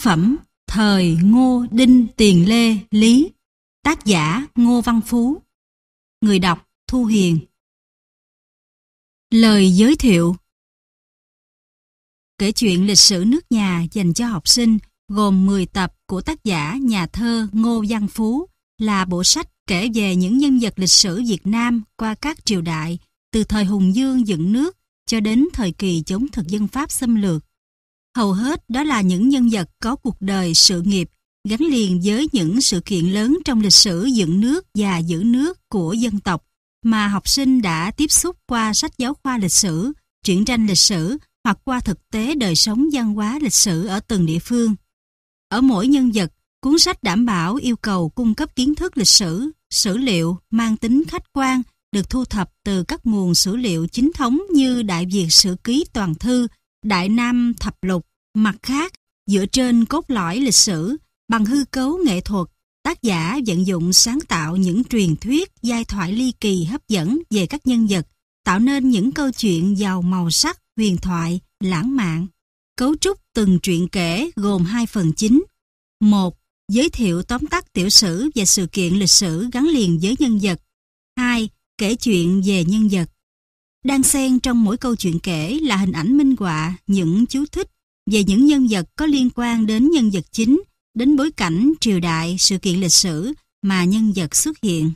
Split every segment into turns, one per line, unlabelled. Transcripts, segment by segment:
phẩm Thời Ngô Đinh Tiền Lê Lý Tác giả Ngô Văn Phú Người đọc Thu Hiền Lời giới thiệu Kể chuyện lịch sử nước nhà
dành cho học sinh gồm 10 tập của tác giả nhà thơ Ngô Văn Phú là bộ sách kể về những nhân vật lịch sử Việt Nam qua các triều đại từ thời Hùng Dương dựng nước cho đến thời kỳ chống thực dân Pháp xâm lược. Hầu hết đó là những nhân vật có cuộc đời sự nghiệp gắn liền với những sự kiện lớn trong lịch sử dựng nước và giữ nước của dân tộc mà học sinh đã tiếp xúc qua sách giáo khoa lịch sử, truyện tranh lịch sử hoặc qua thực tế đời sống văn hóa lịch sử ở từng địa phương. Ở mỗi nhân vật, cuốn sách đảm bảo yêu cầu cung cấp kiến thức lịch sử, sử liệu mang tính khách quan được thu thập từ các nguồn sử liệu chính thống như Đại Việt Sử Ký Toàn Thư, Đại Nam Thập Lục, mặt khác, dựa trên cốt lõi lịch sử, bằng hư cấu nghệ thuật, tác giả vận dụng sáng tạo những truyền thuyết giai thoại ly kỳ hấp dẫn về các nhân vật, tạo nên những câu chuyện giàu màu sắc, huyền thoại, lãng mạn. Cấu trúc từng truyện kể gồm hai phần chính. Một, giới thiệu tóm tắt tiểu sử và sự kiện lịch sử gắn liền với nhân vật. Hai, kể chuyện về nhân vật. Đang xen trong mỗi câu chuyện kể là hình ảnh minh họa, những chú thích về những nhân vật có liên quan đến nhân vật chính, đến bối cảnh, triều đại, sự kiện lịch sử mà nhân vật xuất hiện.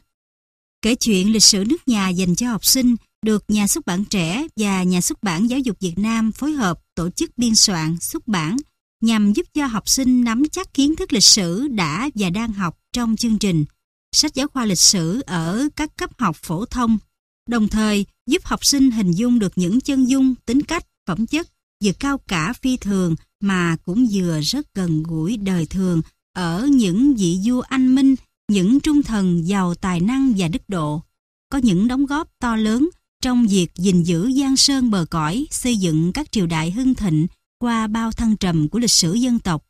Kể chuyện lịch sử nước nhà dành cho học sinh được nhà xuất bản trẻ và nhà xuất bản giáo dục Việt Nam phối hợp tổ chức biên soạn, xuất bản nhằm giúp cho học sinh nắm chắc kiến thức lịch sử đã và đang học trong chương trình sách giáo khoa lịch sử ở các cấp học phổ thông, đồng thời giúp học sinh hình dung được những chân dung, tính cách, phẩm chất vừa cao cả phi thường mà cũng vừa rất gần gũi đời thường ở những vị vua anh minh, những trung thần giàu tài năng và đức độ, có những đóng góp to lớn trong việc gìn giữ giang sơn bờ cõi, xây dựng các triều đại hưng thịnh qua bao thăng trầm của lịch sử dân tộc.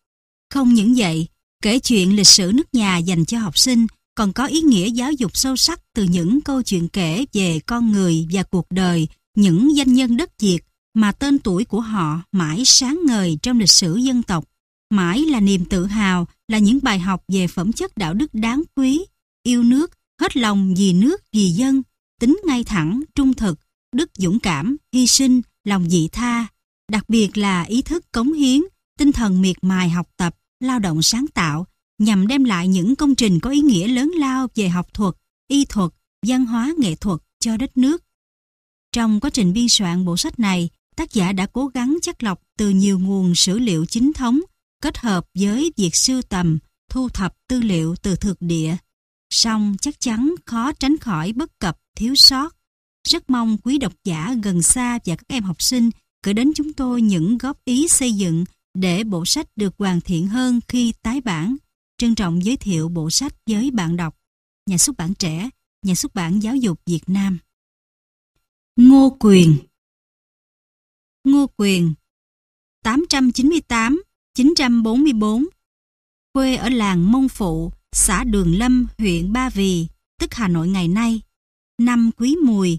Không những vậy, kể chuyện lịch sử nước nhà dành cho học sinh còn có ý nghĩa giáo dục sâu sắc từ những câu chuyện kể về con người và cuộc đời những danh nhân đất Việt mà tên tuổi của họ mãi sáng ngời trong lịch sử dân tộc, mãi là niềm tự hào, là những bài học về phẩm chất đạo đức đáng quý, yêu nước, hết lòng vì nước, vì dân, tính ngay thẳng, trung thực, đức dũng cảm, hy sinh, lòng dị tha, đặc biệt là ý thức cống hiến, tinh thần miệt mài học tập, lao động sáng tạo, nhằm đem lại những công trình có ý nghĩa lớn lao về học thuật, y thuật, văn hóa nghệ thuật cho đất nước. Trong quá trình biên soạn bộ sách này, tác giả đã cố gắng chắc lọc từ nhiều nguồn sử liệu chính thống, kết hợp với việc sưu tầm, thu thập tư liệu từ thực địa. Song chắc chắn khó tránh khỏi bất cập, thiếu sót. Rất mong quý độc giả gần xa và các em học sinh gửi đến chúng tôi những góp ý xây dựng để bộ sách được hoàn thiện hơn khi tái bản trân trọng giới thiệu bộ sách với bạn đọc,
nhà xuất bản trẻ, nhà xuất bản giáo dục Việt Nam. Ngô Quyền Ngô Quyền
898-944 Quê ở làng Mông Phụ, xã Đường Lâm, huyện Ba Vì, tức Hà Nội ngày nay. Năm Quý Mùi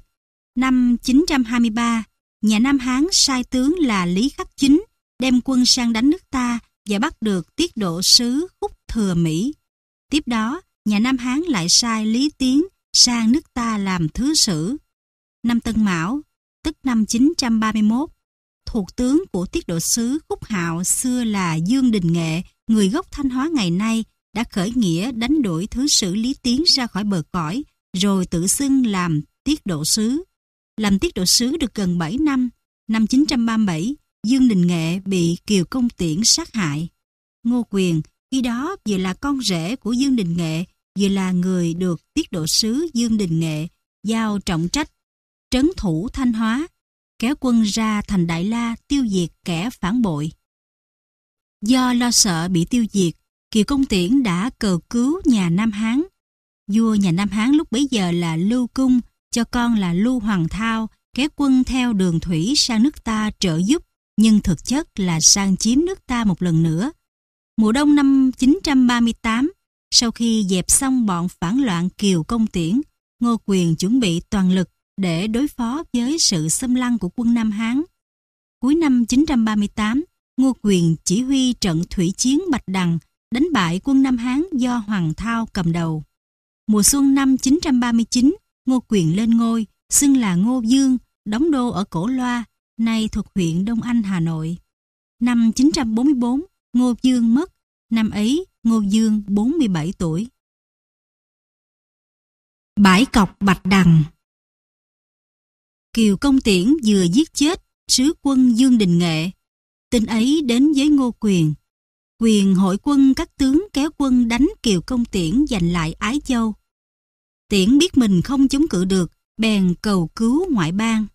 Năm 923, nhà Nam Hán sai tướng là Lý Khắc Chính đem quân sang đánh nước ta và bắt được tiết độ sứ Khúc thừa Mỹ. Tiếp đó, nhà Nam Hán lại sai Lý Tiến sang nước ta làm thứ sử. Năm Tân Mão, tức năm 931, thuộc tướng của tiết độ sứ Khúc Hạo xưa là Dương Đình Nghệ, người gốc Thanh Hóa ngày nay, đã khởi nghĩa đánh đuổi thứ sử Lý Tiến ra khỏi bờ cõi, rồi tự xưng làm tiết độ sứ. Làm tiết độ sứ được gần 7 năm, năm 937, Dương Đình Nghệ bị Kiều Công Tiễn sát hại. Ngô Quyền khi đó vừa là con rể của Dương Đình Nghệ, vừa là người được tiết độ sứ Dương Đình Nghệ giao trọng trách trấn thủ Thanh Hóa, kéo quân ra thành Đại La tiêu diệt kẻ phản bội. Do lo sợ bị tiêu diệt, Kiều Công Tiễn đã cờ cứu nhà Nam Hán. Vua nhà Nam Hán lúc bấy giờ là Lưu Cung, cho con là Lưu Hoàng Thao, kéo quân theo đường thủy sang nước ta trợ giúp, nhưng thực chất là sang chiếm nước ta một lần nữa, Mùa đông năm 938, sau khi dẹp xong bọn phản loạn Kiều Công Tiễn, Ngô Quyền chuẩn bị toàn lực để đối phó với sự xâm lăng của quân Nam Hán. Cuối năm 938, Ngô Quyền chỉ huy trận thủy chiến Bạch Đằng đánh bại quân Nam Hán do Hoàng Thao cầm đầu. Mùa xuân năm 939, Ngô Quyền lên ngôi, xưng là Ngô Dương, đóng đô ở Cổ Loa, nay thuộc huyện Đông Anh, Hà Nội. Năm 944,
Ngô Dương mất, năm ấy Ngô Dương 47 tuổi. Bãi cọc Bạch Đằng Kiều Công Tiễn vừa giết chết sứ quân Dương Đình Nghệ. Tin ấy đến với Ngô
Quyền. Quyền hội quân các tướng kéo quân đánh Kiều Công Tiễn giành lại Ái Châu. Tiễn biết mình không chống cự được, bèn cầu cứu ngoại bang.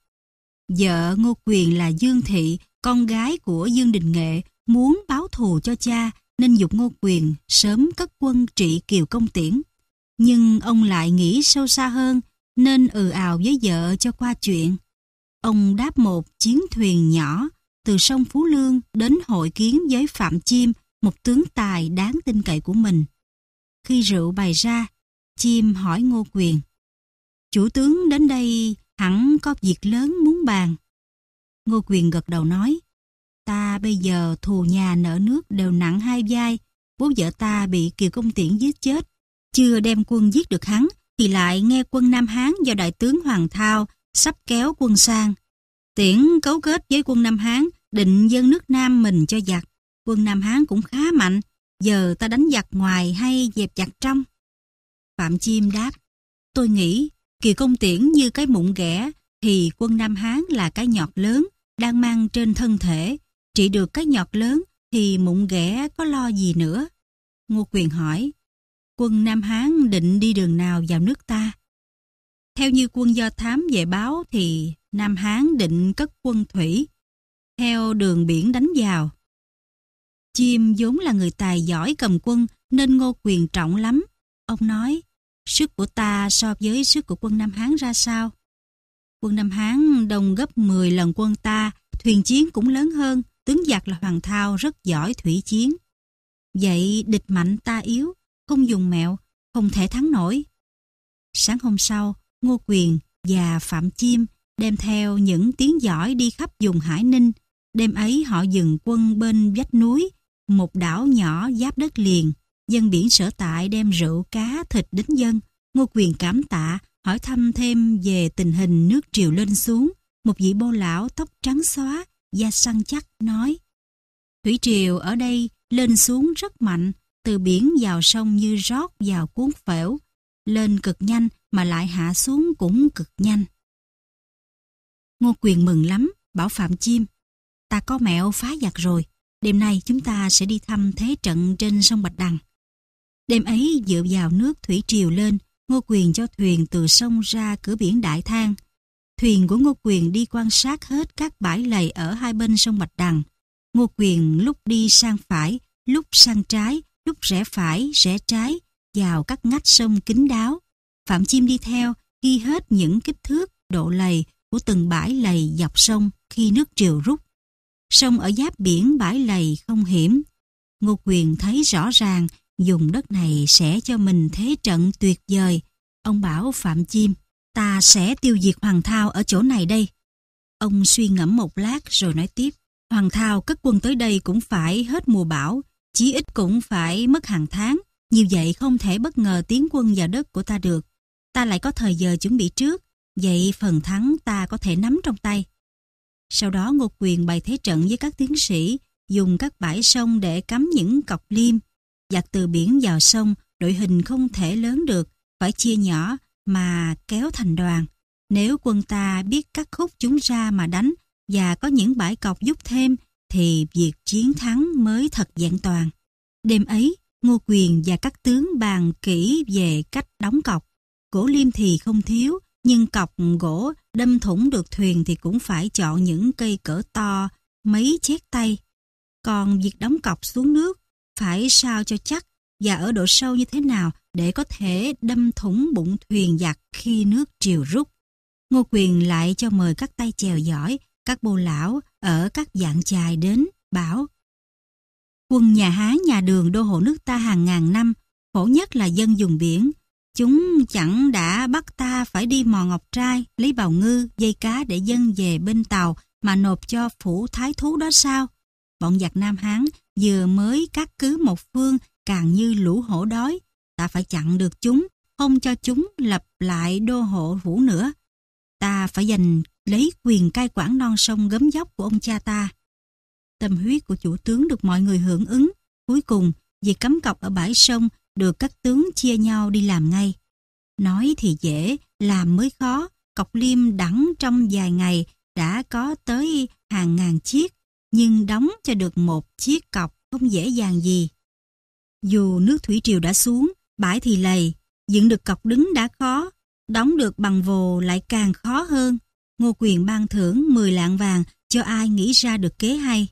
Vợ Ngô Quyền là Dương Thị, con gái của Dương Đình Nghệ, muốn báo thù cho cha nên Dục Ngô Quyền sớm cất quân trị Kiều Công Tiễn. Nhưng ông lại nghĩ sâu xa hơn nên ừ ào với vợ cho qua chuyện. Ông đáp một chiến thuyền nhỏ từ sông Phú Lương đến hội kiến với Phạm Chim một tướng tài đáng tin cậy của mình. Khi rượu bày ra, Chim hỏi Ngô Quyền. Chủ tướng đến đây hẳn có việc lớn muốn bàn. Ngô Quyền gật đầu nói ta bây giờ thù nhà nợ nước đều nặng hai vai. Bố vợ ta bị Kiều Công Tiễn giết chết. Chưa đem quân giết được hắn, thì lại nghe quân Nam Hán do đại tướng Hoàng Thao sắp kéo quân sang. Tiễn cấu kết với quân Nam Hán, định dân nước Nam mình cho giặc. Quân Nam Hán cũng khá mạnh, giờ ta đánh giặc ngoài hay dẹp giặc trong? Phạm Chim đáp, tôi nghĩ Kiều Công Tiễn như cái mụn ghẻ, thì quân Nam Hán là cái nhọt lớn, đang mang trên thân thể, chỉ được cái nhọt lớn thì mụn ghẻ có lo gì nữa. Ngô Quyền hỏi, quân Nam Hán định đi đường nào vào nước ta? Theo như quân do thám về báo thì Nam Hán định cất quân thủy, theo đường biển đánh vào. Chim vốn là người tài giỏi cầm quân nên Ngô Quyền trọng lắm. Ông nói, sức của ta so với sức của quân Nam Hán ra sao? Quân Nam Hán đông gấp 10 lần quân ta, thuyền chiến cũng lớn hơn tướng giặc là Hoàng Thao rất giỏi thủy chiến. Vậy địch mạnh ta yếu, không dùng mẹo, không thể thắng nổi. Sáng hôm sau, Ngô Quyền và Phạm Chim đem theo những tiếng giỏi đi khắp vùng Hải Ninh. Đêm ấy họ dừng quân bên vách núi, một đảo nhỏ giáp đất liền. Dân biển sở tại đem rượu cá thịt đến dân. Ngô Quyền cảm tạ, hỏi thăm thêm về tình hình nước triều lên xuống. Một vị bô lão tóc trắng xóa, Gia Săn Chắc nói, Thủy triều ở đây lên xuống rất mạnh, từ biển vào sông như rót vào cuốn phễu, lên cực nhanh mà lại hạ xuống cũng cực nhanh. Ngô Quyền mừng lắm, bảo Phạm Chim, ta có mẹo phá giặc rồi, đêm nay chúng ta sẽ đi thăm thế trận trên sông Bạch Đằng. Đêm ấy dựa vào nước thủy triều lên, Ngô Quyền cho thuyền từ sông ra cửa biển Đại Thang, thuyền của Ngô Quyền đi quan sát hết các bãi lầy ở hai bên sông Bạch Đằng. Ngô Quyền lúc đi sang phải, lúc sang trái, lúc rẽ phải, rẽ trái, vào các ngách sông kín đáo. Phạm Chim đi theo, ghi hết những kích thước, độ lầy của từng bãi lầy dọc sông khi nước triều rút. Sông ở giáp biển bãi lầy không hiểm. Ngô Quyền thấy rõ ràng dùng đất này sẽ cho mình thế trận tuyệt vời. Ông bảo Phạm Chim. Ta sẽ tiêu diệt Hoàng Thao ở chỗ này đây. Ông suy ngẫm một lát rồi nói tiếp. Hoàng Thao cất quân tới đây cũng phải hết mùa bão, chí ít cũng phải mất hàng tháng. Như vậy không thể bất ngờ tiến quân vào đất của ta được. Ta lại có thời giờ chuẩn bị trước, vậy phần thắng ta có thể nắm trong tay. Sau đó Ngô Quyền bày thế trận với các tiến sĩ, dùng các bãi sông để cắm những cọc liêm. Giặt từ biển vào sông, đội hình không thể lớn được, phải chia nhỏ, mà kéo thành đoàn. Nếu quân ta biết cắt khúc chúng ra mà đánh và có những bãi cọc giúp thêm thì việc chiến thắng mới thật vẹn toàn. Đêm ấy, Ngô Quyền và các tướng bàn kỹ về cách đóng cọc. Cổ liêm thì không thiếu, nhưng cọc gỗ đâm thủng được thuyền thì cũng phải chọn những cây cỡ to, mấy chét tay. Còn việc đóng cọc xuống nước, phải sao cho chắc và ở độ sâu như thế nào để có thể đâm thủng bụng thuyền giặc khi nước triều rút. Ngô Quyền lại cho mời các tay chèo giỏi, các bô lão ở các dạng chài đến, bảo Quân nhà Hán nhà đường đô hộ nước ta hàng ngàn năm, khổ nhất là dân dùng biển. Chúng chẳng đã bắt ta phải đi mò ngọc trai, lấy bào ngư, dây cá để dân về bên tàu mà nộp cho phủ thái thú đó sao? Bọn giặc Nam Hán vừa mới cắt cứ một phương càng như lũ hổ đói, ta phải chặn được chúng, không cho chúng lập lại đô hộ vũ nữa. Ta phải giành lấy quyền cai quản non sông gấm dốc của ông cha ta. Tâm huyết của chủ tướng được mọi người hưởng ứng. Cuối cùng, việc cấm cọc ở bãi sông được các tướng chia nhau đi làm ngay. Nói thì dễ, làm mới khó. Cọc liêm đẳng trong vài ngày đã có tới hàng ngàn chiếc, nhưng đóng cho được một chiếc cọc không dễ dàng gì. Dù nước thủy triều đã xuống, bãi thì lầy, dựng được cọc đứng đã khó, đóng được bằng vồ lại càng khó hơn. Ngô quyền ban thưởng 10 lạng vàng cho ai nghĩ ra được kế hay.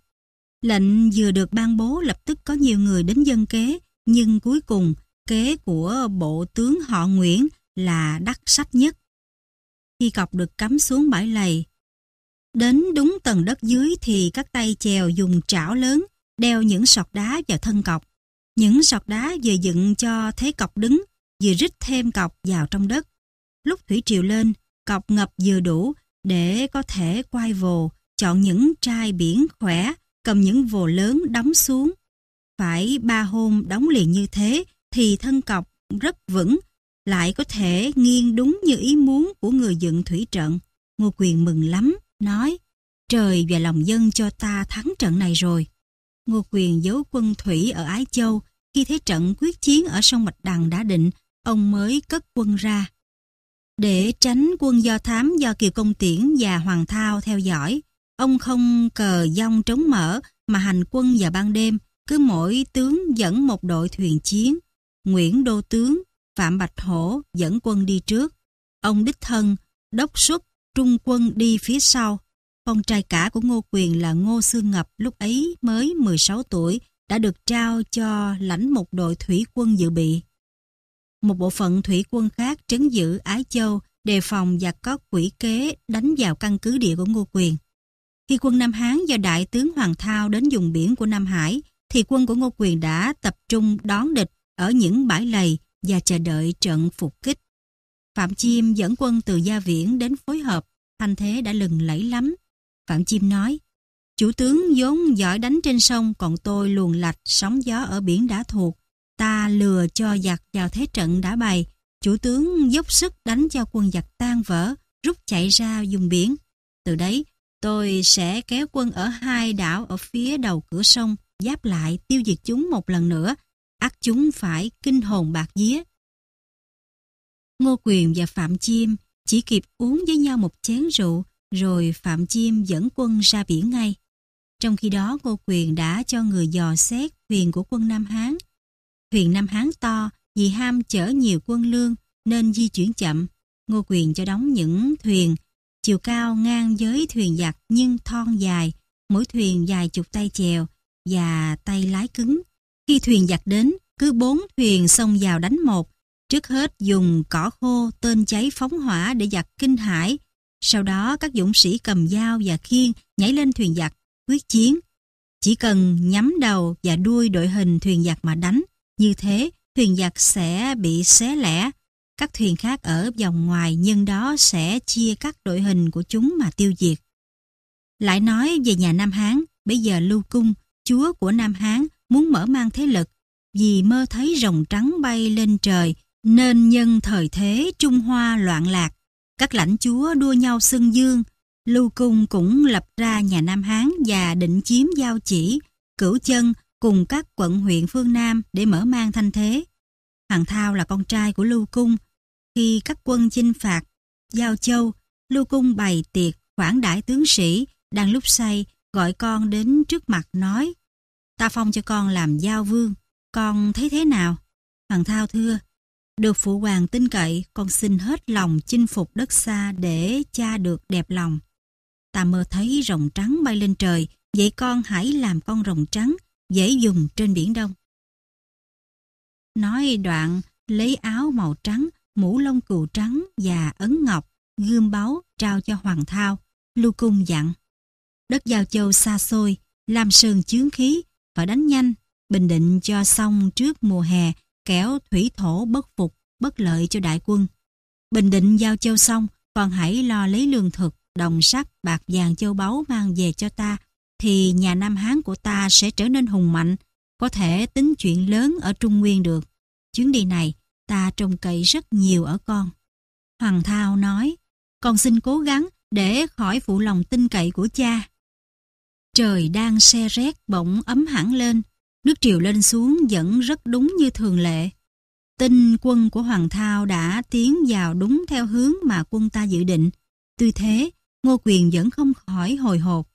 Lệnh vừa được ban bố lập tức có nhiều người đến dân kế, nhưng cuối cùng kế của bộ tướng họ Nguyễn là đắt sách nhất. Khi cọc được cắm xuống bãi lầy, đến đúng tầng đất dưới thì các tay chèo dùng trảo lớn đeo những sọt đá vào thân cọc. Những sọt đá vừa dựng cho thế cọc đứng, vừa rít thêm cọc vào trong đất. Lúc thủy triều lên, cọc ngập vừa đủ để có thể quay vồ, chọn những trai biển khỏe, cầm những vồ lớn đóng xuống. Phải ba hôm đóng liền như thế thì thân cọc rất vững, lại có thể nghiêng đúng như ý muốn của người dựng thủy trận. Ngô Quyền mừng lắm, nói, trời và lòng dân cho ta thắng trận này rồi. Ngô Quyền giấu quân thủy ở Ái Châu, khi thấy trận quyết chiến ở sông Bạch Đằng đã định, ông mới cất quân ra. Để tránh quân do thám do Kiều Công Tiễn và Hoàng Thao theo dõi, ông không cờ dông trống mở mà hành quân vào ban đêm, cứ mỗi tướng dẫn một đội thuyền chiến. Nguyễn Đô Tướng, Phạm Bạch Hổ dẫn quân đi trước. Ông Đích Thân, Đốc Xuất, Trung quân đi phía sau. Con trai cả của Ngô Quyền là Ngô Xương Ngập lúc ấy mới 16 tuổi đã được trao cho lãnh một đội thủy quân dự bị. Một bộ phận thủy quân khác trấn giữ Ái Châu đề phòng và có quỷ kế đánh vào căn cứ địa của Ngô Quyền. Khi quân Nam Hán do Đại tướng Hoàng Thao đến vùng biển của Nam Hải, thì quân của Ngô Quyền đã tập trung đón địch ở những bãi lầy và chờ đợi trận phục kích. Phạm Chim dẫn quân từ Gia Viễn đến phối hợp, thanh thế đã lừng lẫy lắm. Phạm Chim nói, Chủ tướng vốn giỏi đánh trên sông còn tôi luồn lạch sóng gió ở biển đã thuộc. Ta lừa cho giặc vào thế trận đã bày. Chủ tướng dốc sức đánh cho quân giặc tan vỡ, rút chạy ra vùng biển. Từ đấy, tôi sẽ kéo quân ở hai đảo ở phía đầu cửa sông, giáp lại tiêu diệt chúng một lần nữa, ắt chúng phải kinh hồn bạc vía. Ngô Quyền và Phạm Chim chỉ kịp uống với nhau một chén rượu, rồi Phạm Chim dẫn quân ra biển ngay. Trong khi đó Ngô Quyền đã cho người dò xét thuyền của quân Nam Hán. Thuyền Nam Hán to vì ham chở nhiều quân lương nên di chuyển chậm. Ngô Quyền cho đóng những thuyền chiều cao ngang với thuyền giặc nhưng thon dài, mỗi thuyền dài chục tay chèo và tay lái cứng. Khi thuyền giặc đến, cứ bốn thuyền xông vào đánh một. Trước hết dùng cỏ khô, tên cháy phóng hỏa để giặc kinh hãi. Sau đó các dũng sĩ cầm dao và khiên nhảy lên thuyền giặc quyết chiến. Chỉ cần nhắm đầu và đuôi đội hình thuyền giặc mà đánh, như thế thuyền giặc sẽ bị xé lẻ. Các thuyền khác ở vòng ngoài nhân đó sẽ chia các đội hình của chúng mà tiêu diệt. Lại nói về nhà Nam Hán, bây giờ Lưu Cung, chúa của Nam Hán, muốn mở mang thế lực vì mơ thấy rồng trắng bay lên trời nên nhân thời thế Trung Hoa loạn lạc. Các lãnh chúa đua nhau xưng dương, Lưu Cung cũng lập ra nhà Nam Hán và định chiếm giao chỉ, cửu chân cùng các quận huyện phương Nam để mở mang thanh thế. Hoàng Thao là con trai của Lưu Cung. Khi các quân chinh phạt, giao châu, Lưu Cung bày tiệc khoản đãi tướng sĩ, đang lúc say, gọi con đến trước mặt nói Ta phong cho con làm giao vương, con thấy thế nào? Hoàng Thao thưa, được phụ hoàng tin cậy, con xin hết lòng chinh phục đất xa để cha được đẹp lòng ta mơ thấy rồng trắng bay lên trời, vậy con hãy làm con rồng trắng, dễ dùng trên biển đông. Nói đoạn, lấy áo màu trắng, mũ lông cừu trắng và ấn ngọc, gươm báu trao cho Hoàng Thao, lưu cung dặn. Đất giao châu xa xôi, làm sơn chướng khí, phải đánh nhanh, bình định cho xong trước mùa hè, kéo thủy thổ bất phục, bất lợi cho đại quân. Bình định giao châu xong, còn hãy lo lấy lương thực, đồng sắt, bạc vàng châu báu mang về cho ta, thì nhà Nam Hán của ta sẽ trở nên hùng mạnh, có thể tính chuyện lớn ở Trung Nguyên được. Chuyến đi này, ta trông cậy rất nhiều ở con. Hoàng Thao nói, con xin cố gắng để khỏi phụ lòng tin cậy của cha. Trời đang se rét bỗng ấm hẳn lên, nước triều lên xuống vẫn rất đúng như thường lệ. Tinh quân của Hoàng Thao đã tiến vào đúng theo hướng mà quân ta dự định. Tuy thế, Ngô Quyền vẫn không khỏi hồi hộp.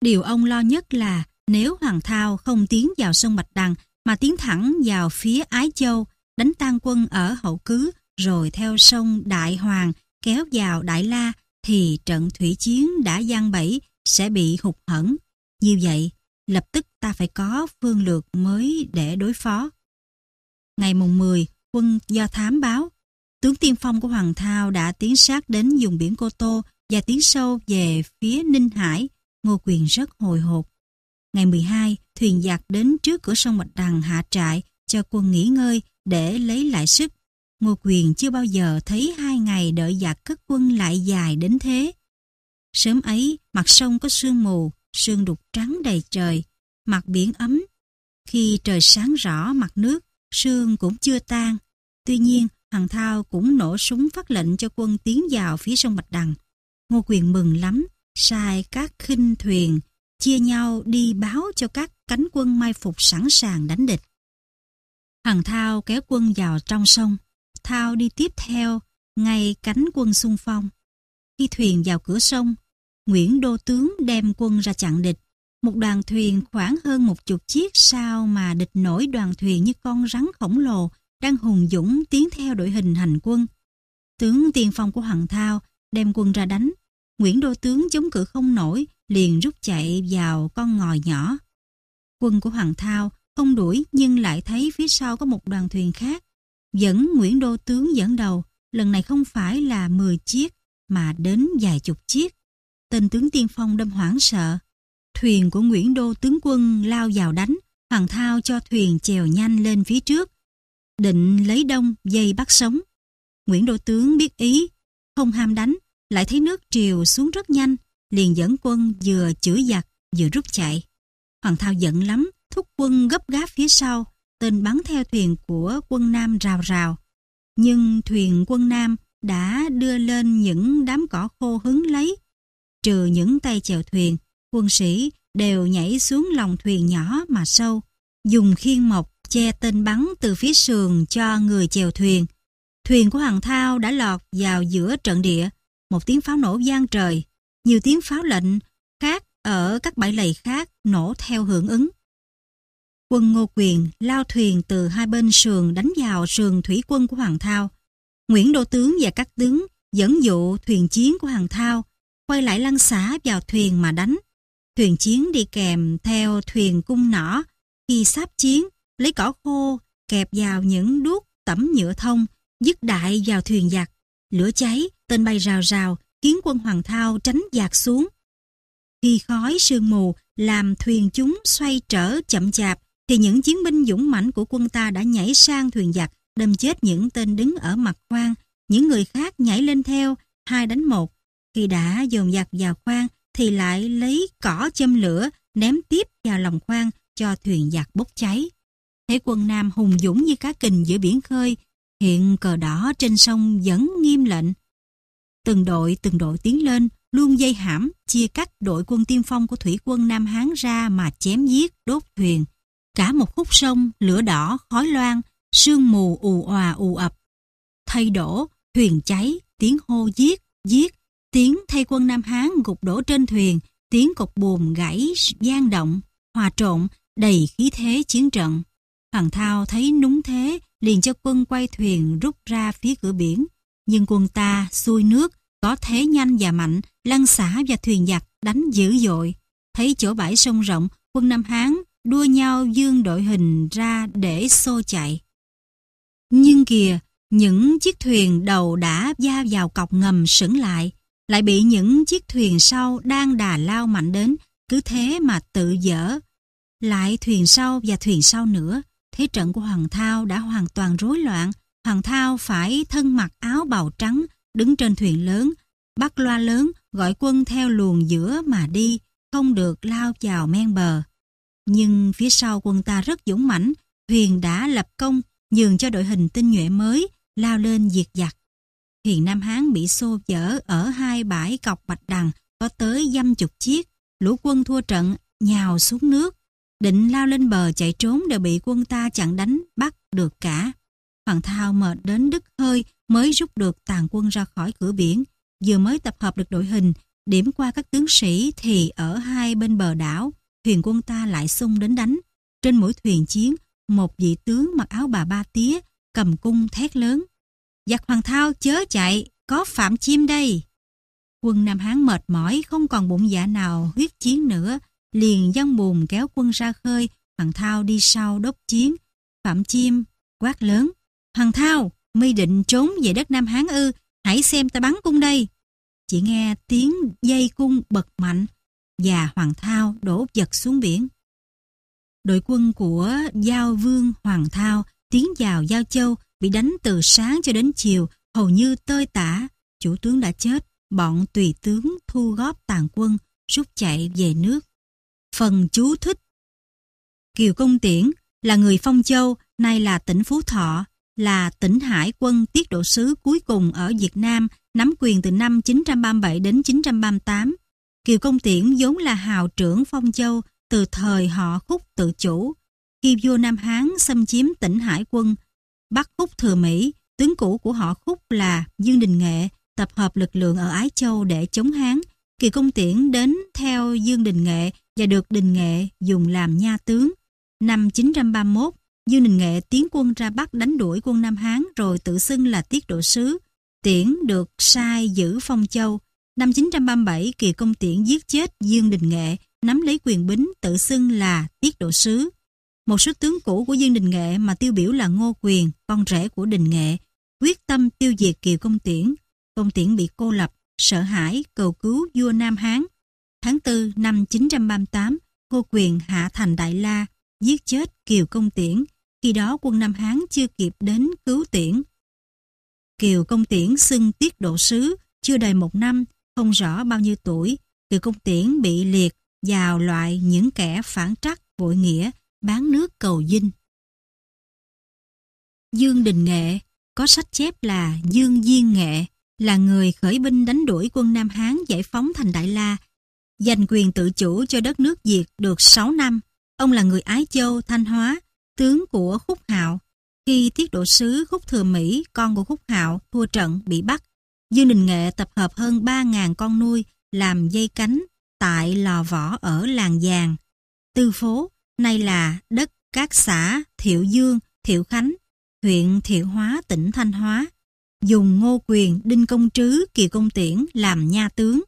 Điều ông lo nhất là nếu Hoàng Thao không tiến vào sông Bạch Đằng mà tiến thẳng vào phía Ái Châu, đánh tan quân ở hậu cứ rồi theo sông Đại Hoàng kéo vào Đại La thì trận thủy chiến đã gian bẫy sẽ bị hụt hẫng. Như vậy, lập tức ta phải có phương lược mới để đối phó. Ngày mùng 10, quân do thám báo, tướng tiên phong của Hoàng Thao đã tiến sát đến vùng biển Cô Tô và tiến sâu về phía Ninh Hải, Ngô Quyền rất hồi hộp. Ngày 12, thuyền giặc đến trước cửa sông Bạch Đằng hạ trại cho quân nghỉ ngơi để lấy lại sức. Ngô Quyền chưa bao giờ thấy hai ngày đợi giặc cất quân lại dài đến thế. Sớm ấy, mặt sông có sương mù, sương đục trắng đầy trời, mặt biển ấm. Khi trời sáng rõ mặt nước, sương cũng chưa tan. Tuy nhiên, Hằng Thao cũng nổ súng phát lệnh cho quân tiến vào phía sông Bạch Đằng. Ngô Quyền mừng lắm, sai các khinh thuyền, chia nhau đi báo cho các cánh quân mai phục sẵn sàng đánh địch. Hằng Thao kéo quân vào trong sông, Thao đi tiếp theo, ngay cánh quân xung phong. Khi thuyền vào cửa sông, Nguyễn Đô Tướng đem quân ra chặn địch. Một đoàn thuyền khoảng hơn một chục chiếc sao mà địch nổi đoàn thuyền như con rắn khổng lồ đang hùng dũng tiến theo đội hình hành quân. Tướng tiên phong của hằng Thao đem quân ra đánh, Nguyễn Đô Tướng chống cự không nổi, liền rút chạy vào con ngòi nhỏ. Quân của Hoàng Thao không đuổi nhưng lại thấy phía sau có một đoàn thuyền khác. Dẫn Nguyễn Đô Tướng dẫn đầu, lần này không phải là 10 chiếc mà đến vài chục chiếc. Tên tướng Tiên Phong đâm hoảng sợ. Thuyền của Nguyễn Đô Tướng quân lao vào đánh, Hoàng Thao cho thuyền chèo nhanh lên phía trước. Định lấy đông dây bắt sống. Nguyễn Đô Tướng biết ý, không ham đánh, lại thấy nước triều xuống rất nhanh, liền dẫn quân vừa chửi giặc vừa rút chạy. Hoàng Thao giận lắm, thúc quân gấp gáp phía sau, tên bắn theo thuyền của quân Nam rào rào. Nhưng thuyền quân Nam đã đưa lên những đám cỏ khô hứng lấy. Trừ những tay chèo thuyền, quân sĩ đều nhảy xuống lòng thuyền nhỏ mà sâu, dùng khiên mộc che tên bắn từ phía sườn cho người chèo thuyền. Thuyền của Hoàng Thao đã lọt vào giữa trận địa, một tiếng pháo nổ gian trời, nhiều tiếng pháo lệnh khác ở các bãi lầy khác nổ theo hưởng ứng. Quân Ngô Quyền lao thuyền từ hai bên sườn đánh vào sườn thủy quân của Hoàng Thao. Nguyễn Đô Tướng và các tướng dẫn dụ thuyền chiến của Hoàng Thao quay lại lăn xả vào thuyền mà đánh. Thuyền chiến đi kèm theo thuyền cung nỏ khi sáp chiến lấy cỏ khô kẹp vào những đuốc tẩm nhựa thông dứt đại vào thuyền giặc. Lửa cháy Tên bay rào rào, khiến quân Hoàng Thao tránh giạt xuống. Khi khói sương mù làm thuyền chúng xoay trở chậm chạp, thì những chiến binh dũng mãnh của quân ta đã nhảy sang thuyền giặc, đâm chết những tên đứng ở mặt khoang. Những người khác nhảy lên theo, hai đánh một. Khi đã dồn giặc vào khoang, thì lại lấy cỏ châm lửa, ném tiếp vào lòng khoang cho thuyền giặc bốc cháy. Thế quân Nam hùng dũng như cá kình giữa biển khơi, hiện cờ đỏ trên sông vẫn nghiêm lệnh Từng đội từng đội tiến lên, luôn dây hãm, chia cắt đội quân tiên phong của thủy quân Nam Hán ra mà chém giết, đốt thuyền. Cả một khúc sông, lửa đỏ, khói loan, sương mù ù òa ù ập. Thay đổ, thuyền cháy, tiếng hô giết, giết, tiếng thay quân Nam Hán gục đổ trên thuyền, tiếng cột buồm gãy, gian động, hòa trộn, đầy khí thế chiến trận. Hoàng Thao thấy núng thế, liền cho quân quay thuyền rút ra phía cửa biển, nhưng quân ta xuôi nước có thế nhanh và mạnh lăn xả và thuyền giặc đánh dữ dội thấy chỗ bãi sông rộng quân Nam Hán đua nhau dương đội hình ra để xô chạy nhưng kìa những chiếc thuyền đầu đã va vào cọc ngầm sững lại lại bị những chiếc thuyền sau đang đà lao mạnh đến cứ thế mà tự dở lại thuyền sau và thuyền sau nữa thế trận của Hoàng Thao đã hoàn toàn rối loạn Hoàng Thao phải thân mặc áo bào trắng, đứng trên thuyền lớn, bắt loa lớn gọi quân theo luồng giữa mà đi, không được lao vào men bờ. Nhưng phía sau quân ta rất dũng mãnh, thuyền đã lập công, nhường cho đội hình tinh nhuệ mới, lao lên diệt giặc. Thuyền Nam Hán bị xô dở ở hai bãi cọc Bạch Đằng có tới dăm chục chiếc, lũ quân thua trận, nhào xuống nước, định lao lên bờ chạy trốn đều bị quân ta chặn đánh, bắt được cả. Hoàng Thao mệt đến đứt hơi mới rút được tàn quân ra khỏi cửa biển. Vừa mới tập hợp được đội hình, điểm qua các tướng sĩ thì ở hai bên bờ đảo, thuyền quân ta lại xung đến đánh. Trên mỗi thuyền chiến, một vị tướng mặc áo bà ba tía, cầm cung thét lớn. Giặc Hoàng Thao chớ chạy, có phạm chim đây. Quân Nam Hán mệt mỏi, không còn bụng dạ nào huyết chiến nữa, liền dân bùn kéo quân ra khơi, Hoàng Thao đi sau đốc chiến. Phạm chim, quát lớn. Hoàng Thao, mi định trốn về đất Nam Hán ư, hãy xem ta bắn cung đây. Chỉ nghe tiếng dây cung bật mạnh và Hoàng Thao đổ vật xuống biển. Đội quân của Giao Vương Hoàng Thao tiến vào Giao Châu bị đánh từ sáng cho đến chiều hầu như tơi tả. Chủ tướng đã chết, bọn tùy tướng thu góp tàn quân rút chạy về nước. Phần chú thích Kiều Công Tiễn là người Phong Châu, nay là tỉnh Phú Thọ, là tỉnh Hải quân tiết độ sứ cuối cùng ở Việt Nam nắm quyền từ năm 937 đến 938. Kiều Công Tiễn vốn là hào trưởng Phong Châu từ thời họ khúc tự chủ. Khi vua Nam Hán xâm chiếm tỉnh Hải quân, bắt khúc thừa Mỹ, tướng cũ của họ khúc là Dương Đình Nghệ tập hợp lực lượng ở Ái Châu để chống Hán. Kiều Công Tiễn đến theo Dương Đình Nghệ và được Đình Nghệ dùng làm nha tướng. Năm 931, Dương Đình Nghệ tiến quân ra Bắc đánh đuổi quân Nam Hán rồi tự xưng là tiết độ sứ. Tiễn được sai giữ Phong Châu. Năm 937, Kỳ Công Tiễn giết chết Dương Đình Nghệ, nắm lấy quyền bính tự xưng là tiết độ sứ. Một số tướng cũ của Dương Đình Nghệ mà tiêu biểu là Ngô Quyền, con rể của Đình Nghệ, quyết tâm tiêu diệt Kiều Công Tiễn. Công Tiễn bị cô lập, sợ hãi, cầu cứu vua Nam Hán. Tháng 4 năm 938, Ngô Quyền hạ thành Đại La, giết chết Kiều Công Tiễn, khi đó quân Nam Hán chưa kịp đến cứu tiễn. Kiều Công Tiễn xưng tiết độ sứ, chưa đầy một năm, không rõ bao nhiêu tuổi, Kiều Công Tiễn bị liệt vào loại những kẻ phản trắc vội nghĩa, bán nước cầu dinh. Dương Đình Nghệ có sách chép là Dương Diên Nghệ là người khởi binh đánh đuổi quân Nam Hán giải phóng thành Đại La, giành quyền tự chủ cho đất nước Việt được 6 năm. Ông là người Ái Châu, Thanh Hóa, tướng của Khúc Hạo. Khi tiết độ sứ Khúc Thừa Mỹ, con của Khúc Hạo, thua trận bị bắt, Dương Đình Nghệ tập hợp hơn 3.000 con nuôi làm dây cánh tại lò võ ở làng Giàng. Tư phố, nay là đất các xã Thiệu Dương, Thiệu Khánh, huyện Thiệu Hóa, tỉnh Thanh Hóa, dùng Ngô Quyền, Đinh Công Trứ, Kỳ Công Tiễn làm nha tướng.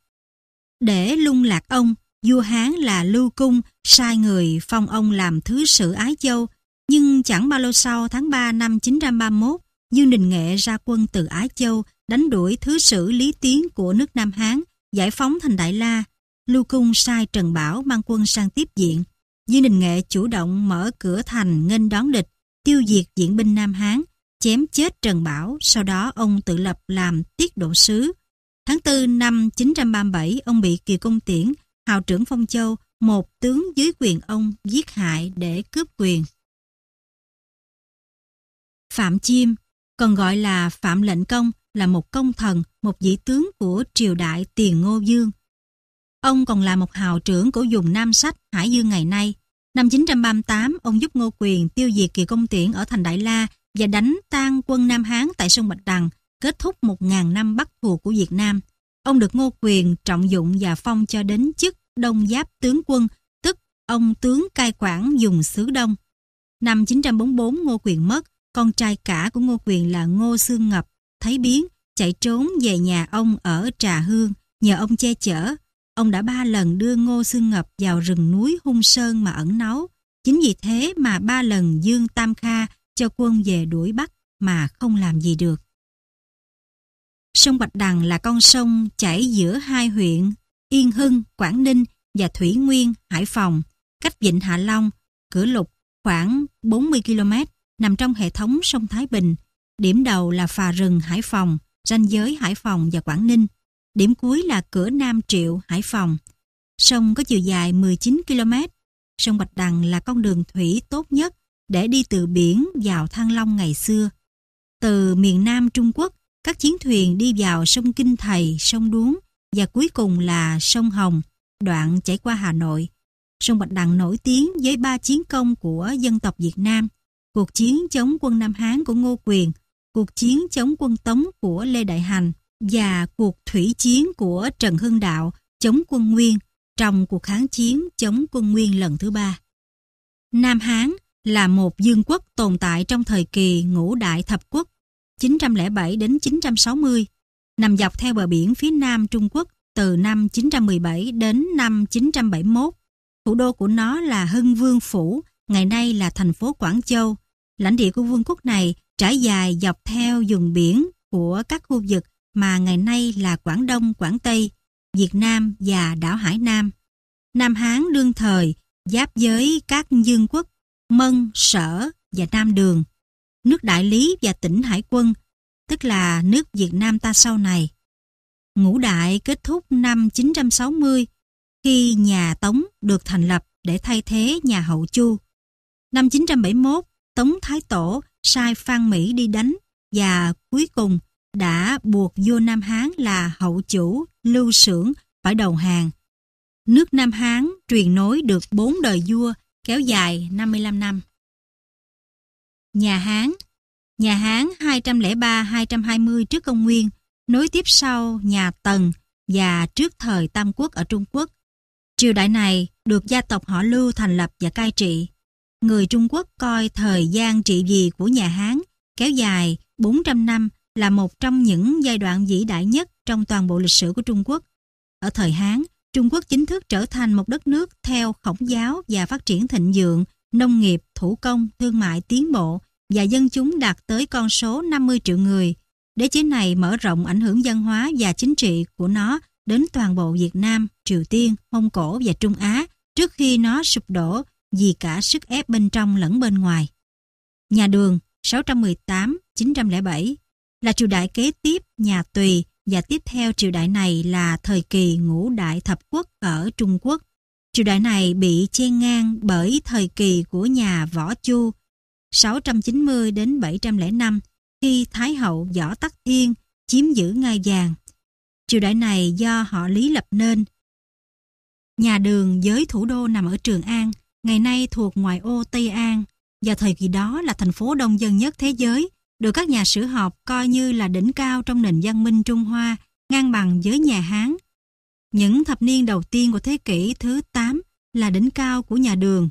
Để lung lạc ông, vua Hán là Lưu Cung sai người phong ông làm thứ sử Ái Châu nhưng chẳng bao lâu sau tháng 3 năm 931, Dương Đình Nghệ ra quân từ Á Châu đánh đuổi thứ sử Lý Tiến của nước Nam Hán, giải phóng thành Đại La. Lưu Cung sai Trần Bảo mang quân sang tiếp diện. Dương Đình Nghệ chủ động mở cửa thành nghênh đón địch, tiêu diệt diện binh Nam Hán, chém chết Trần Bảo, sau đó ông tự lập làm tiết độ sứ. Tháng 4 năm 937, ông bị kỳ Công Tiễn, hào trưởng Phong Châu, một tướng dưới quyền ông giết hại để cướp quyền. Phạm Chiêm, còn gọi là Phạm Lệnh Công, là một công thần, một vị tướng của triều đại Tiền Ngô Dương. Ông còn là một hào trưởng của vùng Nam Sách, Hải Dương ngày nay. Năm 938, ông giúp Ngô Quyền tiêu diệt kỳ công tiễn ở thành Đại La và đánh tan quân Nam Hán tại sông Bạch Đằng, kết thúc 1.000 năm bắt thù của Việt Nam. Ông được Ngô Quyền trọng dụng và phong cho đến chức Đông Giáp Tướng Quân, tức ông tướng cai quản dùng xứ Đông. Năm 944 Ngô Quyền mất, con trai cả của Ngô Quyền là Ngô Sương Ngập, thấy biến, chạy trốn về nhà ông ở Trà Hương, nhờ ông che chở. Ông đã ba lần đưa Ngô Sương Ngập vào rừng núi hung sơn mà ẩn náu. Chính vì thế mà ba lần Dương Tam Kha cho quân về đuổi bắt mà không làm gì được. Sông Bạch Đằng là con sông chảy giữa hai huyện Yên Hưng, Quảng Ninh và Thủy Nguyên, Hải Phòng, cách Vịnh Hạ Long, Cửa Lục khoảng 40 km nằm trong hệ thống sông Thái Bình. Điểm đầu là phà rừng Hải Phòng, ranh giới Hải Phòng và Quảng Ninh. Điểm cuối là cửa Nam Triệu, Hải Phòng. Sông có chiều dài 19 km. Sông Bạch Đằng là con đường thủy tốt nhất để đi từ biển vào Thăng Long ngày xưa. Từ miền Nam Trung Quốc, các chiến thuyền đi vào sông Kinh Thầy, sông Đuống và cuối cùng là sông Hồng, đoạn chảy qua Hà Nội. Sông Bạch Đằng nổi tiếng với ba chiến công của dân tộc Việt Nam – cuộc chiến chống quân Nam Hán của Ngô Quyền, cuộc chiến chống quân Tống của Lê Đại Hành và cuộc thủy chiến của Trần Hưng Đạo chống quân Nguyên trong cuộc kháng chiến chống quân Nguyên lần thứ ba. Nam Hán là một dương quốc tồn tại trong thời kỳ ngũ đại thập quốc 907 đến 960, nằm dọc theo bờ biển phía nam Trung Quốc từ năm 917 đến năm 971. Thủ đô của nó là Hưng Vương Phủ, ngày nay là thành phố Quảng Châu, Lãnh địa của vương quốc này trải dài dọc theo vùng biển của các khu vực mà ngày nay là Quảng Đông, Quảng Tây, Việt Nam và đảo Hải Nam. Nam Hán đương thời giáp giới các dương quốc Mân, Sở và Nam Đường, nước Đại Lý và tỉnh Hải Quân, tức là nước Việt Nam ta sau này. Ngũ Đại kết thúc năm 960 khi nhà Tống được thành lập để thay thế nhà Hậu Chu. Năm 971, Tống Thái Tổ sai Phan Mỹ đi đánh và cuối cùng đã buộc vua Nam Hán là hậu chủ Lưu Sưởng phải đầu hàng. Nước Nam Hán truyền nối được bốn đời vua kéo dài 55 năm. Nhà Hán Nhà Hán 203-220 trước công nguyên, nối tiếp sau nhà Tần và trước thời Tam Quốc ở Trung Quốc. Triều đại này được gia tộc họ Lưu thành lập và cai trị người Trung Quốc coi thời gian trị vì của nhà Hán kéo dài 400 năm là một trong những giai đoạn vĩ đại nhất trong toàn bộ lịch sử của Trung Quốc. Ở thời Hán, Trung Quốc chính thức trở thành một đất nước theo khổng giáo và phát triển thịnh vượng, nông nghiệp, thủ công, thương mại tiến bộ và dân chúng đạt tới con số 50 triệu người. Đế chế này mở rộng ảnh hưởng văn hóa và chính trị của nó đến toàn bộ Việt Nam, Triều Tiên, Mông Cổ và Trung Á trước khi nó sụp đổ vì cả sức ép bên trong lẫn bên ngoài. Nhà đường 618-907 là triều đại kế tiếp nhà Tùy và tiếp theo triều đại này là thời kỳ ngũ đại thập quốc ở Trung Quốc. Triều đại này bị chen ngang bởi thời kỳ của nhà Võ Chu 690 đến 705 khi Thái hậu Võ Tắc Thiên chiếm giữ ngai vàng. Triều đại này do họ Lý lập nên. Nhà đường giới thủ đô nằm ở Trường An, ngày nay thuộc ngoại ô Tây An và thời kỳ đó là thành phố đông dân nhất thế giới, được các nhà sử học coi như là đỉnh cao trong nền văn minh Trung Hoa, ngang bằng với nhà Hán. Những thập niên đầu tiên của thế kỷ thứ 8 là đỉnh cao của nhà Đường.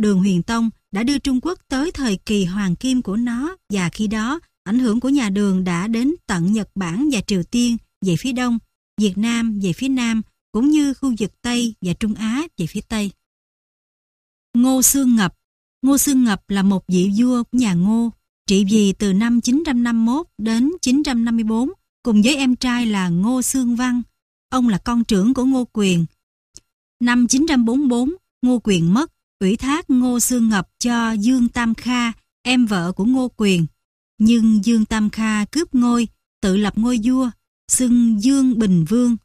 Đường Huyền Tông đã đưa Trung Quốc tới thời kỳ hoàng kim của nó và khi đó ảnh hưởng của nhà Đường đã đến tận Nhật Bản và Triều Tiên về phía đông, Việt Nam về phía nam cũng như khu vực Tây và Trung Á về phía Tây. Ngô Sương Ngập Ngô Sương Ngập là một vị vua của nhà Ngô, trị vì từ năm 951 đến 954 cùng với em trai là Ngô Sương Văn. Ông là con trưởng của Ngô Quyền. Năm 944, Ngô Quyền mất, ủy thác Ngô Sương Ngập cho Dương Tam Kha, em vợ của Ngô Quyền. Nhưng Dương Tam Kha cướp ngôi, tự lập ngôi vua, xưng Dương Bình Vương.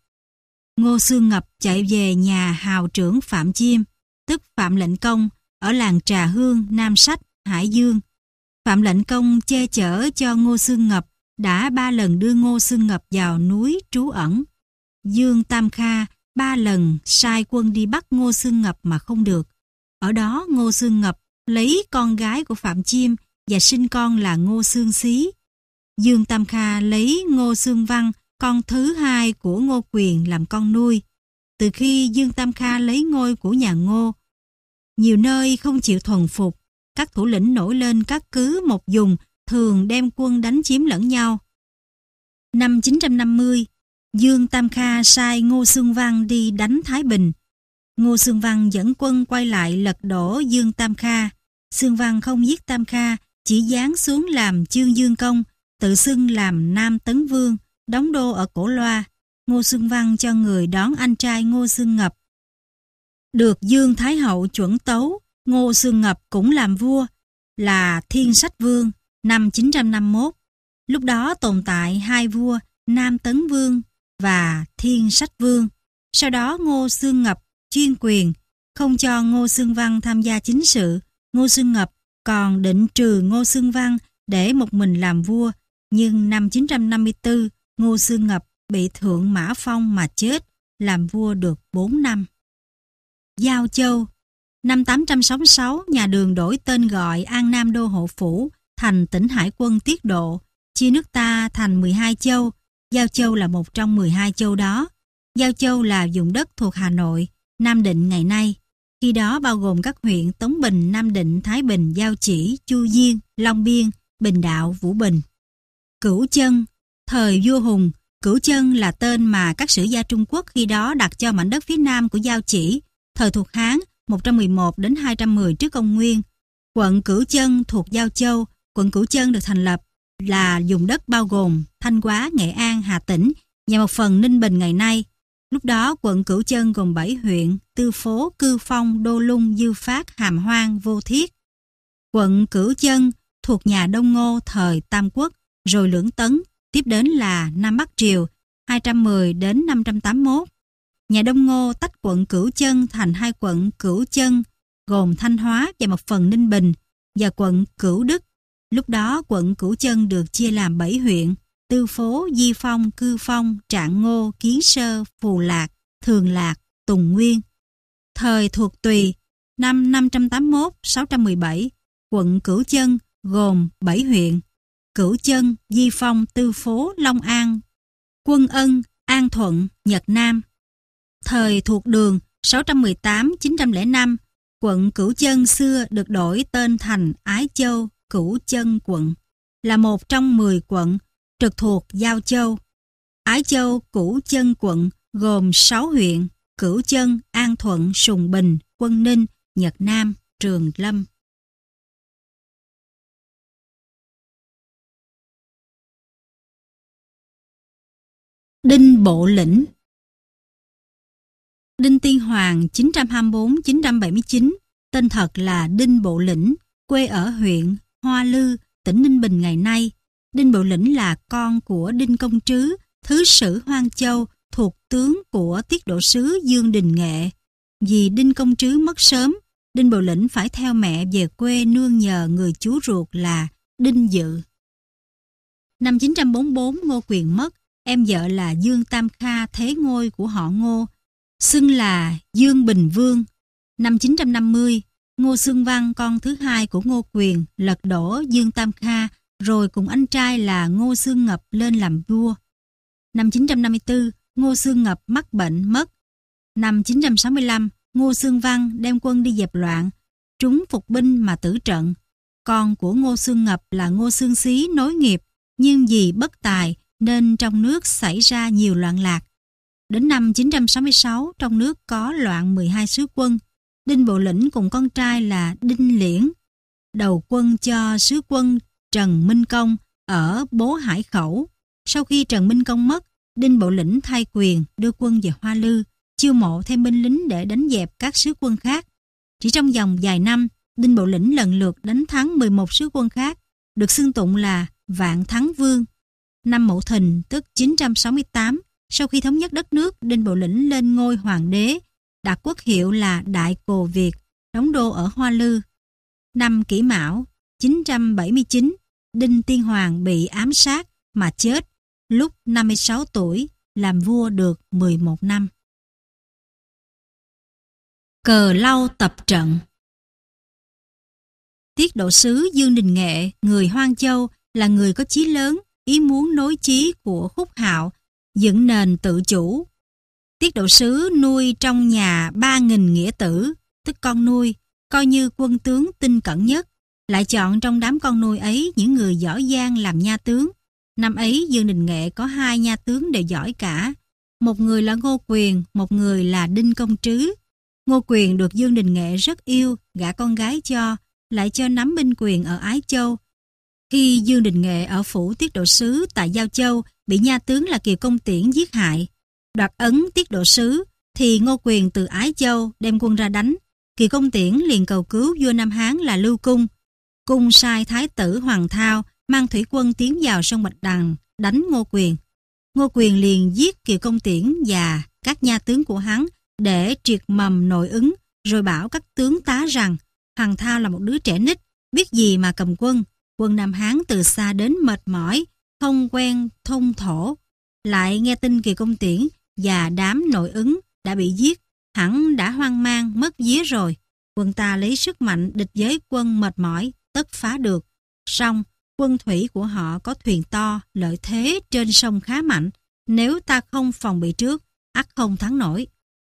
Ngô Sương Ngập chạy về nhà hào trưởng Phạm Chiêm tức Phạm Lệnh Công, ở làng Trà Hương, Nam Sách, Hải Dương. Phạm Lệnh Công che chở cho Ngô Xương Ngập đã ba lần đưa Ngô Xương Ngập vào núi trú ẩn. Dương Tam Kha ba lần sai quân đi bắt Ngô Xương Ngập mà không được. Ở đó Ngô Xương Ngập lấy con gái của Phạm Chiêm và sinh con là Ngô Xương Xí. Dương Tam Kha lấy Ngô Xương Văn, con thứ hai của Ngô Quyền làm con nuôi. Từ khi Dương Tam Kha lấy ngôi của nhà Ngô, nhiều nơi không chịu thuần phục, các thủ lĩnh nổi lên các cứ một dùng thường đem quân đánh chiếm lẫn nhau. Năm 950, Dương Tam Kha sai Ngô Xương Văn đi đánh Thái Bình. Ngô Xương Văn dẫn quân quay lại lật đổ Dương Tam Kha. Xương Văn không giết Tam Kha, chỉ dán xuống làm trương Dương Công, tự xưng làm Nam Tấn Vương, đóng đô ở Cổ Loa. Ngô Xương Văn cho người đón anh trai Ngô Xương Ngập được Dương Thái Hậu chuẩn tấu, Ngô Sương Ngập cũng làm vua, là Thiên Sách Vương năm 951. Lúc đó tồn tại hai vua Nam Tấn Vương và Thiên Sách Vương. Sau đó Ngô Sương Ngập chuyên quyền, không cho Ngô Sương Văn tham gia chính sự. Ngô Sương Ngập còn định trừ Ngô Sương Văn để một mình làm vua. Nhưng năm 954, Ngô Sương Ngập bị Thượng Mã Phong mà chết, làm vua được 4 năm. Giao Châu. Năm 866, nhà đường đổi tên gọi An Nam Đô Hộ Phủ thành tỉnh Hải quân Tiết Độ, chia nước ta thành 12 châu. Giao Châu là một trong 12 châu đó. Giao Châu là vùng đất thuộc Hà Nội, Nam Định ngày nay. Khi đó bao gồm các huyện Tống Bình, Nam Định, Thái Bình, Giao Chỉ, Chu Diên, Long Biên, Bình Đạo, Vũ Bình. Cửu Chân Thời vua Hùng, Cửu Chân là tên mà các sử gia Trung Quốc khi đó đặt cho mảnh đất phía nam của Giao Chỉ thời thuộc Hán 111 đến 210 trước công nguyên. Quận Cửu Chân thuộc Giao Châu, quận Cửu Chân được thành lập là dùng đất bao gồm Thanh Hóa, Nghệ An, Hà Tĩnh và một phần Ninh Bình ngày nay. Lúc đó quận Cửu Chân gồm 7 huyện, Tư Phố, Cư Phong, Đô Lung, Dư Phát, Hàm Hoang, Vô Thiết. Quận Cửu Chân thuộc nhà Đông Ngô thời Tam Quốc, rồi Lưỡng Tấn, tiếp đến là Nam Bắc Triều 210 đến 581 nhà Đông Ngô tách quận Cửu Chân thành hai quận Cửu Chân gồm Thanh Hóa và một phần Ninh Bình và quận Cửu Đức. Lúc đó quận Cửu Chân được chia làm 7 huyện, Tư Phố, Di Phong, Cư Phong, Trạng Ngô, Kiến Sơ, Phù Lạc, Thường Lạc, Tùng Nguyên. Thời thuộc Tùy, năm 581-617, quận Cửu Chân gồm 7 huyện, Cửu Chân, Di Phong, Tư Phố, Long An, Quân Ân, An Thuận, Nhật Nam. Thời thuộc đường 618-905, quận Cửu Chân xưa được đổi tên thành Ái Châu, Cửu Chân quận, là một trong 10 quận trực thuộc Giao Châu. Ái Châu, Cửu Chân quận gồm 6 huyện, Cửu Chân, An Thuận,
Sùng Bình, Quân Ninh, Nhật Nam, Trường Lâm. Đinh Bộ Lĩnh Đinh Tiên Hoàng 924-979, tên thật là Đinh Bộ Lĩnh, quê ở huyện
Hoa Lư, tỉnh Ninh Bình ngày nay. Đinh Bộ Lĩnh là con của Đinh Công Trứ, thứ sử Hoang Châu, thuộc tướng của tiết độ sứ Dương Đình Nghệ. Vì Đinh Công Trứ mất sớm, Đinh Bộ Lĩnh phải theo mẹ về quê nương nhờ người chú ruột là Đinh Dự. Năm 944 Ngô Quyền mất, em vợ là Dương Tam Kha thế ngôi của họ Ngô xưng là Dương Bình Vương. Năm 950, Ngô Xương Văn, con thứ hai của Ngô Quyền, lật đổ Dương Tam Kha, rồi cùng anh trai là Ngô Xương Ngập lên làm vua. Năm 954, Ngô Xương Ngập mắc bệnh mất. Năm 965, Ngô Xương Văn đem quân đi dẹp loạn, trúng phục binh mà tử trận. Con của Ngô Xương Ngập là Ngô Xương Xí nối nghiệp, nhưng vì bất tài nên trong nước xảy ra nhiều loạn lạc. Đến năm 966, trong nước có loạn 12 sứ quân. Đinh Bộ Lĩnh cùng con trai là Đinh Liễn, đầu quân cho sứ quân Trần Minh Công ở Bố Hải Khẩu. Sau khi Trần Minh Công mất, Đinh Bộ Lĩnh thay quyền đưa quân về Hoa Lư, chiêu mộ thêm binh lính để đánh dẹp các sứ quân khác. Chỉ trong vòng vài năm, Đinh Bộ Lĩnh lần lượt đánh thắng 11 sứ quân khác, được xưng tụng là Vạn Thắng Vương. Năm Mậu Thìn, tức 968, sau khi thống nhất đất nước, Đinh Bộ Lĩnh lên ngôi hoàng đế, đặt quốc hiệu là Đại Cồ Việt, đóng đô ở Hoa Lư. Năm Kỷ Mão, 979, Đinh Tiên Hoàng bị ám sát mà chết lúc
56 tuổi, làm vua được 11 năm. Cờ lau tập trận Tiết độ sứ Dương
Đình Nghệ, người Hoang Châu, là người có chí lớn, ý muốn nối chí của Khúc Hạo dựng nền tự chủ. Tiết độ sứ nuôi trong nhà 3.000 nghĩa tử, tức con nuôi, coi như quân tướng tinh cẩn nhất, lại chọn trong đám con nuôi ấy những người giỏi giang làm nha tướng. Năm ấy Dương Đình Nghệ có hai nha tướng đều giỏi cả, một người là Ngô Quyền, một người là Đinh Công Trứ. Ngô Quyền được Dương Đình Nghệ rất yêu, gả con gái cho, lại cho nắm binh quyền ở Ái Châu. Khi Dương Đình Nghệ ở phủ tiết độ sứ tại Giao Châu bị nha tướng là Kiều Công Tiễn giết hại. Đoạt ấn tiết độ sứ, thì Ngô Quyền từ Ái Châu đem quân ra đánh. Kiều Công Tiễn liền cầu cứu vua Nam Hán là Lưu Cung. Cung sai Thái tử Hoàng Thao mang thủy quân tiến vào sông Bạch Đằng, đánh Ngô Quyền. Ngô Quyền liền giết Kiều Công Tiễn và các nha tướng của hắn để triệt mầm nội ứng, rồi bảo các tướng tá rằng Hoàng Thao là một đứa trẻ nít, biết gì mà cầm quân. Quân Nam Hán từ xa đến mệt mỏi, thông quen thông thổ, lại nghe tin kỳ công tiễn và đám nội ứng đã bị giết, hẳn đã hoang mang mất vía rồi. Quân ta lấy sức mạnh địch giới quân mệt mỏi, tất phá được. Song, quân thủy của họ có thuyền to, lợi thế trên sông khá mạnh. Nếu ta không phòng bị trước, ắt không thắng nổi.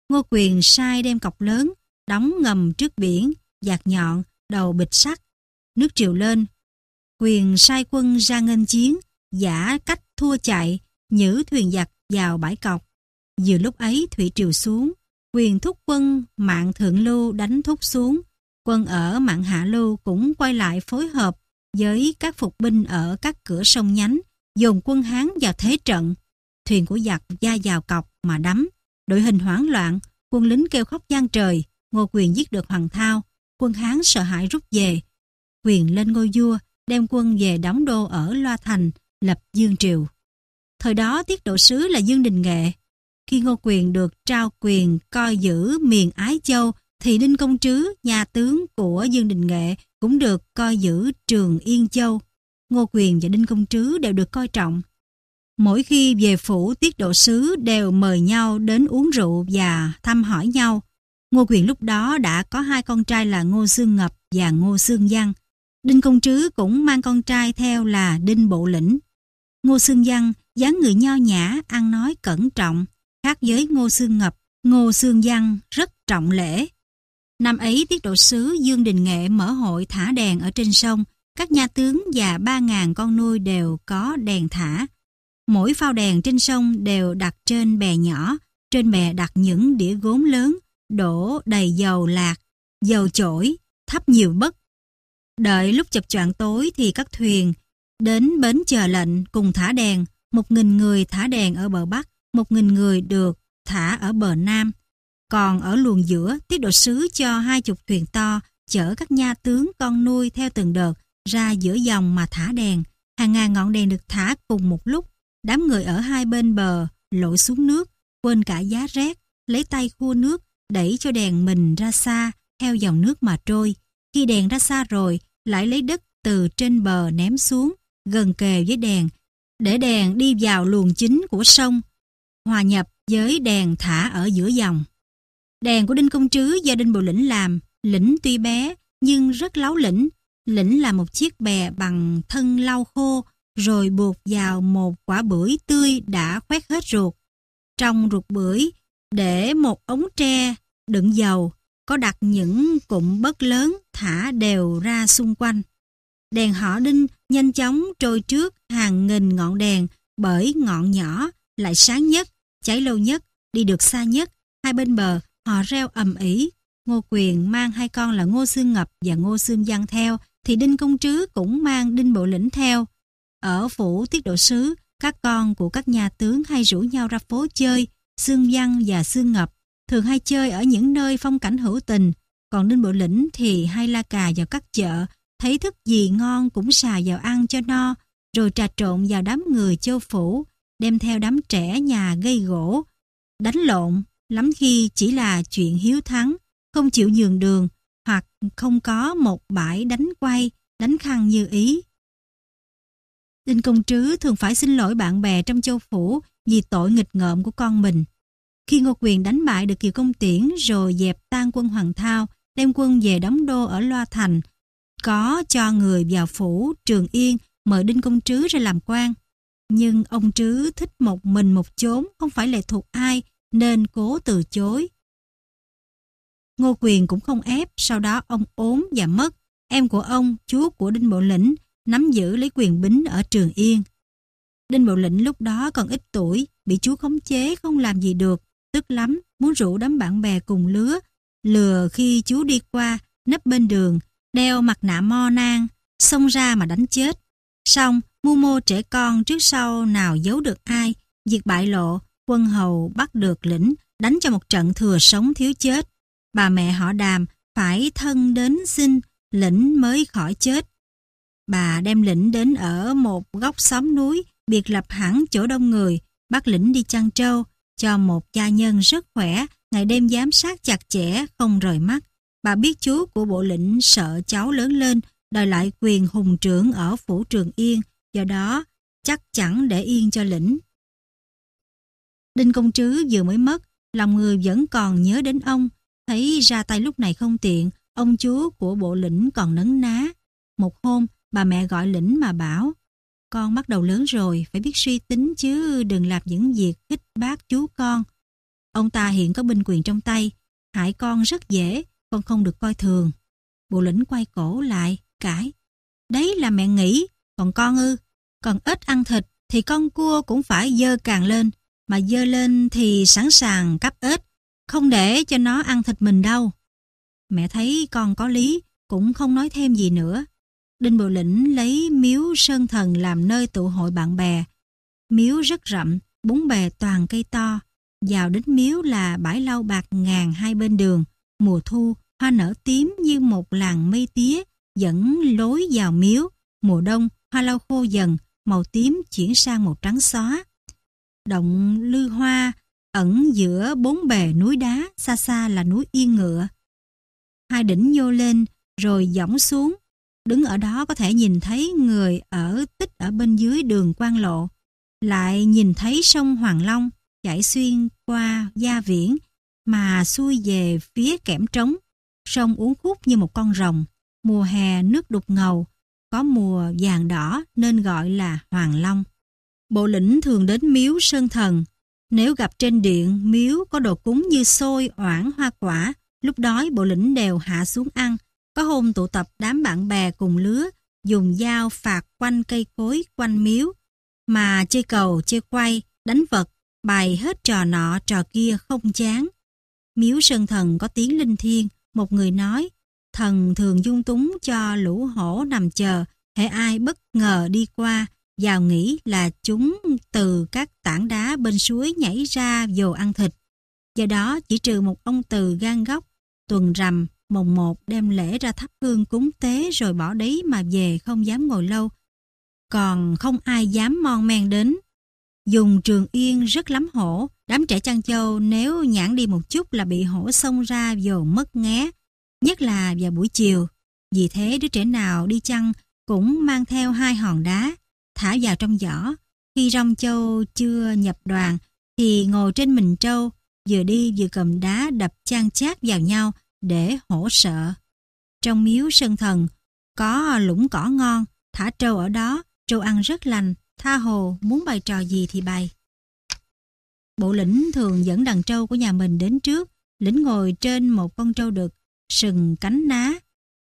Ngô Quyền sai đem cọc lớn, đóng ngầm trước biển, giạt nhọn, đầu bịch sắt. Nước triều lên, Quyền sai quân ra nghênh chiến, giả cách thua chạy, nhử thuyền giặc vào bãi cọc. Vừa lúc ấy thủy triều xuống, quyền thúc quân mạng thượng lưu đánh thúc xuống, quân ở mạng hạ lưu cũng quay lại phối hợp với các phục binh ở các cửa sông nhánh, dồn quân Hán vào thế trận. Thuyền của giặc da vào cọc mà đắm, đội hình hoảng loạn, quân lính kêu khóc gian trời, Ngô Quyền giết được Hoàng Thao, quân Hán sợ hãi rút về. Quyền lên ngôi vua, đem quân về đóng đô ở Loa Thành, lập Dương Triều. Thời đó tiết độ sứ là Dương Đình Nghệ. Khi Ngô Quyền được trao quyền coi giữ miền Ái Châu thì đinh Công Trứ, nhà tướng của Dương Đình Nghệ cũng được coi giữ Trường Yên Châu. Ngô Quyền và Đinh Công Trứ đều được coi trọng. Mỗi khi về phủ tiết độ sứ đều mời nhau đến uống rượu và thăm hỏi nhau. Ngô Quyền lúc đó đã có hai con trai là Ngô Sương Ngập và Ngô Sương Văn. Đinh Công Trứ cũng mang con trai theo là Đinh Bộ Lĩnh. Ngô Xương Văn, dáng người nho nhã, ăn nói cẩn trọng, khác với Ngô Xương Ngập, Ngô Xương Văn rất trọng lễ. Năm ấy tiết độ sứ Dương Đình Nghệ mở hội thả đèn ở trên sông, các nhà tướng và ba ngàn con nuôi đều có đèn thả. Mỗi phao đèn trên sông đều đặt trên bè nhỏ, trên bè đặt những đĩa gốm lớn, đổ đầy dầu lạc, dầu chổi, thắp nhiều bất. Đợi lúc chập choạng tối thì các thuyền Đến bến chờ lệnh cùng thả đèn, 1.000 người thả đèn ở bờ Bắc, 1.000 người được thả ở bờ Nam. Còn ở luồng giữa, tiết độ sứ cho hai chục thuyền to chở các nha tướng con nuôi theo từng đợt ra giữa dòng mà thả đèn. Hàng ngàn ngọn đèn được thả cùng một lúc. Đám người ở hai bên bờ lội xuống nước, quên cả giá rét, lấy tay khua nước, đẩy cho đèn mình ra xa, theo dòng nước mà trôi. Khi đèn ra xa rồi, lại lấy đất từ trên bờ ném xuống, gần kề với đèn, để đèn đi vào luồng chính của sông, hòa nhập với đèn thả ở giữa dòng. Đèn của Đinh Công Trứ do Đinh Bộ Lĩnh làm, lĩnh tuy bé nhưng rất láo lĩnh. Lĩnh là một chiếc bè bằng thân lau khô rồi buộc vào một quả bưởi tươi đã khoét hết ruột. Trong ruột bưởi để một ống tre đựng dầu có đặt những cụm bớt lớn thả đều ra xung quanh. Đèn họ đinh nhanh chóng trôi trước hàng nghìn ngọn đèn bởi ngọn nhỏ lại sáng nhất, cháy lâu nhất, đi được xa nhất. Hai bên bờ, họ reo ầm ĩ. Ngô Quyền mang hai con là Ngô Xương Ngập và Ngô Xương Giang theo, thì Đinh Công Trứ cũng mang Đinh Bộ Lĩnh theo. Ở phủ tiết độ sứ, các con của các nhà tướng hay rủ nhau ra phố chơi, Xương Giang và Xương Ngập thường hay chơi ở những nơi phong cảnh hữu tình, còn Đinh Bộ Lĩnh thì hay la cà vào các chợ thấy thức gì ngon cũng xào vào ăn cho no, rồi trà trộn vào đám người châu phủ, đem theo đám trẻ nhà gây gỗ. Đánh lộn, lắm khi chỉ là chuyện hiếu thắng, không chịu nhường đường, hoặc không có một bãi đánh quay, đánh khăn như ý. Đinh Công Trứ thường phải xin lỗi bạn bè trong châu phủ vì tội nghịch ngợm của con mình. Khi Ngô Quyền đánh bại được Kiều Công Tiễn rồi dẹp tan quân Hoàng Thao, đem quân về đóng đô ở Loa Thành, có cho người vào phủ Trường Yên mời Đinh Công Trứ ra làm quan. Nhưng ông Trứ thích một mình một chốn, không phải lệ thuộc ai, nên cố từ chối. Ngô Quyền cũng không ép, sau đó ông ốm và mất. Em của ông, chúa của Đinh Bộ Lĩnh, nắm giữ lấy quyền bính ở Trường Yên. Đinh Bộ Lĩnh lúc đó còn ít tuổi, bị chúa khống chế không làm gì được, tức lắm, muốn rủ đám bạn bè cùng lứa, lừa khi chúa đi qua, nấp bên đường, đeo mặt nạ mo nang, xông ra mà đánh chết. Xong, mưu mô trẻ con trước sau nào giấu được ai, diệt bại lộ, quân hầu bắt được lĩnh, đánh cho một trận thừa sống thiếu chết. Bà mẹ họ đàm phải thân đến xin, lĩnh mới khỏi chết. Bà đem lĩnh đến ở một góc xóm núi, biệt lập hẳn chỗ đông người, bắt lĩnh đi chăn trâu, cho một gia nhân rất khỏe, ngày đêm giám sát chặt chẽ, không rời mắt. Bà biết chú của bộ lĩnh sợ cháu lớn lên, đòi lại quyền hùng trưởng ở phủ trường Yên, do đó chắc chẳng để yên cho lĩnh. Đinh Công Trứ vừa mới mất, lòng người vẫn còn nhớ đến ông, thấy ra tay lúc này không tiện, ông chú của bộ lĩnh còn nấn ná. Một hôm, bà mẹ gọi lĩnh mà bảo, con bắt đầu lớn rồi, phải biết suy tính chứ đừng làm những việc khích bác chú con. Ông ta hiện có binh quyền trong tay, hại con rất dễ, con không được coi thường. Bộ lĩnh quay cổ lại, cãi. Đấy là mẹ nghĩ, còn con ư, còn ít ăn thịt thì con cua cũng phải dơ càng lên, mà dơ lên thì sẵn sàng cắp ếch, không để cho nó ăn thịt mình đâu. Mẹ thấy con có lý, cũng không nói thêm gì nữa. Đinh Bộ Lĩnh lấy miếu sơn thần làm nơi tụ hội bạn bè. Miếu rất rậm, bốn bề toàn cây to. Vào đến miếu là bãi lau bạc ngàn hai bên đường. Mùa thu, hoa nở tím như một làng mây tía dẫn lối vào miếu. Mùa đông, hoa lau khô dần, màu tím chuyển sang màu trắng xóa. Động lư hoa ẩn giữa bốn bề núi đá, xa xa là núi yên ngựa. Hai đỉnh nhô lên, rồi dõng xuống. Đứng ở đó có thể nhìn thấy người ở tích ở bên dưới đường quan lộ. Lại nhìn thấy sông Hoàng Long chảy xuyên qua Gia Viễn mà xuôi về phía kẽm trống sông uống khúc như một con rồng, mùa hè nước đục ngầu, có mùa vàng đỏ nên gọi là Hoàng Long. Bộ lĩnh thường đến miếu sơn thần, nếu gặp trên điện miếu có đồ cúng như xôi, oảng, hoa quả, lúc đói bộ lĩnh đều hạ xuống ăn, có hôm tụ tập đám bạn bè cùng lứa, dùng dao phạt quanh cây cối quanh miếu, mà chơi cầu, chơi quay, đánh vật, bày hết trò nọ trò kia không chán. Miếu sơn thần có tiếng linh thiêng, một người nói, thần thường dung túng cho lũ hổ nằm chờ, hệ ai bất ngờ đi qua, vào nghĩ là chúng từ các tảng đá bên suối nhảy ra vồ ăn thịt. Do đó chỉ trừ một ông từ gan góc, tuần rằm, mồng một đem lễ ra thắp hương cúng tế rồi bỏ đấy mà về không dám ngồi lâu. Còn không ai dám mon men đến. Dùng trường yên rất lắm hổ, Đám trẻ chăn châu nếu nhãn đi một chút là bị hổ xông ra dồ mất ngé nhất là vào buổi chiều. Vì thế đứa trẻ nào đi chăn cũng mang theo hai hòn đá, thả vào trong giỏ. Khi rong châu chưa nhập đoàn thì ngồi trên mình trâu, vừa đi vừa cầm đá đập chan chát vào nhau để hỗ sợ. Trong miếu sơn thần có lũng cỏ ngon, thả trâu ở đó, trâu ăn rất lành, tha hồ muốn bày trò gì thì bày. Bộ lĩnh thường dẫn đàn trâu của nhà mình đến trước, lĩnh ngồi trên một con trâu đực, sừng cánh ná,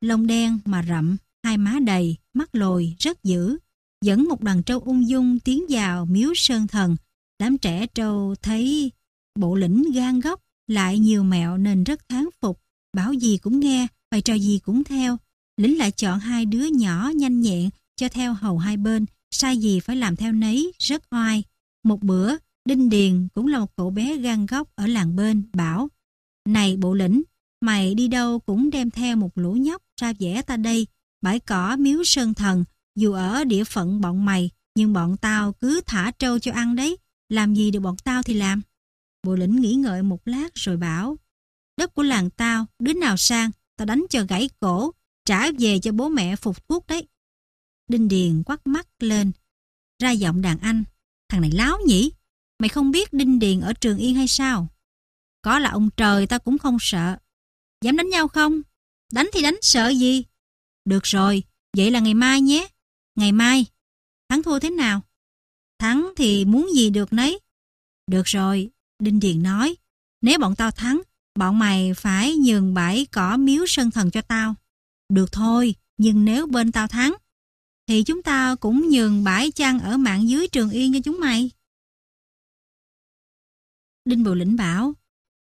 lông đen mà rậm, hai má đầy, mắt lồi, rất dữ. Dẫn một đàn trâu ung dung tiến vào miếu sơn thần, đám trẻ trâu thấy bộ lĩnh gan góc, lại nhiều mẹo nên rất thán phục, bảo gì cũng nghe, bày trò gì cũng theo. Lĩnh lại chọn hai đứa nhỏ nhanh nhẹn, cho theo hầu hai bên, sai gì phải làm theo nấy, rất oai. Một bữa, Đinh Điền cũng là một cậu bé gan góc ở làng bên, bảo Này bộ lĩnh, mày đi đâu cũng đem theo một lũ nhóc ra vẽ ta đây, bãi cỏ miếu sơn thần, dù ở địa phận bọn mày, nhưng bọn tao cứ thả trâu cho ăn đấy, làm gì được bọn tao thì làm. Bộ lĩnh nghĩ ngợi một lát rồi bảo Đất của làng tao, đứa nào sang, tao đánh cho gãy cổ, trả về cho bố mẹ phục thuốc đấy. Đinh Điền quắt mắt lên, ra giọng đàn anh. Thằng này láo nhỉ? Mày không biết Đinh Điền ở Trường Yên hay sao? Có là ông trời ta cũng không sợ. Dám đánh nhau không? Đánh thì đánh sợ gì? Được rồi, vậy là ngày mai nhé. Ngày mai, thắng thua thế nào? Thắng thì muốn gì được nấy. Được rồi, Đinh Điền nói. Nếu bọn tao thắng, bọn mày phải nhường bãi cỏ miếu sơn thần cho tao. Được thôi, nhưng nếu bên tao thắng, thì chúng ta cũng nhường bãi chăn ở mạng dưới trường yên cho chúng mày. Đinh Bù Lĩnh bảo.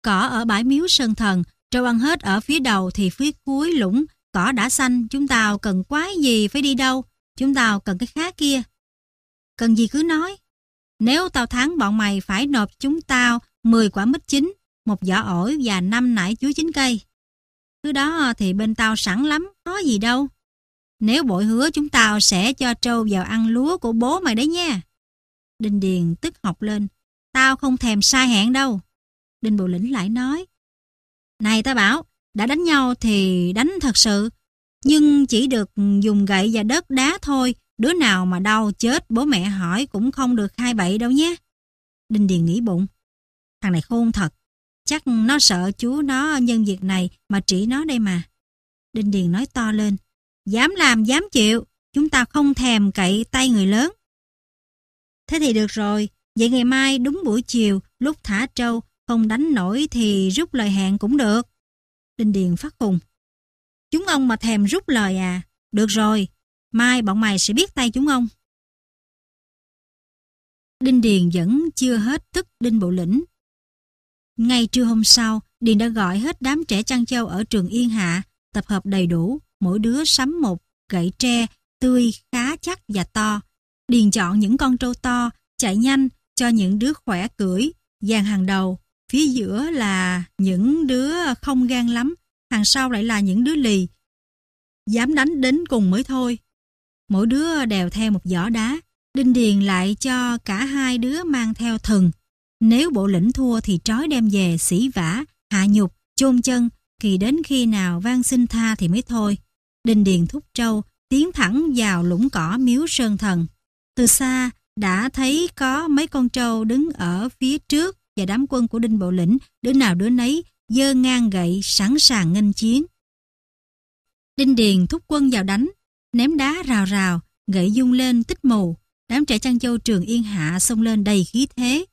Cỏ ở bãi miếu sơn thần, trâu ăn hết ở phía đầu thì phía cuối lũng, cỏ đã xanh, chúng tao cần quái gì phải đi đâu, chúng tao cần cái khác kia. Cần gì cứ nói. Nếu tao thắng bọn mày phải nộp chúng tao 10 quả mít chín, một giỏ ổi và năm nải chuối chín cây. Thứ đó thì bên tao sẵn lắm, có gì đâu. Nếu bội hứa chúng tao sẽ cho trâu vào ăn lúa của bố mày đấy nha. Đinh Điền tức học lên. Tao không thèm sai hẹn đâu. Đinh Bộ Lĩnh lại nói. Này ta bảo, đã đánh nhau thì đánh thật sự. Nhưng chỉ được dùng gậy và đất đá thôi. Đứa nào mà đau chết bố mẹ hỏi cũng không được hai bậy đâu nhé. Đinh Điền nghĩ bụng. Thằng này khôn thật. Chắc nó sợ chú nó nhân việc này mà trị nó đây mà. Đinh Điền nói to lên. Dám làm dám chịu. Chúng ta không thèm cậy tay người lớn. Thế thì được rồi. Vậy ngày mai đúng buổi chiều, lúc thả trâu, không đánh nổi thì rút lời hẹn cũng được.
Đinh Điền phát khùng. Chúng ông mà thèm rút lời à? Được rồi, mai bọn mày sẽ biết tay chúng ông. Đinh Điền vẫn chưa hết tức Đinh Bộ Lĩnh. Ngay trưa hôm sau, Điền đã gọi hết đám trẻ chăn
châu ở trường Yên Hạ, tập hợp đầy đủ, mỗi đứa sắm một gậy tre, tươi, khá chắc và to. Điền chọn những con trâu to, chạy nhanh, cho những đứa khỏe cưỡi, dàn hàng đầu, phía giữa là những đứa không gan lắm, hàng sau lại là những đứa lì. Dám đánh đến cùng mới thôi. Mỗi đứa đèo theo một giỏ đá, Đinh Điền lại cho cả hai đứa mang theo thần. Nếu bộ lĩnh thua thì trói đem về xỉ vả, hạ nhục, chôn chân, kỳ đến khi nào van xin tha thì mới thôi. Đinh Điền thúc trâu, tiến thẳng vào lũng cỏ miếu sơn thần. Từ xa, đã thấy có mấy con trâu đứng ở phía trước và đám quân của Đinh Bộ Lĩnh, đứa nào đứa nấy, dơ ngang gậy sẵn sàng nghênh chiến. Đinh Điền thúc quân vào đánh, ném đá rào rào, gậy dung lên tích mù, đám trẻ Trăng Châu Trường Yên Hạ xông lên đầy khí thế.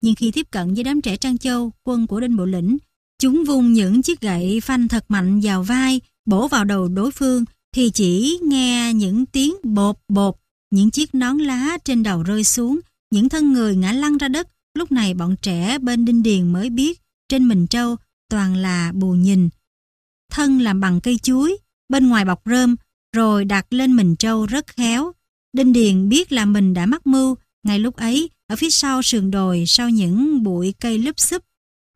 Nhưng khi tiếp cận với đám trẻ Trăng Châu, quân của Đinh Bộ Lĩnh, chúng vung những chiếc gậy phanh thật mạnh vào vai, bổ vào đầu đối phương, thì chỉ nghe những tiếng bột bột những chiếc nón lá trên đầu rơi xuống, những thân người ngã lăn ra đất. Lúc này bọn trẻ bên đinh điền mới biết trên mình trâu toàn là bù nhìn. Thân làm bằng cây chuối, bên ngoài bọc rơm, rồi đặt lên mình trâu rất khéo. Đinh Điền biết là mình đã mắc mưu, ngay lúc ấy, ở phía sau sườn đồi sau những bụi cây lấp xúp,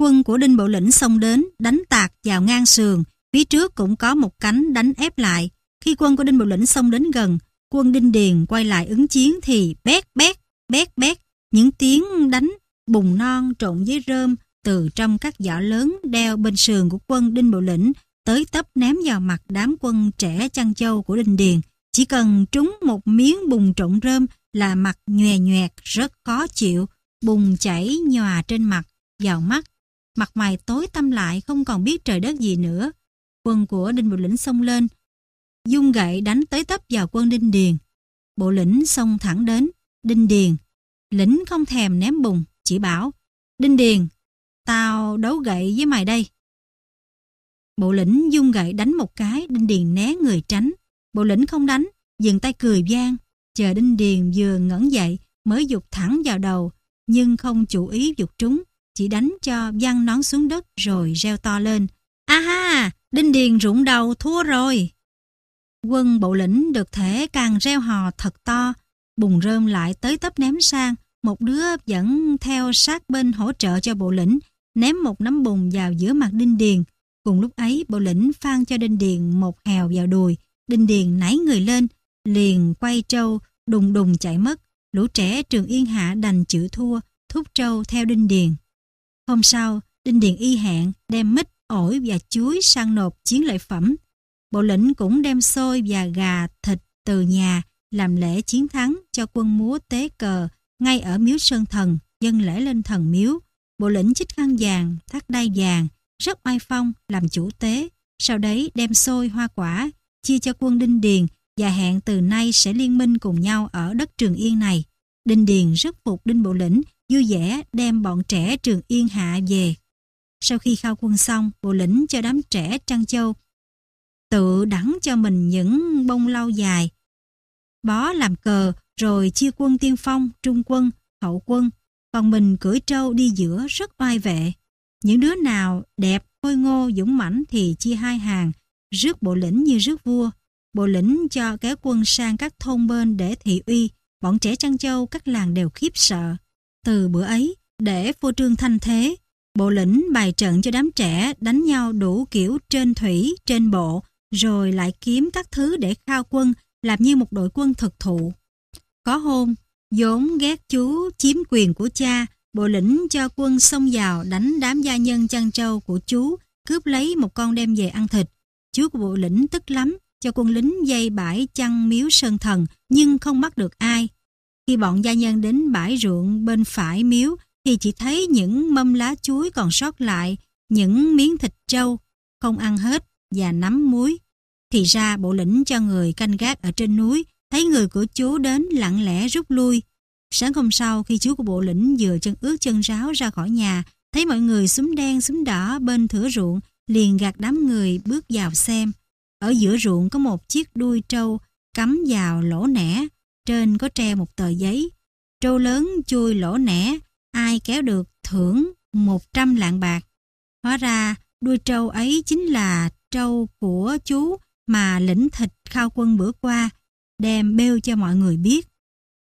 quân của Đinh Bộ Lĩnh xông đến, đánh tạc vào ngang sườn, phía trước cũng có một cánh đánh ép lại. Khi quân của Đinh Bộ Lĩnh xông đến gần, quân Đinh Điền quay lại ứng chiến thì bét bét, bét bét, những tiếng đánh bùng non trộn với rơm từ trong các giỏ lớn đeo bên sườn của quân Đinh Bộ Lĩnh tới tấp ném vào mặt đám quân trẻ chăn châu của Đinh Điền. Chỉ cần trúng một miếng bùng trộn rơm là mặt nhòe nhoẹt rất khó chịu, bùng chảy nhòa trên mặt, vào mắt. Mặt mày tối tăm lại không còn biết trời đất gì nữa. Quân của Đinh Bộ Lĩnh xông lên, dung gậy đánh tới tấp vào quân Đinh Điền. Bộ lĩnh xông thẳng đến, Đinh Điền. Lĩnh không thèm ném bùng, chỉ bảo, Đinh Điền, tao đấu gậy với mày đây. Bộ lĩnh dung gậy đánh một cái, Đinh Điền né người tránh. Bộ lĩnh không đánh, dừng tay cười vang, chờ Đinh Điền vừa ngẩng dậy mới dục thẳng vào đầu, nhưng không chủ ý dục trúng, chỉ đánh cho văng nón xuống đất rồi reo to lên. A ha, Đinh Điền rụng đầu thua rồi. Quân bộ lĩnh được thể càng reo hò thật to, bùng rơm lại tới tấp ném sang, một đứa dẫn theo sát bên hỗ trợ cho bộ lĩnh, ném một nắm bùn vào giữa mặt Đinh Điền. Cùng lúc ấy, bộ lĩnh phan cho Đinh Điền một hèo vào đùi, Đinh Điền nảy người lên, liền quay trâu, đùng đùng chạy mất. Lũ trẻ Trường Yên Hạ đành chịu thua, thúc trâu theo Đinh Điền. Hôm sau, Đinh Điền y hẹn đem mít, ổi và chuối sang nộp chiến lợi phẩm Bộ lĩnh cũng đem xôi và gà, thịt từ nhà làm lễ chiến thắng cho quân múa tế cờ ngay ở miếu Sơn Thần, dân lễ lên thần miếu. Bộ lĩnh chích khăn vàng, thắt đai vàng, rất oai phong làm chủ tế. Sau đấy đem xôi hoa quả, chia cho quân Đinh Điền và hẹn từ nay sẽ liên minh cùng nhau ở đất Trường Yên này. Đinh Điền rất phục Đinh Bộ Lĩnh, vui vẻ đem bọn trẻ Trường Yên hạ về. Sau khi khao quân xong, Bộ Lĩnh cho đám trẻ Trăng Châu tự đắng cho mình những bông lau dài. Bó làm cờ rồi chia quân tiên phong, trung quân, hậu quân, còn mình cưỡi trâu đi giữa rất oai vệ. Những đứa nào đẹp, khôi ngô, dũng mãnh thì chia hai hàng, rước bộ lĩnh như rước vua. Bộ lĩnh cho kéo quân sang các thôn bên để thị uy, bọn trẻ Trăng Châu các làng đều khiếp sợ. Từ bữa ấy, để phô trương thanh thế, bộ lĩnh bài trận cho đám trẻ đánh nhau đủ kiểu trên thủy, trên bộ, rồi lại kiếm các thứ để khao quân làm như một đội quân thực thụ. Có hôm, vốn ghét chú chiếm quyền của cha, bộ lĩnh cho quân xông vào đánh đám gia nhân chăn trâu của chú, cướp lấy một con đem về ăn thịt. Chú của bộ lĩnh tức lắm, cho quân lính dây bãi chăn miếu sơn thần, nhưng không bắt được ai. Khi bọn gia nhân đến bãi ruộng bên phải miếu, thì chỉ thấy những mâm lá chuối còn sót lại, những miếng thịt trâu, không ăn hết và nắm muối. Thì ra bộ lĩnh cho người canh gác ở trên núi, thấy người của chú đến lặng lẽ rút lui. Sáng hôm sau khi chú của bộ lĩnh vừa chân ướt chân ráo ra khỏi nhà, thấy mọi người súng đen súng đỏ bên thửa ruộng, liền gạt đám người bước vào xem. Ở giữa ruộng có một chiếc đuôi trâu cắm vào lỗ nẻ, trên có tre một tờ giấy. Trâu lớn chui lỗ nẻ, ai kéo được thưởng 100 lạng bạc. Hóa ra đuôi trâu ấy chính là trâu của chú mà lĩnh thịt khao quân bữa qua đem bêu cho mọi người biết.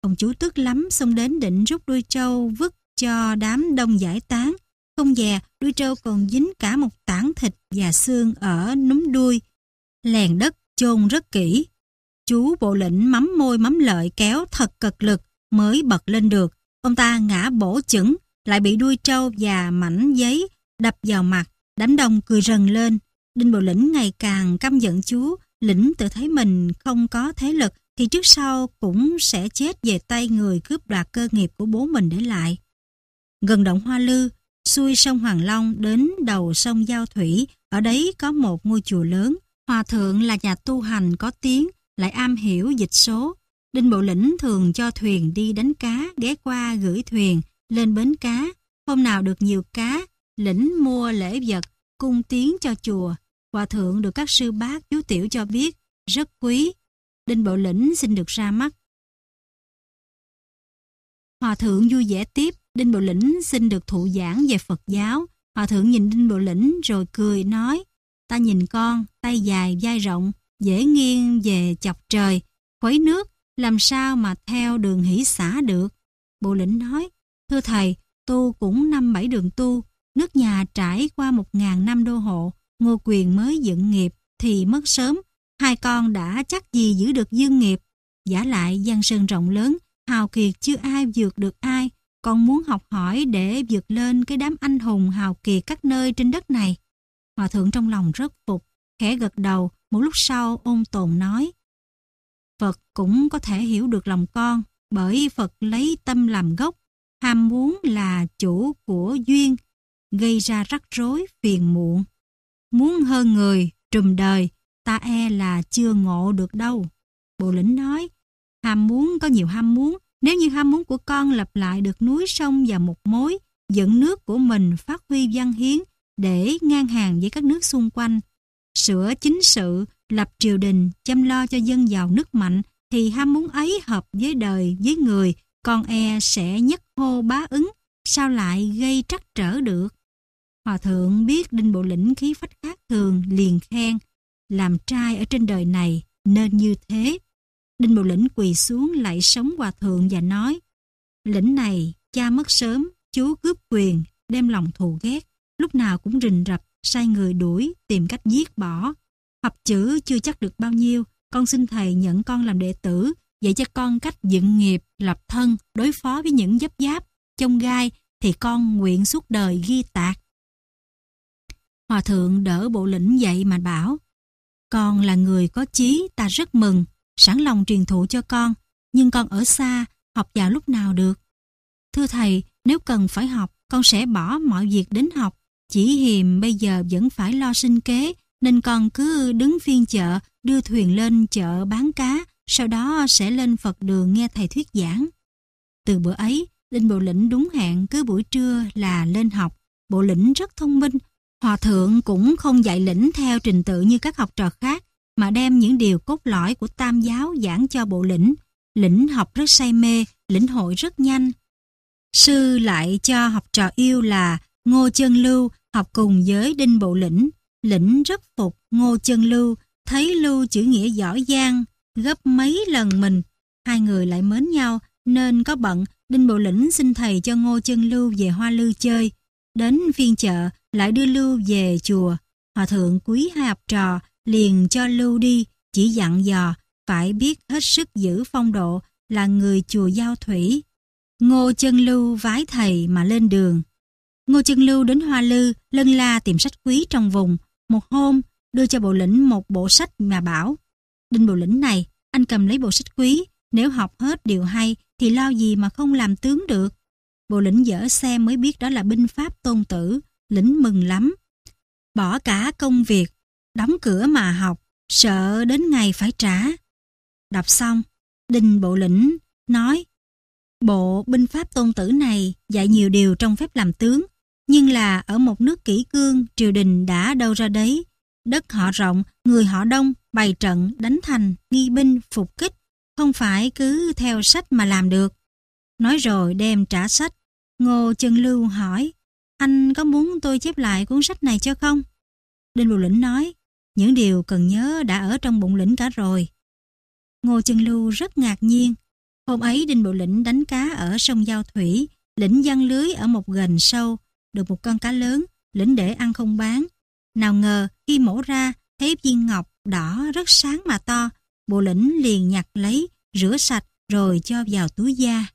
Ông chú tức lắm xông đến định rút đuôi trâu vứt cho đám đông giải tán. Không dè, đuôi trâu còn dính cả một tảng thịt và xương ở núm đuôi. Lèn đất chôn rất kỹ. Chú bộ lĩnh mắm môi mắm lợi kéo thật cực lực mới bật lên được. Ông ta ngã bổ chững, lại bị đuôi trâu và mảnh giấy đập vào mặt, đánh đông cười rần lên. Đinh Bộ Lĩnh ngày càng căm giận chúa Lĩnh tự thấy mình không có thế lực thì trước sau cũng sẽ chết về tay người cướp đoạt cơ nghiệp của bố mình để lại. Gần động Hoa Lư, xuôi sông Hoàng Long đến đầu sông Giao Thủy, ở đấy có một ngôi chùa lớn. Hòa thượng là nhà tu hành có tiếng, lại am hiểu dịch số. Đinh Bộ Lĩnh thường cho thuyền đi đánh cá, ghé qua gửi thuyền, lên bến cá. Hôm nào được nhiều cá, Lĩnh mua lễ vật, cung tiến cho chùa, Hòa thượng được các sư bác chú tiểu cho biết rất quý. Đinh Bộ Lĩnh xin được ra mắt. Hòa thượng vui vẻ tiếp, Đinh Bộ Lĩnh xin được thụ giảng về Phật giáo. Hòa thượng nhìn Đinh Bộ Lĩnh rồi cười nói, ta nhìn con, tay dài, vai rộng, dễ nghiêng về chọc trời, khuấy nước, làm sao mà theo đường hỷ xã được. Bộ lĩnh nói, thưa thầy, tu cũng năm bảy đường tu, nước nhà trải qua một ngàn năm đô hộ, Ngô Quyền mới dựng nghiệp thì mất sớm, hai con đã chắc gì giữ được dương nghiệp. Giả lại giang sơn rộng lớn, hào kiệt chưa ai vượt được ai, con muốn học hỏi để vượt lên cái đám anh hùng hào kiệt các nơi trên đất này. Hòa thượng trong lòng rất phục, khẽ gật đầu, một lúc sau ôn tồn nói. Phật cũng có thể hiểu được lòng con, bởi Phật lấy tâm làm gốc, ham muốn là chủ của duyên, gây ra rắc rối phiền muộn. Muốn hơn người, trùm đời, ta e là chưa ngộ được đâu. Bộ lĩnh nói, ham muốn có nhiều ham muốn, nếu như ham muốn của con lặp lại được núi sông và một mối, dẫn nước của mình phát huy văn hiến để ngang hàng với các nước xung quanh. Sửa chính sự, lập triều đình, chăm lo cho dân giàu nước mạnh, thì ham muốn ấy hợp với đời, với người, con e sẽ nhất hô bá ứng, sao lại gây trắc trở được. Hòa thượng biết Đinh Bộ Lĩnh khí phách khác thường liền khen, làm trai ở trên đời này nên như thế. Đinh Bộ Lĩnh quỳ xuống lại sống hòa thượng và nói, Lĩnh này, cha mất sớm, chú cướp quyền, đem lòng thù ghét, lúc nào cũng rình rập, sai người đuổi, tìm cách giết bỏ. Học chữ chưa chắc được bao nhiêu, con xin thầy nhận con làm đệ tử, dạy cho con cách dựng nghiệp, lập thân, đối phó với những dấp giáp, chông gai, thì con nguyện suốt đời ghi tạc Hòa thượng đỡ bộ lĩnh dậy mà bảo Con là người có chí ta rất mừng Sẵn lòng truyền thụ cho con Nhưng con ở xa Học vào lúc nào được Thưa thầy nếu cần phải học Con sẽ bỏ mọi việc đến học Chỉ hiềm bây giờ vẫn phải lo sinh kế Nên con cứ đứng phiên chợ Đưa thuyền lên chợ bán cá Sau đó sẽ lên Phật đường nghe thầy thuyết giảng Từ bữa ấy linh Bộ Lĩnh đúng hẹn cứ buổi trưa là lên học. Bộ Lĩnh rất thông minh, Hòa thượng cũng không dạy lĩnh theo trình tự như các học trò khác, mà đem những điều cốt lõi của tam giáo giảng cho bộ lĩnh. Lĩnh học rất say mê, lĩnh hội rất nhanh. Sư lại cho học trò yêu là Ngô Chân Lưu học cùng với Đinh Bộ Lĩnh. Lĩnh rất phục Ngô Chân Lưu, thấy Lưu chữ nghĩa giỏi giang, gấp mấy lần mình. Hai người lại mến nhau, nên có bận Đinh Bộ Lĩnh xin thầy cho Ngô Chân Lưu về Hoa Lư chơi. Đến phiên chợ, lại đưa Lưu về chùa. Hòa thượng quý hai học trò liền cho Lưu đi, chỉ dặn dò phải biết hết sức giữ phong độ là người chùa Giao Thủy. Ngô Chân Lưu vái thầy mà lên đường. Ngô Chân Lưu đến Hoa Lư, lân la tìm sách quý trong vùng. Một hôm, đưa cho bộ lĩnh một bộ sách mà bảo. Đinh bộ lĩnh này, anh cầm lấy bộ sách quý, nếu học hết điều hay thì lo gì mà không làm tướng được. Bộ lĩnh dở xe mới biết đó là binh pháp tôn tử, lĩnh mừng lắm. Bỏ cả công việc, đóng cửa mà học, sợ đến ngày phải trả. Đọc xong, đình Bộ Lĩnh nói Bộ binh pháp tôn tử này dạy nhiều điều trong phép làm tướng, nhưng là ở một nước kỷ cương triều đình đã đâu ra đấy. Đất họ rộng, người họ đông, bày trận, đánh thành, nghi binh, phục kích, không phải cứ theo sách mà làm được. Nói rồi đem trả sách, Ngô Chân Lưu hỏi anh có muốn tôi chép lại cuốn sách này cho không? Đinh Bộ Lĩnh nói, những điều cần nhớ đã ở trong bụng lĩnh cả rồi. Ngô Chân Lưu rất ngạc nhiên. Hôm ấy Đinh Bộ Lĩnh đánh cá ở sông Giao Thủy, lĩnh giăng lưới ở một gần sâu, được một con cá lớn, lĩnh để ăn không bán. Nào ngờ khi mổ ra, thấy viên ngọc đỏ rất sáng mà to, bộ lĩnh liền nhặt lấy, rửa sạch rồi cho vào túi da.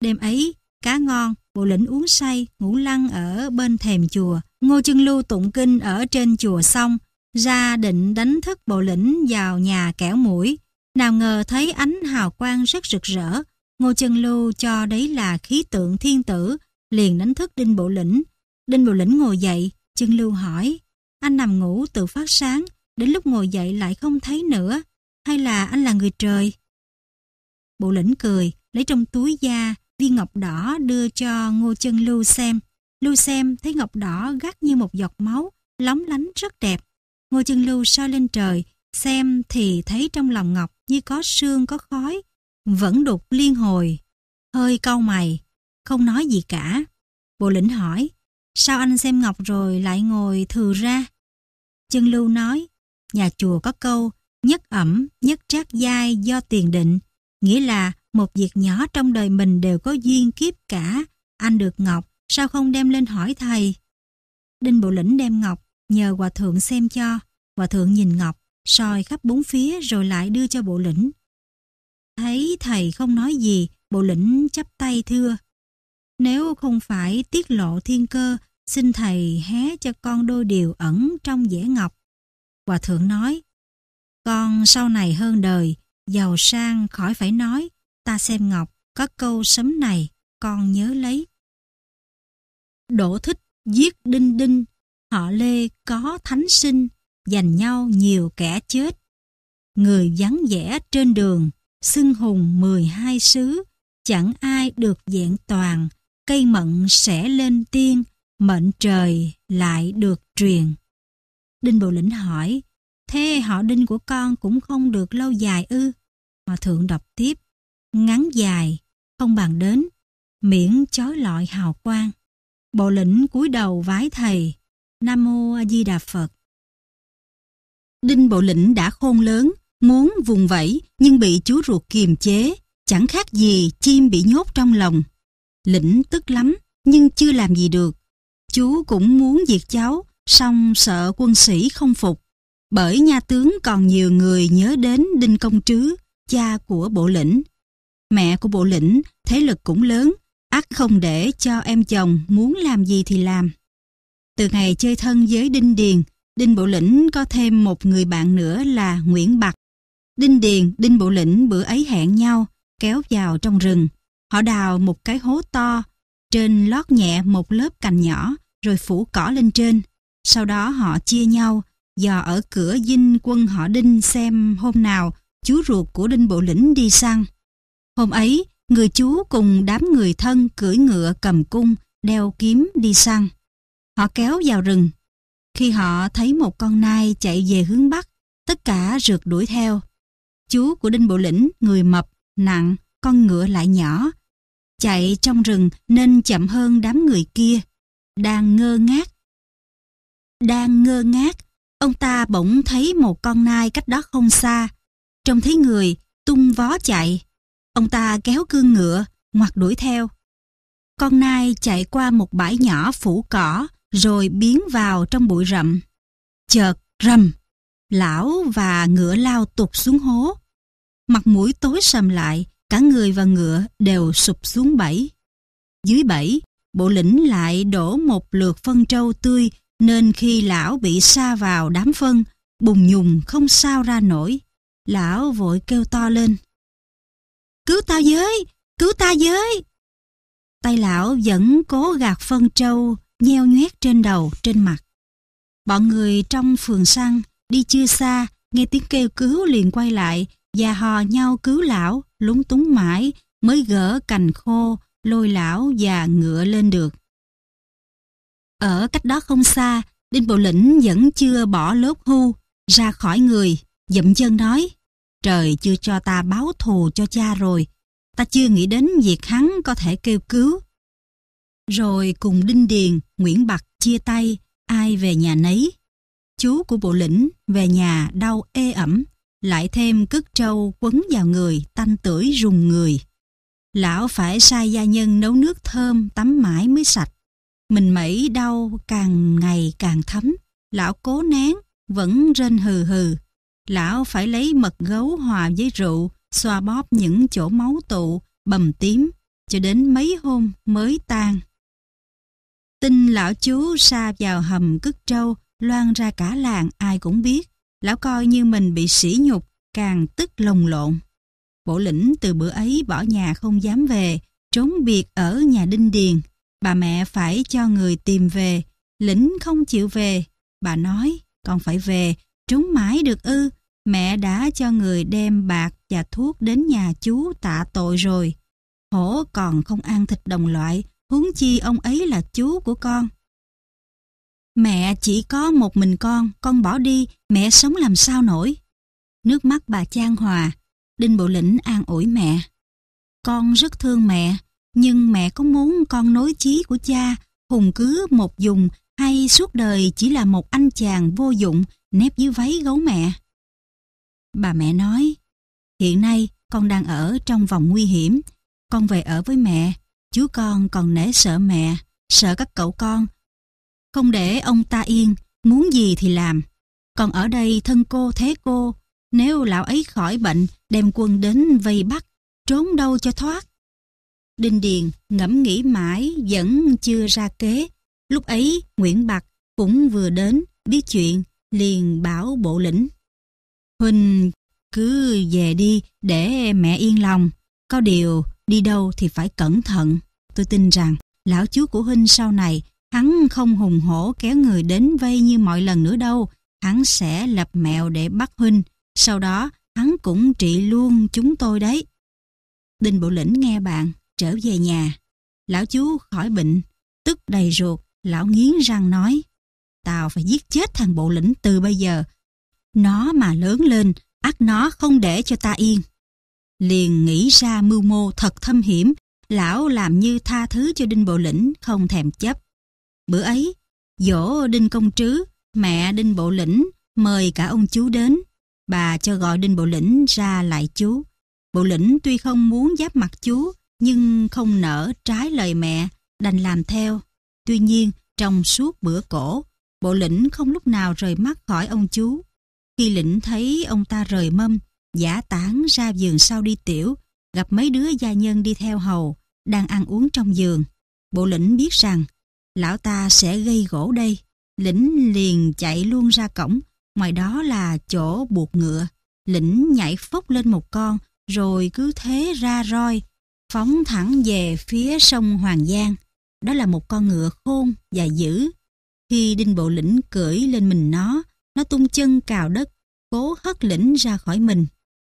Đêm ấy, cá ngon, bộ lĩnh uống say, ngủ lăng ở bên thềm chùa. Ngô Chân Lưu tụng kinh ở trên chùa xong, ra định đánh thức bộ lĩnh vào nhà kẻo mũi. Nào ngờ thấy ánh hào quang rất rực rỡ, Ngô Chân Lưu cho đấy là khí tượng thiên tử, liền đánh thức Đinh Bộ Lĩnh. Đinh Bộ Lĩnh ngồi dậy, Chân Lưu hỏi, anh nằm ngủ từ phát sáng, đến lúc ngồi dậy lại không thấy nữa, hay là anh là người trời? Bộ Lĩnh cười, lấy trong túi da viên ngọc đỏ đưa cho Ngô Chân Lưu xem. Lưu xem thấy ngọc đỏ gắt như một giọt máu, lóng lánh rất đẹp. Ngô Chân Lưu soi lên trời, xem thì thấy trong lòng ngọc như có sương có khói, vẫn đục liên hồi. Hơi cau mày, không nói gì cả. Bộ lĩnh hỏi, sao anh xem ngọc rồi lại ngồi thừa ra? Chân Lưu nói, nhà chùa có câu, nhất ẩm, nhất trác dai do tiền định, nghĩa là một việc nhỏ trong đời mình đều có duyên kiếp cả. Anh được Ngọc, sao không đem lên hỏi thầy? Đinh Bộ Lĩnh đem Ngọc, nhờ Hòa Thượng xem cho. Hòa Thượng nhìn Ngọc, soi khắp bốn phía rồi lại đưa cho Bộ Lĩnh. Thấy thầy không nói gì, Bộ Lĩnh chắp tay thưa. Nếu không phải tiết lộ thiên cơ, xin thầy hé cho con đôi điều ẩn trong vẻ Ngọc. Hòa Thượng nói, con sau này hơn đời, giàu sang khỏi phải nói, ta xem ngọc, có câu sấm này, con nhớ lấy. Đỗ thích giết đinh đinh, họ lê có thánh sinh, dành nhau nhiều kẻ chết. Người vắng vẻ trên đường, xưng hùng mười hai sứ, chẳng ai được dạng toàn, cây mận sẽ lên tiên, mệnh trời lại được truyền. Đinh Bộ Lĩnh hỏi, thế họ đinh của con cũng không được lâu dài ư? Hòa thượng đọc tiếp, ngắn dài, không bàn đến, miễn chói lọi hào quang. Bộ lĩnh cúi đầu vái thầy, Nam Mô A Di Đà Phật. Đinh Bộ Lĩnh đã khôn lớn, muốn vùng vẫy nhưng bị chú ruột kiềm chế, chẳng khác gì chim bị nhốt trong lòng. Lĩnh tức lắm nhưng chưa làm gì được. Chú cũng muốn diệt cháu, song sợ quân sĩ không phục. Bởi nhà tướng còn nhiều người nhớ đến Đinh Công Trứ, cha của Bộ Lĩnh. Mẹ của bộ lĩnh, thế lực cũng lớn, ắt không để cho em chồng muốn làm gì thì làm. Từ ngày chơi thân với Đinh Điền, Đinh Bộ Lĩnh có thêm một người bạn nữa là Nguyễn Bạc. Đinh Điền, Đinh Bộ Lĩnh bữa ấy hẹn nhau, kéo vào trong rừng. Họ đào một cái hố to, trên lót nhẹ một lớp cành nhỏ, rồi phủ cỏ lên trên. Sau đó họ chia nhau, dò ở cửa dinh quân họ Đinh xem hôm nào chú ruột của Đinh Bộ Lĩnh đi sang. Hôm ấy, người chú cùng đám người thân cưỡi ngựa cầm cung, đeo kiếm đi săn. Họ kéo vào rừng. Khi họ thấy một con nai chạy về hướng bắc, tất cả rượt đuổi theo. Chú của Đinh Bộ Lĩnh, người mập, nặng, con ngựa lại nhỏ. Chạy trong rừng nên chậm hơn đám người kia. Đang ngơ ngác. Đang ngơ ngác, ông ta bỗng thấy một con nai cách đó không xa. Trông thấy người, tung vó chạy. Ông ta kéo cương ngựa, ngoặt đuổi theo. Con nai chạy qua một bãi nhỏ phủ cỏ, rồi biến vào trong bụi rậm. Chợt rầm, lão và ngựa lao tụt xuống hố. Mặt mũi tối sầm lại, cả người và ngựa đều sụp xuống bẫy. Dưới bẫy, bộ lĩnh lại đổ một lượt phân trâu tươi nên khi lão bị sa vào đám phân, bùng nhùng không sao ra nổi. Lão vội kêu to lên cứu ta với, cứu ta với. Tay lão vẫn cố gạt phân trâu, nheo nhoét trên đầu, trên mặt. Bọn người trong phường săn, đi chưa xa, nghe tiếng kêu cứu liền quay lại và hò nhau cứu lão, lúng túng mãi, mới gỡ cành khô, lôi lão và ngựa lên được. Ở cách đó không xa, Đinh Bộ Lĩnh vẫn chưa bỏ lốp hưu, ra khỏi người, dậm chân nói trời chưa cho ta báo thù cho cha rồi, ta chưa nghĩ đến việc hắn có thể kêu cứu. Rồi cùng Đinh Điền, Nguyễn Bạc chia tay, ai về nhà nấy. Chú của bộ lĩnh về nhà đau ê ẩm, lại thêm cất trâu quấn vào người, tanh tưởi rùng người. Lão phải sai gia nhân nấu nước thơm tắm mãi mới sạch. Mình mẩy đau càng ngày càng thấm, lão cố nén, vẫn rên hừ hừ lão phải lấy mật gấu hòa với rượu, xoa bóp những chỗ máu tụ, bầm tím, cho đến mấy hôm mới tan. Tin lão chú xa vào hầm cất trâu, loan ra cả làng ai cũng biết. Lão coi như mình bị sỉ nhục, càng tức lồng lộn. Bộ lĩnh từ bữa ấy bỏ nhà không dám về, trốn biệt ở nhà Đinh Điền. Bà mẹ phải cho người tìm về, lĩnh không chịu về. Bà nói, con phải về, trốn mãi được ư, mẹ đã cho người đem bạc và thuốc đến nhà chú tạ tội rồi. Hổ còn không ăn thịt đồng loại, huống chi ông ấy là chú của con. Mẹ chỉ có một mình con, con bỏ đi, mẹ sống làm sao nổi. Nước mắt bà Trang Hòa, Đinh Bộ Lĩnh an ủi mẹ. Con rất thương mẹ, nhưng mẹ có muốn con nối chí của cha, hùng cứ một dùng hay suốt đời chỉ là một anh chàng vô dụng nép dưới váy gấu mẹ. Bà mẹ nói, hiện nay con đang ở trong vòng nguy hiểm, con về ở với mẹ, chú con còn nể sợ mẹ, sợ các cậu con. Không để ông ta yên, muốn gì thì làm. Còn ở đây thân cô thế cô, nếu lão ấy khỏi bệnh đem quân đến vây bắt, trốn đâu cho thoát. Đinh Điền ngẫm nghĩ mãi vẫn chưa ra kế. Lúc ấy Nguyễn Bạc cũng vừa đến, biết chuyện, liền bảo bộ lĩnh. Huynh cứ về đi để mẹ yên lòng. Có điều đi đâu thì phải cẩn thận. Tôi tin rằng lão chú của Huynh sau này hắn không hùng hổ kéo người đến vây như mọi lần nữa đâu. Hắn sẽ lập mèo để bắt Huynh. Sau đó hắn cũng trị luôn chúng tôi đấy. Đinh Bộ Lĩnh nghe bạn trở về nhà. Lão chú khỏi bệnh, tức đầy ruột, lão nghiến răng nói. Tao phải giết chết thằng Bộ Lĩnh từ bây giờ nó mà lớn lên, ắt nó không để cho ta yên. Liền nghĩ ra mưu mô thật thâm hiểm, lão làm như tha thứ cho Đinh Bộ Lĩnh không thèm chấp. Bữa ấy, dỗ Đinh Công Trứ, mẹ Đinh Bộ Lĩnh mời cả ông chú đến. Bà cho gọi Đinh Bộ Lĩnh ra lại chú. Bộ Lĩnh tuy không muốn giáp mặt chú, nhưng không nỡ trái lời mẹ, đành làm theo. Tuy nhiên, trong suốt bữa cổ, Bộ Lĩnh không lúc nào rời mắt khỏi ông chú. Khi lĩnh thấy ông ta rời mâm, giả tán ra giường sau đi tiểu, gặp mấy đứa gia nhân đi theo hầu, đang ăn uống trong giường. Bộ lĩnh biết rằng, lão ta sẽ gây gỗ đây. Lĩnh liền chạy luôn ra cổng, ngoài đó là chỗ buộc ngựa. Lĩnh nhảy phốc lên một con, rồi cứ thế ra roi, phóng thẳng về phía sông Hoàng Giang. Đó là một con ngựa khôn và dữ. Khi đinh bộ lĩnh cưỡi lên mình nó, nó tung chân cào đất, cố hất lĩnh ra khỏi mình.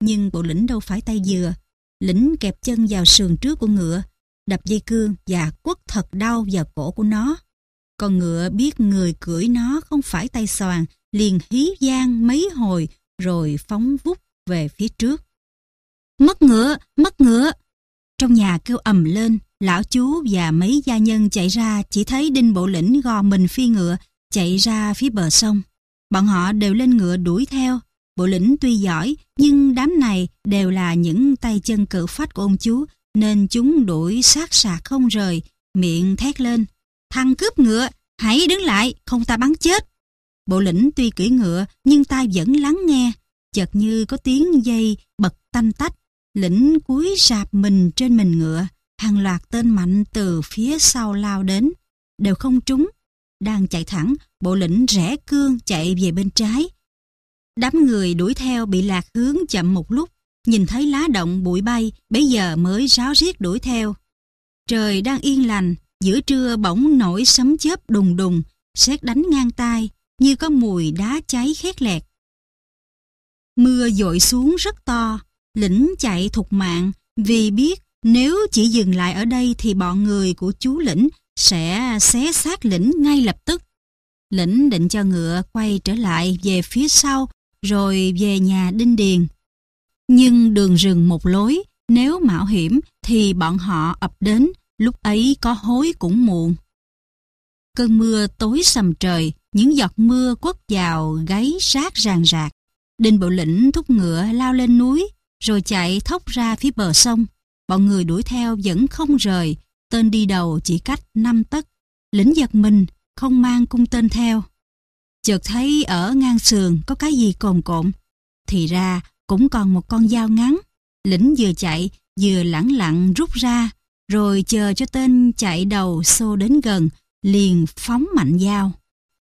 Nhưng bộ lĩnh đâu phải tay dừa. Lĩnh kẹp chân vào sườn trước của ngựa, đập dây cương và quất thật đau vào cổ của nó. Con ngựa biết người cưỡi nó không phải tay xoàn, liền hí gian mấy hồi rồi phóng vút về phía trước. Mất ngựa, mất ngựa! Trong nhà kêu ầm lên, lão chú và mấy gia nhân chạy ra chỉ thấy đinh bộ lĩnh gò mình phi ngựa chạy ra phía bờ sông. Bọn họ đều lên ngựa đuổi theo. Bộ lĩnh tuy giỏi, nhưng đám này đều là những tay chân cự phách của ông chú, nên chúng đuổi sát sạc không rời, miệng thét lên. Thằng cướp ngựa, hãy đứng lại, không ta bắn chết. Bộ lĩnh tuy cưỡi ngựa, nhưng tai vẫn lắng nghe. Chợt như có tiếng dây bật tanh tách, lĩnh cúi rạp mình trên mình ngựa. Hàng loạt tên mạnh từ phía sau lao đến, đều không trúng đang chạy thẳng, bộ lĩnh rẽ cương chạy về bên trái. Đám người đuổi theo bị lạc hướng chậm một lúc, nhìn thấy lá động bụi bay, bây giờ mới ráo riết đuổi theo. Trời đang yên lành, giữa trưa bỗng nổi sấm chớp đùng đùng, sét đánh ngang tai, như có mùi đá cháy khét lẹt. Mưa dội xuống rất to, lĩnh chạy thục mạng vì biết nếu chỉ dừng lại ở đây thì bọn người của chú lĩnh sẽ xé xác lĩnh ngay lập tức. Lĩnh định cho ngựa quay trở lại về phía sau rồi về nhà Đinh Điền. Nhưng đường rừng một lối, nếu mạo hiểm thì bọn họ ập đến, lúc ấy có hối cũng muộn. Cơn mưa tối sầm trời, những giọt mưa quất vào gáy sát ràng rạc. Đinh Bộ Lĩnh thúc ngựa lao lên núi, rồi chạy thốc ra phía bờ sông. Bọn người đuổi theo vẫn không rời, Tên đi đầu chỉ cách năm tấc, lĩnh giật mình, không mang cung tên theo. Chợt thấy ở ngang sườn có cái gì cồn cộn, thì ra cũng còn một con dao ngắn. Lĩnh vừa chạy, vừa lẳng lặng rút ra, rồi chờ cho tên chạy đầu xô đến gần, liền phóng mạnh dao.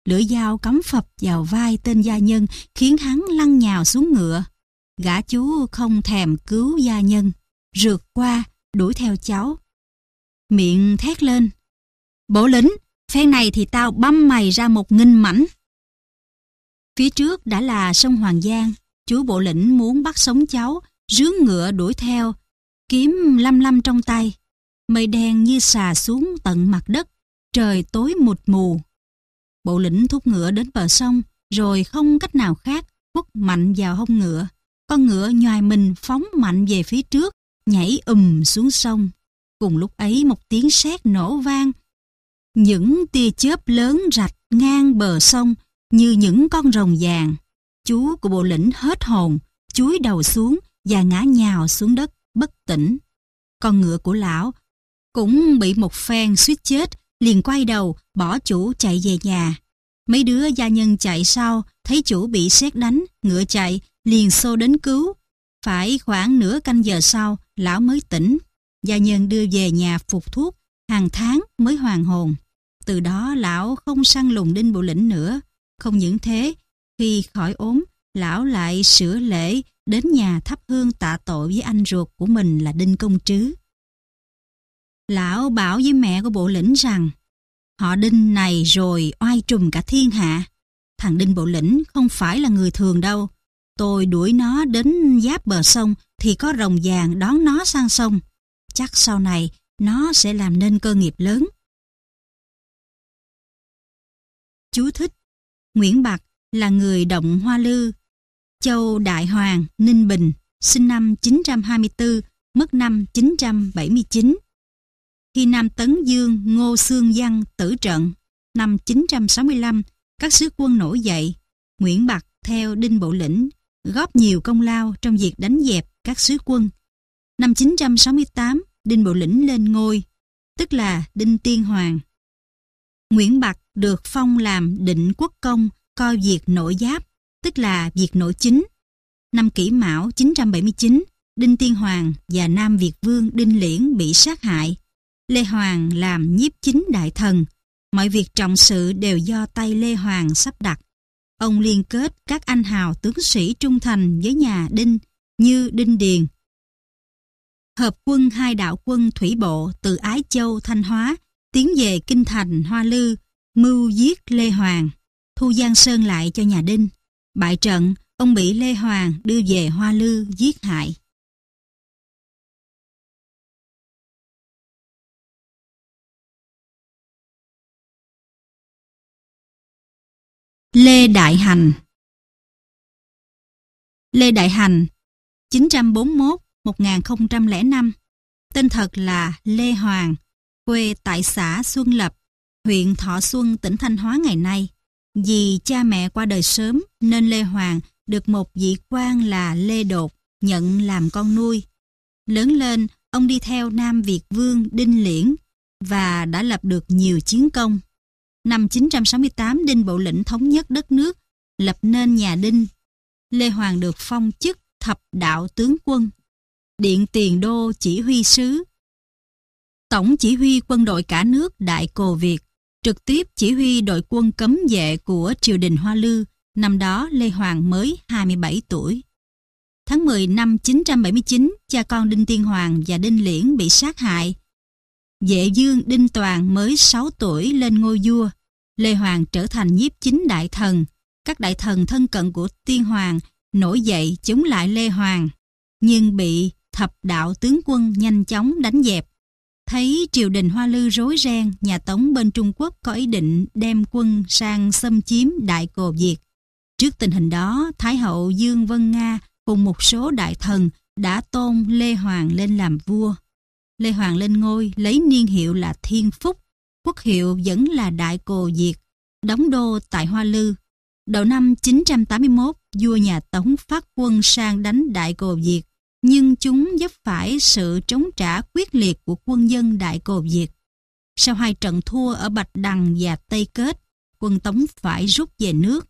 Lưỡi dao cắm phập vào vai tên gia nhân khiến hắn lăn nhào xuống ngựa. Gã chú không thèm cứu gia nhân, rượt qua, đuổi theo cháu, miệng thét lên. Bổ lính, phen này thì tao băm mày ra một nghìn mảnh. Phía trước đã là sông Hoàng Giang, chú bộ lĩnh muốn bắt sống cháu, rướn ngựa đuổi theo, kiếm lăm lăm trong tay. Mây đen như xà xuống tận mặt đất, trời tối mịt mù. Bộ lĩnh thúc ngựa đến bờ sông, rồi không cách nào khác, quất mạnh vào hông ngựa. Con ngựa nhoài mình phóng mạnh về phía trước, nhảy ùm xuống sông. Cùng lúc ấy một tiếng sét nổ vang. Những tia chớp lớn rạch ngang bờ sông như những con rồng vàng. Chú của bộ lĩnh hết hồn, chúi đầu xuống và ngã nhào xuống đất bất tỉnh. Con ngựa của lão cũng bị một phen suýt chết, liền quay đầu bỏ chủ chạy về nhà. Mấy đứa gia nhân chạy sau, thấy chủ bị sét đánh, ngựa chạy, liền xô đến cứu. Phải khoảng nửa canh giờ sau, lão mới tỉnh gia nhân đưa về nhà phục thuốc, hàng tháng mới hoàn hồn. Từ đó lão không săn lùng đinh bộ lĩnh nữa. Không những thế, khi khỏi ốm, lão lại sửa lễ đến nhà thắp hương tạ tội với anh ruột của mình là Đinh Công Trứ. Lão bảo với mẹ của bộ lĩnh rằng họ Đinh này rồi oai trùm cả thiên hạ. Thằng Đinh bộ lĩnh không phải là người thường đâu. Tôi đuổi nó đến giáp bờ sông thì có rồng vàng đón nó sang sông
chắc sau này nó sẽ làm nên cơ nghiệp lớn. Chú thích Nguyễn Bạc là người động Hoa Lư,
Châu Đại Hoàng, Ninh Bình, sinh năm 924, mất năm 979. Khi Nam Tấn Dương Ngô Xương Văn tử trận, năm 965, các sứ quân nổi dậy, Nguyễn Bạc theo Đinh Bộ Lĩnh, góp nhiều công lao trong việc đánh dẹp các sứ quân. Năm 968, Đinh Bộ Lĩnh lên ngôi, tức là Đinh Tiên Hoàng. Nguyễn Bạc được phong làm định quốc công coi việc nội giáp, tức là việc nội chính. Năm kỷ mão 979, Đinh Tiên Hoàng và Nam Việt Vương Đinh Liễn bị sát hại. Lê Hoàng làm nhiếp chính đại thần. Mọi việc trọng sự đều do tay Lê Hoàng sắp đặt. Ông liên kết các anh hào tướng sĩ trung thành với nhà Đinh như Đinh Điền, hợp quân hai đạo quân thủy bộ từ Ái Châu Thanh Hóa tiến về Kinh Thành Hoa Lư, mưu giết Lê Hoàng, thu Giang Sơn lại cho nhà Đinh. Bại trận,
ông bị Lê Hoàng đưa về Hoa Lư giết hại. Lê Đại Hành Lê Đại Hành 941 1005,
tên thật là Lê Hoàng, quê tại xã Xuân Lập, huyện Thọ Xuân, tỉnh Thanh Hóa ngày nay. Vì cha mẹ qua đời sớm nên Lê Hoàng được một vị quan là Lê Đột nhận làm con nuôi. Lớn lên, ông đi theo Nam Việt Vương Đinh Liễn và đã lập được nhiều chiến công. Năm 968 Đinh Bộ Lĩnh thống nhất đất nước, lập nên nhà Đinh. Lê Hoàng được phong chức thập đạo tướng quân. Điện Tiền Đô Chỉ huy sứ Tổng chỉ huy quân đội cả nước Đại Cồ Việt trực tiếp chỉ huy đội quân cấm vệ của triều đình Hoa Lư, năm đó Lê Hoàng mới 27 tuổi. Tháng 10 năm 979, cha con Đinh Tiên Hoàng và Đinh Liễn bị sát hại. Vệ dương Đinh Toàn mới 6 tuổi lên ngôi vua. Lê Hoàng trở thành nhiếp chính đại thần. Các đại thần thân cận của Tiên Hoàng nổi dậy chống lại Lê Hoàng, nhưng bị thập đạo tướng quân nhanh chóng đánh dẹp. Thấy triều đình Hoa Lư rối ren, nhà Tống bên Trung Quốc có ý định đem quân sang xâm chiếm Đại Cồ Việt. Trước tình hình đó, Thái hậu Dương Vân Nga cùng một số đại thần đã tôn Lê Hoàng lên làm vua. Lê Hoàng lên ngôi lấy niên hiệu là Thiên Phúc, quốc hiệu vẫn là Đại Cồ Việt đóng đô tại Hoa Lư. Đầu năm 981, vua nhà Tống phát quân sang đánh Đại Cồ Việt nhưng chúng vấp phải sự chống trả quyết liệt của quân dân Đại Cồ Việt. Sau hai trận thua ở Bạch Đằng và Tây Kết, quân Tống phải rút về nước.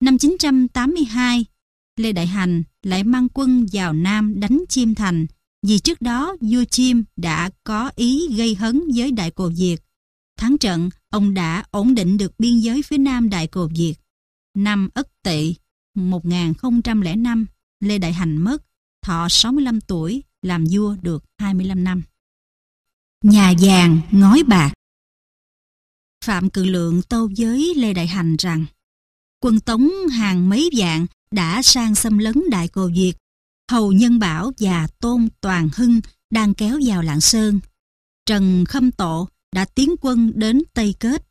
Năm 982, Lê Đại Hành lại mang quân vào Nam đánh Chiêm Thành vì trước đó vua Chiêm đã có ý gây hấn với Đại Cồ Việt. Thắng trận, ông đã ổn định được biên giới phía Nam Đại Cồ Việt. Năm Ất Tỵ 1005, Lê Đại Hành mất thọ 65 tuổi, làm vua được 25 năm.
Nhà vàng ngói bạc
Phạm Cự Lượng tâu với Lê Đại Hành rằng quân Tống hàng mấy vạn đã sang xâm lấn Đại Cồ Việt. Hầu Nhân Bảo và Tôn Toàn Hưng đang kéo vào Lạng Sơn. Trần Khâm Tộ đã tiến quân đến Tây Kết.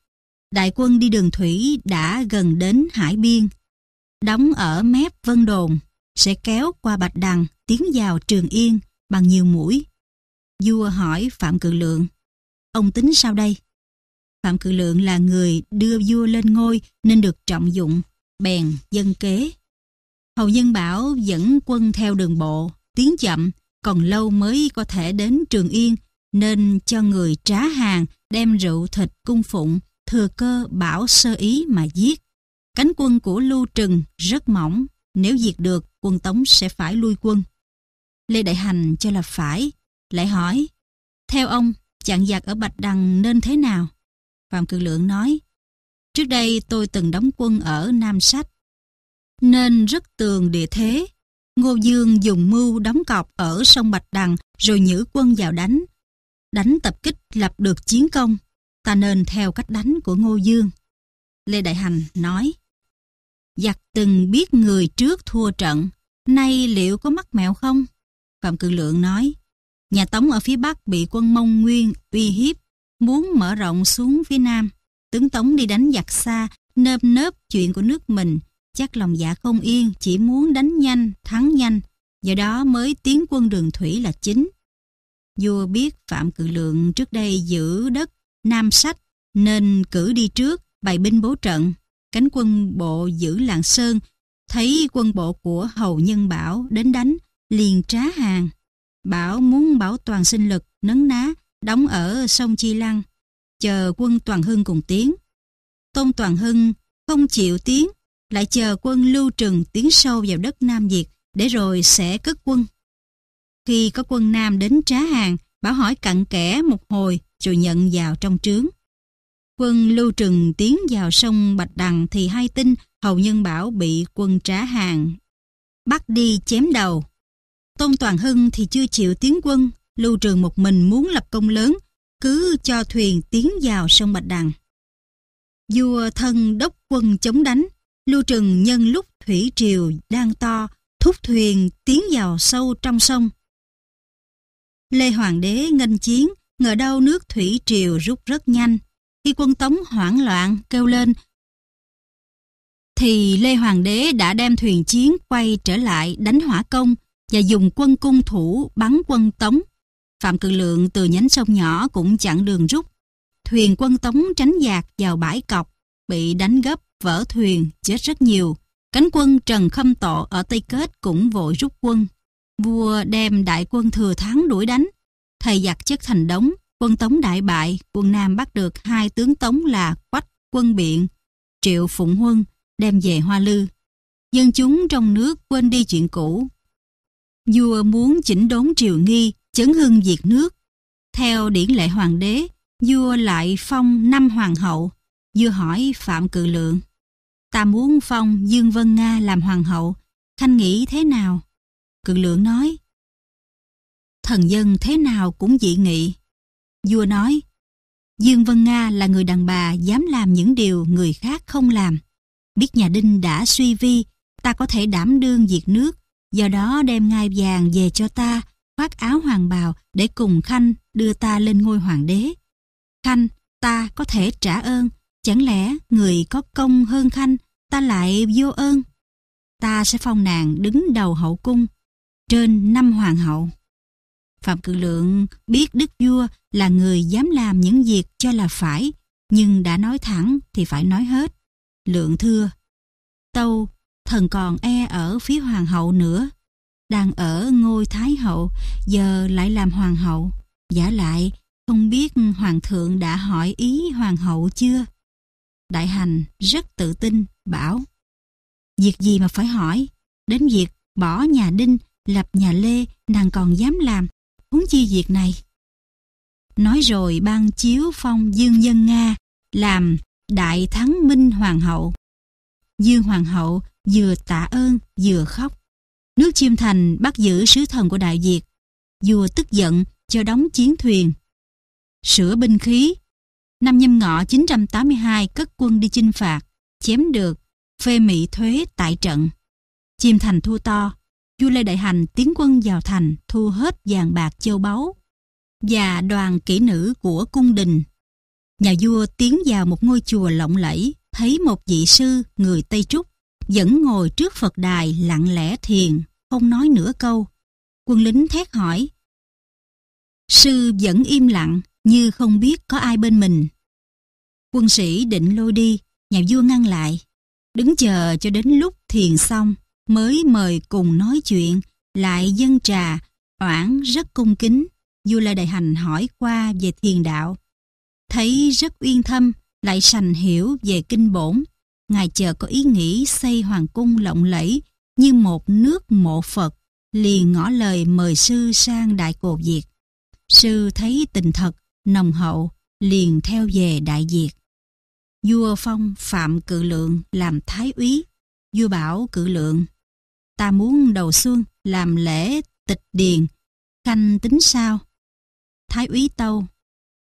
Đại quân đi đường thủy đã gần đến Hải Biên. Đóng ở mép Vân Đồn sẽ kéo qua Bạch Đằng tiến vào Trường Yên bằng nhiều mũi. Vua hỏi Phạm Cự Lượng, ông tính sao đây? Phạm Cự Lượng là người đưa vua lên ngôi nên được trọng dụng, bèn dân kế. Hầu Nhân Bảo dẫn quân theo đường bộ, tiến chậm, còn lâu mới có thể đến Trường Yên nên cho người trá hàng đem rượu thịt cung phụng thừa cơ bảo sơ ý mà giết. Cánh quân của Lưu Trừng rất mỏng, nếu diệt được, quân Tống sẽ phải lui quân. Lê Đại Hành cho là phải, lại hỏi, theo ông, chặn giặc ở Bạch Đằng nên thế nào? Phạm Cự Lượng nói, trước đây tôi từng đóng quân ở Nam Sách, nên rất tường địa thế. Ngô Dương dùng mưu đóng cọc ở sông Bạch Đằng rồi nhử quân vào đánh. Đánh tập kích lập được chiến công, ta nên theo cách đánh của Ngô Dương. Lê Đại Hành nói, giặc từng biết người trước thua trận, nay liệu có mắc mẹo không? Phạm Cự Lượng nói, nhà Tống ở phía Bắc bị quân Mông Nguyên uy hiếp, muốn mở rộng xuống phía Nam. Tướng Tống đi đánh giặc xa, nơm nớp chuyện của nước mình, chắc lòng dạ không yên, chỉ muốn đánh nhanh, thắng nhanh, do đó mới tiến quân đường thủy là chính. Vua biết Phạm Cự Lượng trước đây giữ đất Nam Sách nên cử đi trước bày binh bố trận cánh quân bộ giữ Lạng Sơn, thấy quân bộ của Hầu Nhân Bảo đến đánh, liền trá hàng. Bảo muốn bảo toàn sinh lực, nấn ná, đóng ở sông Chi Lăng, chờ quân Toàn Hưng cùng tiến. Tôn Toàn Hưng không chịu tiến, lại chờ quân Lưu Trừng tiến sâu vào đất Nam Việt để rồi sẽ cất quân. Khi có quân Nam đến trá hàng, Bảo hỏi cặn kẽ một hồi rồi nhận vào trong trướng. Quân Lưu Trừng tiến vào sông Bạch Đằng thì hay tin Hầu Nhân Bảo bị quân trả hàng. Bắt đi chém đầu. Tôn Toàn Hưng thì chưa chịu tiến quân, Lưu Trừng một mình muốn lập công lớn, cứ cho thuyền tiến vào sông Bạch Đằng. Vua thân đốc quân chống đánh, Lưu Trừng nhân lúc thủy triều đang to, thúc thuyền tiến vào sâu trong sông. Lê Hoàng đế nghênh chiến, ngờ đâu nước thủy triều rút rất nhanh, khi quân Tống hoảng loạn kêu lên thì Lê Hoàng đế đã đem thuyền chiến quay trở lại đánh hỏa công và dùng quân cung thủ bắn quân Tống. Phạm Cự Lượng từ nhánh sông nhỏ cũng chặn đường rút. Thuyền quân Tống tránh giạt vào bãi cọc, bị đánh gấp, vỡ thuyền, chết rất nhiều. Cánh quân Trần Khâm Tộ ở Tây Kết cũng vội rút quân. Vua đem đại quân thừa thắng đuổi đánh. Thầy giặc chất thành đống, quân Tống đại bại, quân Nam bắt được hai tướng Tống là Quách Quân Biện, Triệu Phụng Huân, đem về Hoa Lư. Dân chúng trong nước quên đi chuyện cũ. Vua muốn chỉnh đốn triều nghi, chấn hưng diệt nước. Theo điển lệ hoàng đế, vua lại phong năm hoàng hậu. Vua hỏi Phạm Cự Lượng, ta muốn phong Dương Vân Nga làm hoàng hậu, khanh nghĩ thế nào? Cự Lượng nói, thần dân thế nào cũng dị nghị. Vua nói, Dương Vân Nga là người đàn bà dám làm những điều người khác không làm. Biết nhà Đinh đã suy vi, ta có thể đảm đương việc nước, do đó đem ngai vàng về cho ta, khoác áo hoàng bào để cùng Khanh đưa ta lên ngôi hoàng đế. Khanh, ta có thể trả ơn, chẳng lẽ người có công hơn Khanh, ta lại vô ơn? Ta sẽ phong nàng đứng đầu hậu cung, trên năm hoàng hậu. Phạm Cự Lượng biết đức vua là người dám làm những việc cho là phải, nhưng đã nói thẳng thì phải nói hết. Lượng thưa, Tâu, thần còn e ở phía hoàng hậu nữa, đang ở ngôi thái hậu, giờ lại làm hoàng hậu. Giả lại, không biết hoàng thượng đã hỏi ý hoàng hậu chưa? Đại hành rất tự tin, bảo. Việc gì mà phải hỏi? Đến việc bỏ nhà Đinh, lập nhà Lê, nàng còn dám làm huống chi việc này. Nói rồi ban chiếu phong Dương Dân Nga làm Đại Thắng Minh Hoàng hậu. Dương Hoàng hậu vừa tạ ơn vừa khóc. Nước Chiêm Thành bắt giữ sứ thần của Đại Việt. Vua tức giận cho đóng chiến thuyền. Sửa binh khí. Năm nhâm ngọ 982 cất quân đi chinh phạt, chém được, phê mỹ thuế tại trận. Chiêm Thành thua to, vua Lê Đại Hành tiến quân vào thành thu hết vàng bạc châu báu và đoàn kỹ nữ của cung đình. Nhà vua tiến vào một ngôi chùa lộng lẫy, thấy một vị sư người Tây Trúc vẫn ngồi trước Phật đài lặng lẽ thiền, không nói nửa câu. Quân lính thét hỏi. Sư vẫn im lặng như không biết có ai bên mình. Quân sĩ định lôi đi, nhà vua ngăn lại, đứng chờ cho đến lúc thiền xong mới mời cùng nói chuyện, lại dân trà, oản rất cung kính. Du La Đại Hành hỏi qua về thiền đạo. Thấy rất uyên thâm, lại sành hiểu về kinh bổn. Ngài chờ có ý nghĩ xây hoàng cung lộng lẫy như một nước mộ Phật, liền ngỏ lời mời sư sang Đại cột Việt. Sư thấy tình thật, nồng hậu, liền theo về Đại Việt. Vua phong Phạm Cự Lượng làm Thái úy, vua bảo Cự Lượng ta muốn đầu xuân làm lễ tịch điền, canh tính sao. Thái úy Tâu,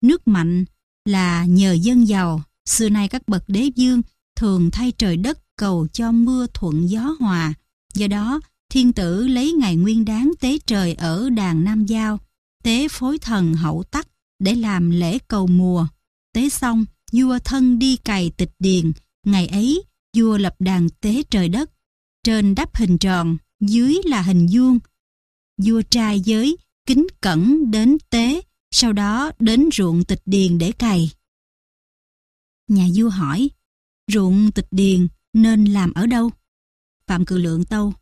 nước mạnh là nhờ dân giàu, xưa nay các bậc đế dương thường thay trời đất cầu cho mưa thuận gió hòa, do đó thiên tử lấy ngày nguyên đáng tế trời ở đàn Nam Giao, tế phối thần hậu tắc để làm lễ cầu mùa. Tế xong, vua thân đi cày tịch điền, ngày ấy vua lập đàn tế trời đất, trên đắp hình tròn, dưới là hình vuông. Vua trai giới kính cẩn đến tế, sau đó đến ruộng tịch điền để cày. Nhà vua hỏi, ruộng tịch điền nên làm ở đâu? Phạm Cự Lượng tâu,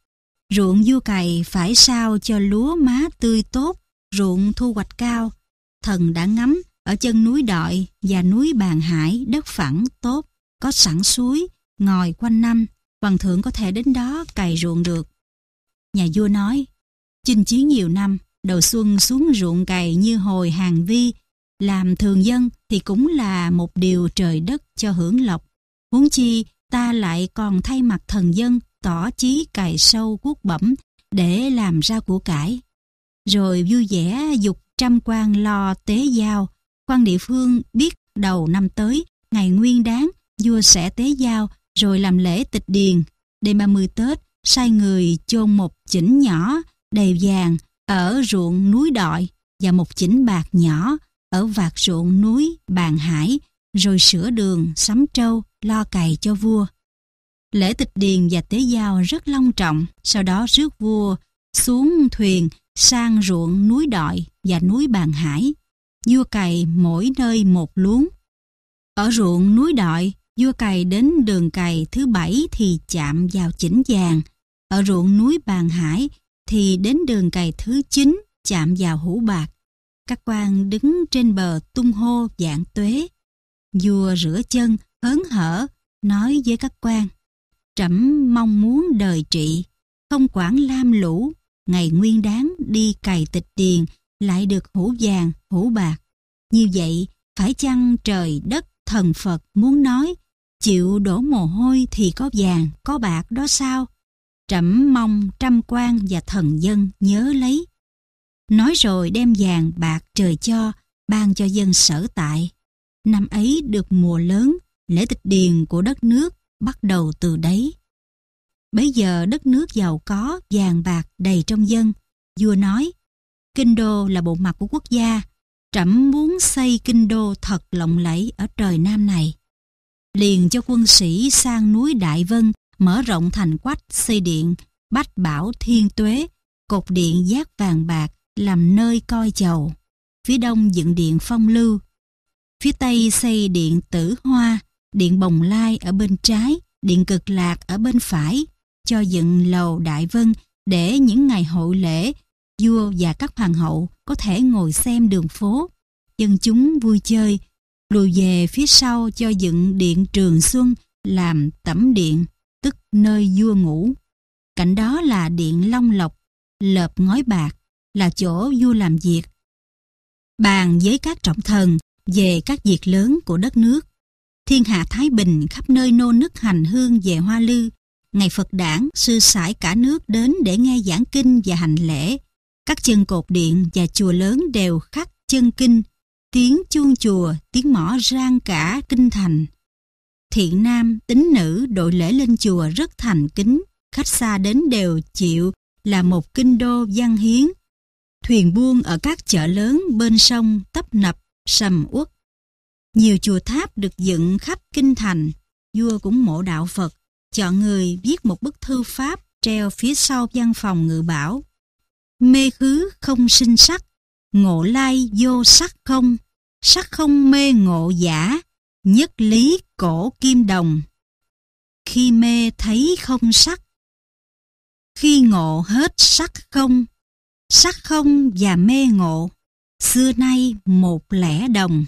ruộng vua cày phải sao cho lúa má tươi tốt, ruộng thu hoạch cao. Thần đã ngắm ở chân núi Đội và núi Bàn Hải đất phẳng tốt, có sẵn suối, ngòi quanh năm hoàng thượng có thể đến đó cày ruộng được. Nhà vua nói, chinh chiến nhiều năm, đầu xuân xuống ruộng cày như hồi hàng vi, làm thường dân thì cũng là một điều trời đất cho hưởng lộc. Huống chi ta lại còn thay mặt thần dân tỏ chí cày sâu cuốc bẩm để làm ra của cải. Rồi vui vẻ dục trăm quan lo tế giao, quan địa phương biết đầu năm tới, ngày nguyên đáng, vua sẽ tế giao rồi làm lễ tịch điền. Đêm 30 Tết, sai người chôn một chỉnh nhỏ đầy vàng ở ruộng núi Đội và một chỉnh bạc nhỏ ở vạt ruộng núi Bàn Hải, rồi sửa đường, sắm trâu, lo cày cho vua. Lễ tịch điền và tế giao rất long trọng, sau đó rước vua xuống thuyền sang ruộng núi Đội và núi Bàn Hải. Vua cày mỗi nơi một luống. Ở ruộng núi Đội, Vua cày đến đường cày thứ bảy thì chạm vào chỉnh vàng. Ở ruộng núi Bàn Hải thì đến đường cày thứ chín chạm vào hũ bạc. Các quan đứng trên bờ tung hô dạng tuế. Vua rửa chân, hớn hở, nói với các quan. Trẫm mong muốn đời trị, không quản lam lũ, ngày nguyên đáng đi cày tịch điền, lại được hũ vàng, hũ bạc. Như vậy, phải chăng trời đất thần Phật muốn nói chịu đổ mồ hôi thì có vàng, có bạc đó sao? Trẫm mong trăm quan và thần dân nhớ lấy. Nói rồi đem vàng bạc trời cho, ban cho dân sở tại. Năm ấy được mùa lớn, lễ tịch điền của đất nước bắt đầu từ đấy. Bây giờ đất nước giàu có, vàng bạc đầy trong dân. Vua nói, Kinh đô là bộ mặt của quốc gia. Trẫm muốn xây kinh đô thật lộng lẫy ở trời Nam này liền cho quân sĩ sang núi Đại Vân mở rộng thành quách xây điện bách bảo thiên tuế cột điện giác vàng bạc làm nơi coi chầu phía đông dựng điện phong lưu phía tây xây điện tử hoa điện bồng lai ở bên trái điện cực lạc ở bên phải cho dựng lầu đại vân để những ngày hội lễ vua và các hoàng hậu có thể ngồi xem đường phố dân chúng vui chơi lùi về phía sau cho dựng điện Trường Xuân làm tẩm điện, tức nơi vua ngủ. Cạnh đó là điện Long Lộc, lợp ngói bạc, là chỗ vua làm việc. Bàn với các trọng thần về các việc lớn của đất nước. Thiên hạ Thái Bình khắp nơi nô nức hành hương về Hoa Lư. Ngày Phật đản sư sải cả nước đến để nghe giảng kinh và hành lễ. Các chân cột điện và chùa lớn đều khắc chân kinh tiếng chuông chùa, tiếng mỏ rang cả kinh thành. Thiện nam, tính nữ đội lễ lên chùa rất thành kính, khách xa đến đều chịu là một kinh đô văn hiến. Thuyền buôn ở các chợ lớn bên sông tấp nập, sầm uất. Nhiều chùa tháp được dựng khắp kinh thành, vua cũng mộ đạo Phật, chọn người viết một bức thư pháp treo phía sau văn phòng ngự bảo. Mê khứ không sinh sắc, ngộ lai vô sắc không sắc không mê ngộ giả, nhất lý cổ kim đồng. Khi mê thấy không sắc, khi ngộ hết sắc không, sắc không và mê ngộ, xưa nay một lẻ đồng.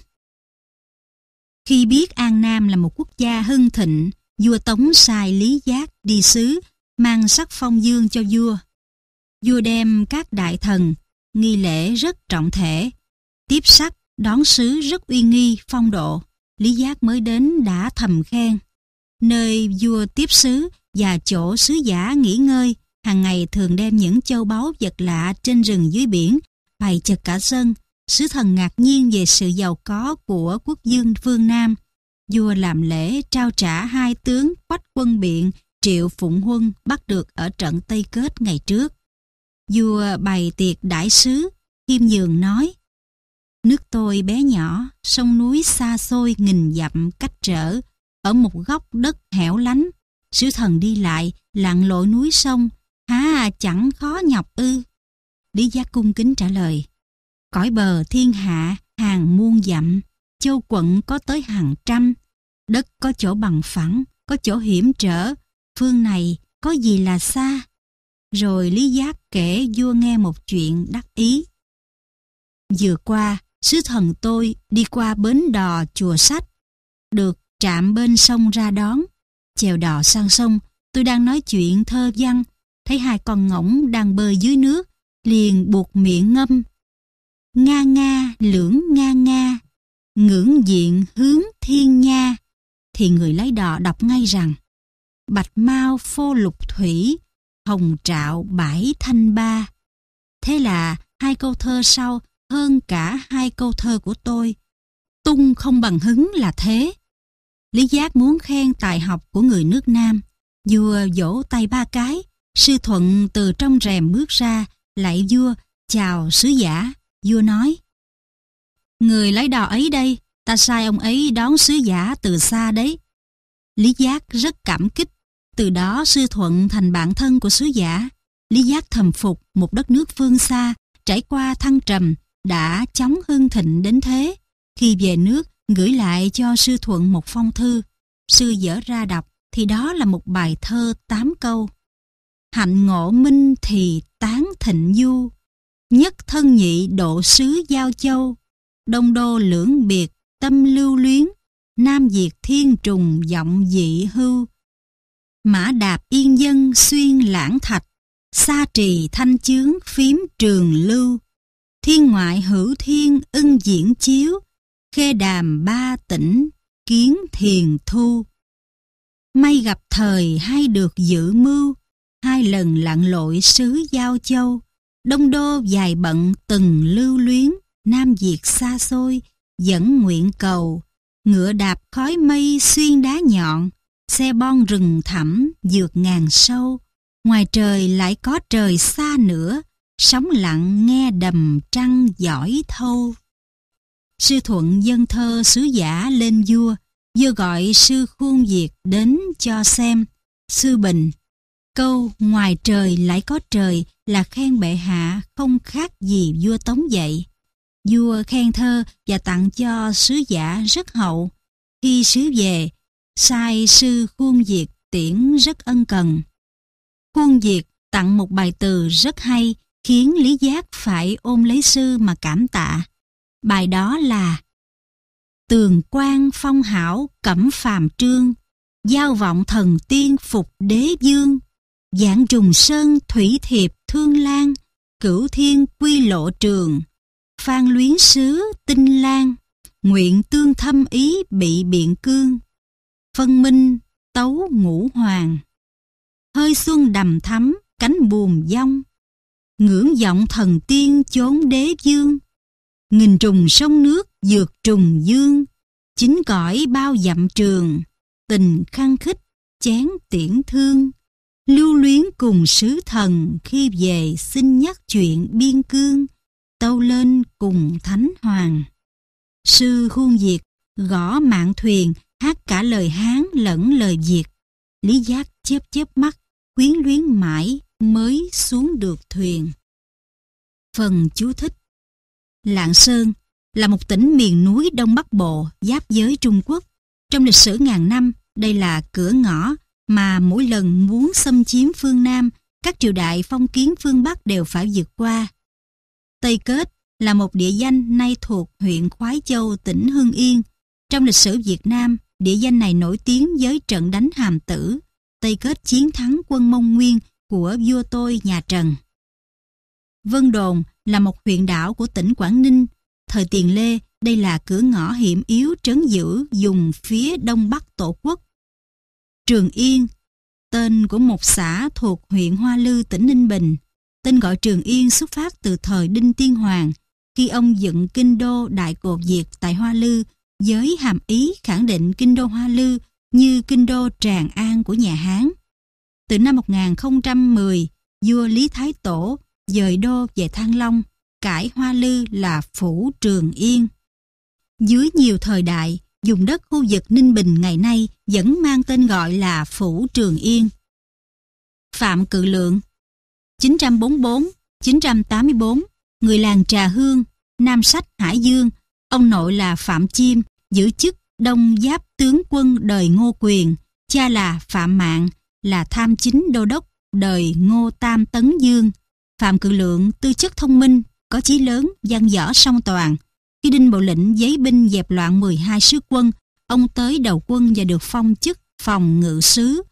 Khi biết An Nam là một quốc gia hưng thịnh, vua Tống sai Lý Giác đi sứ, mang sắc phong dương cho vua. Vua đem các đại thần, nghi lễ rất trọng thể, tiếp sắc Đón sứ rất uy nghi, phong độ, Lý Giác mới đến đã thầm khen. Nơi vua tiếp sứ và chỗ sứ giả nghỉ ngơi, hàng ngày thường đem những châu báu vật lạ trên rừng dưới biển, bày chật cả sân. Sứ thần ngạc nhiên về sự giàu có của quốc dương phương Nam. Vua làm lễ trao trả hai tướng quách quân biện Triệu Phụng Huân bắt được ở trận Tây Kết ngày trước. Vua bày tiệc đãi sứ, Kim Nhường nói, Nước tôi bé nhỏ, sông núi xa xôi nghìn dặm cách trở, ở một góc đất hẻo lánh. Sứ thần đi lại, lặn lội núi sông, há chẳng khó nhọc ư. Lý Giác cung kính trả lời, cõi bờ thiên hạ hàng muôn dặm, châu quận có tới hàng trăm, đất có chỗ bằng phẳng, có chỗ hiểm trở, phương này có gì là xa. Rồi Lý Giác kể vua nghe một chuyện đắc ý. Vừa qua, sứ thần tôi đi qua bến đò chùa sách, được trạm bên sông ra đón. Chèo đò sang sông, tôi đang nói chuyện thơ văn, thấy hai con ngỗng đang bơi dưới nước, liền buộc miệng ngâm. Nga nga lưỡng nga nga, ngưỡng diện hướng thiên nha, thì người lái đò đọc ngay rằng Bạch mao phô lục thủy, hồng trạo bãi thanh ba. Thế là hai câu thơ sau hơn cả hai câu thơ của tôi. Tung không bằng hứng là thế. Lý giác muốn khen tài học của người nước Nam. Vua vỗ tay ba cái, sư thuận từ trong rèm bước ra, lại vua chào sứ giả. Vua nói, Người lái đò ấy đây, ta sai ông ấy đón sứ giả từ xa đấy. Lý giác rất cảm kích, từ đó sư thuận thành bạn thân của sứ giả. Lý giác thầm phục một đất nước phương xa, trải qua thăng trầm, đã chóng hưng thịnh đến thế khi về nước gửi lại cho sư thuận một phong thư sư dở ra đọc thì đó là một bài thơ tám câu hạnh ngộ minh thì tán thịnh du nhất thân nhị độ sứ giao châu đông đô lưỡng biệt tâm lưu luyến nam việt thiên trùng giọng dị hưu mã đạp yên dân xuyên lãng thạch xa trì thanh chướng phím trường lưu thiên ngoại hữu thiên ưng diễn chiếu, khe đàm ba tỉnh, kiến thiền thu. May gặp thời hay được giữ mưu, hai lần lặn lội sứ giao châu, đông đô dài bận từng lưu luyến, nam việt xa xôi, dẫn nguyện cầu, ngựa đạp khói mây xuyên đá nhọn, xe bon rừng thẳm dược ngàn sâu, ngoài trời lại có trời xa nữa, sóng lặng nghe đầm trăng giỏi thâu. Sư Thuận dân thơ sứ giả lên vua, vua gọi sư Khuôn Việt đến cho xem. Sư Bình, câu ngoài trời lại có trời là khen bệ hạ không khác gì vua Tống vậy. Vua khen thơ và tặng cho sứ giả rất hậu. Khi sứ về, sai sư Khuôn Việt tiễn rất ân cần. Khuôn Việt tặng một bài từ rất hay khiến Lý Giác phải ôm lấy sư mà cảm tạ. Bài đó là Tường quan phong hảo cẩm phàm trương, Giao vọng thần tiên phục đế dương, Dạng trùng sơn thủy thiệp thương lan, Cửu thiên quy lộ trường, Phan luyến sứ tinh lan, Nguyện tương thâm ý bị biện cương, Phân minh tấu ngũ hoàng, Hơi xuân đầm thắm cánh buồm dông, ngưỡng vọng thần tiên chốn đế dương nghìn trùng sông nước dược trùng dương chính cõi bao dặm trường tình khăng khích chén tiễn thương lưu luyến cùng sứ thần khi về xin nhắc chuyện biên cương tâu lên cùng thánh hoàng sư huôn diệt gõ mạng thuyền hát cả lời hán lẫn lời việt lý giác chớp chớp mắt quyến luyến mãi mới xuống được thuyền. Phần chú thích Lạng Sơn là một tỉnh miền núi Đông Bắc Bộ giáp giới Trung Quốc. Trong lịch sử ngàn năm, đây là cửa ngõ mà mỗi lần muốn xâm chiếm phương Nam, các triều đại phong kiến phương Bắc đều phải vượt qua. Tây Kết là một địa danh nay thuộc huyện Khoái Châu, tỉnh Hưng Yên. Trong lịch sử Việt Nam, địa danh này nổi tiếng với trận đánh hàm tử. Tây Kết chiến thắng quân Mông Nguyên của vua tôi nhà Trần. Vân Đồn là một huyện đảo của tỉnh Quảng Ninh. Thời tiền Lê, đây là cửa ngõ hiểm yếu trấn giữ dùng phía đông bắc tổ quốc. Trường Yên, tên của một xã thuộc huyện Hoa Lư, tỉnh Ninh Bình. Tên gọi Trường Yên xuất phát từ thời Đinh Tiên Hoàng, khi ông dựng kinh đô Đại Cột Diệt tại Hoa Lư, với hàm ý khẳng định kinh đô Hoa Lư như kinh đô Tràng An của nhà Hán. Từ năm 1010, vua Lý Thái Tổ dời đô về Thăng Long, cải Hoa Lư là Phủ Trường Yên. Dưới nhiều thời đại, dùng đất khu vực Ninh Bình ngày nay vẫn mang tên gọi là Phủ Trường Yên. Phạm Cự Lượng 944-984, người làng Trà Hương, Nam Sách Hải Dương, ông nội là Phạm Chiêm, giữ chức Đông Giáp Tướng Quân đời Ngô Quyền, cha là Phạm Mạng, là tham chính đô đốc đời Ngô Tam Tấn Dương. Phạm Cự Lượng tư chất thông minh, có chí lớn, văn võ song toàn. Khi Đinh Bộ Lĩnh giấy binh dẹp loạn 12 sứ quân, ông tới đầu quân và được phong chức phòng ngự sứ.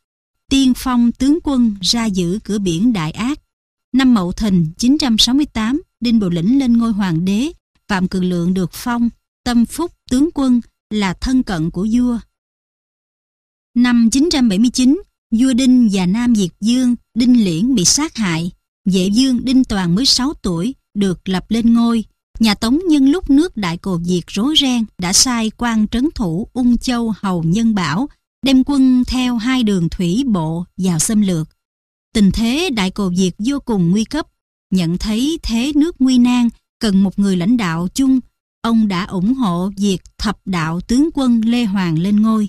Tiên phong tướng quân ra giữ cửa biển Đại Ác. Năm Mậu Thìn 968, Đinh Bộ Lĩnh lên ngôi hoàng đế. Phạm Cự Lượng được phong, tâm phúc tướng quân là thân cận của vua. Năm 979, vua Đinh và Nam Diệt Dương, Đinh Liễn bị sát hại, Vệ Dương Đinh Toàn mới 6 tuổi được lập lên ngôi. Nhà Tống nhân lúc nước Đại Cồ Việt rối ren đã sai quan trấn thủ Ung Châu Hầu Nhân Bảo đem quân theo hai đường thủy bộ vào xâm lược. Tình thế Đại Cồ Việt vô cùng nguy cấp, nhận thấy thế nước nguy nan cần một người lãnh đạo chung, ông đã ủng hộ việc thập đạo tướng quân Lê Hoàng lên ngôi.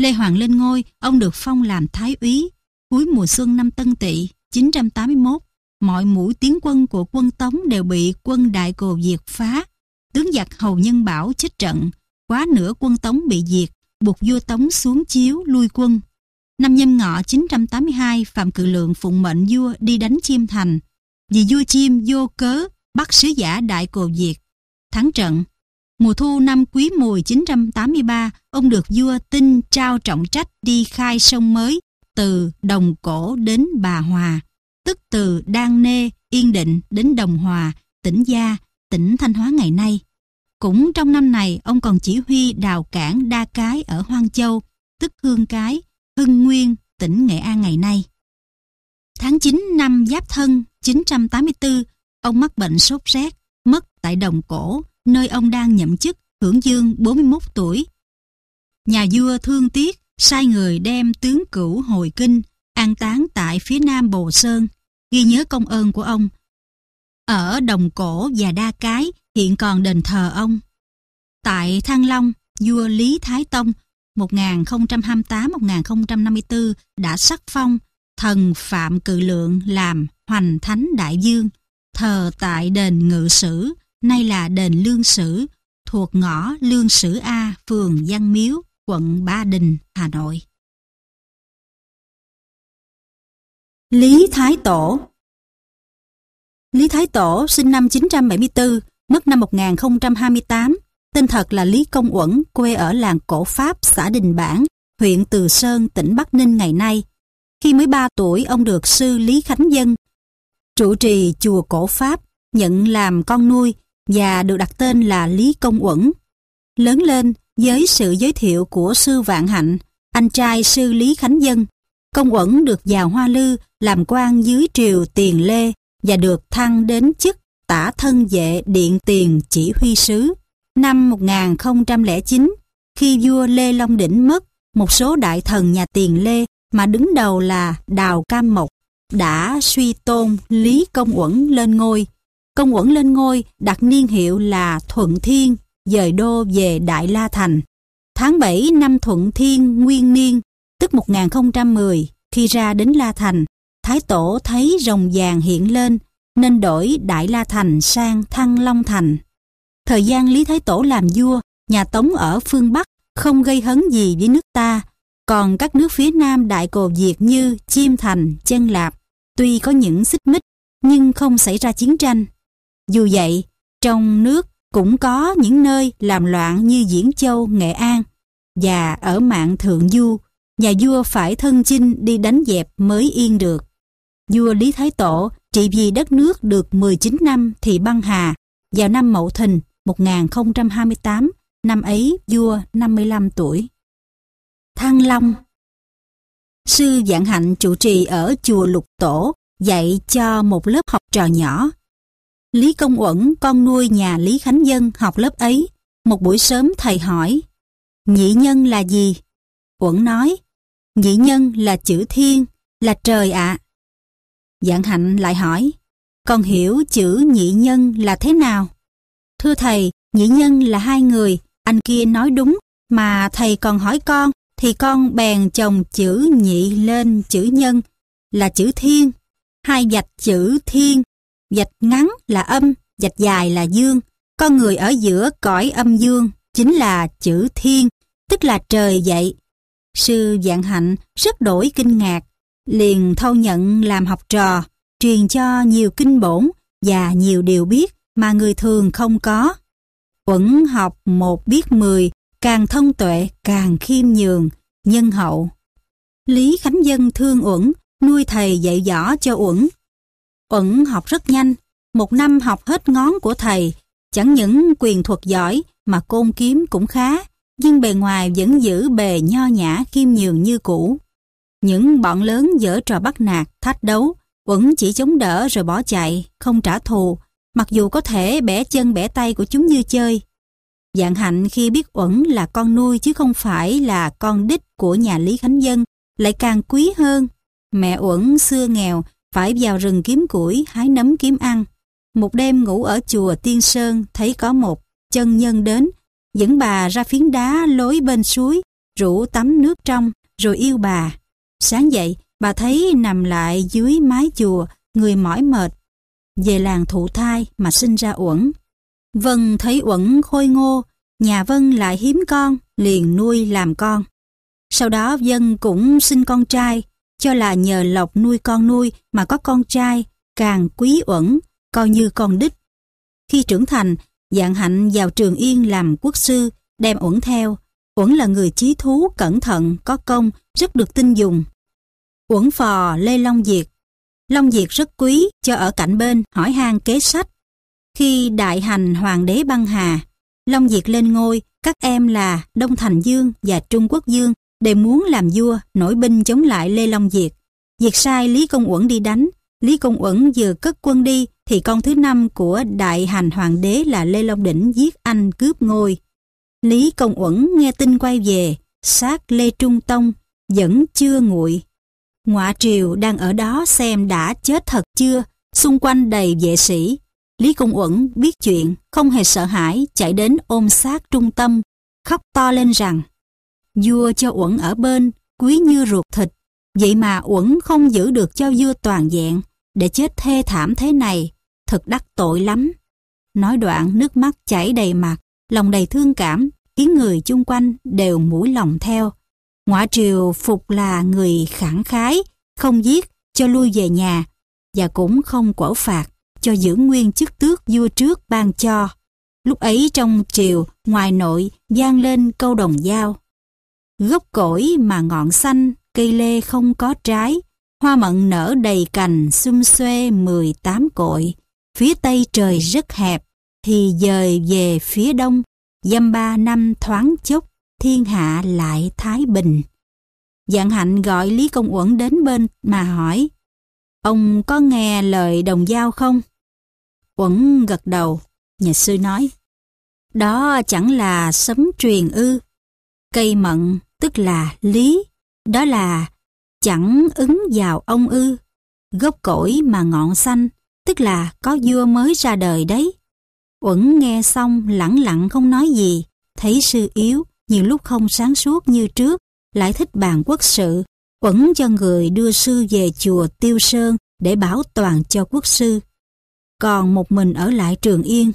Lê Hoàng lên ngôi, ông được phong làm thái úy. Cuối mùa xuân năm Tân Tỵ 981, mọi mũi tiến quân của quân Tống đều bị quân Đại Cồ diệt phá. Tướng giặc Hầu Nhân Bảo chết trận, quá nửa quân Tống bị diệt, buộc vua Tống xuống chiếu lui quân. Năm nhâm ngọ 982, Phạm Cự Lượng phụng mệnh vua đi đánh Chiêm Thành. Vì vua Chiêm vô cớ bắt sứ giả Đại Cồ diệt. Thắng trận, Mùa thu năm Quý Mùi 983, ông được vua tin trao trọng trách đi khai sông mới từ Đồng Cổ đến Bà Hòa, tức từ Đan Nê, Yên Định đến Đồng Hòa, tỉnh Gia, tỉnh Thanh Hóa ngày nay. Cũng trong năm này, ông còn chỉ huy đào cảng Đa Cái ở Hoang Châu, tức Hương Cái, Hưng Nguyên, tỉnh Nghệ An ngày nay. Tháng 9 năm Giáp Thân 984, ông mắc bệnh sốt rét, mất tại Đồng Cổ, nơi ông đang nhậm chức, hưởng dương 41 tuổi. Nhà vua thương tiếc, sai người đem tướng cửu hồi kinh, an táng tại phía nam Bồ Sơn, ghi nhớ công ơn của ông. Ở Đồng Cổ và Đa Cái hiện còn đền thờ ông. Tại Thăng Long, vua Lý Thái Tông 1028-1054 đã sắc phong thần Phạm Cự Lượng làm Hoành Thánh Đại Dương, thờ tại đền Ngự Sử nay là đền Lương Sử,
thuộc ngõ Lương Sử A, phường Giang Miếu, quận Ba Đình, Hà Nội. Lý Thái Tổ Lý Thái Tổ sinh năm 974, mất năm 1028,
tên thật là Lý Công Uẩn, quê ở làng Cổ Pháp, xã Đình Bản, huyện Từ Sơn, tỉnh Bắc Ninh ngày nay. Khi mới 3 tuổi, ông được sư Lý Khánh Dân, trụ trì chùa Cổ Pháp, nhận làm con nuôi và được đặt tên là Lý Công Uẩn. Lớn lên với sự giới thiệu của sư Vạn Hạnh, anh trai sư Lý Khánh Dân, Công Uẩn được vào Hoa Lư làm quan dưới triều Tiền Lê và được thăng đến chức tả thân vệ điện tiền chỉ huy sứ. Năm 1009, khi vua Lê Long Đỉnh mất, một số đại thần nhà Tiền Lê mà đứng đầu là Đào Cam Mộc đã suy tôn Lý Công Uẩn lên ngôi Công Uẩn lên ngôi đặt niên hiệu là Thuận Thiên, dời đô về Đại La Thành. Tháng 7 năm Thuận Thiên Nguyên Niên, tức 1010, khi ra đến La Thành, Thái Tổ thấy rồng vàng hiện lên, nên đổi Đại La Thành sang Thăng Long Thành. Thời gian Lý Thái Tổ làm vua, nhà Tống ở phương Bắc không gây hấn gì với nước ta, còn các nước phía Nam Đại Cồ Việt như Chiêm Thành, Chân Lạp, tuy có những xích mích nhưng không xảy ra chiến tranh. Dù vậy, trong nước cũng có những nơi làm loạn như Diễn Châu, Nghệ An và ở mạng Thượng Du, nhà vua phải thân chinh đi đánh dẹp mới yên được. Vua Lý Thái Tổ trị vì đất nước được 19 năm thì băng hà. Vào năm Mậu Thìn 1028, năm ấy vua 55 tuổi. Thăng Long Sư Dạng Hạnh chủ trì ở chùa Lục Tổ dạy cho một lớp học trò nhỏ Lý Công Uẩn, con nuôi nhà Lý Khánh Dân học lớp ấy, một buổi sớm thầy hỏi, nhị nhân là gì? Uẩn nói, nhị nhân là chữ thiên, là trời ạ. À. Dạng hạnh lại hỏi, con hiểu chữ nhị nhân là thế nào? Thưa thầy, nhị nhân là hai người, anh kia nói đúng, mà thầy còn hỏi con, thì con bèn chồng chữ nhị lên chữ nhân, là chữ thiên. Hai dạch chữ thiên dạch ngắn là âm, dạch dài là dương. Con người ở giữa cõi âm dương chính là chữ thiên, tức là trời vậy. Sư Dạng Hạnh rất đổi kinh ngạc, liền thâu nhận làm học trò, truyền cho nhiều kinh bổn và nhiều điều biết mà người thường không có. Quẩn học một biết mười, càng thông tuệ càng khiêm nhường, nhân hậu. Lý Khánh Dân thương Uẩn, nuôi thầy dạy võ cho Uẩn, Uẩn học rất nhanh, một năm học hết ngón của thầy, chẳng những quyền thuật giỏi mà côn kiếm cũng khá, nhưng bề ngoài vẫn giữ bề nho nhã khiêm nhường như cũ. Những bọn lớn dở trò bắt nạt, thách đấu, Uẩn chỉ chống đỡ rồi bỏ chạy, không trả thù, mặc dù có thể bẻ chân bẻ tay của chúng như chơi. Dạng hạnh khi biết Uẩn là con nuôi chứ không phải là con đích của nhà Lý Khánh Dân, lại càng quý hơn. Mẹ Uẩn xưa nghèo phải vào rừng kiếm củi hái nấm kiếm ăn. Một đêm ngủ ở chùa Tiên Sơn thấy có một chân nhân đến, dẫn bà ra phiến đá lối bên suối, rủ tắm nước trong, rồi yêu bà. Sáng dậy, bà thấy nằm lại dưới mái chùa, người mỏi mệt, về làng thụ thai mà sinh ra uẩn. Vân thấy uẩn khôi ngô, nhà Vân lại hiếm con, liền nuôi làm con. Sau đó Vân cũng sinh con trai, cho là nhờ lộc nuôi con nuôi mà có con trai, càng quý uẩn, coi như con đích. Khi trưởng thành, dạng hạnh vào Trường Yên làm quốc sư, đem uẩn theo. Uẩn là người chí thú, cẩn thận, có công, rất được tin dùng. Uẩn phò Lê Long Diệt Long Diệt rất quý, cho ở cạnh bên, hỏi han kế sách. Khi đại hành hoàng đế băng hà, Long Diệt lên ngôi, các em là Đông Thành Dương và Trung Quốc Dương Đệ muốn làm vua, nổi binh chống lại Lê Long Diệt. Diệt sai Lý Công Uẩn đi đánh. Lý Công Uẩn vừa cất quân đi thì con thứ năm của đại hành hoàng đế là Lê Long Đỉnh giết anh cướp ngôi. Lý Công Uẩn nghe tin quay về, sát Lê Trung Tông, vẫn chưa nguội. Ngoạ triều đang ở đó xem đã chết thật chưa, xung quanh đầy vệ sĩ. Lý Công Uẩn biết chuyện, không hề sợ hãi, chạy đến ôm sát trung tâm, khóc to lên rằng Vua cho uẩn ở bên, quý như ruột thịt, vậy mà uẩn không giữ được cho vua toàn vẹn, để chết thê thảm thế này, thật đắc tội lắm. Nói đoạn nước mắt chảy đầy mặt, lòng đầy thương cảm, khiến người chung quanh đều mũi lòng theo. Ngoại triều phục là người khẳng khái, không giết cho lui về nhà, và cũng không quở phạt cho giữ nguyên chức tước vua trước ban cho. Lúc ấy trong triều, ngoài nội, gian lên câu đồng dao gốc cỗi mà ngọn xanh, cây lê không có trái, hoa mận nở đầy cành xum xuê 18 cội, phía tây trời rất hẹp, thì dời về phía đông, dăm ba năm thoáng chốc, thiên hạ lại thái bình. Dạng hạnh gọi Lý Công Uẩn đến bên mà hỏi, ông có nghe lời đồng giao không? Uẩn gật đầu, nhà sư nói, đó chẳng là sấm truyền ư, cây mận tức là lý, đó là chẳng ứng vào ông ư, gốc cỗi mà ngọn xanh, tức là có vua mới ra đời đấy. Uẩn nghe xong lẳng lặng không nói gì, thấy sư yếu, nhiều lúc không sáng suốt như trước, lại thích bàn quốc sự. Uẩn cho người đưa sư về chùa Tiêu Sơn để bảo toàn cho quốc sư. Còn một mình ở lại Trường Yên.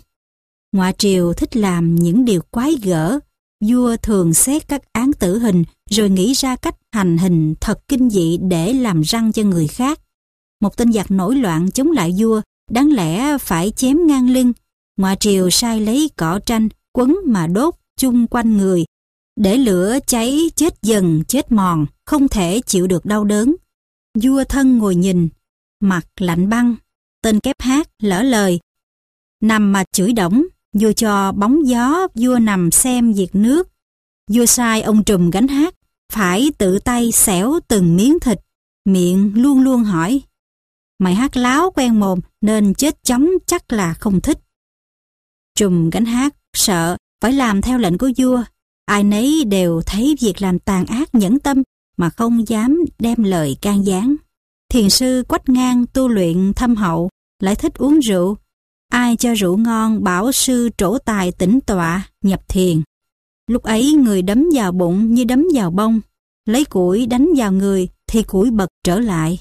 Ngoại triều thích làm những điều quái gở, vua thường xét các án tử hình rồi nghĩ ra cách hành hình thật kinh dị để làm răng cho người khác. Một tên giặc nổi loạn chống lại vua, đáng lẽ phải chém ngang lưng. Ngoại triều sai lấy cỏ tranh, quấn mà đốt chung quanh người, để lửa cháy chết dần chết mòn, không thể chịu được đau đớn. Vua thân ngồi nhìn, mặt lạnh băng, tên kép hát lỡ lời, nằm mà chửi đổng vua cho bóng gió, vua nằm xem việc nước. Vua sai ông trùm gánh hát, phải tự tay xẻo từng miếng thịt, miệng luôn luôn hỏi. Mày hát láo quen mồm nên chết chóng chắc là không thích. Trùm gánh hát sợ phải làm theo lệnh của vua. Ai nấy đều thấy việc làm tàn ác nhẫn tâm mà không dám đem lời can gián. Thiền sư quách ngang tu luyện thâm hậu, lại thích uống rượu, ai cho rượu ngon bảo sư trổ tài tỉnh tọa, nhập thiền. Lúc ấy người đấm vào bụng như đấm vào bông, lấy củi đánh vào người thì củi bật trở lại.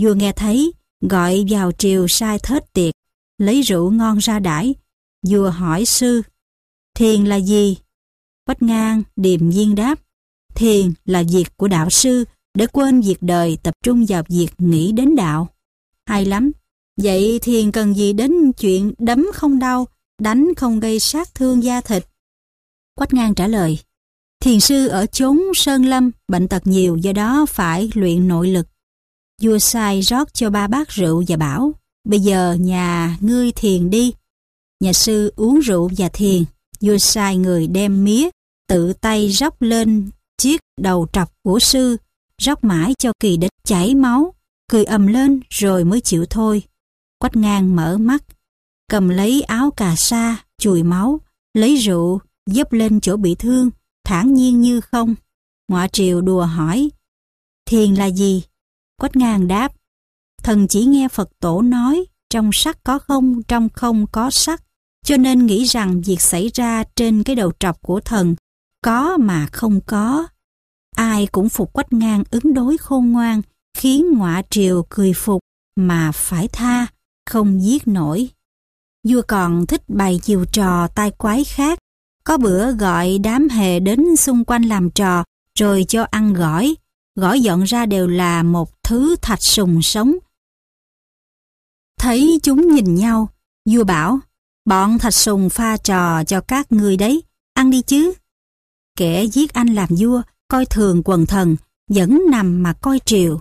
Vừa nghe thấy, gọi vào triều sai thết tiệc, lấy rượu ngon ra đãi, vừa hỏi sư, thiền là gì? Bách ngang, điềm nhiên đáp, thiền là việc của đạo sư để quên việc đời tập trung vào việc nghĩ đến đạo. Hay lắm, Vậy thiền cần gì đến chuyện đấm không đau, đánh không gây sát thương da thịt? Quách ngang trả lời, thiền sư ở chốn Sơn Lâm bệnh tật nhiều do đó phải luyện nội lực. Vua sai rót cho ba bát rượu và bảo, bây giờ nhà ngươi thiền đi. Nhà sư uống rượu và thiền, vua sai người đem mía, tự tay róc lên chiếc đầu trọc của sư, róc mãi cho kỳ địch chảy máu, cười ầm lên rồi mới chịu thôi quách ngang mở mắt, cầm lấy áo cà sa, chùi máu, lấy rượu, dấp lên chỗ bị thương, thản nhiên như không. Ngọa triều đùa hỏi, thiền là gì? Quách ngang đáp, thần chỉ nghe Phật tổ nói, trong sắc có không, trong không có sắc, cho nên nghĩ rằng việc xảy ra trên cái đầu trọc của thần, có mà không có. Ai cũng phục quách ngang ứng đối khôn ngoan, khiến ngọa triều cười phục mà phải tha không giết nổi. Vua còn thích bày chiều trò tai quái khác, có bữa gọi đám hề đến xung quanh làm trò rồi cho ăn gỏi, gỏi dọn ra đều là một thứ thạch sùng sống. Thấy chúng nhìn nhau, vua bảo, bọn thạch sùng pha trò cho các người đấy, ăn đi chứ. Kẻ giết anh làm vua, coi thường quần thần, vẫn nằm mà coi triều.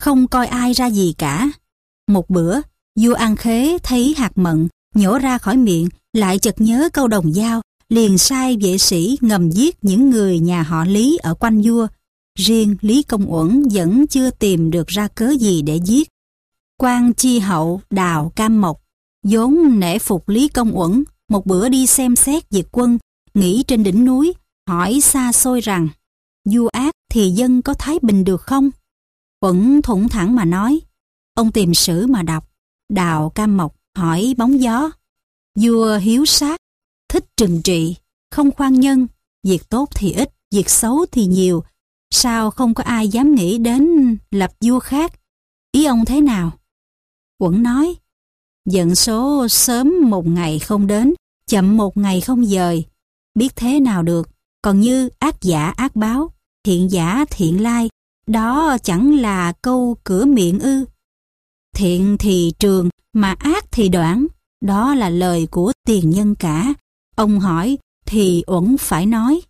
Không coi ai ra gì cả, một bữa, vua An Khế thấy hạt mận nhổ ra khỏi miệng, lại chợt nhớ câu đồng dao, liền sai vệ sĩ ngầm giết những người nhà họ Lý ở quanh vua. Riêng Lý Công Uẩn vẫn chưa tìm được ra cớ gì để giết. quan chi hậu đào cam mộc, vốn nể phục Lý Công Uẩn, một bữa đi xem xét việc quân, nghĩ trên đỉnh núi, hỏi xa xôi rằng, vua ác thì dân có thái bình được không? Uẩn thủng thẳng mà nói, Ông tìm sử mà đọc, đào cam mộc hỏi bóng gió. Vua hiếu sát, thích trừng trị, không khoan nhân, việc tốt thì ít, việc xấu thì nhiều. Sao không có ai dám nghĩ đến lập vua khác? Ý ông thế nào? Quẩn nói, giận số sớm một ngày không đến, chậm một ngày không dời. Biết thế nào được, còn như ác giả ác báo, thiện giả thiện lai, đó chẳng là câu cửa miệng ư. Thiện thì trường, mà ác thì đoạn. Đó là lời của tiền nhân cả. Ông hỏi, thì uẩn phải nói.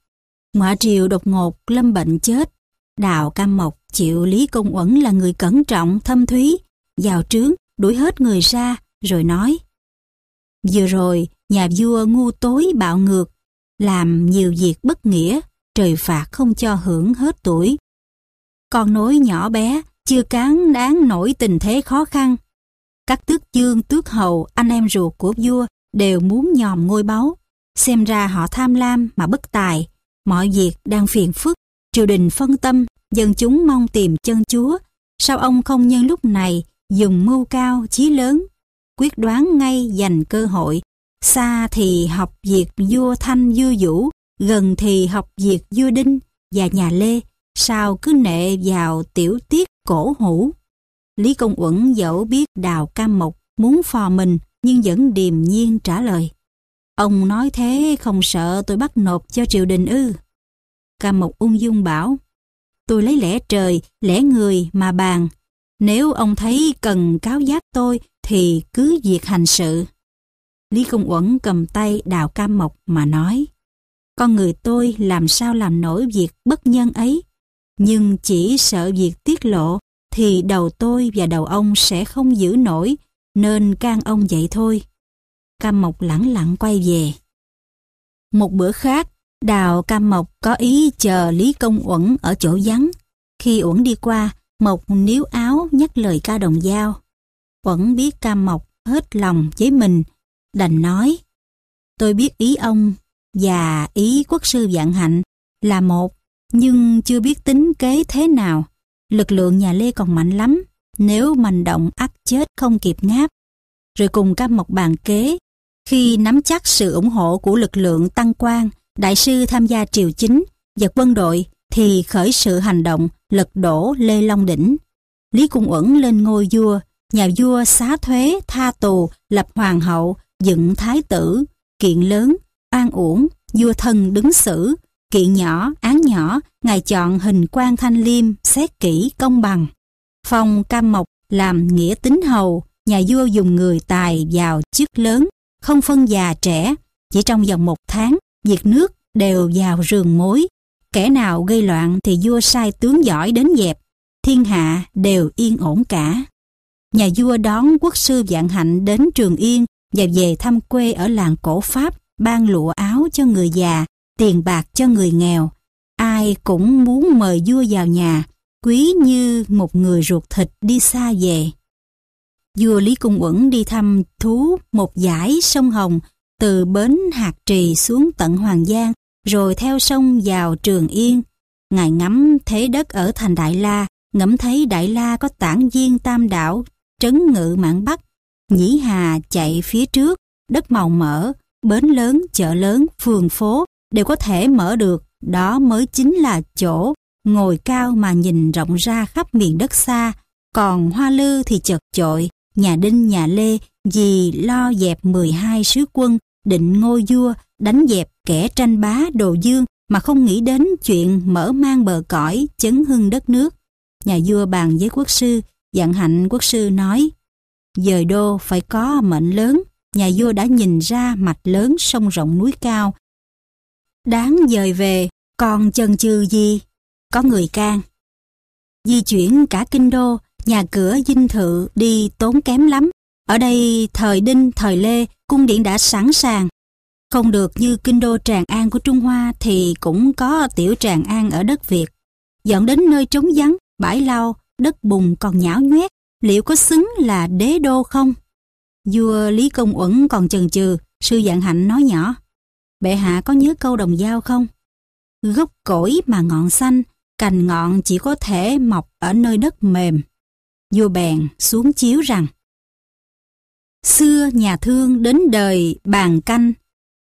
Ngoại triều đột ngột, lâm bệnh chết. Đào Cam Mộc chịu Lý Công Uẩn là người cẩn trọng, thâm thúy. Vào trướng, đuổi hết người ra, rồi nói. Vừa rồi, nhà vua ngu tối bạo ngược, làm nhiều việc bất nghĩa, trời phạt không cho hưởng hết tuổi. Con nối nhỏ bé, chưa cán đáng nổi tình thế khó khăn. Các tước chương, tước hầu anh em ruột của vua đều muốn nhòm ngôi báu. Xem ra họ tham lam mà bất tài, mọi việc đang phiền phức, triều đình phân tâm, dân chúng mong tìm chân chúa. Sao ông không nhân lúc này dùng mưu cao, chí lớn, quyết đoán ngay dành cơ hội. Xa thì học việc vua Thanh vua Vũ, gần thì học việc vua Đinh và nhà Lê, sao cứ nệ vào tiểu tiết cổ hủ. Lý Công Uẩn dẫu biết Đào Cam Mộc muốn phò mình nhưng vẫn điềm nhiên trả lời. Ông nói thế không sợ tôi bắt nộp cho triều đình ư. Cam Mộc ung dung bảo, tôi lấy lẽ trời, lẽ người mà bàn. Nếu ông thấy cần cáo giác tôi thì cứ việc hành sự. Lý Công Uẩn cầm tay Đào Cam Mộc mà nói, con người tôi làm sao làm nổi việc bất nhân ấy nhưng chỉ sợ việc tiết lộ thì đầu tôi và đầu ông sẽ không giữ nổi nên can ông vậy thôi. Cam Mộc lẳng lặng quay về. Một bữa khác, Đào Cam Mộc có ý chờ Lý Công Uẩn ở chỗ vắng. Khi Uẩn đi qua, Mộc níu áo nhắc lời ca đồng dao. Uẩn biết Cam Mộc hết lòng với mình, đành nói. Tôi biết ý ông và ý quốc sư Vạn Hạnh là một nhưng chưa biết tính kế thế nào. Lực lượng nhà Lê còn mạnh lắm, nếu mạnh động ắt chết không kịp ngáp. Rồi cùng các mộc bàn kế, khi nắm chắc sự ủng hộ của lực lượng tăng quan, đại sư tham gia triều chính và quân đội thì khởi sự hành động lật đổ Lê Long Đỉnh. Lý Cung Uẩn lên ngôi vua, nhà vua xá thuế, tha tù, lập hoàng hậu, dựng thái tử, kiện lớn, an uổng, vua thân đứng xử, kiện nhỏ, án nhỏ, ngài chọn hình quan thanh liêm, xét kỹ, công bằng. Phong cam mộc làm nghĩa tính hầu, nhà vua dùng người tài vào chức lớn, không phân già trẻ, chỉ trong vòng một tháng, việc nước đều vào rường mối. Kẻ nào gây loạn thì vua sai tướng giỏi đến dẹp, thiên hạ đều yên ổn cả. Nhà vua đón quốc sư Vạn Hạnh đến Trường Yên và về thăm quê ở làng cổ Pháp, ban lụa áo cho người già, tiền bạc cho người nghèo. Ai cũng muốn mời vua vào nhà, quý như một người ruột thịt đi xa về. Vua Lý Cung Uẩn đi thăm thú một dải sông Hồng từ bến hạt Trì xuống tận Hoàng Giang rồi theo sông vào Trường Yên. Ngài ngắm thế đất ở thành Đại La, ngẫm thấy Đại La có tản viên tam đảo, trấn ngự mạng Bắc, nhĩ hà chạy phía trước, đất màu mỡ, bến lớn, chợ lớn, phường phố, đều có thể mở được, đó mới chính là chỗ ngồi cao mà nhìn rộng ra khắp miền đất xa, còn hoa lư thì chật chội, nhà đinh nhà lê vì lo dẹp 12 sứ quân, định ngôi vua, đánh dẹp kẻ tranh bá đồ dương mà không nghĩ đến chuyện mở mang bờ cõi, chấn hưng đất nước. Nhà vua bàn với quốc sư, dặn hạnh quốc sư nói, dời đô phải có mệnh lớn, nhà vua đã nhìn ra mạch lớn sông rộng núi cao, đáng dời về còn chần chừ gì có người can di chuyển cả kinh đô nhà cửa dinh thự đi tốn kém lắm ở đây thời đinh thời lê cung điện đã sẵn sàng không được như kinh đô tràng an của trung hoa thì cũng có tiểu tràng an ở đất việt dẫn đến nơi trống vắng bãi lau đất bùn còn nhão nhoét liệu có xứng là đế đô không vua lý công uẩn còn chần chừ sư dạng hạnh nói nhỏ bệ hạ có nhớ câu đồng dao không? Gốc cỗi mà ngọn xanh, cành ngọn chỉ có thể mọc ở nơi đất mềm. Vua bèn xuống chiếu rằng Xưa nhà thương đến đời bàn canh,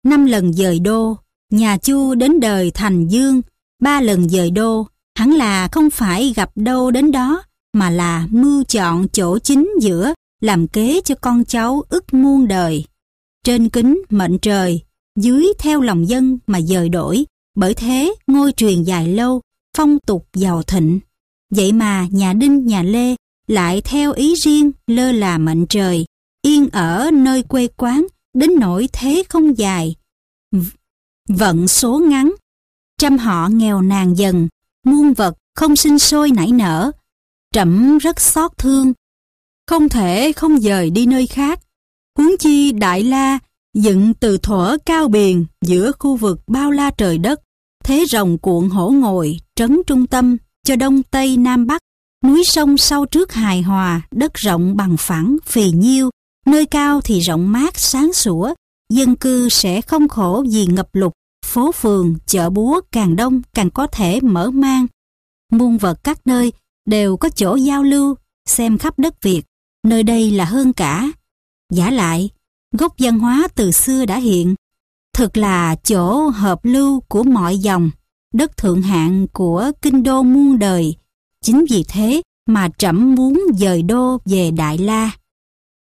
năm lần dời đô, nhà chu đến đời thành dương, ba lần dời đô, hẳn là không phải gặp đâu đến đó, mà là mưu chọn chỗ chính giữa, làm kế cho con cháu ức muôn đời. Trên kính mệnh trời, dưới theo lòng dân mà dời đổi, bởi thế ngôi truyền dài lâu, phong tục giàu thịnh. Vậy mà nhà Đinh nhà Lê lại theo ý riêng lơ là mệnh trời, yên ở nơi quê quán đến nỗi thế không dài. Vận số ngắn, trăm họ nghèo nàn dần, muôn vật không sinh sôi nảy nở, trẫm rất xót thương. Không thể không dời đi nơi khác, huống chi Đại La dựng từ thuở cao biển giữa khu vực bao la trời đất, thế rồng cuộn hổ ngồi trấn trung tâm cho đông tây nam bắc, núi sông sau trước hài hòa, đất rộng bằng phẳng, phì nhiêu, nơi cao thì rộng mát sáng sủa, dân cư sẽ không khổ vì ngập lụt, phố phường, chợ búa càng đông càng có thể mở mang. Muôn vật các nơi đều có chỗ giao lưu, xem khắp đất Việt, nơi đây là hơn cả. Giả lại, gốc văn hóa từ xưa đã hiện, thực là chỗ hợp lưu của mọi dòng, đất thượng hạng của kinh đô muôn đời. Chính vì thế mà trẫm muốn dời đô về Đại La.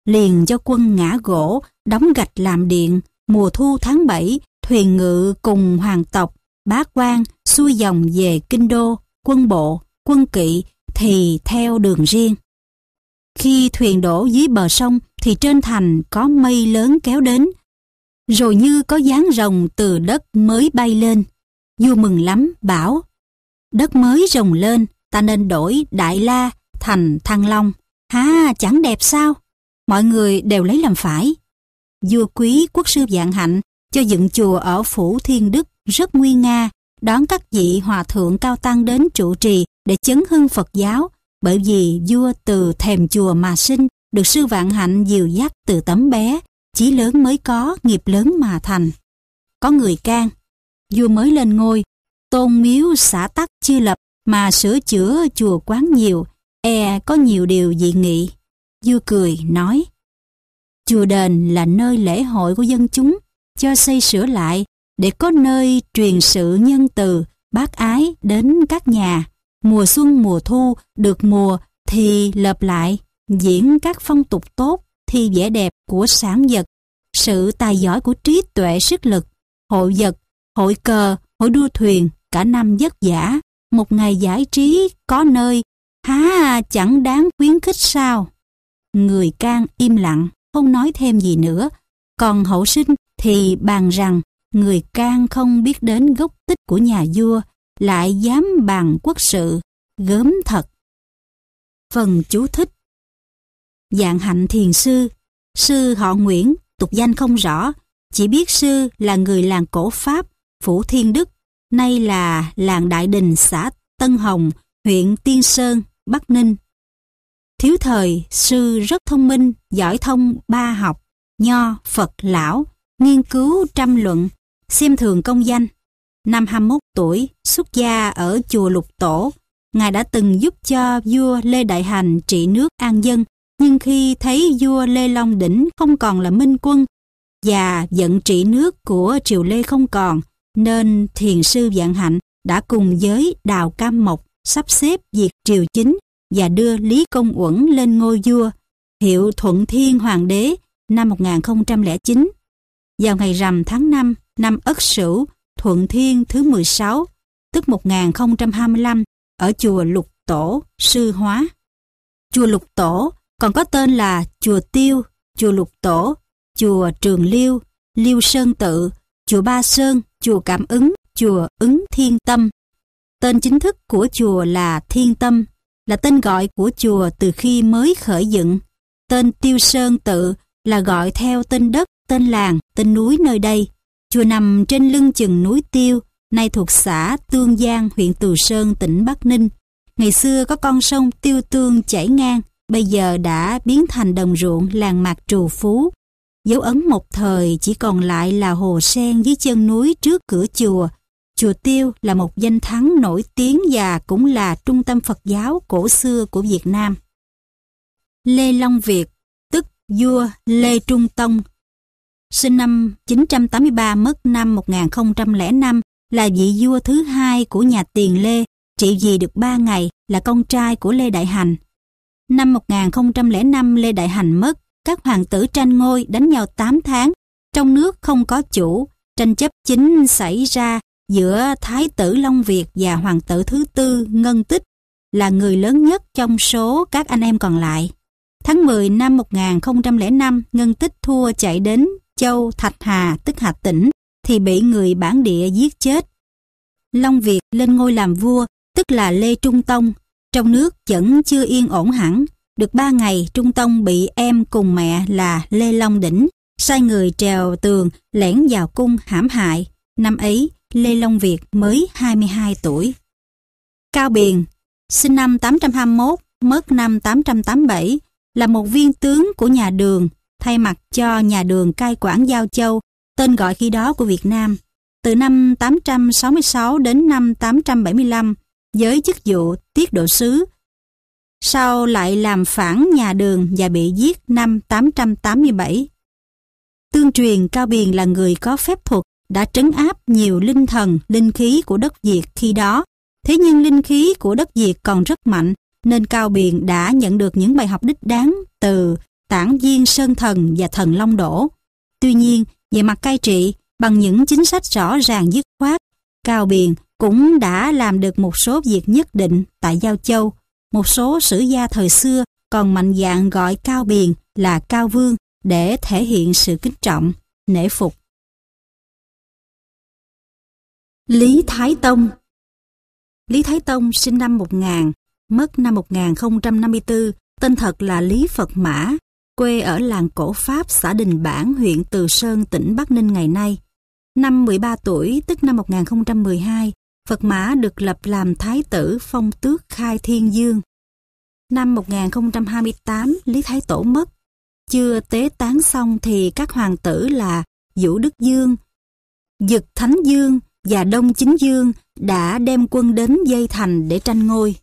Liền cho quân ngã gỗ, đóng gạch làm điện, mùa thu tháng 7, thuyền ngự cùng hoàng tộc, bá quan xuôi dòng về kinh đô, quân bộ, quân kỵ thì theo đường riêng. Khi thuyền đổ dưới bờ sông thì trên thành có mây lớn kéo đến, rồi như có dáng rồng từ đất mới bay lên. Vua mừng lắm, bảo, đất mới rồng lên, ta nên đổi Đại La thành Thăng Long. Ha, chẳng đẹp sao? Mọi người đều lấy làm phải. Vua quý quốc sư dạng hạnh cho dựng chùa ở Phủ Thiên Đức rất nguy nga, đón các vị hòa thượng cao tăng đến trụ trì để chấn hưng Phật giáo, bởi vì vua từ thèm chùa mà sinh được sư vạn hạnh dìu dắt từ tấm bé, chí lớn mới có, nghiệp lớn mà thành. Có người can, vua mới lên ngôi, tôn miếu xã tắc chưa lập mà sửa chữa chùa quán nhiều, e có nhiều điều dị nghị. Vua cười, nói, chùa đền là nơi lễ hội của dân chúng, cho xây sửa lại để có nơi truyền sự nhân từ, bác ái đến các nhà. Mùa xuân mùa thu được mùa thì lập lại diễn các phong tục tốt thi vẻ đẹp của sản vật, sự tài giỏi của trí tuệ sức lực, hội vật, hội cờ, hội đua thuyền, cả năm vất vả, một ngày giải trí có nơi, há chẳng đáng khuyến khích sao. Người can im lặng, không nói thêm gì nữa, còn hậu sinh thì bàn rằng người can không biết đến gốc tích của nhà vua, lại dám bàn quốc sự, gớm thật. Phần chú thích dạng hạnh thiền sư, sư họ Nguyễn, tục danh không rõ, chỉ biết sư là người làng cổ Pháp, Phủ Thiên Đức, nay là làng Đại Đình xã Tân Hồng, huyện Tiên Sơn, Bắc Ninh. Thiếu thời, sư rất thông minh, giỏi thông ba học, nho, Phật, lão, nghiên cứu trăm luận, xem thường công danh. Năm 21 tuổi, xuất gia ở chùa Lục Tổ, Ngài đã từng giúp cho vua Lê Đại Hành trị nước An Dân nhưng khi thấy vua Lê Long Đỉnh không còn là minh quân và giận trị nước của triều Lê không còn, nên thiền sư Vạn Hạnh đã cùng với Đào Cam Mộc sắp xếp việc triều chính và đưa Lý Công Uẩn lên ngôi vua, hiệu Thuận Thiên Hoàng đế năm 1009. Vào ngày rằm tháng 5 năm Ất Sửu, Thuận Thiên thứ 16, tức 1025 ở chùa Lục Tổ, Sư Hóa. Chùa Lục Tổ còn có tên là Chùa Tiêu, Chùa Lục Tổ, Chùa Trường Liêu, Liêu Sơn Tự, Chùa Ba Sơn, Chùa Cảm Ứng, Chùa Ứng Thiên Tâm. Tên chính thức của chùa là Thiên Tâm, là tên gọi của chùa từ khi mới khởi dựng. Tên Tiêu Sơn Tự là gọi theo tên đất, tên làng, tên núi nơi đây. Chùa nằm trên lưng chừng núi Tiêu, nay thuộc xã Tương Giang, huyện Từ Sơn, tỉnh Bắc Ninh. Ngày xưa có con sông Tiêu Tương chảy ngang, bây giờ đã biến thành đồng ruộng làng mạc trù phú. Dấu ấn một thời chỉ còn lại là hồ sen dưới chân núi trước cửa chùa. Chùa Tiêu là một danh thắng nổi tiếng và cũng là trung tâm Phật giáo cổ xưa của Việt Nam. Lê Long Việt, tức vua Lê Trung Tông, sinh năm 983 mất năm 1005, là vị vua thứ hai của nhà Tiền Lê, trị vì được ba ngày, là con trai của Lê Đại Hành. Năm 1005 Lê Đại Hành mất, các hoàng tử tranh ngôi đánh nhau 8 tháng, trong nước không có chủ, tranh chấp chính xảy ra giữa Thái tử Long Việt và hoàng tử thứ tư Ngân Tích là người lớn nhất trong số các anh em còn lại. Tháng 10 năm 1005, Ngân Tích thua chạy đến Châu Thạch Hà, tức Hà Tĩnh, thì bị người bản địa giết chết. Long Việt lên ngôi làm vua, tức là Lê Trung Tông, trong nước vẫn chưa yên ổn hẳn, được ba ngày Trung Tông bị em cùng mẹ là Lê Long Đỉnh, sai người trèo tường lẻn vào cung hãm hại. Năm ấy, Lê Long Việt mới 22 tuổi. Cao Biền, sinh năm 821, mất năm 887, là một viên tướng của nhà đường, thay mặt cho nhà đường cai quản Giao Châu, tên gọi khi đó của Việt Nam. Từ năm 866 đến năm 875, với chức vụ tiết độ sứ. Sau lại làm phản nhà đường và bị giết năm 887. Tương truyền Cao Biền là người có phép thuật đã trấn áp nhiều linh thần, linh khí của đất Việt khi đó. Thế nhưng linh khí của đất Việt còn rất mạnh, nên Cao Biền đã nhận được những bài học đích đáng từ tản viên Sơn Thần và Thần Long Đổ. Tuy nhiên, về mặt cai trị, bằng những chính sách rõ ràng dứt khoát, Cao Biền cũng đã làm được một số việc nhất định tại Giao Châu. Một số sử gia thời xưa còn mạnh dạn gọi Cao Biền là Cao
Vương để thể hiện sự kính trọng, nể phục. Lý Thái Tông Lý Thái Tông sinh năm 1000,
mất năm 1054, tên thật là Lý Phật Mã, quê ở làng Cổ Pháp, xã Đình Bản, huyện Từ Sơn, tỉnh Bắc Ninh ngày nay. Năm 13 tuổi, tức năm 1012, Phật Mã được lập làm Thái tử phong tước Khai Thiên Dương. Năm 1028, Lý Thái Tổ mất. Chưa tế tán xong thì các hoàng tử là Vũ Đức Dương, Dực Thánh Dương và Đông Chính Dương đã đem quân đến dây thành để tranh ngôi.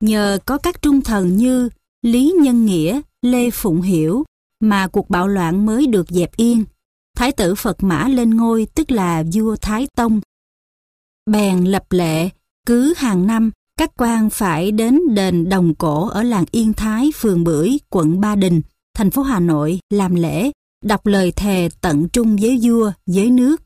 Nhờ có các trung thần như Lý Nhân Nghĩa, Lê Phụng Hiểu mà cuộc bạo loạn mới được dẹp yên. Thái tử Phật Mã lên ngôi tức là vua Thái Tông. Bèn lập lệ, cứ hàng năm các quan phải đến đền Đồng Cổ ở làng Yên Thái, phường Bưởi, quận Ba Đình, thành phố Hà Nội làm lễ, đọc lời thề tận trung với vua, với nước.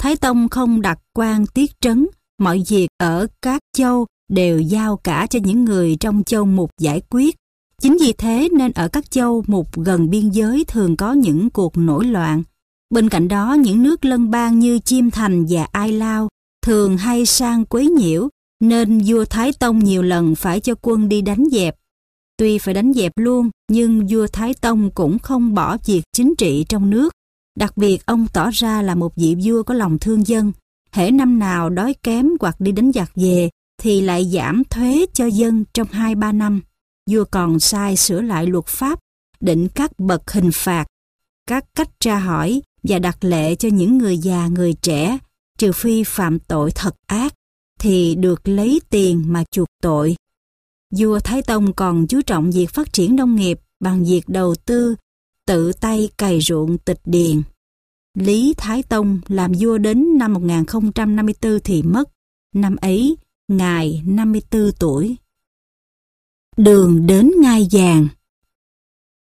Thái Tông không đặt quan tiết trấn, mọi việc ở các châu đều giao cả cho những người trong châu mục giải quyết. Chính vì thế nên ở các châu mục gần biên giới thường có những cuộc nổi loạn, Bên cạnh đó, những nước lân bang như Chiêm Thành và Ai Lao thường hay sang quấy nhiễu, nên vua Thái Tông nhiều lần phải cho quân đi đánh dẹp. Tuy phải đánh dẹp luôn, nhưng vua Thái Tông cũng không bỏ việc chính trị trong nước. Đặc biệt ông tỏ ra là một vị vua có lòng thương dân. Hễ năm nào đói kém hoặc đi đánh giặc về, thì lại giảm thuế cho dân trong 2-3 năm. Vua còn sai sửa lại luật pháp, định các bậc hình phạt, các cách tra hỏi, và đặt lệ cho những người già người trẻ, trừ phi phạm tội thật ác, thì được lấy tiền mà chuộc tội. Vua Thái Tông còn chú trọng việc phát triển nông nghiệp bằng việc đầu tư, tự tay cày ruộng tịch điền. Lý Thái Tông làm vua đến năm 1054 thì mất, năm ấy Ngài 54 tuổi. Đường đến ngai vàng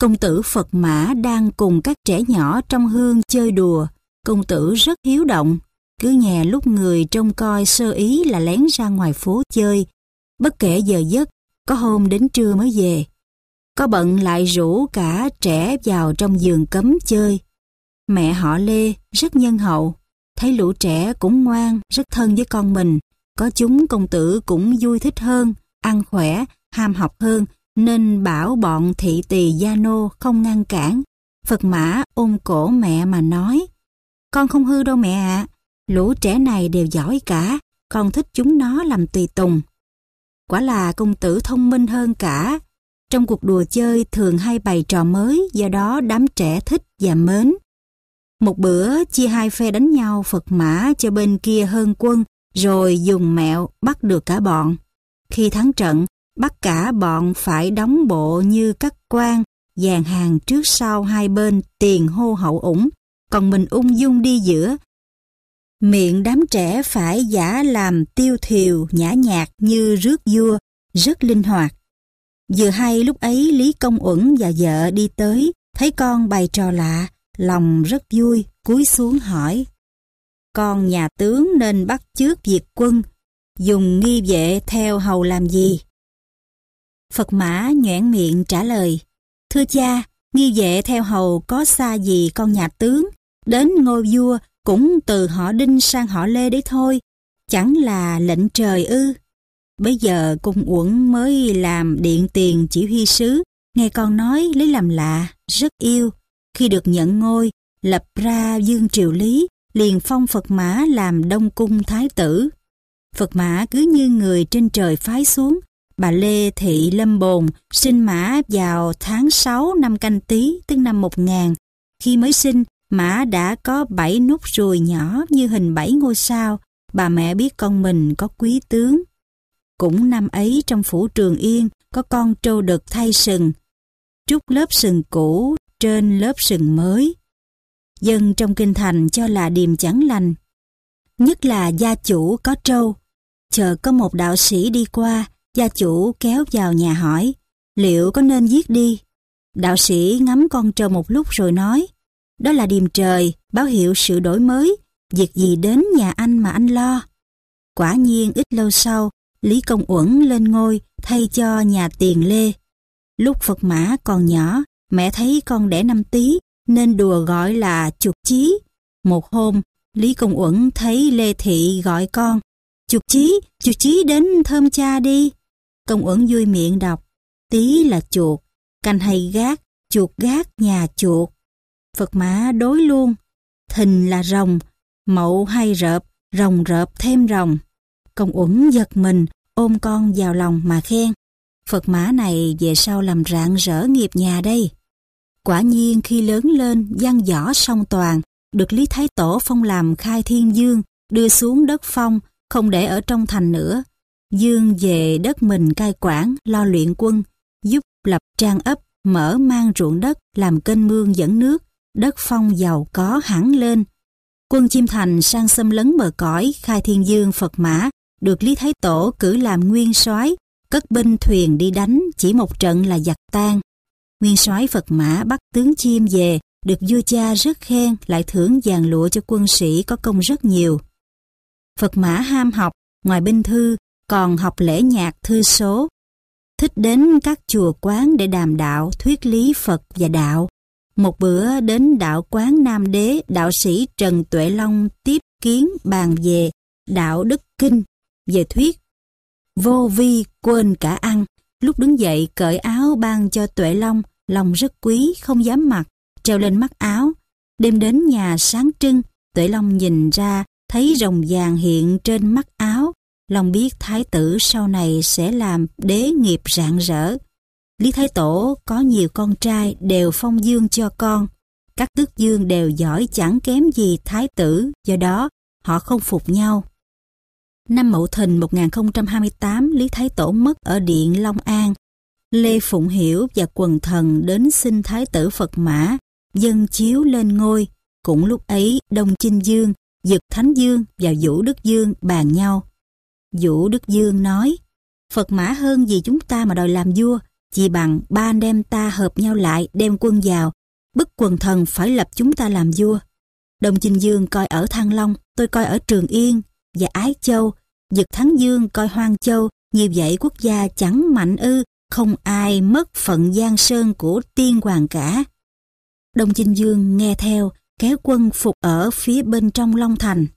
Công tử Phật Mã đang cùng các trẻ nhỏ trong hương chơi đùa. Công tử rất hiếu động, cứ nhè lúc người trông coi sơ ý là lén ra ngoài phố chơi. Bất kể giờ giấc, có hôm đến trưa mới về. Có bận lại rủ cả trẻ vào trong giường cấm chơi. Mẹ họ Lê rất nhân hậu, thấy lũ trẻ cũng ngoan, rất thân với con mình. Có chúng công tử cũng vui thích hơn, ăn khỏe, ham học hơn nên bảo bọn thị tỳ gia nô không ngăn cản. Phật mã ôm cổ mẹ mà nói, con không hư đâu mẹ ạ, lũ trẻ này đều giỏi cả, con thích chúng nó làm tùy tùng. Quả là công tử thông minh hơn cả, trong cuộc đùa chơi thường hay bày trò mới do đó đám trẻ thích và mến. Một bữa chia hai phe đánh nhau Phật mã cho bên kia hơn quân rồi dùng mẹo bắt được cả bọn. Khi thắng trận, bắt cả bọn phải đóng bộ như các quan, dàn hàng trước sau hai bên tiền hô hậu ủng, còn mình ung dung đi giữa. Miệng đám trẻ phải giả làm tiêu thiều nhã nhạc như rước vua, rất linh hoạt. Vừa hay lúc ấy Lý Công Uẩn và vợ đi tới, thấy con bày trò lạ, lòng rất vui, cúi xuống hỏi. Con nhà tướng nên bắt trước diệt quân, dùng nghi vệ theo hầu làm gì? Phật Mã nhoẻn miệng trả lời, Thưa cha, nghi vệ theo hầu có xa gì con nhà tướng, đến ngôi vua cũng từ họ Đinh sang họ Lê đấy thôi, chẳng là lệnh trời ư. Bây giờ cung uẩn mới làm điện tiền chỉ huy sứ, nghe con nói lấy làm lạ, rất yêu. Khi được nhận ngôi, lập ra dương triều lý, liền phong Phật Mã làm đông cung thái tử. Phật Mã cứ như người trên trời phái xuống, bà Lê Thị Lâm Bồn sinh Mã vào tháng 6 năm canh tí, tức năm 1000. Khi mới sinh, Mã đã có bảy nút ruồi nhỏ như hình bảy ngôi sao. Bà mẹ biết con mình có quý tướng. Cũng năm ấy trong phủ Trường Yên có con trâu đực thay sừng. Trút lớp sừng cũ trên lớp sừng mới. Dân trong kinh thành cho là điềm chẳng lành. Nhất là gia chủ có trâu. Chờ có một đạo sĩ đi qua, gia chủ kéo vào nhà hỏi liệu có nên giết đi. Đạo sĩ ngắm con trâu một lúc rồi nói đó là điềm trời, báo hiệu sự đổi mới, việc gì đến nhà anh mà anh lo. Quả nhiên ít lâu sau, Lý Công Uẩn lên ngôi thay cho nhà Tiền Lê. Lúc Phật Mã còn nhỏ, mẹ thấy con đẻ năm tí nên đùa gọi là chuột chí. Một hôm, Lý Công Uẩn thấy Lê Thị gọi con. Chuột chí, chuột chí đến thơm cha đi. Công uẩn vui miệng đọc, tí là chuột, canh hay gác, chuột gác nhà chuột. Phật mã đối luôn, thình là rồng, mậu hay rợp, rồng rợp thêm rồng. Công uẩn giật mình, ôm con vào lòng mà khen. Phật mã này về sau làm rạng rỡ nghiệp nhà đây. Quả nhiên khi lớn lên, văn võ song toàn, được Lý Thái Tổ phong làm khai thiên dương, đưa xuống đất phong, không để ở trong thành nữa, Dương về đất mình cai quản, lo luyện quân, giúp lập trang ấp, mở mang ruộng đất, làm kênh mương dẫn nước, đất phong giàu có hẳn lên. Quân Chim Thành sang xâm lấn bờ cõi, khai thiên dương Phật Mã, được Lý Thái Tổ cử làm nguyên soái cất binh thuyền đi đánh, chỉ một trận là giặc tan. Nguyên soái Phật Mã bắt tướng chim về, được vua cha rất khen, lại thưởng vàng lụa cho quân sĩ có công rất nhiều. Phật Mã ham học, ngoài binh thư, còn học lễ nhạc thư số, thích đến các chùa quán để đàm đạo, thuyết lý Phật và đạo. Một bữa đến đạo quán Nam Đế, đạo sĩ Trần Tuệ Long tiếp kiến bàn về đạo đức kinh, về thuyết. Vô vi quên cả ăn, lúc đứng dậy cởi áo ban cho Tuệ Long, lòng rất quý, không dám mặc, treo lên mắt áo. Đêm đến nhà sáng trưng, Tuệ Long nhìn ra, thấy rồng vàng hiện trên mắt áo lòng biết thái tử sau này sẽ làm đế nghiệp rạng rỡ. Lý Thái Tổ có nhiều con trai đều phong dương cho con. Các tước dương đều giỏi chẳng kém gì thái tử, do đó họ không phục nhau. Năm Mậu Thìn 1028, Lý Thái Tổ mất ở Điện Long An. Lê Phụng Hiểu và quần thần đến xin Thái tử Phật Mã, dân chiếu lên ngôi. Cũng lúc ấy, Đông Chinh Dương, Dực Thánh Dương và Vũ Đức Dương bàn nhau Vũ Đức Dương nói, Phật mã hơn vì chúng ta mà đòi làm vua, chỉ bằng ba anh em ta hợp nhau lại đem quân vào, bức quần thần phải lập chúng ta làm vua. Đồng Chinh Dương coi ở Thăng Long, tôi coi ở Trường Yên và Ái Châu, Dực Thắng Dương coi Hoang Châu, như vậy quốc gia chẳng mạnh ư, không ai mất phận giang sơn của tiên hoàng cả. Đồng Chinh Dương nghe theo, kéo quân phục ở phía bên trong Long Thành.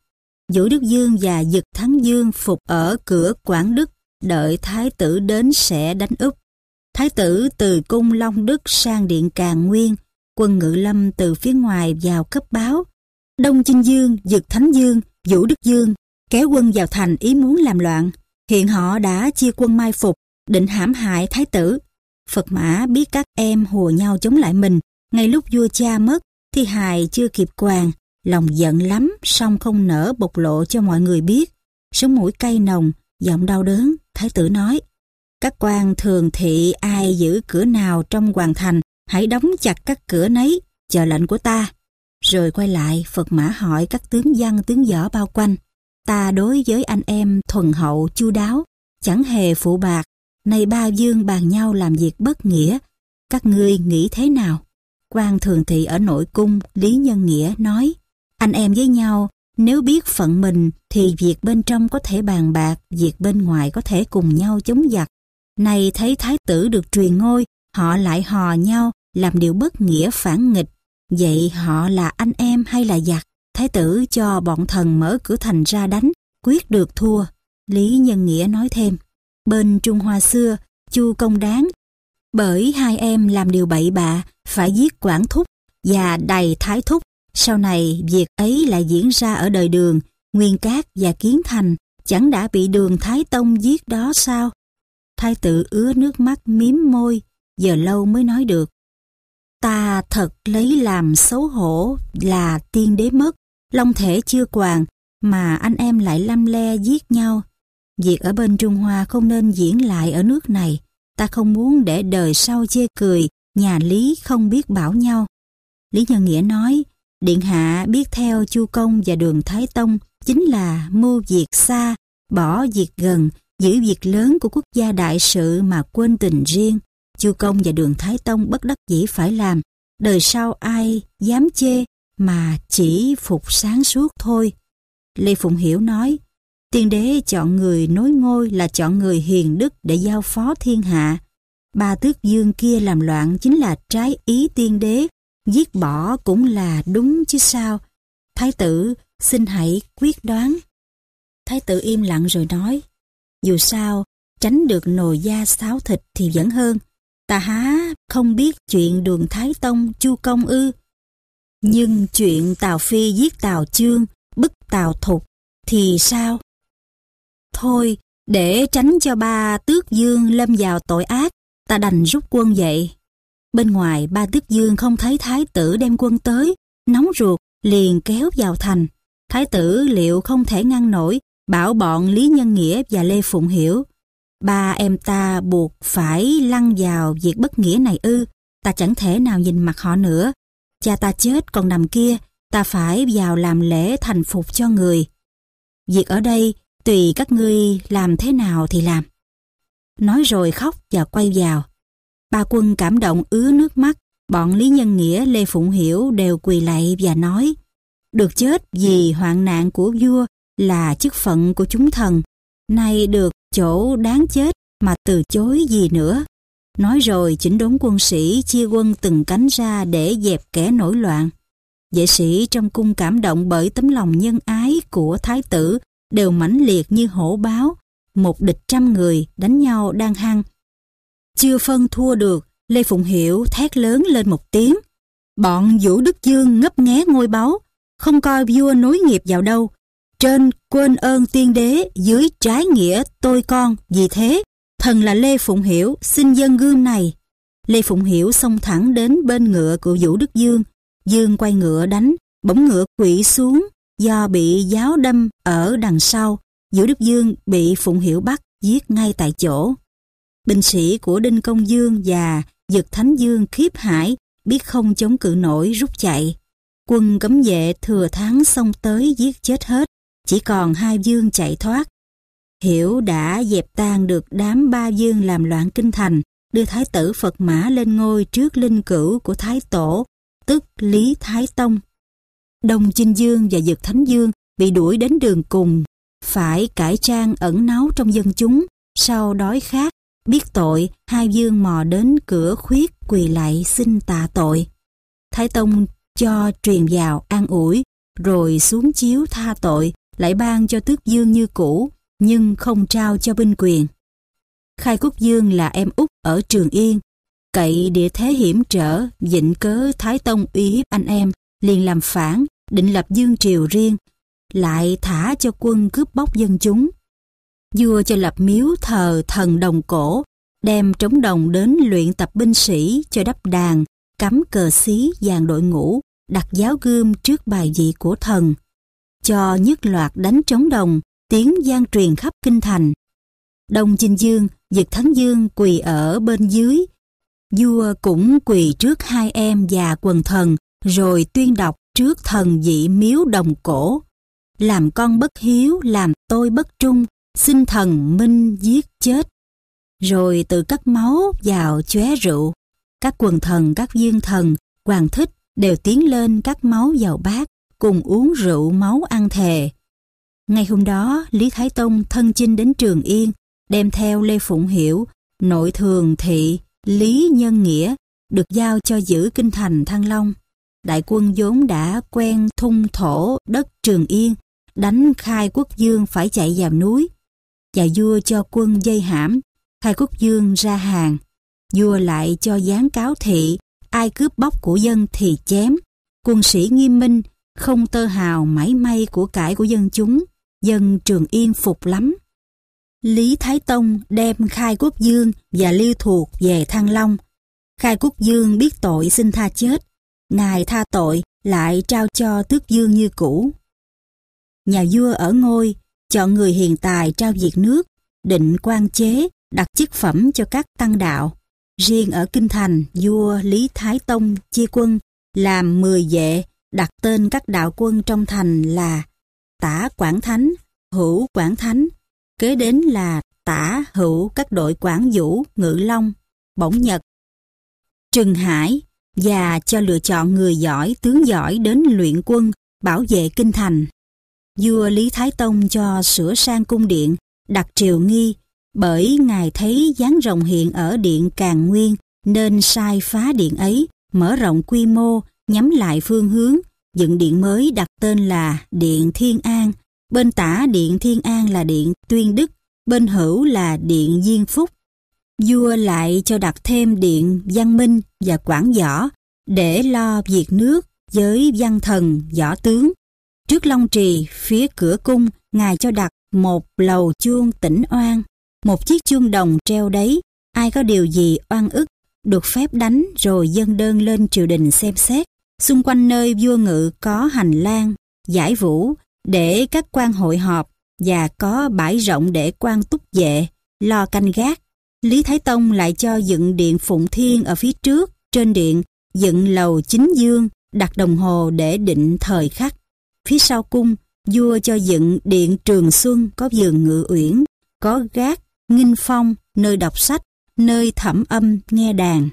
Vũ Đức Dương và Dực Thắng Dương phục ở cửa Quảng Đức, đợi Thái tử đến sẽ đánh úp. Thái tử từ cung Long Đức sang điện Càng Nguyên, quân Ngự Lâm từ phía ngoài vào cấp báo. Đông Chinh Dương, Dực Thánh Dương, Vũ Đức Dương kéo quân vào thành ý muốn làm loạn. Hiện họ đã chia quân mai phục, định hãm hại Thái tử. Phật Mã biết các em hùa nhau chống lại mình, ngay lúc vua cha mất thì hài chưa kịp quàng Lòng giận lắm, song không nỡ bộc lộ cho mọi người biết. Sống mũi cay nồng, giọng đau đớn, thái tử nói. Các quan thường thị ai giữ cửa nào trong hoàng thành, hãy đóng chặt các cửa nấy, chờ lệnh của ta. Rồi quay lại, Phật mã hỏi các tướng văn tướng võ bao quanh. Ta đối với anh em thuần hậu chu đáo, chẳng hề phụ bạc, nay ba dương bàn nhau làm việc bất nghĩa. Các ngươi nghĩ thế nào? quan thường thị ở nội cung Lý Nhân Nghĩa nói anh em với nhau, nếu biết phận mình thì việc bên trong có thể bàn bạc, việc bên ngoài có thể cùng nhau chống giặc. Này thấy thái tử được truyền ngôi, họ lại hò nhau, làm điều bất nghĩa phản nghịch. Vậy họ là anh em hay là giặc? Thái tử cho bọn thần mở cửa thành ra đánh, quyết được thua. Lý Nhân Nghĩa nói thêm, bên Trung Hoa xưa, Chu Công Đáng, bởi hai em làm điều bậy bạ, phải giết quản Thúc và đầy Thái Thúc sau này, việc ấy lại diễn ra ở đời đường, Nguyên Cát và Kiến Thành, chẳng đã bị đường Thái Tông giết đó sao? Thái tử ứa nước mắt miếm môi, giờ lâu mới nói được. Ta thật lấy làm xấu hổ là tiên đế mất, long thể chưa quàng, mà anh em lại lăm le giết nhau. Việc ở bên Trung Hoa không nên diễn lại ở nước này. Ta không muốn để đời sau chê cười, nhà Lý không biết bảo nhau. Lý Nhân Nghĩa nói, Điện hạ biết theo Chu Công và đường Thái Tông chính là mưu việc xa, bỏ việc gần, giữ việc lớn của quốc gia đại sự mà quên tình riêng. Chu Công và đường Thái Tông bất đắc dĩ phải làm, đời sau ai dám chê mà chỉ phục sáng suốt thôi. Lê Phụng Hiểu nói, tiên đế chọn người nối ngôi là chọn người hiền đức để giao phó thiên hạ. Ba tước dương kia làm loạn chính là trái ý tiên đế giết bỏ cũng là đúng chứ sao. Thái tử, xin hãy quyết đoán. Thái tử im lặng rồi nói, dù sao, tránh được nồi da xáo thịt thì vẫn hơn. Ta há không biết chuyện đường Thái Tông chu công ư. Nhưng chuyện Tào Phi giết Tào Chương, bức Tào Thục thì sao? Thôi, để tránh cho ba tước dương lâm vào tội ác, ta đành rút quân vậy. Bên ngoài ba tước dương không thấy thái tử đem quân tới, nóng ruột, liền kéo vào thành. Thái tử liệu không thể ngăn nổi, bảo bọn Lý Nhân Nghĩa và Lê Phụng Hiểu. Ba em ta buộc phải lăn vào việc bất nghĩa này ư, ta chẳng thể nào nhìn mặt họ nữa. Cha ta chết còn nằm kia, ta phải vào làm lễ thành phục cho người. Việc ở đây, tùy các ngươi làm thế nào thì làm. Nói rồi khóc và quay vào. Ba quân cảm động ứa nước mắt, bọn Lý Nhân Nghĩa, Lê Phụng Hiểu đều quỳ lạy và nói Được chết vì hoạn nạn của vua là chức phận của chúng thần, nay được chỗ đáng chết mà từ chối gì nữa. Nói rồi chỉnh đốn quân sĩ chia quân từng cánh ra để dẹp kẻ nổi loạn. Vệ sĩ trong cung cảm động bởi tấm lòng nhân ái của thái tử đều mãnh liệt như hổ báo. Một địch trăm người đánh nhau đang hăng chưa phân thua được, Lê Phụng Hiểu thét lớn lên một tiếng. Bọn Vũ Đức Dương ngấp nghé ngôi báu, không coi vua nối nghiệp vào đâu. Trên quên ơn tiên đế, dưới trái nghĩa tôi con, vì thế, thần là Lê Phụng Hiểu xin dân gươm này. Lê Phụng Hiểu xông thẳng đến bên ngựa của Vũ Đức Dương. Dương quay ngựa đánh, bỗng ngựa quỵ xuống do bị giáo đâm ở đằng sau. Vũ Đức Dương bị Phụng Hiểu bắt, giết ngay tại chỗ. Binh sĩ của Đinh Công Dương và Dực Thánh Dương khiếp hải biết không chống cự nổi rút chạy. Quân cấm vệ thừa thắng xông tới giết chết hết, chỉ còn hai dương chạy thoát. Hiểu đã dẹp tan được đám ba dương làm loạn kinh thành, đưa Thái tử Phật Mã lên ngôi trước linh cửu của Thái Tổ, tức Lý Thái Tông. Đông Chinh Dương và Dực Thánh Dương bị đuổi đến đường cùng, phải cải trang ẩn náu trong dân chúng, sau đói khát Biết tội, Hai Dương mò đến cửa khuyết quỳ lại xin tạ tội. Thái Tông cho truyền vào an ủi, rồi xuống chiếu tha tội, lại ban cho tước dương như cũ, nhưng không trao cho binh quyền. Khai Quốc Dương là em út ở Trường Yên, cậy địa thế hiểm trở, dịnh cớ Thái Tông uy hiếp anh em, liền làm phản, định lập Dương Triều riêng, lại thả cho quân cướp bóc dân chúng vua cho lập miếu thờ thần đồng cổ, đem trống đồng đến luyện tập binh sĩ cho đắp đàn, cắm cờ xí dàn đội ngũ, đặt giáo gươm trước bài vị của thần, cho nhất loạt đánh trống đồng, tiếng gian truyền khắp kinh thành. Đông Chinh Dương, Dực Thắng Dương quỳ ở bên dưới, vua cũng quỳ trước hai em và quần thần, rồi tuyên đọc trước thần dị miếu đồng cổ. Làm con bất hiếu, làm tôi bất trung, xin thần minh giết chết rồi tự cắt máu vào chóe rượu các quần thần các viên thần hoàng thích đều tiến lên cắt máu vào bát cùng uống rượu máu ăn thề ngày hôm đó lý thái tông thân chinh đến trường yên đem theo lê phụng hiểu nội thường thị lý nhân nghĩa được giao cho giữ kinh thành thăng long đại quân vốn đã quen thung thổ đất trường yên đánh khai quốc dương phải chạy vào núi và vua cho quân dây hãm, thay quốc dương ra hàng. Vua lại cho gián cáo thị, ai cướp bóc của dân thì chém. Quân sĩ nghiêm minh, không tơ hào mảy may của cải của dân chúng, dân Trường Yên phục lắm. Lý Thái Tông đem Khai Quốc Dương và Lưu Thuộc về Thăng Long. Khai Quốc Dương biết tội xin tha chết, ngài tha tội lại trao cho tước dương như cũ. Nhà vua ở ngôi chọn người hiền tài trao diệt nước, định quan chế, đặt chức phẩm cho các tăng đạo. Riêng ở Kinh Thành, vua Lý Thái Tông chia quân, làm 10 vệ, đặt tên các đạo quân trong thành là Tả Quảng Thánh, Hữu Quảng Thánh, kế đến là Tả Hữu các đội Quảng Vũ, Ngự Long, Bổng Nhật, Trừng Hải và cho lựa chọn người giỏi, tướng giỏi đến luyện quân, bảo vệ kinh thành vua Lý Thái Tông cho sửa sang cung điện, đặt triều nghi, bởi ngài thấy dáng rồng hiện ở điện Càng Nguyên nên sai phá điện ấy, mở rộng quy mô, nhắm lại phương hướng, dựng điện mới đặt tên là Điện Thiên An. Bên tả Điện Thiên An là Điện Tuyên Đức, bên hữu là Điện Diên Phúc. Vua lại cho đặt thêm Điện Văn Minh và Quảng Võ để lo việc nước với văn thần, võ tướng. Trước Long Trì, phía cửa cung, Ngài cho đặt một lầu chuông tỉnh oan, một chiếc chuông đồng treo đấy, ai có điều gì oan ức, được phép đánh rồi dân đơn lên triều đình xem xét. Xung quanh nơi vua ngự có hành lang, giải vũ, để các quan hội họp và có bãi rộng để quan túc vệ, lo canh gác. Lý Thái Tông lại cho dựng điện Phụng Thiên ở phía trước, trên điện dựng lầu chính dương, đặt đồng hồ để định thời khắc. Phía sau cung, vua cho dựng điện Trường Xuân có vườn ngự uyển, có gác, nghinh phong, nơi đọc sách, nơi thẩm âm, nghe đàn.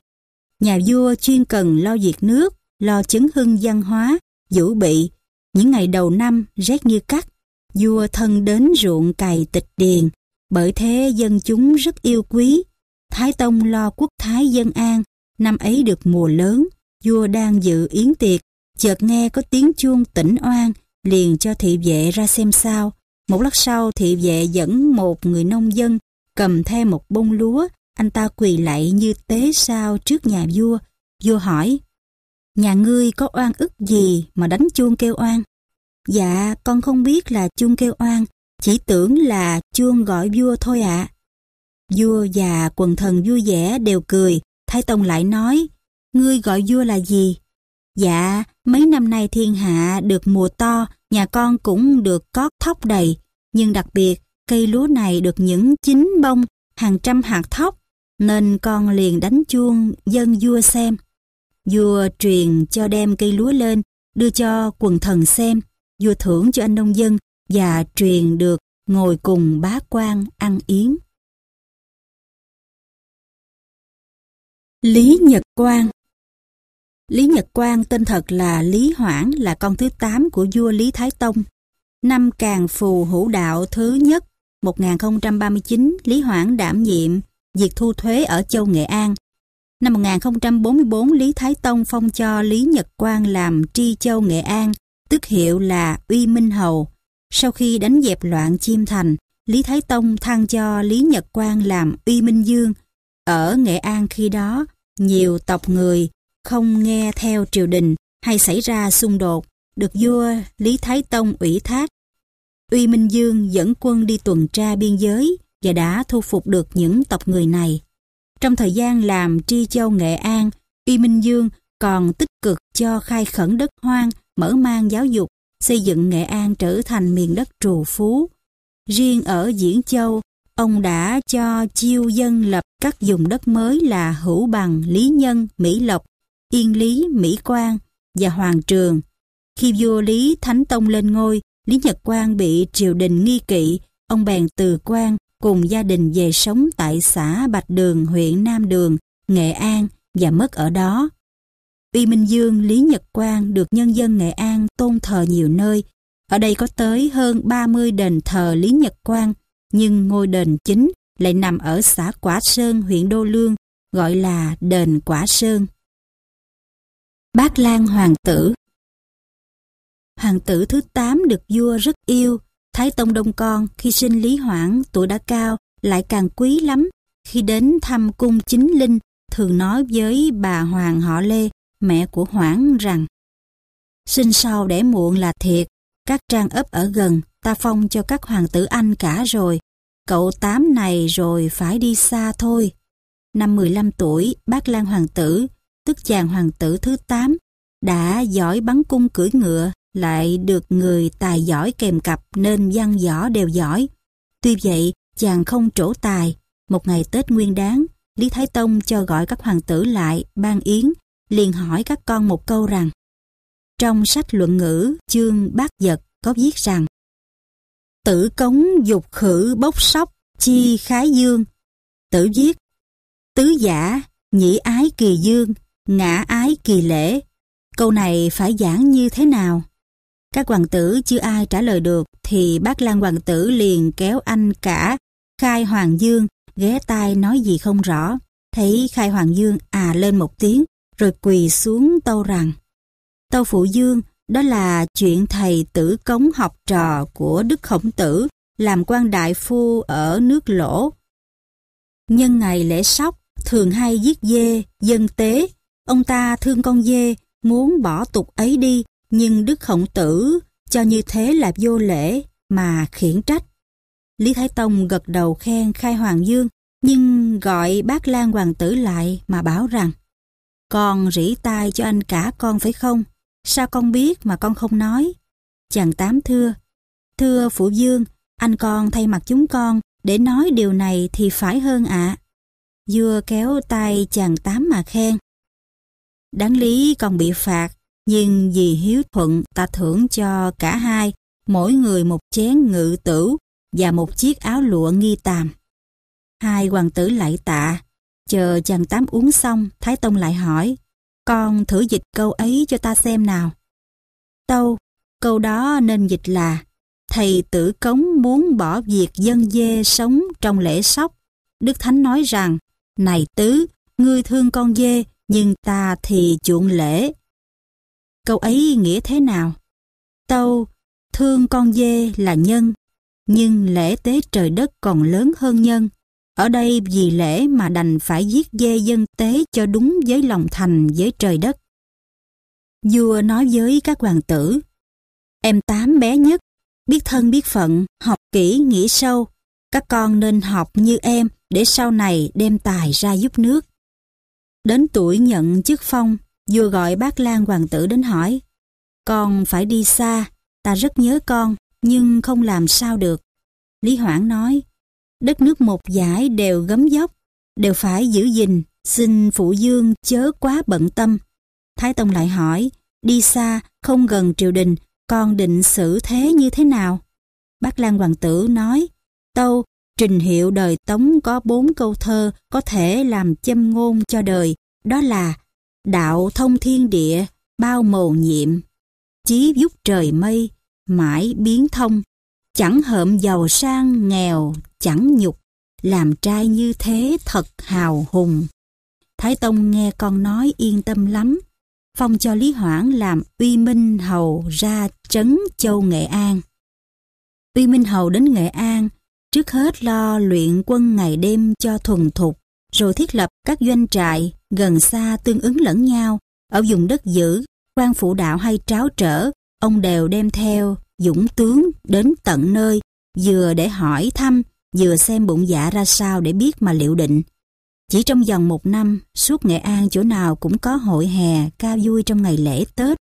Nhà vua chuyên cần lo việc nước, lo chứng hưng văn hóa, vũ bị. Những ngày đầu năm rét như cắt, vua thân đến ruộng cày tịch điền, bởi thế dân chúng rất yêu quý. Thái Tông lo quốc thái dân an, năm ấy được mùa lớn, vua đang dự yến tiệc chợt nghe có tiếng chuông tỉnh oan, liền cho thị vệ ra xem sao. Một lát sau thị vệ dẫn một người nông dân cầm theo một bông lúa, anh ta quỳ lạy như tế sao trước nhà vua. Vua hỏi, nhà ngươi có oan ức gì mà đánh chuông kêu oan? Dạ, con không biết là chuông kêu oan, chỉ tưởng là chuông gọi vua thôi ạ. Vua và quần thần vui vẻ đều cười, Thái Tông lại nói, ngươi gọi vua là gì? Dạ, mấy năm nay thiên hạ được mùa to, nhà con cũng được cót thóc đầy. Nhưng đặc biệt, cây lúa này được những chín bông, hàng trăm hạt thóc, nên con liền đánh chuông dân vua xem. Vua truyền cho đem cây lúa lên, đưa cho quần thần xem. Vua thưởng cho anh nông dân và truyền
được ngồi cùng bá quan ăn yến. Lý Nhật Quang Lý Nhật Quang tên thật là Lý Hoảng là con thứ 8 của vua Lý Thái Tông. Năm Càng Phù
Hữu Đạo thứ nhất 1039 Lý Hoảng đảm nhiệm việc thu thuế ở Châu Nghệ An. Năm 1044 Lý Thái Tông phong cho Lý Nhật Quang làm tri châu Nghệ An, tức hiệu là Uy Minh Hầu. Sau khi đánh dẹp loạn Chiêm Thành, Lý Thái Tông thăng cho Lý Nhật Quang làm Uy Minh Dương. Ở Nghệ An khi đó, nhiều tộc người không nghe theo triều đình hay xảy ra xung đột, được vua Lý Thái Tông ủy thác. Uy Minh Dương dẫn quân đi tuần tra biên giới và đã thu phục được những tộc người này. Trong thời gian làm tri châu Nghệ An, Uy Minh Dương còn tích cực cho khai khẩn đất hoang, mở mang giáo dục, xây dựng Nghệ An trở thành miền đất trù phú. Riêng ở Diễn Châu, ông đã cho chiêu dân lập các vùng đất mới là Hữu Bằng, Lý Nhân, Mỹ Lộc, Yên Lý, Mỹ Quang và Hoàng Trường. Khi vua Lý Thánh Tông lên ngôi, Lý Nhật Quang bị triều đình nghi kỵ, ông bèn từ quan cùng gia đình về sống tại xã Bạch Đường, huyện Nam Đường, Nghệ An và mất ở đó. Uy Minh Dương Lý Nhật Quang được nhân dân Nghệ An tôn thờ nhiều nơi. Ở đây có tới hơn 30 đền thờ Lý Nhật Quang, nhưng ngôi đền chính lại nằm ở xã Quả Sơn, huyện Đô
Lương, gọi là đền Quả Sơn. Bác Lan Hoàng tử Hoàng tử thứ 8 được vua rất yêu, Thái Tông
Đông Con khi sinh Lý Hoảng tuổi đã cao lại càng quý lắm. Khi đến thăm cung chính linh, thường nói với bà Hoàng họ Lê, mẹ của Hoảng rằng Sinh sau để muộn là thiệt, các trang ấp ở gần, ta phong cho các hoàng tử Anh cả rồi. Cậu tám này rồi phải đi xa thôi. Năm 15 tuổi, bác Lan Hoàng tử tức chàng hoàng tử thứ 8, đã giỏi bắn cung cưỡi ngựa, lại được người tài giỏi kèm cặp nên văn võ đều giỏi. Tuy vậy, chàng không trổ tài. Một ngày Tết nguyên đáng, Lý Thái Tông cho gọi các hoàng tử lại, ban yến, liền hỏi các con một câu rằng
Trong sách luận ngữ, chương bát vật có viết rằng Tử cống dục khử bốc sóc, chi khái dương. Tử viết
Tứ giả, nhị ái kỳ dương, ngã ái kỳ lễ. Câu này phải giảng như thế nào? Các hoàng tử chưa ai trả lời được thì bác Lan hoàng tử liền kéo anh cả Khai Hoàng Dương ghé tai nói gì không rõ. Thấy Khai Hoàng Dương à lên một tiếng rồi quỳ xuống tâu rằng Tâu Phụ Dương đó là chuyện thầy tử cống học trò của Đức Khổng Tử làm quan đại phu ở nước lỗ. Nhân ngày lễ sóc thường hay giết dê, dân tế, Ông ta thương con dê, muốn bỏ tục ấy đi, nhưng Đức Khổng Tử cho như thế là vô lễ mà khiển trách. Lý Thái Tông gật đầu khen Khai Hoàng Dương, nhưng gọi bác Lan Hoàng Tử lại mà bảo rằng Con rỉ tai cho anh cả con phải không? Sao con biết mà con không nói? Chàng Tám thưa Thưa Phụ Dương, anh con thay mặt chúng con để nói điều này thì phải hơn ạ. vừa kéo tay chàng Tám mà khen Đáng lý còn bị phạt, nhưng vì hiếu thuận ta thưởng cho cả hai, mỗi người một chén ngự tử và một chiếc áo lụa nghi tàm. Hai hoàng tử lại tạ, chờ chàng tám uống xong, Thái Tông lại hỏi, con thử dịch câu ấy cho ta xem nào. Tâu, câu đó nên dịch là, thầy tử cống muốn bỏ việc dân dê sống trong lễ sóc. Đức Thánh nói rằng, này tứ, ngươi thương con dê, nhưng ta thì chuộng lễ. Câu ấy nghĩa thế nào? Tâu, thương con dê là nhân, nhưng lễ tế trời đất còn lớn hơn nhân. Ở đây vì lễ mà đành phải giết dê dân tế cho đúng với lòng thành với trời đất. Vua nói với các hoàng tử, Em tám bé nhất, biết thân biết phận, học kỹ nghĩ sâu. Các con nên học như em để sau này đem tài ra giúp nước. Đến tuổi nhận chức phong, vừa gọi bác Lan hoàng tử đến hỏi. Con phải đi xa, ta rất nhớ con, nhưng không làm sao được. Lý Hoảng nói, đất nước một giải đều gấm dốc, đều phải giữ gìn, xin phụ dương chớ quá bận tâm. Thái Tông lại hỏi, đi xa, không gần triều đình, con định xử thế như thế nào? Bác Lan Hoàng tử nói, Tâu Trình hiệu đời Tống có bốn câu thơ có thể làm châm ngôn cho đời, đó là Đạo thông thiên địa, bao mầu nhiệm, chí giúp trời mây, mãi biến thông, chẳng hợm giàu sang nghèo, chẳng nhục, làm trai như thế thật hào hùng. Thái Tông nghe con nói yên tâm lắm, phong cho Lý Hoảng làm uy minh hầu ra trấn châu Nghệ An. Uy Minh Hầu đến Nghệ An trước hết lo luyện quân ngày đêm cho thuần thục, rồi thiết lập các doanh trại gần xa tương ứng lẫn nhau, ở vùng đất giữ, quan phủ đạo hay tráo trở, ông đều đem theo dũng tướng đến tận nơi, vừa để hỏi thăm, vừa xem bụng dạ ra sao để biết mà liệu định. Chỉ trong vòng một năm, suốt Nghệ An chỗ nào cũng có hội hè, ca vui trong ngày lễ Tết.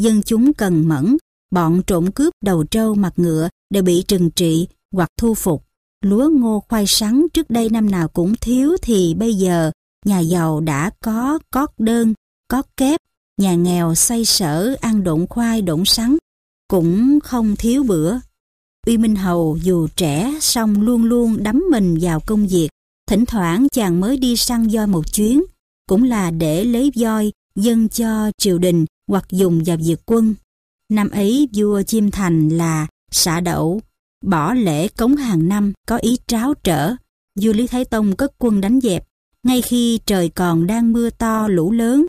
Dân chúng cần mẫn, bọn trộm cướp đầu trâu mặt ngựa đều bị trừng trị hoặc thu phục. Lúa ngô khoai sắn trước đây năm nào cũng thiếu thì bây giờ nhà giàu đã có cót đơn, có kép, nhà nghèo xoay sở ăn độn khoai độn sắn, cũng không thiếu bữa. Uy Minh Hầu dù trẻ song luôn luôn đắm mình vào công việc, thỉnh thoảng chàng mới đi săn voi một chuyến, cũng là để lấy voi dâng cho triều đình hoặc dùng vào việc quân. Năm ấy vua Chiêm Thành là xã đậu, Bỏ lễ cống hàng năm có ý tráo trở, vua Lý Thái Tông cất quân đánh dẹp, ngay khi trời còn đang mưa to lũ lớn.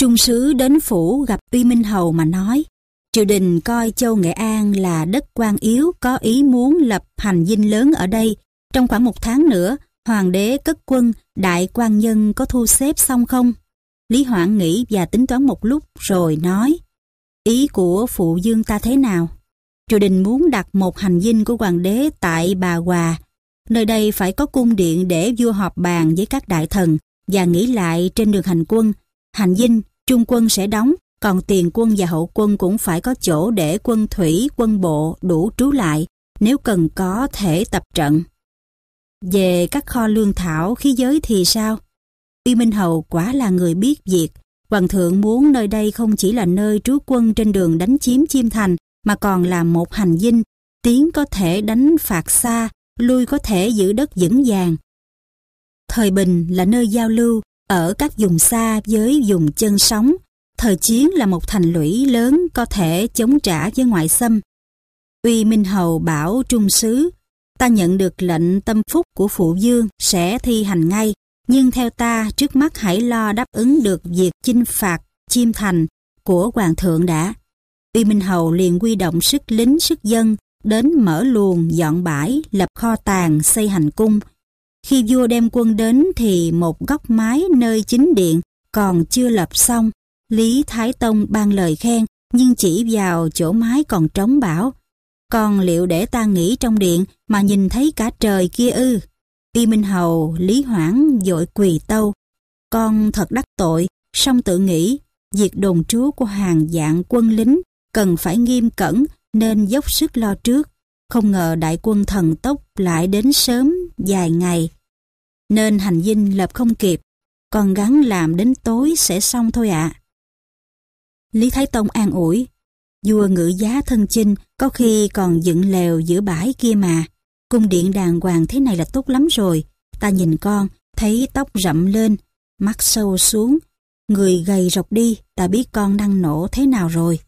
Trung sứ đến phủ gặp Uy Minh Hầu mà nói, triều đình coi châu Nghệ An là đất quan yếu có ý muốn lập hành dinh lớn ở đây. Trong khoảng một tháng nữa, hoàng đế cất quân, đại quan nhân có thu xếp xong không? Lý Hoạn nghĩ và tính toán một lúc rồi nói, ý của phụ dương ta thế nào? triều đình muốn đặt một hành dinh của hoàng đế tại Bà Hòa. Nơi đây phải có cung điện để vua họp bàn với các đại thần và nghĩ lại trên đường hành quân. Hành dinh, trung quân sẽ đóng, còn tiền quân và hậu quân cũng phải có chỗ để quân thủy, quân bộ đủ trú lại, nếu cần có thể tập trận. Về các kho lương thảo khí giới thì sao? Uy Minh Hầu quả là người biết việc. Hoàng thượng muốn nơi đây không chỉ là nơi trú quân trên đường đánh chiếm Chiêm Thành, mà còn là một hành dinh, tiến có thể đánh phạt xa, lui có thể giữ đất vững vàng. Thời bình là nơi giao lưu ở các vùng xa với vùng chân sóng, thời chiến là một thành lũy lớn có thể chống trả với ngoại xâm. Uy Minh Hầu bảo trung sứ, ta nhận được lệnh tâm phúc của phụ dương sẽ thi hành ngay, nhưng theo ta trước mắt hãy lo đáp ứng được việc chinh phạt chim Thành của Hoàng thượng đã uy Minh Hầu liền quy động sức lính sức dân đến mở luồng dọn bãi lập kho tàng xây hành cung. Khi vua đem quân đến thì một góc mái nơi chính điện còn chưa lập xong. Lý Thái Tông ban lời khen nhưng chỉ vào chỗ mái còn trống bảo. Còn liệu để ta nghỉ trong điện mà nhìn thấy cả trời kia ư? Y Minh Hầu, Lý Hoảng dội quỳ tâu. Con thật đắc tội, song tự nghĩ, việc đồn trú của hàng dạng quân lính cần phải nghiêm cẩn nên dốc sức lo trước. Không ngờ đại quân thần tốc lại đến sớm vài ngày. Nên hành dinh lập không kịp, còn gắng làm đến tối sẽ xong thôi ạ. Lý Thái Tông an ủi, vua ngự giá thân chinh có khi còn dựng lều giữa bãi kia mà. Cung điện đàng hoàng thế này là tốt lắm rồi. Ta nhìn con, thấy tóc rậm lên, mắt sâu xuống, người gầy rọc đi, ta biết con năng nổ thế nào rồi.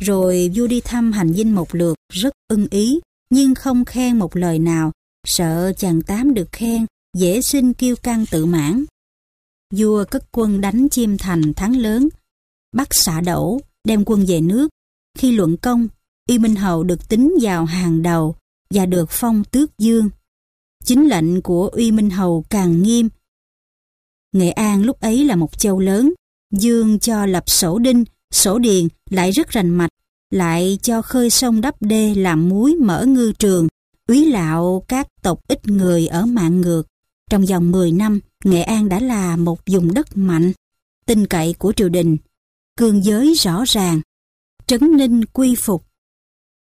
Rồi vua đi thăm hành dinh một lượt rất ưng ý, nhưng không khen một lời nào, sợ chàng tám được khen, dễ sinh kiêu căng tự mãn. Vua cất quân đánh chiêm thành thắng lớn, bắt xả đổ, đem quân về nước. Khi luận công, Y Minh hầu được tính vào hàng đầu và được phong tước dương. Chính lệnh của Uy Minh Hầu càng nghiêm. Nghệ An lúc ấy là một châu lớn, dương cho lập sổ đinh sổ điền lại rất rành mạch, lại cho khơi sông đắp đê làm muối mở ngư trường, úy lạo các tộc ít người ở mạng ngược. Trong vòng 10 năm, Nghệ An đã là một vùng đất mạnh, tin cậy của triều đình, cương giới rõ ràng, trấn ninh quy phục.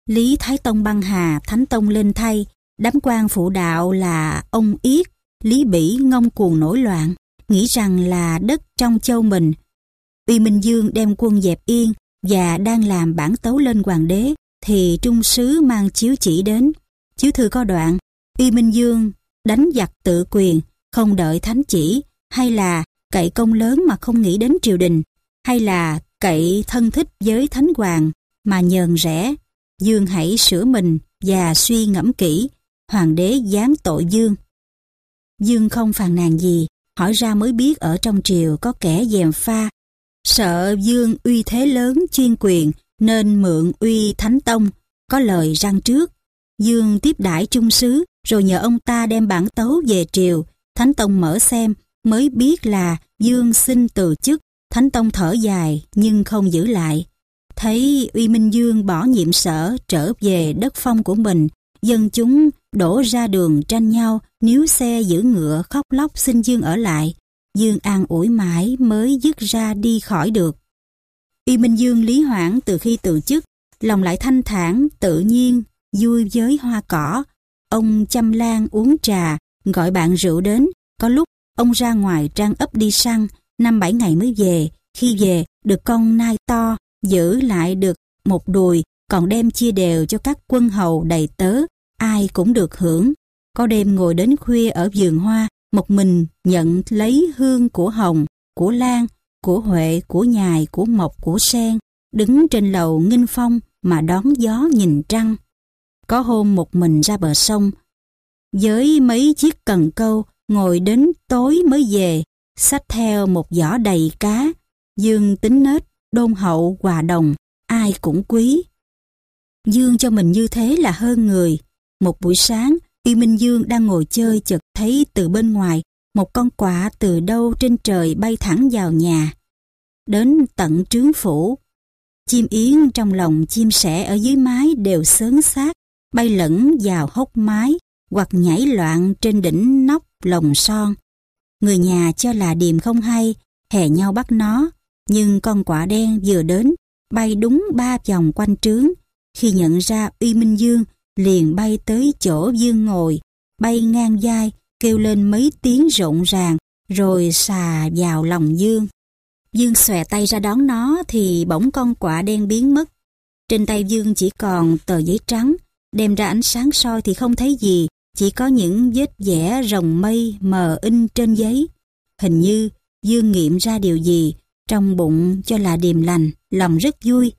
Lý Thái Tông băng hà, Thánh Tông lên thay, đám quan phụ đạo là ông Yết, Lý Bỉ ngông cuồng nổi loạn, nghĩ rằng là đất trong châu mình Uy Minh Dương đem quân dẹp yên và đang làm bản tấu lên hoàng đế thì trung sứ mang chiếu chỉ đến. Chiếu thư có đoạn, Uy Minh Dương đánh giặc tự quyền, không đợi thánh chỉ, hay là cậy công lớn mà không nghĩ đến triều đình, hay là cậy thân thích với thánh hoàng mà nhờn rẻ. Dương hãy sửa mình và suy ngẫm kỹ, hoàng đế giáng tội Dương. Dương không phàn nàn gì, hỏi ra mới biết ở trong triều có kẻ dèm pha Sợ Dương uy thế lớn chuyên quyền nên mượn uy Thánh Tông, có lời răng trước. Dương tiếp đãi trung sứ rồi nhờ ông ta đem bản tấu về triều. Thánh Tông mở xem mới biết là Dương xin từ chức. Thánh Tông thở dài nhưng không giữ lại. Thấy Uy Minh Dương bỏ nhiệm sở trở về đất phong của mình, dân chúng đổ ra đường tranh nhau níu xe giữ ngựa khóc lóc xin Dương ở lại. Dương an ủi mãi mới dứt ra đi khỏi được. Y Minh Dương lý hoãn từ khi tự chức, lòng lại thanh thản, tự nhiên, vui với hoa cỏ. Ông chăm lan uống trà, gọi bạn rượu đến. Có lúc, ông ra ngoài trang ấp đi săn, năm bảy ngày mới về. Khi về, được con nai to, giữ lại được một đùi, còn đem chia đều cho các quân hầu đầy tớ, ai cũng được hưởng. Có đêm ngồi đến khuya ở vườn hoa, một mình nhận lấy hương của hồng, của lan, của huệ, của nhài, của mộc, của sen, đứng trên lầu nghinh phong mà đón gió nhìn trăng. Có hôm một mình ra bờ sông, với mấy chiếc cần câu ngồi đến tối mới về, xách theo một giỏ đầy cá, dương tính nết, đôn hậu, hòa đồng, ai cũng quý. Dương cho mình như thế là hơn người. Một buổi sáng, Y Minh Dương đang ngồi chơi chợt thấy từ bên ngoài một con quả từ đâu trên trời bay thẳng vào nhà. Đến tận trướng phủ, chim yến trong lòng chim sẻ ở dưới mái đều sớn xác, bay lẫn vào hốc mái hoặc nhảy loạn trên đỉnh nóc lồng son. Người nhà cho là điềm không hay, hè nhau bắt nó, nhưng con quả đen vừa đến, bay đúng ba vòng quanh trướng. Khi nhận ra Uy Minh Dương liền bay tới chỗ Dương ngồi, bay ngang dai, kêu lên mấy tiếng rộn ràng, rồi xà vào lòng Dương. Dương xòe tay ra đón nó thì bỗng con quả đen biến mất. Trên tay Dương chỉ còn tờ giấy trắng, đem ra ánh sáng soi thì không thấy gì, chỉ có những vết vẽ rồng mây mờ in trên giấy. Hình như Dương nghiệm ra điều gì, trong bụng cho là điềm lành, lòng rất vui.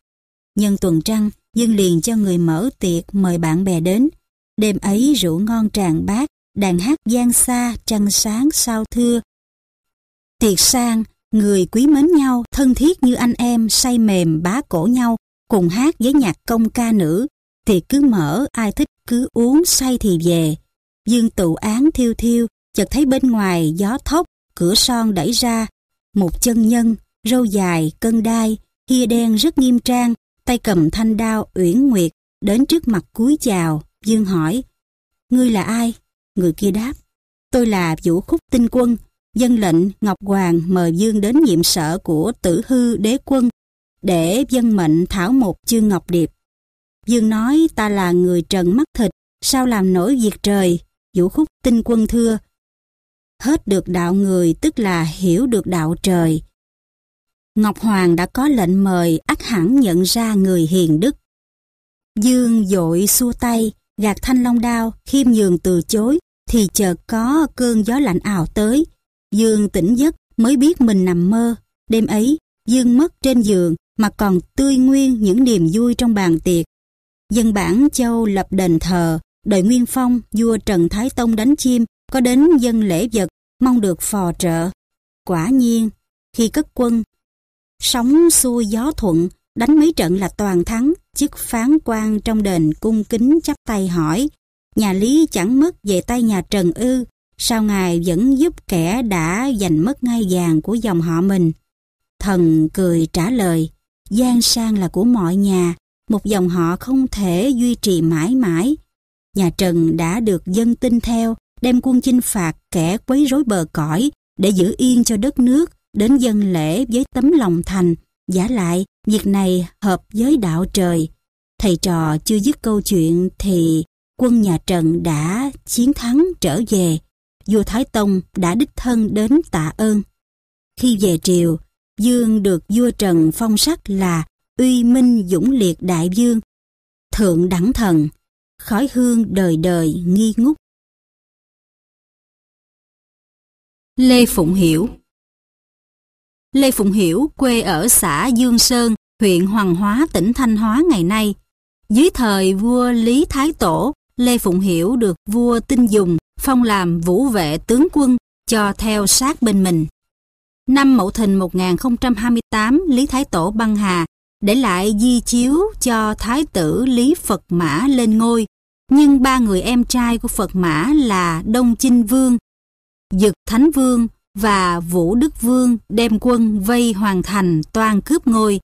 Nhân tuần trăng, Dương liền cho người mở tiệc mời bạn bè đến. Đêm ấy rượu ngon tràn bát, đàn hát gian xa, trăng sáng sao thưa. Tiệc sang, người quý mến nhau, thân thiết như anh em, say mềm bá cổ nhau, cùng hát với nhạc công ca nữ. Tiệc cứ mở, ai thích cứ uống, say thì về. Dương tụ án thiêu thiêu, chợt thấy bên ngoài gió thốc, cửa son đẩy ra. Một chân nhân, râu dài, cân đai, hia đen rất nghiêm trang, tay cầm thanh đao Uyển Nguyệt đến trước mặt cúi chào, Dương hỏi, Ngươi là ai? Người kia đáp, tôi là Vũ Khúc Tinh Quân, dân lệnh Ngọc Hoàng mời Dương đến nhiệm sở của tử hư đế quân để dân mệnh thảo một chương ngọc điệp. Dương nói ta là người trần mắt thịt, sao làm nổi diệt trời? Vũ Khúc Tinh Quân thưa, hết được đạo người tức là hiểu được đạo trời, Ngọc Hoàng đã có lệnh mời ắt hẳn nhận ra người hiền đức. Dương dội xua tay, gạt thanh long đao, khiêm nhường từ chối, thì chợt có cơn gió lạnh ảo tới. Dương tỉnh giấc mới biết mình nằm mơ. Đêm ấy, Dương mất trên giường mà còn tươi nguyên những niềm vui trong bàn tiệc. Dân bản Châu lập đền thờ, đời Nguyên Phong, vua Trần Thái Tông đánh chim, có đến dân lễ vật, mong được phò trợ. Quả nhiên, khi cất quân, Sóng xuôi gió thuận, đánh mấy trận là toàn thắng, chức phán quan trong đền cung kính chắp tay hỏi, nhà Lý chẳng mất về tay nhà Trần ư, sao ngài vẫn giúp kẻ đã giành mất ngai vàng của dòng họ mình? Thần cười trả lời, gian sang là của mọi nhà, một dòng họ không thể duy trì mãi mãi. Nhà Trần đã được dân tin theo, đem quân chinh phạt kẻ quấy rối bờ cõi để giữ yên cho đất nước, đến dân lễ với tấm lòng thành, giả lại việc này hợp với đạo trời. Thầy trò chưa dứt câu chuyện thì quân nhà Trần đã chiến thắng trở về. Vua Thái Tông đã đích thân đến tạ ơn. Khi về triều, Dương được vua Trần phong sắc là uy
minh dũng liệt đại dương, thượng đẳng thần, khói hương đời đời nghi ngút. Lê Phụng Hiểu Lê Phụng Hiểu quê ở xã Dương Sơn, huyện Hoàng
Hóa, tỉnh Thanh Hóa ngày nay. Dưới thời vua Lý Thái Tổ, Lê Phụng Hiểu được vua Tinh Dùng phong làm vũ vệ tướng quân cho theo sát bên mình. Năm Mậu Thìn 1028, Lý Thái Tổ băng hà, để lại di chiếu cho Thái tử Lý Phật Mã lên ngôi, nhưng ba người em trai của Phật Mã là Đông Chinh Vương, Dực Thánh Vương và Vũ Đức Vương đem quân vây hoàn thành toàn cướp ngôi.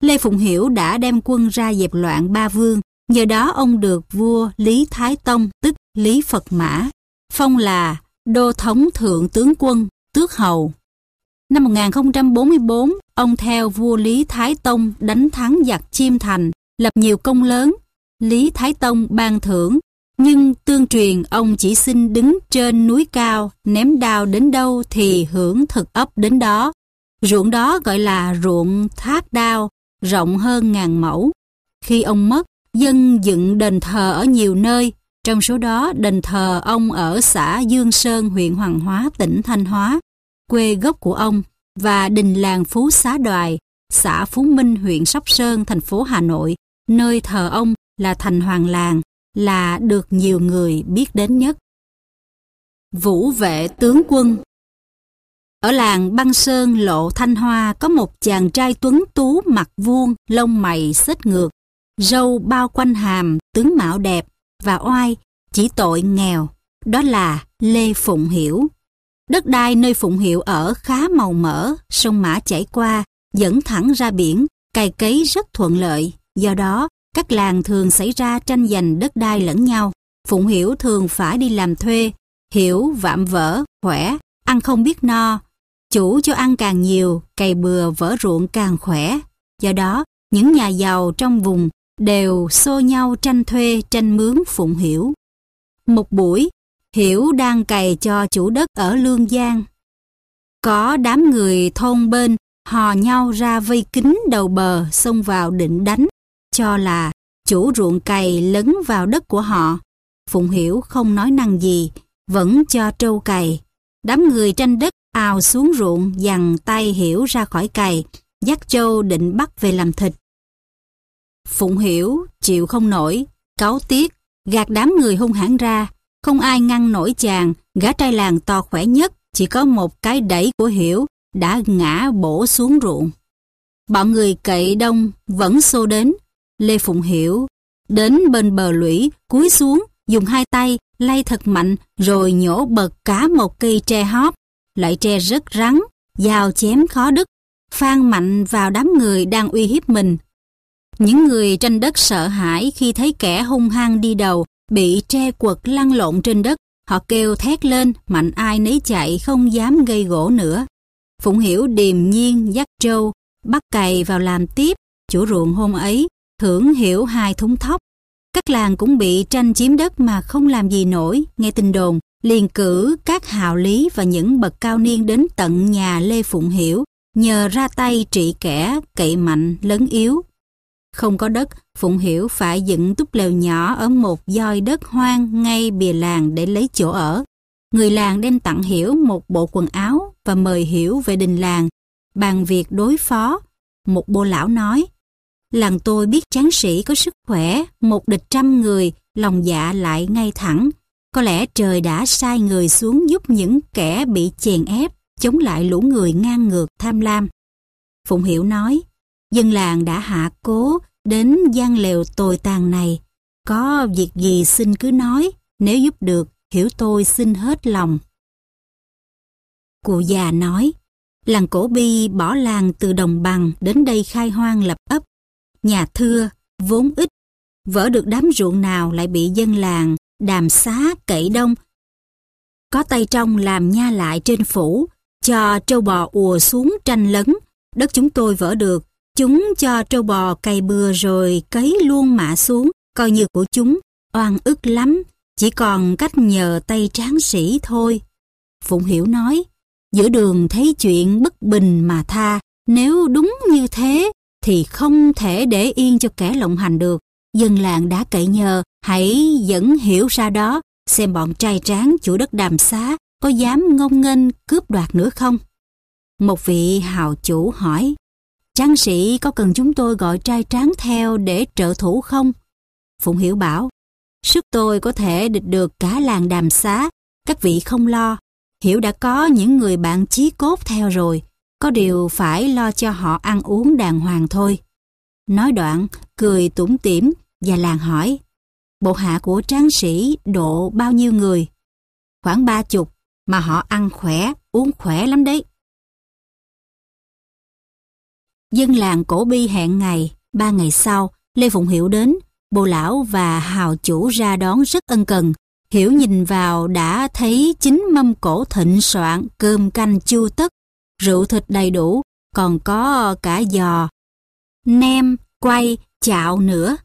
Lê Phụng Hiểu đã đem quân ra dẹp loạn ba vương, nhờ đó ông được vua Lý Thái Tông tức Lý Phật Mã, phong là Đô Thống Thượng Tướng Quân, Tước Hầu. Năm 1044, ông theo vua Lý Thái Tông đánh thắng giặc Chiêm Thành, lập nhiều công lớn. Lý Thái Tông ban thưởng nhưng tương truyền ông chỉ xin đứng trên núi cao, ném đao đến đâu thì hưởng thực ấp đến đó. Ruộng đó gọi là ruộng thác đao, rộng hơn ngàn mẫu. Khi ông mất, dân dựng đền thờ ở nhiều nơi, trong số đó đền thờ ông ở xã Dương Sơn, huyện Hoàng Hóa, tỉnh Thanh Hóa, quê gốc của ông, và đình làng Phú Xá Đoài, xã Phú Minh, huyện Sóc Sơn, thành phố Hà Nội, nơi thờ ông là thành hoàng làng là được nhiều người biết đến nhất. Vũ vệ tướng quân Ở làng Băng Sơn Lộ Thanh Hoa có một chàng trai tuấn tú mặt vuông, lông mày xếch ngược, râu bao quanh hàm, tướng mạo đẹp và oai, chỉ tội nghèo, đó là Lê Phụng Hiểu. Đất đai nơi Phụng Hiểu ở khá màu mỡ, sông Mã chảy qua, dẫn thẳng ra biển, cày cấy rất thuận lợi, do đó các làng thường xảy ra tranh giành đất đai lẫn nhau. Phụng Hiểu thường phải đi làm thuê, Hiểu vạm vỡ, khỏe, ăn không biết no. Chủ cho ăn càng nhiều, cày bừa vỡ ruộng càng khỏe. Do đó, những nhà giàu trong vùng đều xô nhau tranh thuê tranh mướn Phụng Hiểu. Một buổi, Hiểu đang cày cho chủ đất ở Lương Giang. Có đám người thôn bên hò nhau ra vây kính đầu bờ xông vào định đánh cho là chủ ruộng cày lấn vào đất của họ. Phụng Hiểu không nói năng gì, vẫn cho trâu cày. Đám người tranh đất ào xuống ruộng dằn tay Hiểu ra khỏi cày, dắt trâu định bắt về làm thịt. Phụng Hiểu chịu không nổi, cáo tiếc, gạt đám người hung hãn ra. Không ai ngăn nổi chàng, gã trai làng to khỏe nhất, chỉ có một cái đẩy của Hiểu đã ngã bổ xuống ruộng. Bọn người cậy đông vẫn xô đến, Lê Phụng Hiểu đến bên bờ lũy, cúi xuống, dùng hai tay lay thật mạnh rồi nhổ bật cả một cây tre hóp. Loại tre rất rắn, dao chém khó đứt, phang mạnh vào đám người đang uy hiếp mình. Những người trên đất sợ hãi khi thấy kẻ hung hăng đi đầu bị tre quật lăn lộn trên đất. Họ kêu thét lên, mạnh ai nấy chạy không dám gây gỗ nữa. Phụng Hiểu điềm nhiên dắt trâu, bắt cày vào làm tiếp. Chủ ruộng hôm ấy thưởng hiểu hai thúng thóc. Các làng cũng bị tranh chiếm đất mà không làm gì nổi, nghe tin đồn, liền cử các hào lý và những bậc cao niên đến tận nhà Lê Phụng Hiểu, nhờ ra tay trị kẻ, cậy mạnh, lớn yếu. Không có đất, Phụng Hiểu phải dựng túp lều nhỏ ở một doi đất hoang ngay bìa làng để lấy chỗ ở. Người làng đem tặng Hiểu một bộ quần áo và mời Hiểu về đình làng, bàn việc đối phó. Một bô lão nói, làng tôi biết tráng sĩ có sức khỏe, một địch trăm người, lòng dạ lại ngay thẳng. Có lẽ trời đã sai người xuống giúp những kẻ bị chèn ép, chống lại lũ người ngang ngược tham lam. Phụng Hiểu nói, dân làng đã hạ cố đến gian lều tồi tàn này. Có việc gì xin cứ nói, nếu giúp được, Hiểu tôi xin hết lòng. Cụ già nói, làng Cổ Bi bỏ làng từ đồng bằng đến đây khai hoang lập ấp nhà thưa, vốn ít, vỡ được đám ruộng nào lại bị dân làng, đàm xá, cậy đông. Có tay trong làm nha lại trên phủ, cho trâu bò ùa xuống tranh lấn, đất chúng tôi vỡ được, chúng cho trâu bò cày bừa rồi cấy luôn mạ xuống, coi như của chúng, oan ức lắm, chỉ còn cách nhờ tay tráng sĩ thôi. Phụng Hiểu nói, giữa đường thấy chuyện bất bình mà tha, nếu đúng như thế thì không thể để yên cho kẻ lộng hành được. Dân làng đã cậy nhờ, hãy dẫn hiểu ra đó, xem bọn trai tráng chủ đất đàm xá có dám ngông nghênh cướp đoạt nữa không? Một vị hào chủ hỏi, Tráng sĩ có cần chúng tôi gọi trai tráng theo để trợ thủ không? Phụng Hiểu bảo, sức tôi có thể địch được cả làng đàm xá, các vị không lo. Hiểu đã có những người bạn chí cốt theo rồi, có điều phải lo cho họ ăn uống đàng hoàng thôi. Nói đoạn, cười tủm tỉm và làng hỏi, bộ hạ của tráng sĩ độ
bao nhiêu người? Khoảng ba chục, mà họ ăn khỏe, uống khỏe lắm đấy. Dân làng cổ bi hẹn ngày, ba ngày sau, Lê Phụng Hiểu đến, bồ lão và hào chủ ra đón rất ân cần.
Hiểu nhìn vào đã thấy chính mâm cổ thịnh soạn, cơm canh chua tất, rượu thịt đầy đủ, còn có ờ, cả giò, nem, quay, chạo nữa.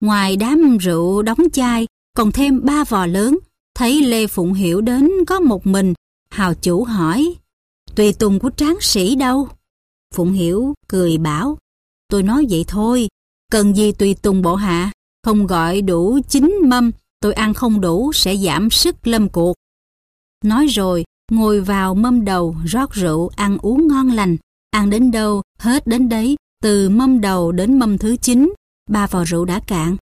Ngoài đám rượu đóng chai, còn thêm ba vò lớn, thấy Lê Phụng Hiểu đến có một mình, hào chủ hỏi, tùy tùng của tráng sĩ đâu? Phụng Hiểu cười bảo, tôi nói vậy thôi, cần gì tùy tùng bộ hạ, không gọi đủ chín mâm, tôi ăn không đủ sẽ giảm sức lâm cuộc. Nói rồi, ngồi vào mâm đầu rót rượu ăn uống ngon lành, ăn đến đâu hết đến đấy, từ mâm đầu đến mâm thứ chín ba vò rượu đã cạn.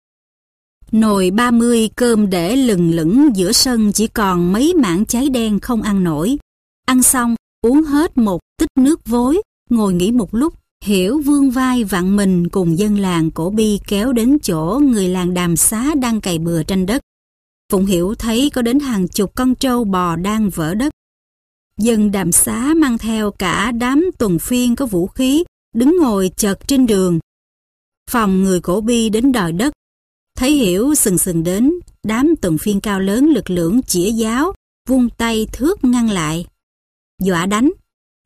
Nồi ba mươi cơm để lừng lửng giữa sân chỉ còn mấy mảng cháy đen không ăn nổi. Ăn xong, uống hết một tích nước vối, ngồi nghỉ một lúc, hiểu vương vai vặn mình cùng dân làng cổ bi kéo đến chỗ người làng đàm xá đang cày bừa tranh đất. Phụng Hiểu thấy có đến hàng chục con trâu bò đang vỡ đất, dân đàm xá mang theo cả đám tuần phiên có vũ khí, đứng ngồi chật trên đường. Phòng người cổ bi đến đòi đất, thấy hiểu sừng sừng đến, đám tuần phiên cao lớn lực lưỡng chĩa giáo, vung tay thước ngăn lại. Dọa đánh,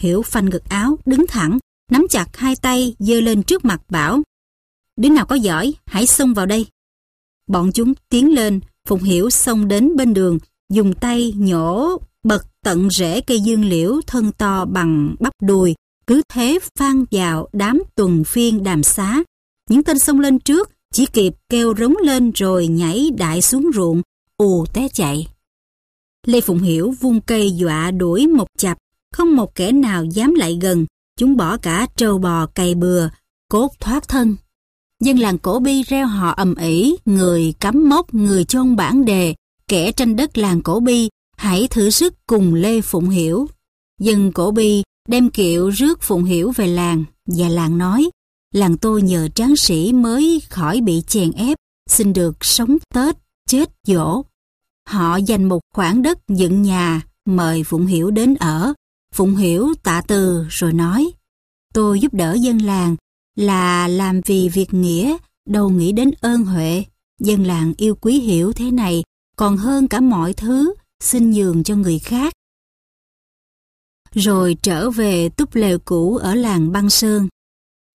hiểu phanh ngực áo, đứng thẳng, nắm chặt hai tay giơ lên trước mặt bảo. Đứa nào có giỏi, hãy xông vào đây. Bọn chúng tiến lên, Phụng Hiểu xông đến bên đường, dùng tay nhổ bật tận rễ cây dương liễu thân to bằng bắp đùi, cứ thế phan vào đám tuần phiên đàm xá. Những tên xông lên trước, chỉ kịp kêu rống lên rồi nhảy đại xuống ruộng, ù té chạy. Lê Phụng Hiểu vung cây dọa đuổi một chập, không một kẻ nào dám lại gần, chúng bỏ cả trâu bò cày bừa, cốt thoát thân. Dân làng cổ bi reo họ ầm ĩ, người cắm mốc, người chôn bản đề, kẻ tranh đất làng cổ bi hãy thử sức cùng Lê Phụng Hiểu. Dân cổ bi đem kiệu rước Phụng Hiểu về làng, và làng nói, làng tôi nhờ tráng sĩ mới khỏi bị chèn ép, xin được sống Tết, chết dỗ. Họ dành một khoảng đất dựng nhà, mời Phụng Hiểu đến ở. Phụng Hiểu tạ từ rồi nói, tôi giúp đỡ dân làng là làm vì việc nghĩa, đâu nghĩ đến ơn huệ. Dân làng yêu quý Hiểu thế này còn hơn cả mọi thứ, xin nhường cho người khác. Rồi trở về túp lều cũ ở làng Băng Sơn.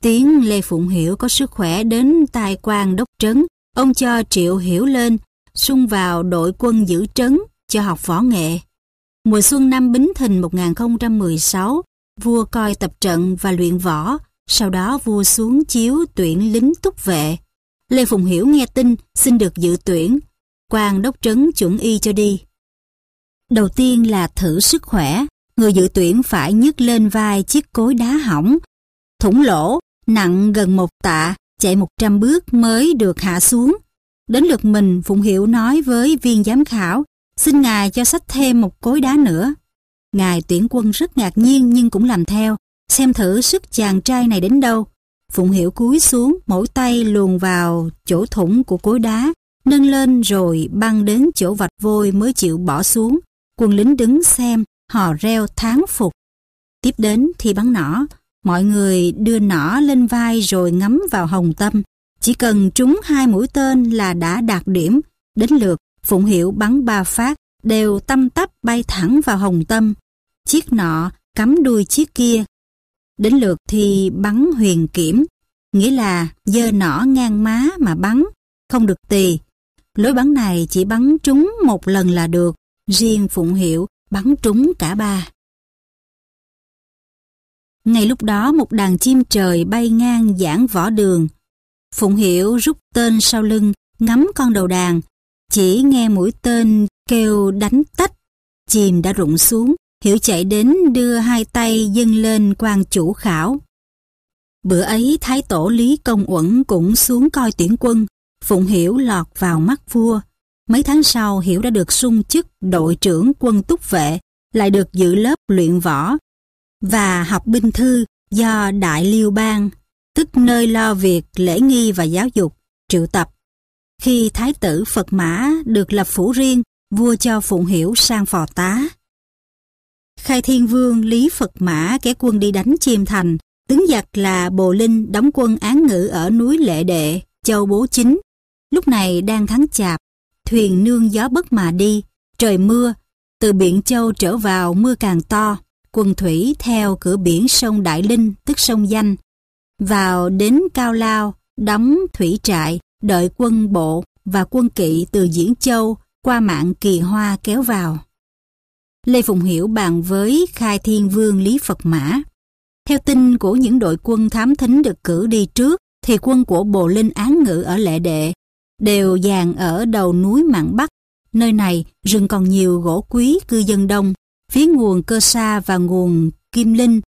Tiếng Lê Phụng Hiểu có sức khỏe đến tài quan đốc trấn, ông cho Triệu Hiểu lên, xung vào đội quân giữ trấn cho học võ nghệ. Mùa xuân năm Bính Thìn 1016, vua coi tập trận và luyện võ, sau đó vua xuống chiếu tuyển lính túc vệ. Lê Phụng Hiểu nghe tin xin được dự tuyển, quan đốc trấn chuẩn y cho đi. Đầu tiên là thử sức khỏe, người dự tuyển phải nhấc lên vai chiếc cối đá hỏng, thủng lỗ, nặng gần một tạ, chạy 100 bước mới được hạ xuống. Đến lượt mình, Phụng Hiểu nói với viên giám khảo, xin ngài cho sách thêm một cối đá nữa. Ngài tuyển quân rất ngạc nhiên nhưng cũng làm theo, xem thử sức chàng trai này đến đâu. Phụng Hiểu cúi xuống, mỗi tay luồn vào chỗ thủng của cối đá, nâng lên rồi băng đến chỗ vạch vôi mới chịu bỏ xuống quân lính đứng xem, họ reo tháng phục. Tiếp đến thì bắn nỏ, mọi người đưa nỏ lên vai rồi ngắm vào hồng tâm. Chỉ cần trúng hai mũi tên là đã đạt điểm, đến lượt Phụng hiểu bắn ba phát, đều tâm tắp bay thẳng vào hồng tâm. Chiếc nọ cắm đuôi chiếc kia. Đến lượt thì bắn huyền kiểm, nghĩa là dơ nỏ ngang má mà bắn, không được tì. Lối bắn này chỉ bắn trúng một
lần là được, riêng Phụng Hiệu bắn trúng cả ba. Ngay lúc đó một đàn chim trời bay ngang giảng võ đường.
Phụng Hiểu rút tên sau lưng, ngắm con đầu đàn. Chỉ nghe mũi tên kêu đánh tách, chìm đã rụng xuống. Hiểu chạy đến đưa hai tay dâng lên quan chủ khảo. Bữa ấy Thái Tổ Lý Công Uẩn cũng xuống coi tuyển quân. Phụng Hiểu lọt vào mắt vua. Mấy tháng sau Hiểu đã được sung chức đội trưởng quân túc vệ, lại được giữ lớp luyện võ và học binh thư do Đại Liêu Bang, tức nơi lo việc lễ nghi và giáo dục, triệu tập. Khi Thái tử Phật Mã được lập phủ riêng, vua cho Phụng Hiểu sang phò tá. Khai Thiên Vương Lý Phật Mã kẻ quân đi đánh Chiêm Thành, tướng giặc là Bồ Linh đóng quân án ngữ ở núi Lệ Đệ, châu Bố Chính. Lúc này đang thắng chạp, thuyền nương gió bất mà đi, trời mưa, từ biển Châu trở vào mưa càng to, quần thủy theo cửa biển sông Đại Linh, tức sông Danh, vào đến Cao Lao, đóng thủy trại, đợi quân bộ và quân kỵ từ Diễn Châu qua mạng Kỳ Hoa kéo vào. Lê Phùng Hiểu bàn với Khai Thiên Vương Lý Phật Mã. Theo tin của những đội quân thám thính được cử đi trước, thì quân của Bồ Linh Án Ngự ở Lệ Đệ đều dàn ở đầu núi mạn Bắc. Nơi này rừng còn nhiều gỗ quý cư dân đông, phía nguồn Cơ Sa và nguồn Kim Linh.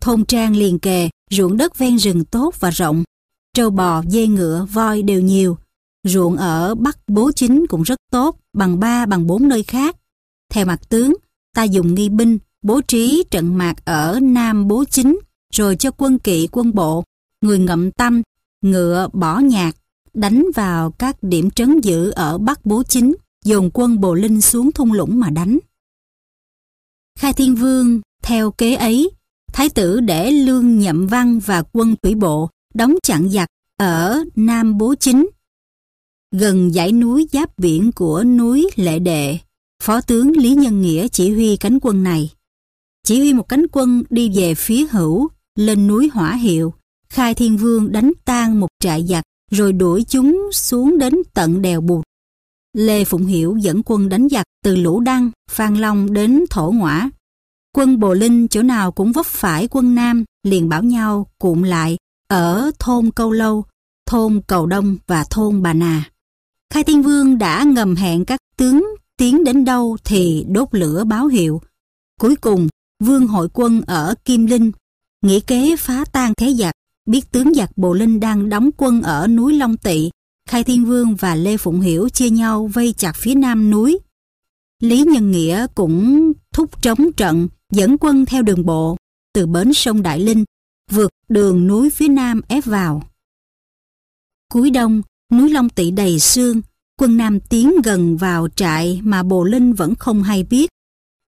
Thôn trang liền kề, ruộng đất ven rừng tốt và rộng. Trâu bò, dê ngựa, voi đều nhiều. Ruộng ở Bắc Bố Chính cũng rất tốt, bằng ba bằng bốn nơi khác. Theo mặt tướng, ta dùng nghi binh, bố trí trận mạc ở Nam Bố Chính, rồi cho quân kỵ quân bộ, người ngậm tâm, ngựa bỏ nhạc, đánh vào các điểm trấn giữ ở Bắc Bố Chính, dồn quân Bồ Linh xuống thung lũng mà đánh. Khai Thiên Vương, theo kế ấy, Thái tử để Lương Nhậm Văn và quân thủy bộ đóng chặn giặc ở Nam Bố Chính, gần dãy núi giáp biển của núi Lệ Đệ. Phó tướng Lý Nhân Nghĩa chỉ huy cánh quân này. Chỉ huy một cánh quân đi về phía hữu, lên núi Hỏa Hiệu, Khai Thiên Vương đánh tan một trại giặc rồi đuổi chúng xuống đến tận đèo bụt. Lê Phụng Hiểu dẫn quân đánh giặc từ Lũ Đăng, Phan Long đến Thổ Ngoã. Quân Bồ Linh chỗ nào cũng vấp phải quân Nam, liền bảo nhau cụm lại ở thôn Câu Lâu, thôn Cầu Đông và thôn Bà Nà. Khai Thiên Vương đã ngầm hẹn các tướng tiến đến đâu thì đốt lửa báo hiệu. Cuối cùng, Vương hội quân ở Kim Linh, nghĩ kế phá tan thế giặc biết tướng giặc Bộ Linh đang đóng quân ở núi Long Tị, Khai Thiên Vương và Lê Phụng Hiểu chia nhau vây chặt phía nam núi. Lý Nhân Nghĩa cũng thúc trống trận, dẫn quân theo đường bộ, từ bến sông Đại Linh, vượt đường núi phía nam ép vào. Cuối đông, núi Long Tị đầy sương, quân Nam tiến gần vào trại mà Bồ Linh vẫn không hay biết.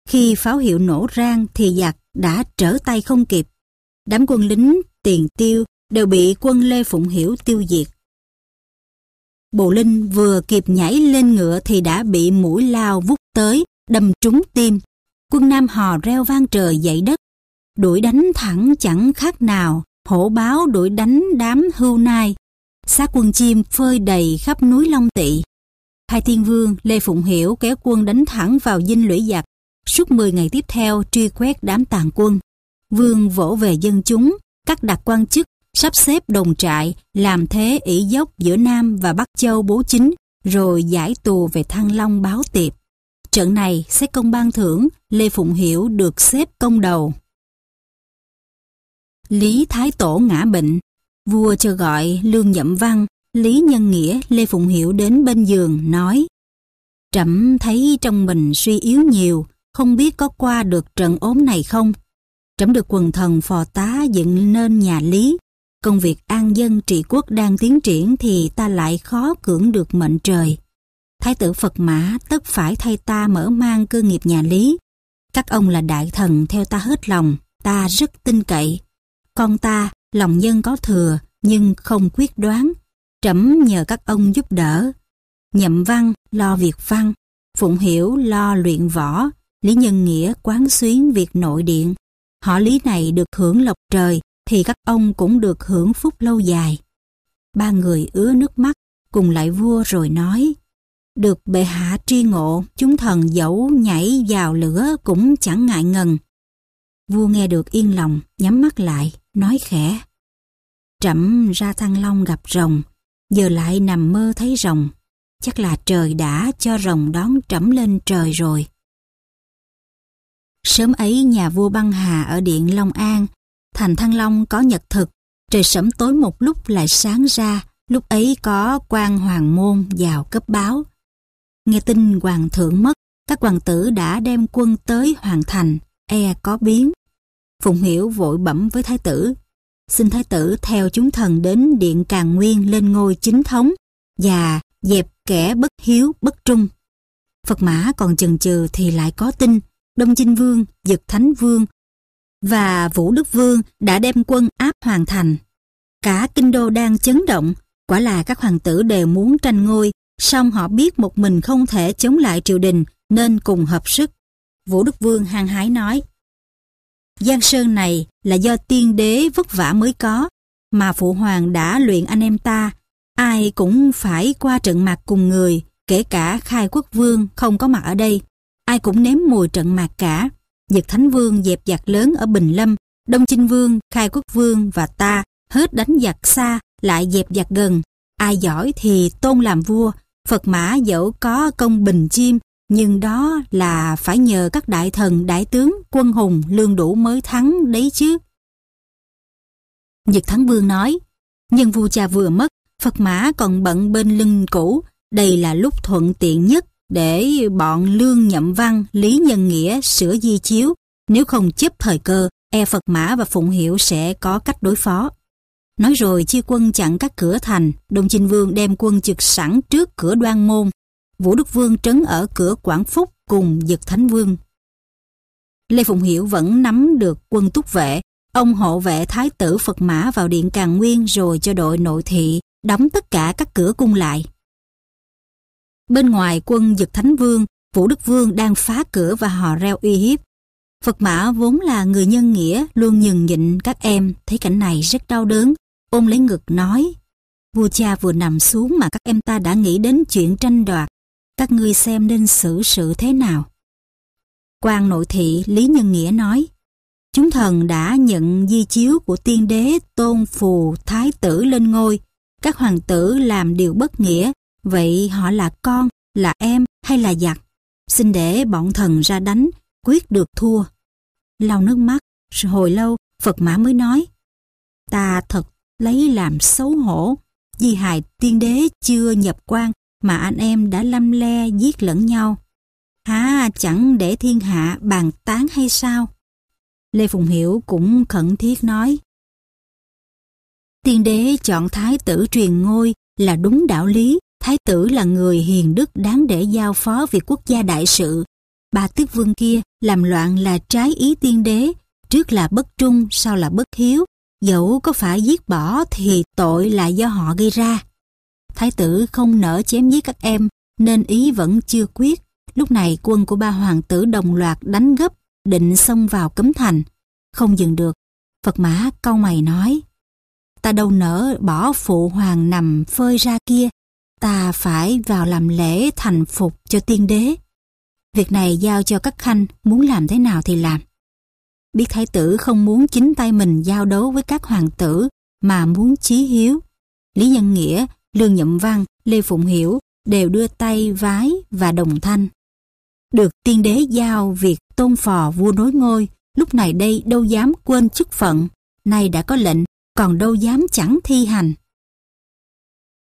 Khi pháo hiệu nổ rang thì giặc đã trở tay không kịp. Đám quân lính tiền tiêu đều bị quân Lê Phụng Hiểu tiêu diệt. Bộ Linh vừa kịp nhảy lên ngựa thì đã bị mũi lao vút tới, đâm trúng tim. Quân Nam hò reo vang trời dậy đất, đuổi đánh thẳng chẳng khác nào, hổ báo đuổi đánh đám hưu nai. Xác quân chim phơi đầy khắp núi Long Tị. Hai Thiên Vương Lê Phụng Hiểu kéo quân đánh thẳng vào dinh lũy giặc, suốt 10 ngày tiếp theo truy quét đám tàn quân. Vương vỗ về dân chúng, các đặc quan chức sắp xếp đồng trại làm thế ỷ dốc giữa Nam và Bắc Châu bố chính rồi giải tù về Thăng Long báo tiệp. Trận này sẽ công ban thưởng Lê Phụng Hiểu được xếp công đầu. Lý Thái Tổ ngã bệnh, vua cho gọi Lương Nhậm Văn, Lý Nhân Nghĩa Lê Phụng Hiểu đến bên giường nói Trẫm thấy trong mình suy yếu nhiều, không biết có qua được trận ốm này không? Trẫm được quần thần phò tá dựng nên nhà Lý, công việc an dân trị quốc đang tiến triển thì ta lại khó cưỡng được mệnh trời. Thái tử Phật Mã tất phải thay ta mở mang cơ nghiệp nhà Lý. Các ông là đại thần theo ta hết lòng, ta rất tin cậy. Con ta, lòng nhân có thừa, nhưng không quyết đoán. Trẫm nhờ các ông giúp đỡ. Nhậm văn, lo việc văn. Phụng hiểu, lo luyện võ. Lý Nhân Nghĩa quán xuyến việc nội điện họ lý này được hưởng lộc trời thì các ông cũng được hưởng phúc lâu dài. Ba người ứa nước mắt cùng lại vua rồi nói Được bệ hạ tri ngộ, chúng thần dẫu nhảy vào lửa cũng chẳng ngại ngần. Vua nghe được yên lòng, nhắm mắt lại, nói khẽ. Trẫm ra thăng long gặp rồng, giờ lại nằm mơ thấy rồng. Chắc là trời đã cho rồng đón trẫm lên trời rồi. Sớm ấy nhà vua băng hà ở điện Long An, thành Thăng Long có nhật thực, trời sẫm tối một lúc lại sáng ra, lúc ấy có quan hoàng môn vào cấp báo. Nghe tin hoàng thượng mất, các hoàng tử đã đem quân tới hoàng thành, e có biến. Phụng Hiểu vội bẩm với thái tử, xin thái tử theo chúng thần đến điện Càng Nguyên lên ngôi chính thống và dẹp kẻ bất hiếu bất trung. Phật Mã còn chần chừ thì lại có tin, Đông Chinh Vương, Dực Thánh Vương và Vũ Đức Vương đã đem quân áp hoàn thành. Cả kinh đô đang chấn động, quả là các hoàng tử đều muốn tranh ngôi, song họ biết một mình không thể chống lại triều đình nên cùng hợp sức. Vũ Đức Vương hăng hái nói, Giang Sơn này là do tiên đế vất vả mới có, mà phụ hoàng đã luyện anh em ta, ai cũng phải qua trận mặt cùng người, kể cả khai quốc vương không có mặt ở đây ai cũng nếm mùi trận mạc cả. Nhật Thánh Vương dẹp giặc lớn ở Bình Lâm, Đông Chinh Vương, Khai Quốc Vương và ta hết đánh giặc xa lại dẹp giặc gần. Ai giỏi thì tôn làm vua, Phật Mã dẫu có công bình chim, nhưng đó là phải nhờ các đại thần, đại tướng, quân hùng, lương đủ mới thắng đấy chứ. Nhật Thắng Vương nói, nhân vua cha vừa mất, Phật Mã còn bận bên lưng cũ, đây là lúc thuận tiện nhất để bọn Lương Nhậm Văn, Lý Nhân Nghĩa sửa di chiếu, nếu không chấp thời cơ, e Phật Mã và Phụng Hiệu sẽ có cách đối phó. Nói rồi chia quân chặn các cửa thành, Đông Chinh Vương đem quân trực sẵn trước cửa Đoan Môn, Vũ Đức Vương trấn ở cửa Quảng Phúc cùng Dực Thánh Vương. Lê Phụng Hiểu vẫn nắm được quân túc vệ, ông hộ vệ thái tử Phật Mã vào điện Càng Nguyên rồi cho đội nội thị, đóng tất cả các cửa cung lại. Bên ngoài quân giật Thánh Vương, Vũ Đức Vương đang phá cửa và họ reo uy hiếp. Phật Mã vốn là người nhân nghĩa, luôn nhường nhịn các em, thấy cảnh này rất đau đớn, ôm lấy ngực nói. Vua cha vừa nằm xuống mà các em ta đã nghĩ đến chuyện tranh đoạt, các ngươi xem nên xử sự thế nào. quan nội thị Lý Nhân Nghĩa nói, chúng thần đã nhận di chiếu của tiên đế tôn phù thái tử lên ngôi, các hoàng tử làm điều bất nghĩa, Vậy họ là con, là em hay là giặc? Xin để bọn thần ra đánh, quyết được thua. Lau nước mắt, hồi lâu Phật Mã mới nói Ta thật lấy làm xấu hổ, vì hài tiên đế chưa nhập quan mà anh em đã lâm le giết lẫn nhau. Há chẳng để thiên hạ bàn tán hay sao? Lê Phùng Hiểu cũng khẩn thiết nói. Tiên đế chọn thái tử truyền ngôi là đúng đạo lý, Thái tử là người hiền đức đáng để giao phó việc quốc gia đại sự. Ba tước vương kia làm loạn là trái ý tiên đế, trước là bất trung, sau là bất hiếu. Dẫu có phải giết bỏ thì tội là do họ gây ra. Thái tử không nỡ chém giết các em, nên ý vẫn chưa quyết. Lúc này quân của ba hoàng tử đồng loạt đánh gấp, định xông vào cấm thành. Không dừng được, Phật Mã cau mày nói. Ta đâu nỡ bỏ phụ hoàng nằm phơi ra kia, ta phải vào làm lễ thành phục cho tiên đế. Việc này giao cho các khanh muốn làm thế nào thì làm. Biết thái tử không muốn chính tay mình giao đấu với các hoàng tử mà muốn chí hiếu. Lý nhân Nghĩa, Lương Nhậm Văn, Lê Phụng Hiểu đều đưa tay vái và đồng thanh. Được tiên đế giao việc tôn phò vua nối ngôi, lúc này đây đâu dám quên chức phận, nay đã có lệnh, còn đâu dám chẳng thi hành.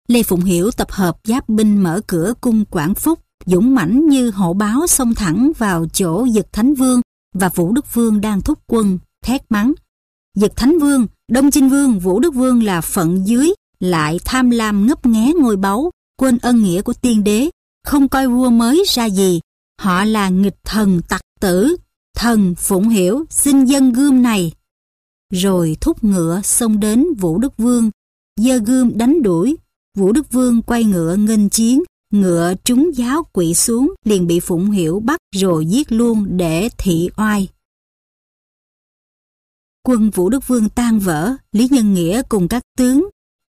Lê Phụng Hiểu tập hợp giáp binh mở cửa cung Quảng Phúc, dũng mãnh như hổ báo xông thẳng vào chỗ Dực Thánh Vương và Vũ Đức Vương đang thúc quân, thét mắng. Dực Thánh Vương, Đông Chinh Vương, Vũ Đức Vương là phận dưới, lại tham lam ngấp nghé ngôi báu, quên ân nghĩa của tiên đế, không coi vua mới ra gì. Họ là nghịch thần tặc tử, thần Phụng Hiểu xin dân gươm này. Rồi thúc ngựa xông đến Vũ Đức Vương, giơ gươm đánh đuổi Vũ Đức Vương quay ngựa nghênh chiến, ngựa trúng giáo quỵ xuống liền bị Phụng Hiểu
bắt rồi giết luôn để thị oai. Quân Vũ Đức Vương tan vỡ, Lý Nhân Nghĩa cùng các tướng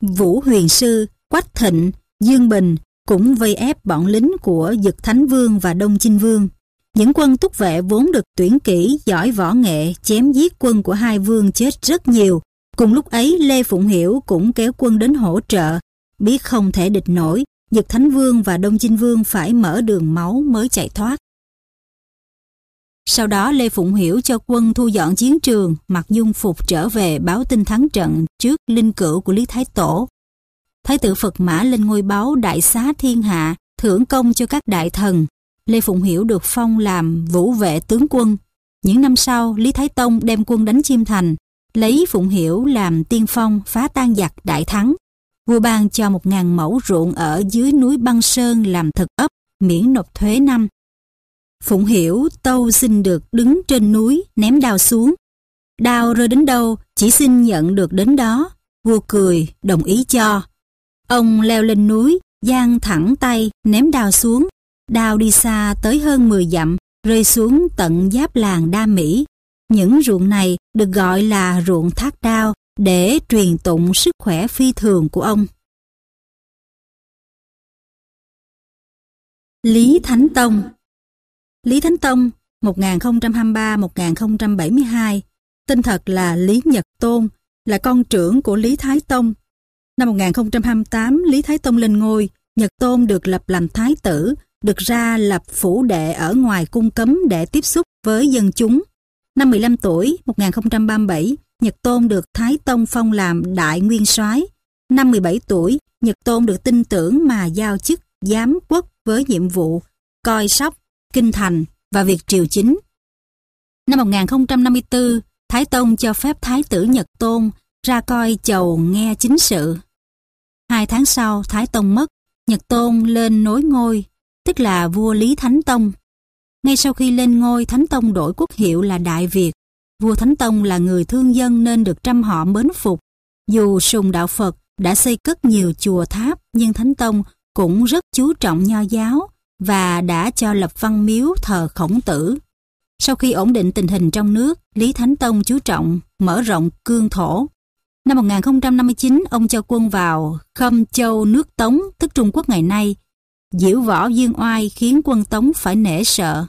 Vũ Huyền Sư,
Quách Thịnh, Dương Bình cũng vây ép bọn lính của Dực Thánh Vương và Đông Chinh Vương. Những quân túc vệ vốn được tuyển kỹ, giỏi võ nghệ, chém giết quân của hai vương chết rất nhiều. Cùng lúc ấy Lê Phụng Hiểu cũng kéo quân đến hỗ trợ, Biết không thể địch nổi, dực Thánh Vương và Đông Chinh Vương phải mở đường máu mới chạy thoát. Sau đó Lê Phụng Hiểu cho quân thu dọn chiến trường, mặc dung phục trở về báo tin thắng trận trước linh cữu của Lý Thái Tổ. Thái tử Phật Mã lên ngôi báo đại xá thiên hạ, thưởng công cho các đại thần. Lê Phụng Hiểu được phong làm vũ vệ tướng quân. Những năm sau, Lý Thái Tông đem quân đánh Chiêm Thành, lấy Phụng Hiểu làm tiên phong phá tan giặc đại thắng vua ban cho một ngàn mẫu ruộng ở dưới núi Băng Sơn làm thực ấp, miễn nộp thuế năm. Phụng hiểu tâu xin được đứng trên núi, ném đao xuống. Đao rơi đến đâu, chỉ xin nhận được đến đó. Vua cười, đồng ý cho. Ông leo lên núi, giang thẳng tay, ném đao xuống. Đao đi xa tới hơn 10 dặm, rơi xuống tận giáp làng Đa Mỹ. Những ruộng này được gọi
là ruộng thác đao để truyền tụng sức khỏe phi thường của ông. Lý Thánh Tông Lý Thánh Tông 1023-1072 tên thật
là Lý Nhật Tôn là con trưởng của Lý Thái Tông. Năm 1028 Lý Thái Tông lên ngôi Nhật Tôn được lập làm thái tử được ra lập phủ đệ ở ngoài cung cấm để tiếp xúc với dân chúng. Năm 15 tuổi, 1037, Nhật Tôn được Thái Tông phong làm đại nguyên soái. Năm 17 tuổi, Nhật Tôn được tin tưởng mà giao chức giám quốc với nhiệm vụ coi sóc, kinh thành và việc triều chính. Năm 1054, Thái Tông cho phép Thái tử Nhật Tôn ra coi chầu nghe chính sự. Hai tháng sau, Thái Tông mất, Nhật Tôn lên nối ngôi, tức là vua Lý Thánh Tông. Ngay sau khi lên ngôi, Thánh Tông đổi quốc hiệu là Đại Việt Vua Thánh Tông là người thương dân nên được trăm họ mến phục. Dù sùng đạo Phật đã xây cất nhiều chùa tháp, nhưng Thánh Tông cũng rất chú trọng nho giáo và đã cho lập văn miếu thờ khổng tử. Sau khi ổn định tình hình trong nước, Lý Thánh Tông chú trọng mở rộng cương thổ. Năm 1059, ông cho quân vào Khâm Châu nước Tống, tức Trung Quốc ngày nay. Diễu võ dương Oai khiến quân Tống phải nể sợ.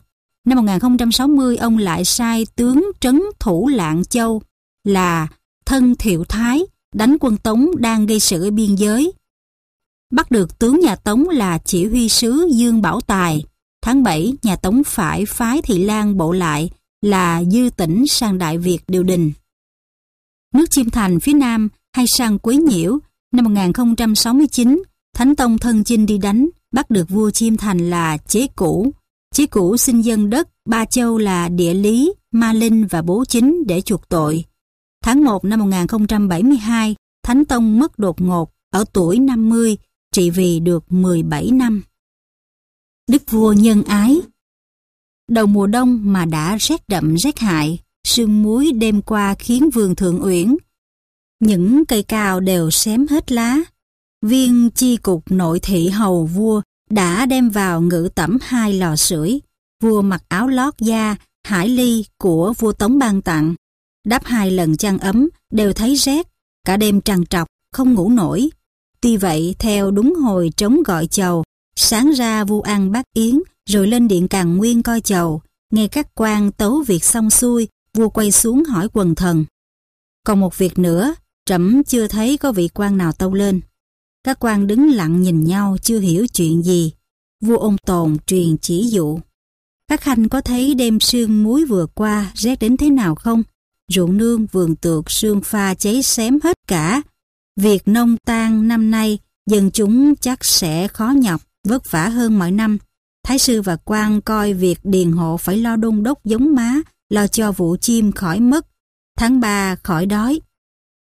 Năm 1060, ông lại sai tướng trấn thủ Lạng Châu là Thân Thiệu Thái đánh quân Tống đang gây sự ở biên giới. Bắt được tướng nhà Tống là chỉ huy sứ Dương Bảo Tài. Tháng 7, nhà Tống phải phái Thị Lan bộ lại là Dư Tỉnh sang Đại Việt điều đình. Nước Chiêm Thành phía Nam hay sang Quế Nhiễu, năm 1069, Thánh Tông Thân Chinh đi đánh, bắt được vua Chiêm Thành là Chế Cũ. Chí Cũ xin dân đất Ba Châu là địa lý, ma linh và bố chính để chuộc tội. Tháng 1 năm 1072, Thánh Tông mất đột ngột ở tuổi 50, trị vì được 17 năm. Đức vua nhân ái Đầu mùa đông mà đã rét đậm rét hại, sương muối đêm qua khiến vườn thượng uyển. Những cây cao đều xém hết lá, viên chi cục nội thị hầu vua đã đem vào ngự tẩm hai lò sưởi vua mặc áo lót da hải ly của vua tống ban tặng đắp hai lần chăn ấm đều thấy rét cả đêm trằn trọc không ngủ nổi tuy vậy theo đúng hồi trống gọi chầu sáng ra vua ăn bát yến rồi lên điện càng nguyên coi chầu nghe các quan tấu việc xong xuôi vua quay xuống hỏi quần thần còn một việc nữa trẫm chưa thấy có vị quan nào tâu lên các quan đứng lặng nhìn nhau chưa hiểu chuyện gì. Vua ôn tồn truyền chỉ dụ. Các khanh có thấy đêm sương muối vừa qua rét đến thế nào không? Ruộng nương vườn tược sương pha cháy xém hết cả. Việc nông tan năm nay dân chúng chắc sẽ khó nhọc, vất vả hơn mọi năm. Thái sư và quan coi việc điền hộ phải lo đôn đốc giống má, lo cho vụ chim khỏi mất, tháng 3 khỏi đói.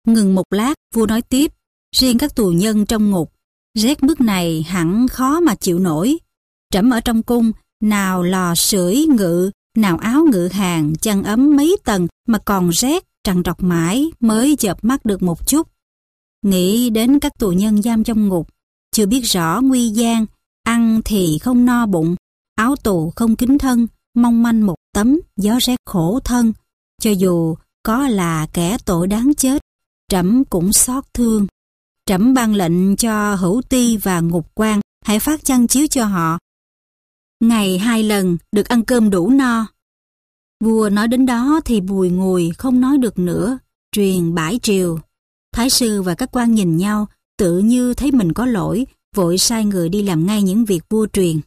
Ngừng một lát, vua nói tiếp. Riêng các tù nhân trong ngục, rét bước này hẳn khó mà chịu nổi. Trẫm ở trong cung, nào lò sưởi ngự, nào áo ngự hàng, chăn ấm mấy tầng mà còn rét trằn trọc mãi mới chợp mắt được một chút. Nghĩ đến các tù nhân giam trong ngục, chưa biết rõ nguy gian, ăn thì không no bụng, áo tù không kính thân, mong manh một tấm gió rét khổ thân, cho dù có là kẻ tội đáng chết, trẫm cũng xót thương trẫm ban lệnh cho hữu ti và ngục quan hãy phát chăn chiếu cho họ. Ngày hai lần được ăn cơm đủ no. Vua nói đến đó thì bùi ngồi không nói được nữa, truyền bãi triều. Thái sư và các quan nhìn nhau tự như thấy mình có lỗi, vội sai người đi làm ngay những việc vua truyền.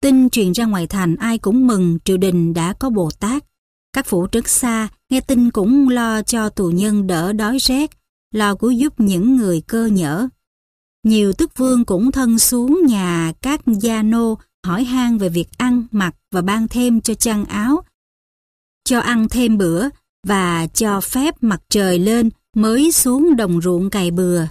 Tin truyền ra ngoài thành ai cũng mừng triều đình đã có Bồ Tát. Các phủ trước xa nghe tin cũng lo cho tù nhân đỡ đói rét, lo của giúp những người cơ nhở. Nhiều tước vương cũng thân xuống nhà các gia nô hỏi han về việc ăn, mặc và ban thêm cho chăn áo, cho ăn thêm bữa và cho phép mặt trời lên mới xuống đồng ruộng cày bừa.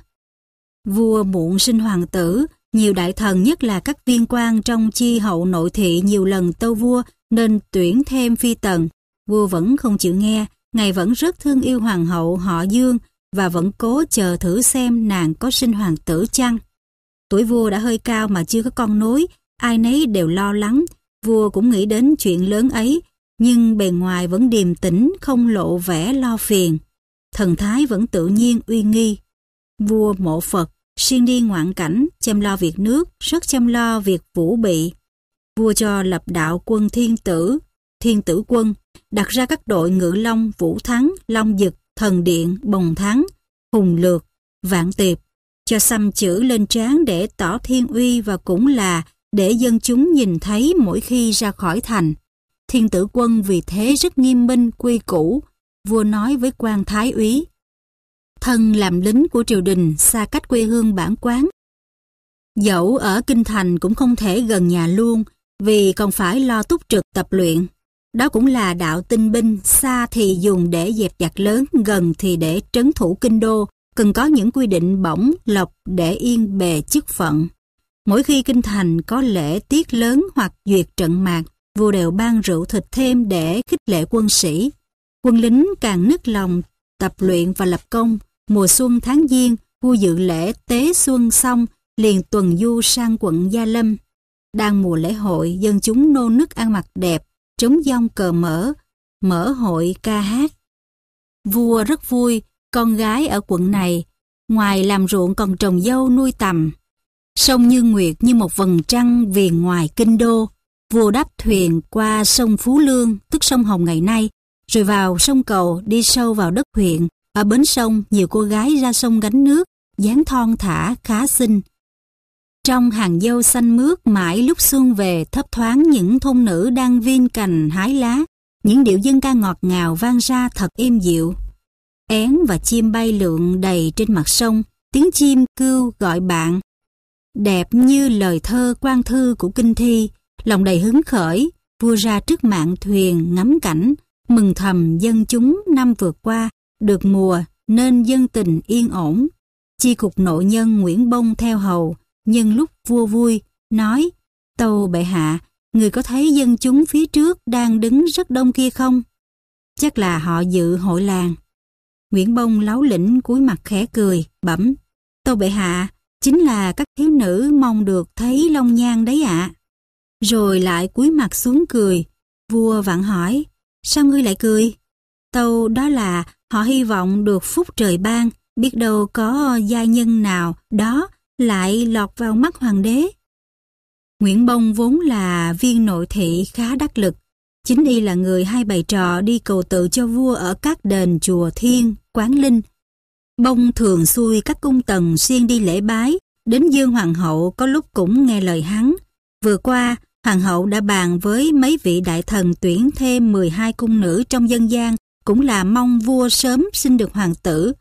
Vua muộn sinh hoàng tử, nhiều đại thần nhất là các viên quan trong chi hậu nội thị nhiều lần tâu vua nên tuyển thêm phi tần. Vua vẫn không chịu nghe, ngài vẫn rất thương yêu hoàng hậu họ Dương, và vẫn cố chờ thử xem nàng có sinh hoàng tử chăng. Tuổi vua đã hơi cao mà chưa có con nối, ai nấy đều lo lắng, vua cũng nghĩ đến chuyện lớn ấy, nhưng bề ngoài vẫn điềm tĩnh, không lộ vẻ lo phiền. Thần thái vẫn tự nhiên uy nghi. Vua mộ Phật, siêng đi ngoạn cảnh, chăm lo việc nước, rất chăm lo việc vũ bị. Vua cho lập đạo quân thiên tử, thiên tử quân, đặt ra các đội ngự long, vũ thắng, long dực, Thần Điện, Bồng Thắng, Hùng Lược, Vạn Tiệp, cho xăm chữ lên trán để tỏ thiên uy và cũng là để dân chúng nhìn thấy mỗi khi ra khỏi thành. Thiên tử quân vì thế rất nghiêm minh, quy củ, vua nói với quan thái úy. Thân làm lính của triều đình xa cách quê hương bản quán. Dẫu ở kinh thành cũng không thể gần nhà luôn, vì còn phải lo túc trực tập luyện. Đó cũng là đạo tinh binh, xa thì dùng để dẹp giặc lớn, gần thì để trấn thủ kinh đô, cần có những quy định bổng lộc để yên bề chức phận. Mỗi khi kinh thành có lễ tiết lớn hoặc duyệt trận mạc, vua đều ban rượu thịt thêm để khích lệ quân sĩ. Quân lính càng nức lòng, tập luyện và lập công. Mùa xuân tháng giêng, vua dự lễ tế xuân xong, liền tuần du sang quận Gia Lâm. Đang mùa lễ hội, dân chúng nô nức ăn mặc đẹp, trống dông cờ mở, mở hội ca hát. Vua rất vui, con gái ở quận này, ngoài làm ruộng còn trồng dâu nuôi tầm. Sông Như Nguyệt như một vầng trăng viền ngoài kinh đô, vua đáp thuyền qua sông Phú Lương, tức sông Hồng ngày nay, rồi vào sông Cầu đi sâu vào đất huyện. Ở bến sông, nhiều cô gái ra sông gánh nước, dáng thon thả khá xinh. Trong hàng dâu xanh mướt mãi lúc xuân về thấp thoáng những thôn nữ đang viên cành hái lá, những điệu dân ca ngọt ngào vang ra thật êm dịu. Én và chim bay lượn đầy trên mặt sông, tiếng chim kêu gọi bạn. Đẹp như lời thơ quan thư của Kinh Thi, lòng đầy hứng khởi, vua ra trước mạng thuyền ngắm cảnh, mừng thầm dân chúng năm vừa qua, được mùa nên dân tình yên ổn. Chi cục nội nhân Nguyễn Bông theo hầu, nhân lúc vua vui, nói Tâu bệ hạ, người có thấy dân chúng phía trước đang đứng rất đông kia không? Chắc là họ dự hội làng. Nguyễn Bông láo lĩnh cúi mặt khẽ cười, bẩm. Tâu bệ hạ, chính là các thiếu nữ mong được thấy Long Nhan đấy ạ. Rồi lại cúi mặt xuống cười, vua vặn hỏi, sao ngươi lại cười? Tâu đó là họ hy vọng được phúc trời ban, biết đâu có gia nhân nào đó lại lọt vào mắt hoàng đế. Nguyễn Bông vốn là viên nội thị khá đắc lực, chính y là người hai bày trò đi cầu tự cho vua ở các đền chùa Thiên, Quán Linh. Bông thường xuôi các cung tần xuyên đi lễ bái, đến Dương Hoàng hậu có lúc cũng nghe lời hắn. Vừa qua, Hoàng hậu đã bàn với mấy vị đại thần tuyển thêm 12 cung nữ trong dân gian, cũng là mong vua sớm sinh được hoàng tử.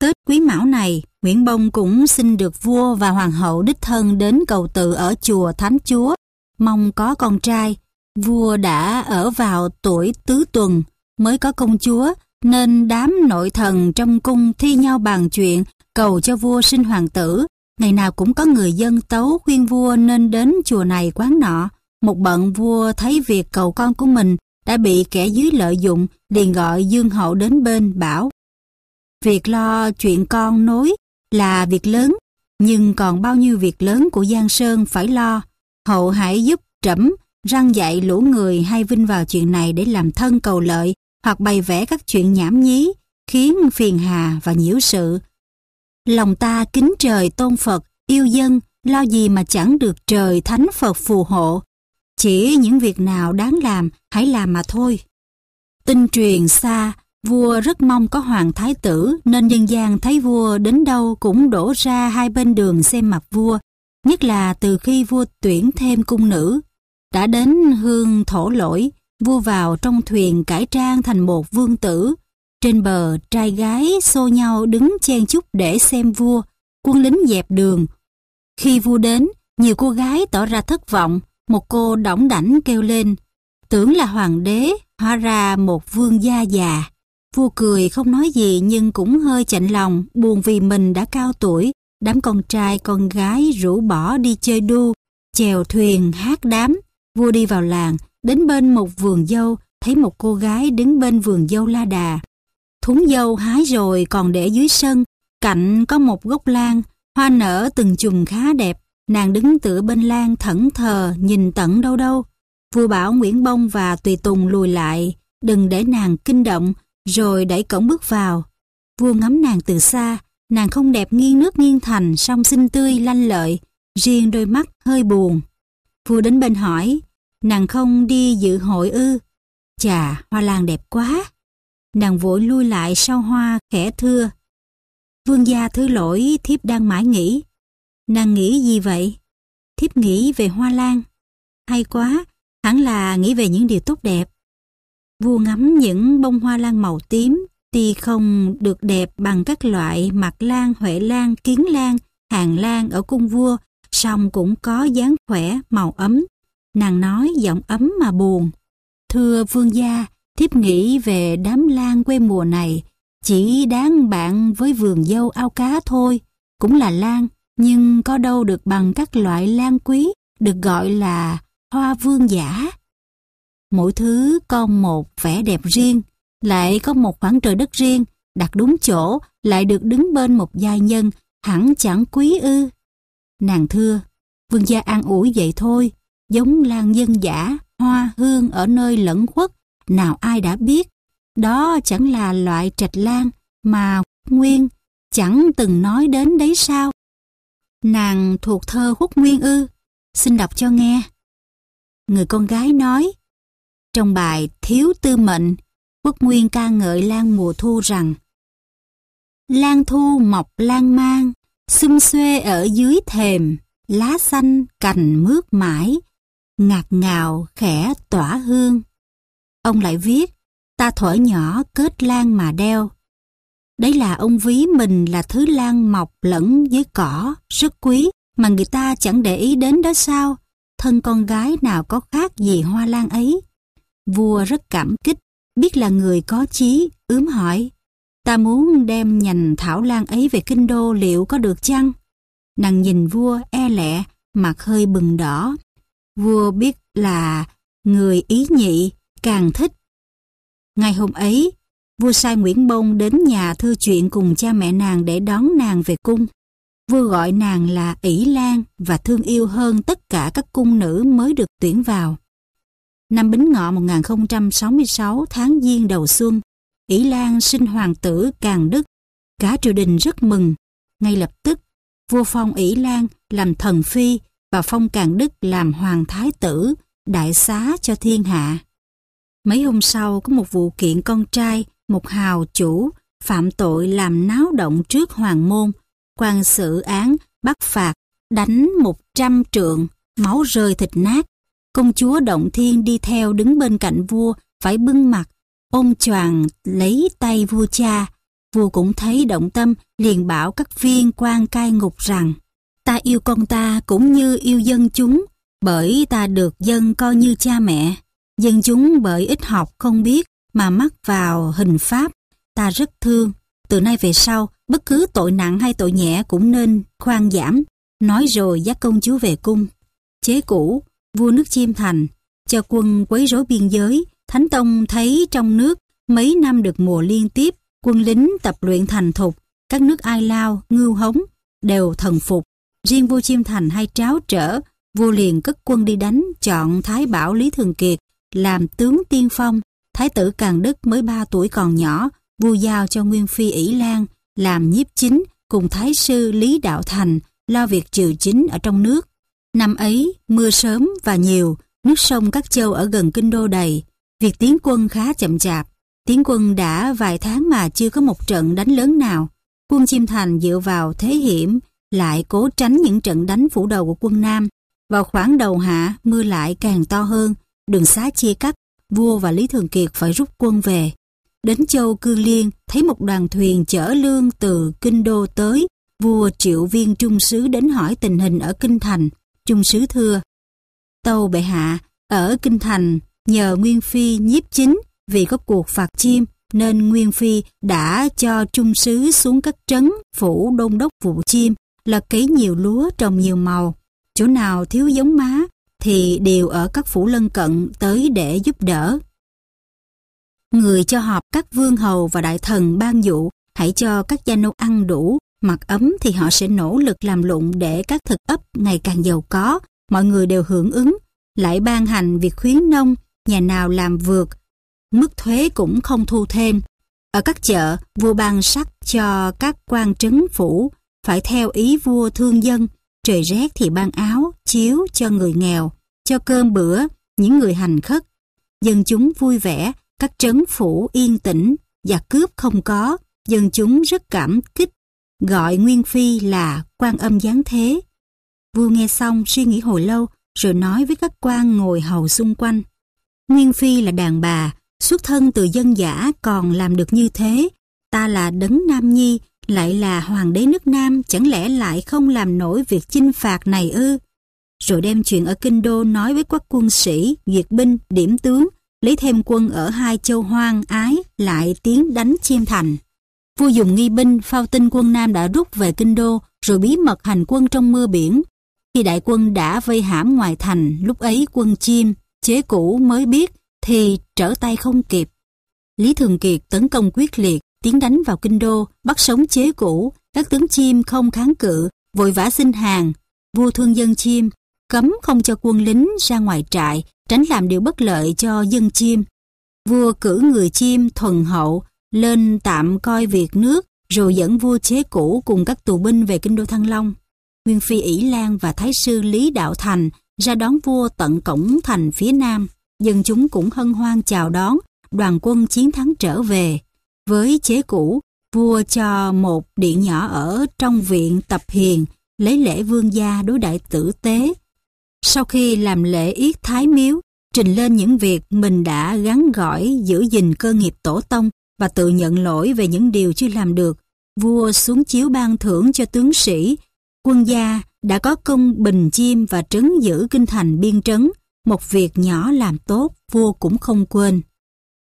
Tết quý mão này, Nguyễn Bông cũng xin được vua và hoàng hậu đích thân đến cầu tự ở chùa Thánh Chúa, mong có con trai. Vua đã ở vào tuổi tứ tuần mới có công chúa, nên đám nội thần trong cung thi nhau bàn chuyện cầu cho vua sinh hoàng tử. Ngày nào cũng có người dân tấu khuyên vua nên đến chùa này quán nọ. Một bận vua thấy việc cầu con của mình đã bị kẻ dưới lợi dụng liền gọi Dương Hậu đến bên bảo. Việc lo chuyện con nối là việc lớn, nhưng còn bao nhiêu việc lớn của Giang Sơn phải lo. Hậu hãy giúp trẫm răng dạy lũ người hay vinh vào chuyện này để làm thân cầu lợi hoặc bày vẽ các chuyện nhảm nhí, khiến phiền hà và nhiễu sự. Lòng ta kính trời tôn Phật, yêu dân, lo gì mà chẳng được trời thánh Phật phù hộ. Chỉ những việc nào đáng làm, hãy làm mà thôi. Tinh truyền xa, Vua rất mong có hoàng thái tử nên dân gian thấy vua đến đâu cũng đổ ra hai bên đường xem mặt vua, nhất là từ khi vua tuyển thêm cung nữ. Đã đến hương thổ lỗi, vua vào trong thuyền cải trang thành một vương tử. Trên bờ, trai gái xô nhau đứng chen chúc để xem vua, quân lính dẹp đường. Khi vua đến, nhiều cô gái tỏ ra thất vọng, một cô đỏng đảnh kêu lên, tưởng là hoàng đế, hóa ra một vương gia già. Vua cười không nói gì nhưng cũng hơi chạnh lòng, buồn vì mình đã cao tuổi, đám con trai con gái rủ bỏ đi chơi đu, chèo thuyền, hát đám. Vua đi vào làng, đến bên một vườn dâu, thấy một cô gái đứng bên vườn dâu la đà. Thúng dâu hái rồi còn để dưới sân, cạnh có một gốc lan, hoa nở từng chùm khá đẹp. Nàng đứng tựa bên lan thẫn thờ, nhìn tận đâu đâu. Vua bảo Nguyễn Bông và Tùy Tùng lùi lại, đừng để nàng kinh động, rồi đẩy cổng bước vào. Vua ngắm nàng từ xa, nàng không đẹp nghiêng nước nghiêng thành, song xinh tươi, lanh lợi, riêng đôi mắt hơi buồn. Vua đến bên hỏi, nàng không đi dự hội ư? Chà, hoa lan đẹp quá. Nàng vội lui lại sau hoa khẽ thưa. Vương gia thứ lỗi thiếp đang mãi nghĩ. Nàng nghĩ gì vậy? Thiếp nghĩ về hoa lan. Hay quá, hẳn là nghĩ về những điều tốt đẹp vua ngắm những bông hoa lan màu tím, tuy không được đẹp bằng các loại mặt lan, huệ lan, kiến lan, hàng lan ở cung vua, song cũng có dáng khỏe, màu ấm. Nàng nói giọng ấm mà buồn. Thưa vương gia, thiếp nghĩ về đám lan quê mùa này, chỉ đáng bạn với vườn dâu ao cá thôi, cũng là lan, nhưng có đâu được bằng các loại lan quý, được gọi là hoa vương giả mỗi thứ có một vẻ đẹp riêng, lại có một khoảng trời đất riêng, đặt đúng chỗ, lại được đứng bên một giai nhân, hẳn chẳng quý ư. Nàng thưa, vương gia an ủi vậy thôi, giống lan dân giả, hoa hương ở nơi lẫn khuất, nào ai đã biết. Đó chẳng là loại trạch lan mà Nguyên chẳng từng nói đến đấy sao. Nàng thuộc thơ Hút Nguyên ư, xin đọc cho nghe. Người con gái nói, trong bài Thiếu Tư Mệnh, Quốc Nguyên ca ngợi Lan mùa thu rằng Lan thu mọc lan mang, xum xuê ở dưới thềm, lá xanh cành mướt mãi, ngạt ngào khẽ tỏa hương. Ông lại viết, ta thuở nhỏ kết lan mà đeo. Đấy là ông ví mình là thứ lan mọc lẫn với cỏ, rất quý, mà người ta chẳng để ý đến đó sao? Thân con gái nào có khác gì hoa lan ấy? Vua rất cảm kích, biết là người có chí, ướm hỏi. Ta muốn đem nhành thảo lan ấy về kinh đô liệu có được chăng? Nàng nhìn vua e lẹ, mặt hơi bừng đỏ. Vua biết là người ý nhị, càng thích. Ngày hôm ấy, vua sai Nguyễn Bông đến nhà thư chuyện cùng cha mẹ nàng để đón nàng về cung. Vua gọi nàng là ỷ Lan và thương yêu hơn tất cả các cung nữ mới được tuyển vào. Năm Bính Ngọ 1066 tháng Giêng đầu xuân, Ý Lan sinh hoàng tử Càng Đức. Cả triều đình rất mừng. Ngay lập tức, vua phong Ý Lan làm thần phi và phong Càng Đức làm hoàng thái tử, đại xá cho thiên hạ. Mấy hôm sau có một vụ kiện con trai, một hào chủ, phạm tội làm náo động trước hoàng môn, quan xử án, bắt phạt, đánh 100 trượng, máu rơi thịt nát công chúa Động Thiên đi theo đứng bên cạnh vua, phải bưng mặt, ôm choàng lấy tay vua cha. Vua cũng thấy động tâm, liền bảo các viên quan cai ngục rằng Ta yêu con ta cũng như yêu dân chúng, bởi ta được dân coi như cha mẹ. Dân chúng bởi ít học không biết mà mắc vào hình pháp, ta rất thương. Từ nay về sau, bất cứ tội nặng hay tội nhẹ cũng nên khoan giảm. Nói rồi dắt công chúa về cung. Chế cũ, vua nước Chiêm Thành, cho quân quấy rối biên giới, Thánh Tông thấy trong nước mấy năm được mùa liên tiếp, quân lính tập luyện thành thục, các nước Ai Lao, Ngưu Hống đều thần phục. Riêng vua Chiêm Thành hay tráo trở, vua liền cất quân đi đánh chọn Thái Bảo Lý Thường Kiệt làm tướng tiên phong. Thái tử càn Đức mới ba tuổi còn nhỏ, vua giao cho Nguyên Phi ỷ Lan làm nhiếp chính cùng Thái sư Lý Đạo Thành lo việc triều chính ở trong nước. Năm ấy, mưa sớm và nhiều, nước sông các châu ở gần kinh đô đầy, việc tiến quân khá chậm chạp. Tiến quân đã vài tháng mà chưa có một trận đánh lớn nào. Quân Chiêm Thành dựa vào thế hiểm, lại cố tránh những trận đánh phủ đầu của quân Nam. Vào khoảng đầu hạ, mưa lại càng to hơn, đường xá chia cắt, vua và Lý Thường Kiệt phải rút quân về. Đến châu Cương Liên, thấy một đoàn thuyền chở lương từ Kinh Đô tới, vua triệu viên trung sứ đến hỏi tình hình ở Kinh Thành. Trung Sứ thưa, Tâu bệ hạ, ở Kinh Thành, nhờ Nguyên Phi nhiếp chính vì có cuộc phạt chim nên Nguyên Phi đã cho Trung Sứ xuống các trấn phủ đôn đốc vụ chim là cấy nhiều lúa trồng nhiều màu. Chỗ nào thiếu giống má thì đều ở các phủ lân cận tới để giúp đỡ. Người cho họp các vương hầu và đại thần ban dụ hãy cho các gia nô ăn đủ Mặt ấm thì họ sẽ nỗ lực làm lụng để các thực ấp ngày càng giàu có, mọi người đều hưởng ứng, lại ban hành việc khuyến nông, nhà nào làm vượt, mức thuế cũng không thu thêm. Ở các chợ, vua ban sắc cho các quan trấn phủ phải theo ý vua thương dân, trời rét thì ban áo, chiếu cho người nghèo, cho cơm bữa, những người hành khất. Dân chúng vui vẻ, các trấn phủ yên tĩnh, giặc cướp không có, dân chúng rất cảm kích gọi Nguyên Phi là quan âm giáng thế. Vua nghe xong suy nghĩ hồi lâu rồi nói với các quan ngồi hầu xung quanh. Nguyên Phi là đàn bà, xuất thân từ dân giả còn làm được như thế. Ta là Đấng Nam Nhi, lại là hoàng đế nước Nam chẳng lẽ lại không làm nổi việc chinh phạt này ư? Rồi đem chuyện ở Kinh Đô nói với các quân sĩ, duyệt binh, điểm tướng, lấy thêm quân ở hai châu hoang ái lại tiến đánh chiêm thành vua dùng nghi binh phao tin quân Nam đã rút về kinh đô rồi bí mật hành quân trong mưa biển. Khi đại quân đã vây hãm ngoài thành, lúc ấy quân chim, chế cũ mới biết thì trở tay không kịp. Lý Thường Kiệt tấn công quyết liệt, tiến đánh vào kinh đô, bắt sống chế cũ, các tướng chim không kháng cự, vội vã xin hàng. Vua thương dân chim, cấm không cho quân lính ra ngoài trại, tránh làm điều bất lợi cho dân chim. Vua cử người chim thuần hậu, lên tạm coi việc nước rồi dẫn vua chế cũ cùng các tù binh về kinh đô Thăng Long. Nguyên Phi ỷ Lan và Thái sư Lý Đạo Thành ra đón vua tận cổng thành phía nam. Dân chúng cũng hân hoan chào đón, đoàn quân chiến thắng trở về. Với chế cũ, vua cho một điện nhỏ ở trong viện tập hiền, lấy lễ vương gia đối đại tử tế. Sau khi làm lễ yết thái miếu, trình lên những việc mình đã gắn gỏi giữ gìn cơ nghiệp tổ tông và tự nhận lỗi về những điều chưa làm được, vua xuống chiếu ban thưởng cho tướng sĩ, quân gia đã có công bình chim và trấn giữ kinh thành biên trấn, một việc nhỏ làm tốt vua cũng không quên.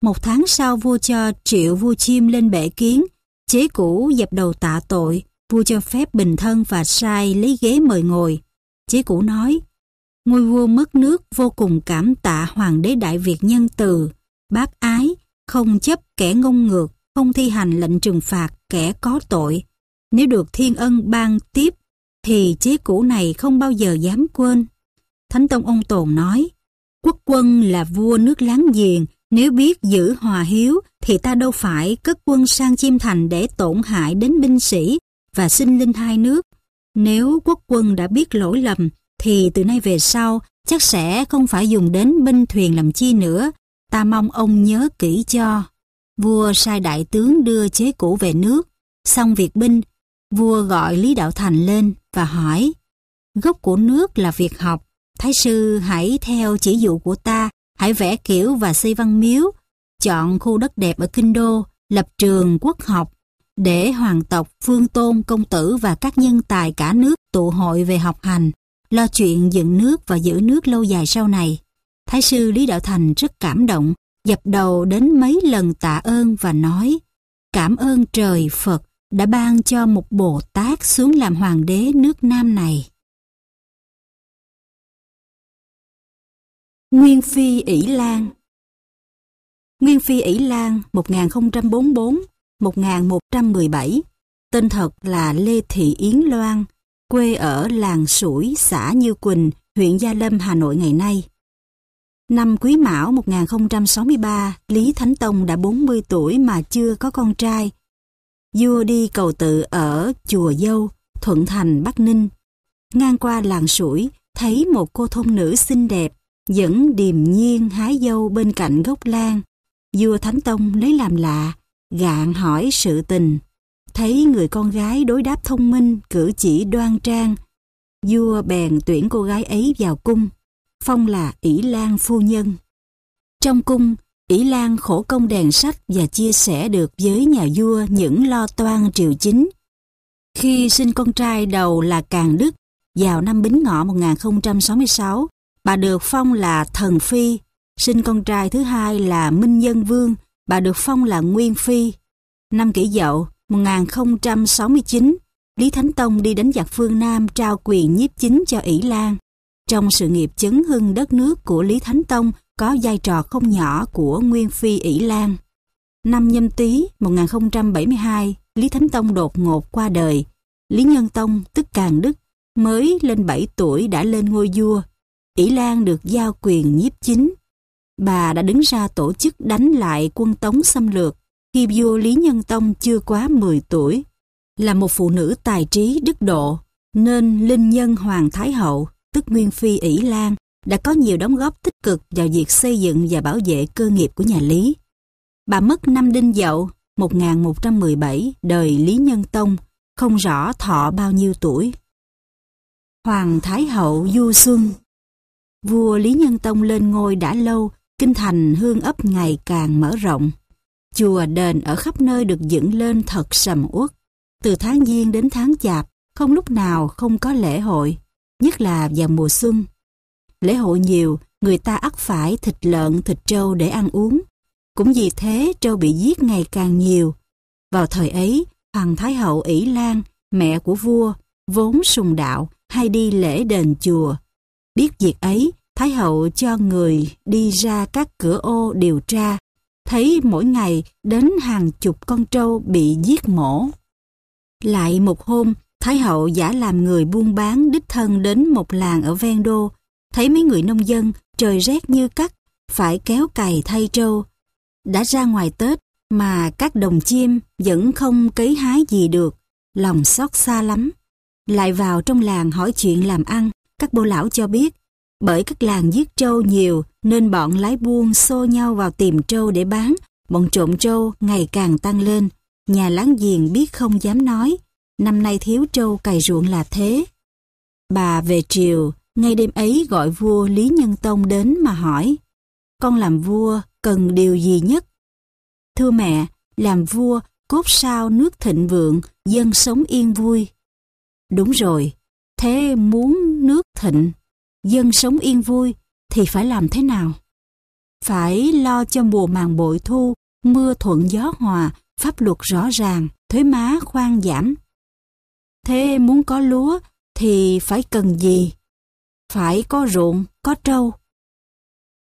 Một tháng sau vua cho triệu vua chim lên bệ kiến, chế cũ dập đầu tạ tội, vua cho phép bình thân và sai lấy ghế mời ngồi. Chế cũ nói, ngôi vua mất nước vô cùng cảm tạ hoàng đế Đại Việt nhân từ, bác ái, không chấp kẻ ngông ngược, không thi hành lệnh trừng phạt kẻ có tội. Nếu được thiên ân ban tiếp, thì chế cũ này không bao giờ dám quên. Thánh Tông Ông Tồn nói, quốc quân là vua nước láng giềng, nếu biết giữ hòa hiếu thì ta đâu phải cất quân sang Chiêm Thành để tổn hại đến binh sĩ và sinh linh hai nước. Nếu quốc quân đã biết lỗi lầm thì từ nay về sau chắc sẽ không phải dùng đến binh thuyền làm chi nữa ta mong ông nhớ kỹ cho. Vua sai đại tướng đưa chế cũ về nước, xong việc binh, vua gọi Lý Đạo Thành lên và hỏi, gốc của nước là việc học, Thái sư hãy theo chỉ dụ của ta, hãy vẽ kiểu và xây văn miếu, chọn khu đất đẹp ở Kinh Đô, lập trường quốc học, để hoàng tộc, phương tôn, công tử và các nhân tài cả nước tụ hội về học hành, lo chuyện dựng nước và giữ nước lâu dài sau này. Thái sư Lý Đạo Thành rất cảm động, dập đầu đến mấy lần tạ ơn và nói Cảm ơn trời Phật
đã ban cho một Bồ Tát xuống làm hoàng đế nước Nam này. Nguyên Phi ỷ Lan Nguyên Phi ỷ Lan 1044-1117
Tên thật là Lê Thị Yến Loan, quê ở làng Sủi, xã Như Quỳnh, huyện Gia Lâm, Hà Nội ngày nay. Năm Quý Mão 1063, Lý Thánh Tông đã 40 tuổi mà chưa có con trai. Vua đi cầu tự ở Chùa Dâu, Thuận Thành, Bắc Ninh. Ngang qua làng sủi, thấy một cô thôn nữ xinh đẹp, dẫn điềm nhiên hái dâu bên cạnh gốc lan. Vua Thánh Tông lấy làm lạ, gạn hỏi sự tình. Thấy người con gái đối đáp thông minh, cử chỉ đoan trang. Vua bèn tuyển cô gái ấy vào cung phong là ỷ lan phu nhân trong cung ỷ lan khổ công đèn sách và chia sẻ được với nhà vua những lo toan triều chính khi sinh con trai đầu là Càng Đức, vào năm Bính Ngọ 1066, bà được phong là Thần Phi, sinh con trai thứ hai là Minh Nhân Vương, bà được phong là Nguyên Phi. Năm kỷ dậu 1069, Lý Thánh Tông đi đánh giặc phương Nam trao quyền nhiếp chính cho ỷ Lan. Trong sự nghiệp chấn hưng đất nước của Lý Thánh Tông có vai trò không nhỏ của Nguyên Phi ỷ Lan. Năm nhâm tý 1072, Lý Thánh Tông đột ngột qua đời. Lý Nhân Tông, tức Càng Đức, mới lên 7 tuổi đã lên ngôi vua. ỷ Lan được giao quyền nhiếp chính. Bà đã đứng ra tổ chức đánh lại quân Tống xâm lược khi vua Lý Nhân Tông chưa quá 10 tuổi. Là một phụ nữ tài trí đức độ, nên Linh Nhân Hoàng Thái Hậu tức Nguyên Phi ỷ Lan, đã có nhiều đóng góp tích cực vào việc xây dựng và bảo vệ cơ nghiệp của nhà Lý. Bà mất năm đinh dậu 1117 đời Lý Nhân Tông, không rõ thọ bao nhiêu tuổi. Hoàng Thái Hậu Du Xuân Vua Lý Nhân Tông lên ngôi đã lâu, kinh thành hương ấp ngày càng mở rộng. Chùa đền ở khắp nơi được dựng lên thật sầm uất. Từ tháng Giêng đến tháng Chạp, không lúc nào không có lễ hội nhất là vào mùa xuân. Lễ hội nhiều, người ta ắt phải thịt lợn, thịt trâu để ăn uống. Cũng vì thế trâu bị giết ngày càng nhiều. Vào thời ấy, Hoàng Thái Hậu ỷ Lan, mẹ của vua, vốn sùng đạo, hay đi lễ đền chùa. Biết việc ấy, Thái Hậu cho người đi ra các cửa ô điều tra, thấy mỗi ngày đến hàng chục con trâu bị giết mổ. Lại một hôm, Thái hậu giả làm người buôn bán đích thân đến một làng ở ven đô, thấy mấy người nông dân trời rét như cắt, phải kéo cày thay trâu. Đã ra ngoài Tết mà các đồng chim vẫn không cấy hái gì được, lòng xót xa lắm. Lại vào trong làng hỏi chuyện làm ăn, các bô lão cho biết, bởi các làng giết trâu nhiều nên bọn lái buôn xô nhau vào tìm trâu để bán, bọn trộm trâu ngày càng tăng lên. Nhà láng giềng biết không dám nói, năm nay thiếu trâu cày ruộng là thế. Bà về triều, ngay đêm ấy gọi vua Lý Nhân Tông đến mà hỏi, con làm vua cần điều gì nhất? Thưa mẹ, làm vua cốt sao nước thịnh vượng, dân sống yên vui. Đúng rồi, thế muốn nước thịnh, dân sống yên vui thì phải làm thế nào? Phải lo cho mùa màng bội thu, mưa thuận gió hòa, pháp luật rõ ràng, thuế má khoan giảm, Thế muốn có lúa thì phải cần gì? Phải có ruộng, có trâu.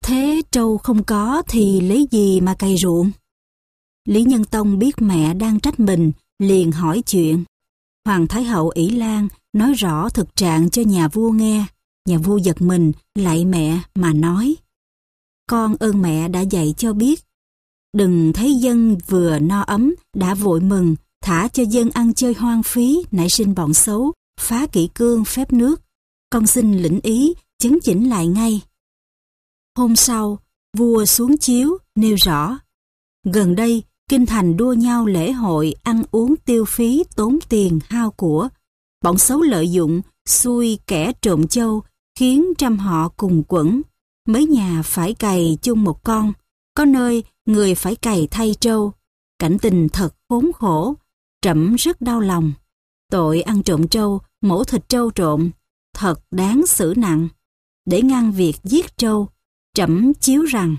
Thế trâu không có thì lấy gì mà cày ruộng? Lý Nhân Tông biết mẹ đang trách mình, liền hỏi chuyện. Hoàng Thái Hậu ỷ Lan nói rõ thực trạng cho nhà vua nghe. Nhà vua giật mình, lại mẹ mà nói. Con ơn mẹ đã dạy cho biết. Đừng thấy dân vừa no ấm đã vội mừng thả cho dân ăn chơi hoang phí nảy sinh bọn xấu phá kỷ cương phép nước con xin lĩnh ý chứng chỉnh lại ngay hôm sau vua xuống chiếu nêu rõ gần đây kinh thành đua nhau lễ hội ăn uống tiêu phí tốn tiền hao của bọn xấu lợi dụng xui kẻ trộm châu khiến trăm họ cùng quẩn mấy nhà phải cày chung một con có nơi người phải cày thay trâu cảnh tình thật khốn khổ trẫm rất đau lòng. Tội ăn trộm trâu, mổ thịt trâu trộm, thật đáng xử nặng. Để ngăn việc giết trâu, trẫm chiếu rằng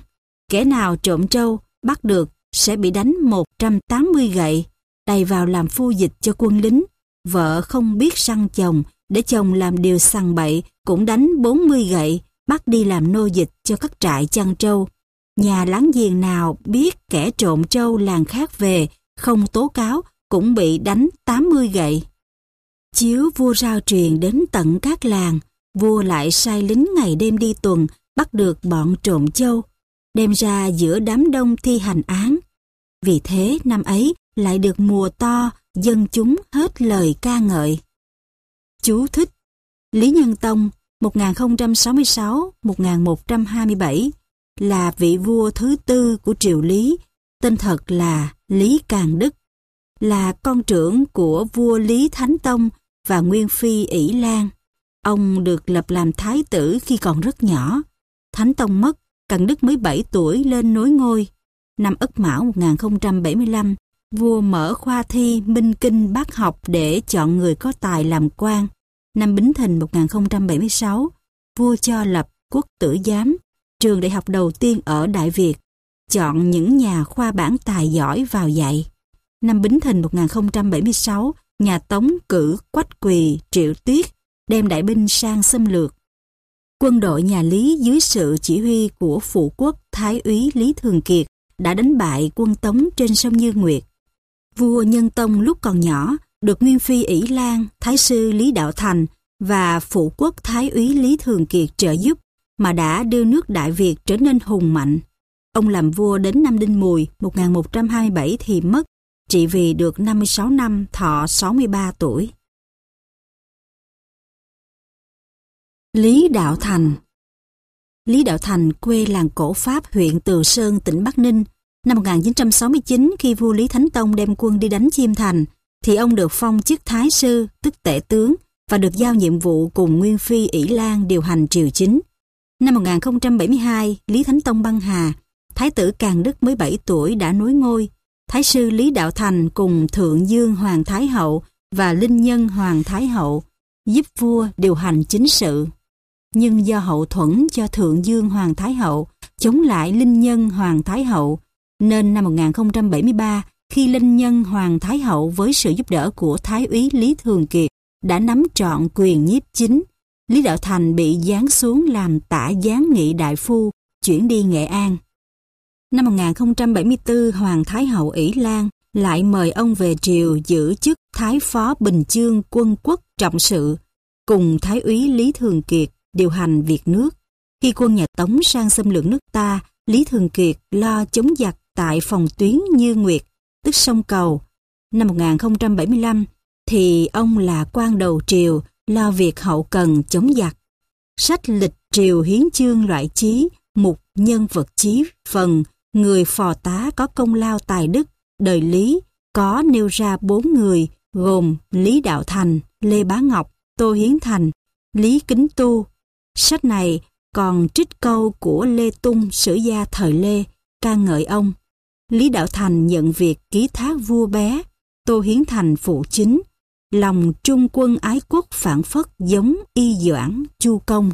kẻ nào trộm trâu bắt được sẽ bị đánh 180 gậy, đầy vào làm phu dịch cho quân lính. Vợ không biết săn chồng, để chồng làm điều săn bậy cũng đánh 40 gậy, bắt đi làm nô dịch cho các trại chăn trâu. Nhà láng giềng nào biết kẻ trộm trâu làng khác về, không tố cáo cũng bị đánh 80 gậy. Chiếu vua rao truyền đến tận các làng, vua lại sai lính ngày đêm đi tuần bắt được bọn trộm châu, đem ra giữa đám đông thi hành án. Vì thế năm ấy lại được mùa to, dân chúng hết lời ca ngợi. Chú thích Lý Nhân Tông 1066-1127 là vị vua thứ tư của triều Lý, tên thật là Lý Càng Đức là con trưởng của vua Lý Thánh Tông và Nguyên Phi ỷ Lan. Ông được lập làm thái tử khi còn rất nhỏ. Thánh Tông mất, Cần Đức mới 7 tuổi lên nối ngôi. Năm Ất Mão 1075, vua mở khoa thi Minh Kinh Bác học để chọn người có tài làm quan. Năm Bính Thìn 1076, vua cho lập quốc tử giám, trường đại học đầu tiên ở Đại Việt, chọn những nhà khoa bản tài giỏi vào dạy năm Bính Thìn 1076, nhà Tống cử Quách Quỳ, Triệu Tuyết, đem đại binh sang xâm lược. Quân đội nhà Lý dưới sự chỉ huy của phụ quốc Thái úy Lý Thường Kiệt đã đánh bại quân Tống trên sông Như Nguyệt. Vua Nhân Tông lúc còn nhỏ được Nguyên Phi ỷ Lan, Thái sư Lý Đạo Thành và phụ quốc Thái úy Lý Thường Kiệt trợ giúp mà đã đưa nước Đại Việt trở nên hùng mạnh. Ông làm
vua đến năm Đinh Mùi 1127 thì mất, Trị vì được 56 năm thọ 63 tuổi. Lý Đạo Thành Lý Đạo Thành quê làng cổ Pháp huyện Từ Sơn,
tỉnh Bắc Ninh. Năm 1969 khi vua Lý Thánh Tông đem quân đi đánh Chiêm Thành, thì ông được phong chức Thái Sư, tức Tể Tướng, và được giao nhiệm vụ cùng Nguyên Phi ỷ Lan điều hành triều chính. Năm 1072, Lý Thánh Tông băng hà, Thái tử Càng Đức mới 7 tuổi đã nối ngôi, Thái sư Lý Đạo Thành cùng Thượng Dương Hoàng Thái Hậu và Linh Nhân Hoàng Thái Hậu giúp vua điều hành chính sự. Nhưng do hậu thuẫn cho Thượng Dương Hoàng Thái Hậu chống lại Linh Nhân Hoàng Thái Hậu, nên năm 1073 khi Linh Nhân Hoàng Thái Hậu với sự giúp đỡ của Thái úy Lý Thường Kiệt đã nắm trọn quyền nhiếp chính, Lý Đạo Thành bị giáng xuống làm tả giáng nghị đại phu, chuyển đi Nghệ An. Năm 1074, Hoàng Thái Hậu ỷ Lan lại mời ông về triều giữ chức Thái Phó Bình Chương quân quốc trọng sự, cùng Thái úy Lý Thường Kiệt điều hành việc nước. Khi quân nhà Tống sang xâm lược nước ta, Lý Thường Kiệt lo chống giặc tại phòng tuyến Như Nguyệt, tức sông Cầu. Năm 1075, thì ông là quan đầu triều, lo việc hậu cần chống giặc. Sách lịch triều hiến chương loại chí, mục nhân vật chí phần người phò tá có công lao tài đức, đời Lý có nêu ra bốn người gồm Lý Đạo Thành, Lê Bá Ngọc, Tô Hiến Thành, Lý Kính Tu. Sách này còn trích câu của Lê Tung sử gia thời Lê, ca ngợi ông. Lý Đạo Thành nhận việc ký thác vua bé, Tô Hiến Thành phụ chính, lòng trung quân ái quốc phản phất giống y doãn chu công.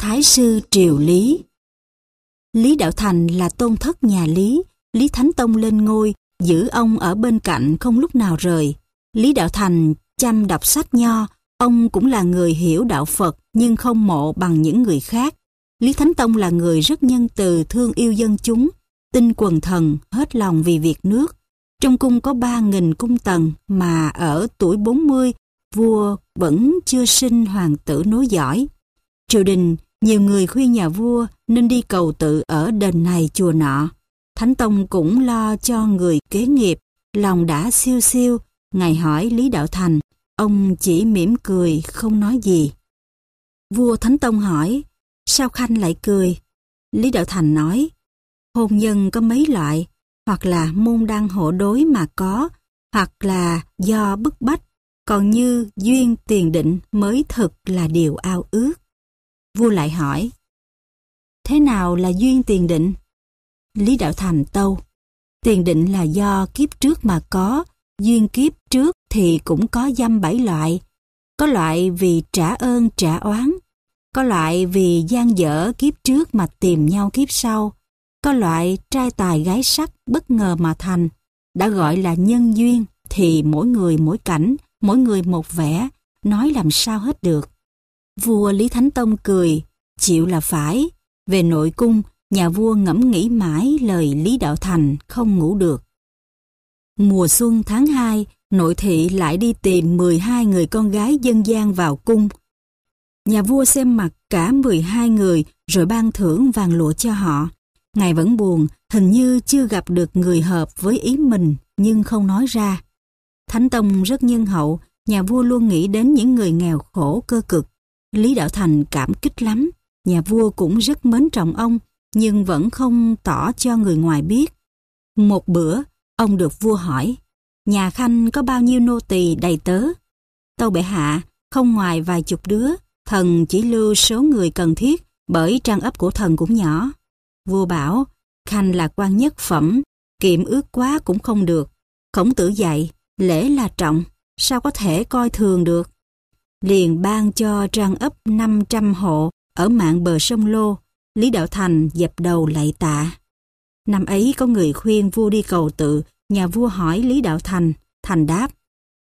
Thái sư Triều Lý Lý Đạo Thành là tôn thất nhà Lý, Lý Thánh Tông lên ngôi, giữ ông ở bên cạnh không lúc nào rời. Lý Đạo Thành chăm đọc sách nho, ông cũng là người hiểu đạo Phật nhưng không mộ bằng những người khác. Lý Thánh Tông là người rất nhân từ, thương yêu dân chúng, tin quần thần, hết lòng vì việc nước. Trong cung có 3.000 cung tần mà ở tuổi 40, vua vẫn chưa sinh hoàng tử nối dõi. Triều đình, nhiều người khuyên nhà vua nên đi cầu tự ở đền này chùa nọ. Thánh Tông cũng lo cho người kế nghiệp, lòng đã siêu siêu, ngài hỏi Lý Đạo Thành, ông chỉ mỉm cười không nói gì. Vua Thánh Tông hỏi, sao Khanh lại cười? Lý Đạo Thành nói, hôn nhân có mấy loại, hoặc là môn đăng hộ đối mà có, hoặc là do bức bách, còn như duyên tiền định mới thực là điều ao ước. Vua lại hỏi, thế nào là duyên tiền định? Lý Đạo Thành tâu, tiền định là do kiếp trước mà có, duyên kiếp trước thì cũng có dâm bảy loại. Có loại vì trả ơn trả oán, có loại vì gian dở kiếp trước mà tìm nhau kiếp sau, có loại trai tài gái sắc bất ngờ mà thành, đã gọi là nhân duyên thì mỗi người mỗi cảnh, mỗi người một vẻ, nói làm sao hết được. Vua Lý Thánh Tông cười, chịu là phải, về nội cung, nhà vua ngẫm nghĩ mãi lời Lý Đạo Thành không ngủ được. Mùa xuân tháng 2, nội thị lại đi tìm 12 người con gái dân gian vào cung. Nhà vua xem mặt cả 12 người rồi ban thưởng vàng lụa cho họ. Ngài vẫn buồn, hình như chưa gặp được người hợp với ý mình nhưng không nói ra. Thánh Tông rất nhân hậu, nhà vua luôn nghĩ đến những người nghèo khổ cơ cực. Lý Đạo Thành cảm kích lắm. Nhà vua cũng rất mến trọng ông, nhưng vẫn không tỏ cho người ngoài biết. Một bữa, ông được vua hỏi, nhà Khanh có bao nhiêu nô tỳ đầy tớ? Tâu bệ hạ, không ngoài vài chục đứa, thần chỉ lưu số người cần thiết bởi trang ấp của thần cũng nhỏ. Vua bảo, Khanh là quan nhất phẩm, kiệm ước quá cũng không được. Khổng tử dạy, lễ là trọng, sao có thể coi thường được. Liền ban cho trang ấp 500 hộ ở mạng bờ sông Lô, Lý Đạo Thành dập đầu lạy tạ. Năm ấy có người khuyên vua đi cầu tự, nhà vua hỏi Lý Đạo Thành, Thành đáp.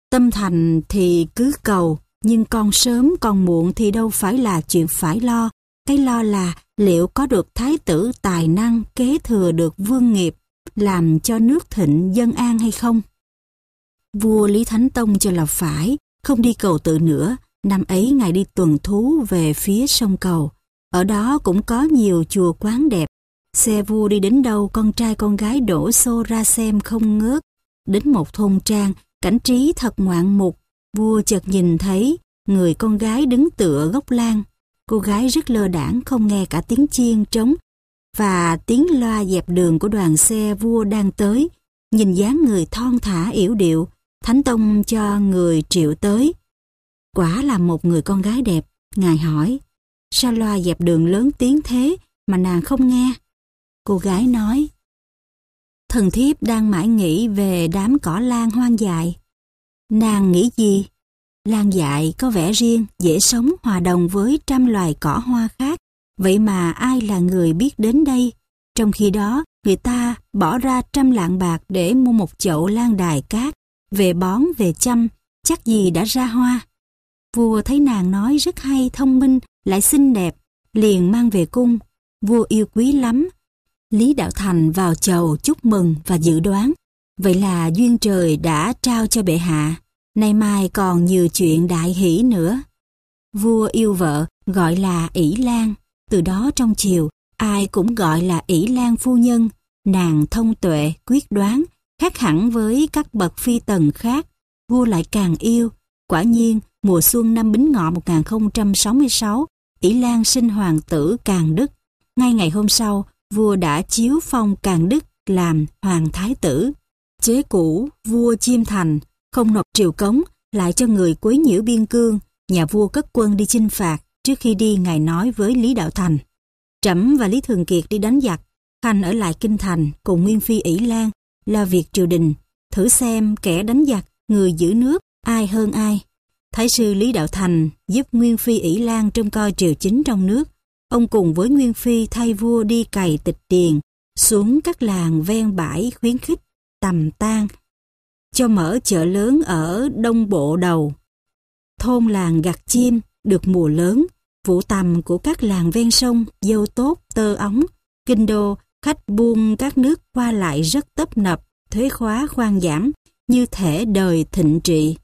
Tâm Thành thì cứ cầu, nhưng con sớm còn muộn thì đâu phải là chuyện phải lo. Cái lo là liệu có được thái tử tài năng kế thừa được vương nghiệp, làm cho nước thịnh dân an hay không? Vua Lý Thánh Tông cho là phải, không đi cầu tự nữa, Năm ấy ngài đi tuần thú về phía sông cầu. Ở đó cũng có nhiều chùa quán đẹp. Xe vua đi đến đâu con trai con gái đổ xô ra xem không ngớt. Đến một thôn trang, cảnh trí thật ngoạn mục. Vua chợt nhìn thấy người con gái đứng tựa gốc lan. Cô gái rất lơ đảng không nghe cả tiếng chiên trống và tiếng loa dẹp đường của đoàn xe vua đang tới. Nhìn dáng người thon thả yểu điệu, Thánh Tông cho người triệu tới Quả là một người con gái đẹp, ngài hỏi, sao loa dẹp đường lớn tiếng thế mà nàng không nghe? Cô gái nói, thần thiếp đang mãi nghĩ về đám cỏ lan hoang dại. Nàng nghĩ gì? Lan dại có vẻ riêng, dễ sống hòa đồng với trăm loài cỏ hoa khác. Vậy mà ai là người biết đến đây? Trong khi đó, người ta bỏ ra trăm lạng bạc để mua một chậu lan đài cát, về bón về chăm, chắc gì đã ra hoa. Vua thấy nàng nói rất hay, thông minh, lại xinh đẹp, liền mang về cung. Vua yêu quý lắm. Lý Đạo Thành vào chầu chúc mừng và dự đoán. Vậy là duyên trời đã trao cho bệ hạ. Nay mai còn nhiều chuyện đại hỷ nữa. Vua yêu vợ gọi là ỷ Lan. Từ đó trong chiều, ai cũng gọi là ỷ Lan phu nhân. Nàng thông tuệ, quyết đoán, khác hẳn với các bậc phi tần khác. Vua lại càng yêu. Quả nhiên, mùa xuân năm Bính Ngọ 1066, tỷ Lan sinh hoàng tử càn Đức. Ngay ngày hôm sau, vua đã chiếu phong càn Đức làm hoàng thái tử. Chế cũ, vua Chiêm Thành, không nộp triều cống, lại cho người quấy nhiễu biên cương, nhà vua cất quân đi chinh phạt trước khi đi ngài nói với Lý Đạo Thành. Trẫm và Lý Thường Kiệt đi đánh giặc, Khanh ở lại Kinh Thành cùng Nguyên Phi ỷ Lan lo việc triều đình, thử xem kẻ đánh giặc, người giữ nước, ai hơn ai. Thái sư Lý Đạo Thành giúp Nguyên Phi ỷ Lan trông coi triều chính trong nước. Ông cùng với Nguyên Phi thay vua đi cày tịch điền, xuống các làng ven bãi khuyến khích, tầm tan, cho mở chợ lớn ở Đông Bộ Đầu. Thôn làng gặt chim được mùa lớn, vụ tầm của các làng ven sông, dâu tốt, tơ ống, kinh đô, khách buôn các nước qua lại rất tấp nập, thuế khóa khoan giảm, như thể đời thịnh trị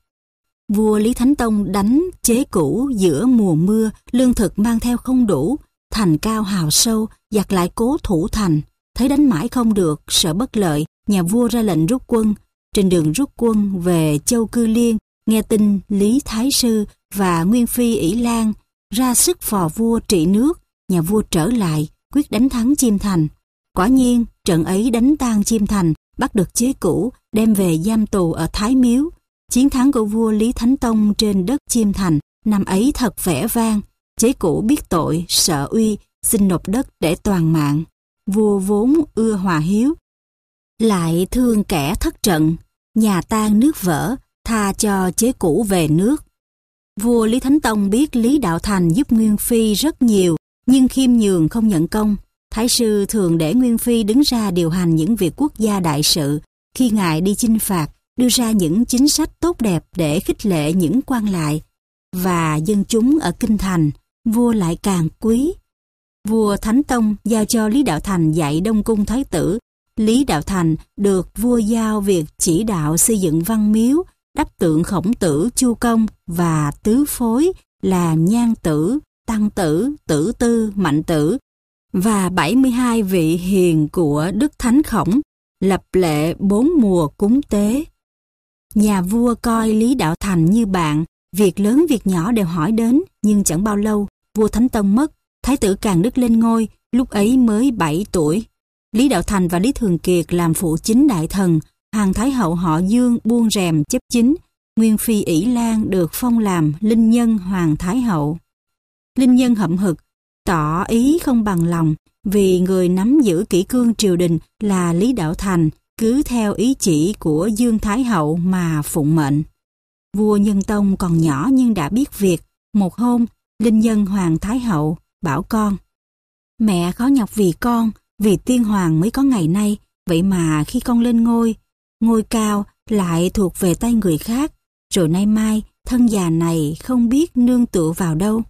vua Lý Thánh Tông đánh chế cũ giữa mùa mưa, lương thực mang theo không đủ, thành cao hào sâu, giặc lại cố thủ thành, thấy đánh mãi không được, sợ bất lợi, nhà vua ra lệnh rút quân. Trên đường rút quân về Châu Cư Liên, nghe tin Lý Thái Sư và Nguyên Phi ỷ Lan ra sức phò vua trị nước, nhà vua trở lại, quyết đánh thắng Chiêm Thành. Quả nhiên, trận ấy đánh tan Chiêm Thành, bắt được chế cũ, đem về giam tù ở Thái Miếu, Chiến thắng của vua Lý Thánh Tông trên đất Chiêm Thành năm ấy thật vẻ vang, chế cũ biết tội, sợ uy, xin nộp đất để toàn mạng. Vua vốn ưa hòa hiếu, lại thương kẻ thất trận, nhà tan nước vỡ, tha cho chế cũ về nước. Vua Lý Thánh Tông biết Lý Đạo Thành giúp Nguyên Phi rất nhiều, nhưng khiêm nhường không nhận công. Thái sư thường để Nguyên Phi đứng ra điều hành những việc quốc gia đại sự khi ngài đi chinh phạt đưa ra những chính sách tốt đẹp để khích lệ những quan lại và dân chúng ở kinh thành vua lại càng quý vua thánh tông giao cho lý đạo thành dạy đông cung thái tử lý đạo thành được vua giao việc chỉ đạo xây dựng văn miếu đắp tượng khổng tử chu công và tứ phối là nhan tử tăng tử tử tư mạnh tử và 72 vị hiền của Đức Thánh Khổng, lập lệ bốn mùa cúng tế. Nhà vua coi Lý Đạo Thành như bạn, việc lớn việc nhỏ đều hỏi đến, nhưng chẳng bao lâu, vua Thánh Tông mất, thái tử Càng Đức lên ngôi, lúc ấy mới 7 tuổi. Lý Đạo Thành và Lý Thường Kiệt làm phụ chính đại thần, Hoàng Thái Hậu họ Dương buông rèm chấp chính, Nguyên Phi ỷ Lan được phong làm Linh Nhân Hoàng Thái Hậu. Linh Nhân hậm hực, tỏ ý không bằng lòng, vì người nắm giữ kỷ cương triều đình là Lý Đạo Thành, cứ theo ý chỉ của Dương Thái Hậu mà phụng mệnh. Vua Nhân Tông còn nhỏ nhưng đã biết việc. Một hôm, Linh Nhân Hoàng Thái Hậu bảo con Mẹ khó nhọc vì con, vì tiên hoàng mới có ngày nay, vậy mà khi con lên ngôi, ngôi cao lại thuộc về tay người khác, rồi nay mai thân già này không biết nương tựa vào đâu.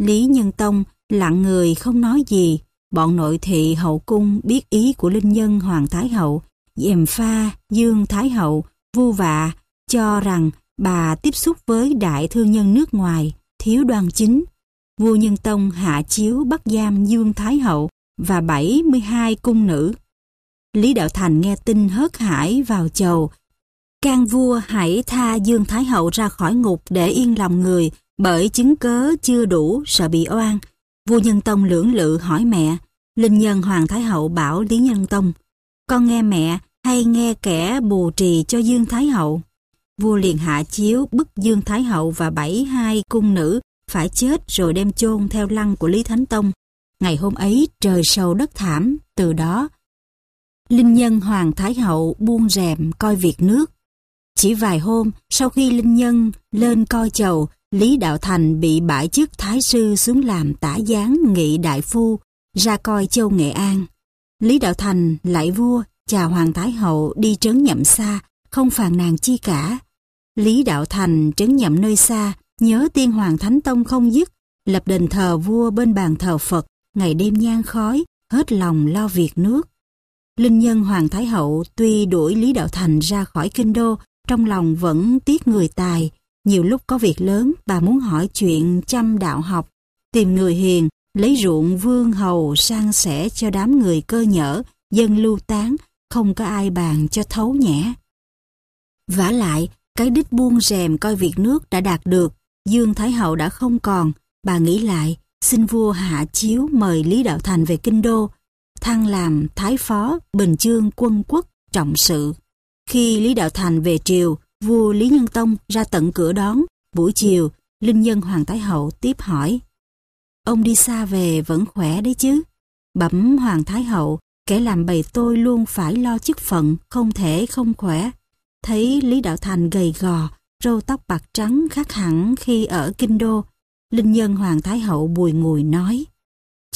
Lý Nhân Tông lặng người không nói gì, bọn nội thị hậu cung biết ý của Linh Nhân Hoàng Thái Hậu Diệm Pha, Dương Thái Hậu, Vu Vạ cho rằng bà tiếp xúc với đại thương nhân nước ngoài, thiếu đoan chính. Vua Nhân Tông hạ chiếu bắt giam Dương Thái Hậu và 72 cung nữ. Lý Đạo Thành nghe tin hớt hải vào chầu. Can vua hãy tha Dương Thái Hậu ra khỏi ngục để yên lòng người bởi chứng cớ chưa đủ sợ bị oan. Vua Nhân Tông lưỡng lự hỏi mẹ. Linh nhân Hoàng Thái Hậu bảo Lý Nhân Tông. Con nghe mẹ, hay nghe kẻ bù trì cho Dương Thái Hậu. Vua liền hạ chiếu bức Dương Thái Hậu và bảy hai cung nữ phải chết rồi đem chôn theo lăng của Lý Thánh Tông. Ngày hôm ấy trời sầu đất thảm, từ đó Linh Nhân Hoàng Thái Hậu buông rèm coi việc nước. Chỉ vài hôm sau khi Linh Nhân lên coi chầu, Lý Đạo Thành bị bãi chức Thái Sư xuống làm tả gián nghị đại phu, ra coi châu Nghệ An. Lý Đạo Thành lại vua Cha Hoàng Thái Hậu đi trấn nhậm xa, không phàn nàn chi cả. Lý Đạo Thành trấn nhậm nơi xa, nhớ tiên hoàng Thánh Tông không dứt, lập đền thờ vua bên bàn thờ Phật, ngày đêm nhang khói, hết lòng lo việc nước. Linh nhân Hoàng Thái Hậu tuy đuổi Lý Đạo Thành ra khỏi kinh đô, trong lòng vẫn tiếc người tài. Nhiều lúc có việc lớn, bà muốn hỏi chuyện chăm đạo học, tìm người hiền, lấy ruộng vương hầu sang sẻ cho đám người cơ nhở, dân lưu tán, không có ai bàn cho thấu nhẽ. vả lại, cái đích buông rèm coi việc nước đã đạt được, Dương Thái Hậu đã không còn, bà nghĩ lại, xin vua hạ chiếu mời Lý Đạo Thành về Kinh Đô, thăng làm Thái Phó Bình Chương quân quốc trọng sự. Khi Lý Đạo Thành về triều, vua Lý Nhân Tông ra tận cửa đón, buổi chiều, Linh Nhân Hoàng Thái Hậu tiếp hỏi. Ông đi xa về vẫn khỏe đấy chứ? Bẩm Hoàng Thái Hậu, Kẻ làm bầy tôi luôn phải lo chức phận, không thể không khỏe. Thấy Lý Đạo Thành gầy gò, râu tóc bạc trắng khác hẳn khi ở Kinh Đô, Linh Nhân Hoàng Thái Hậu bùi ngùi nói.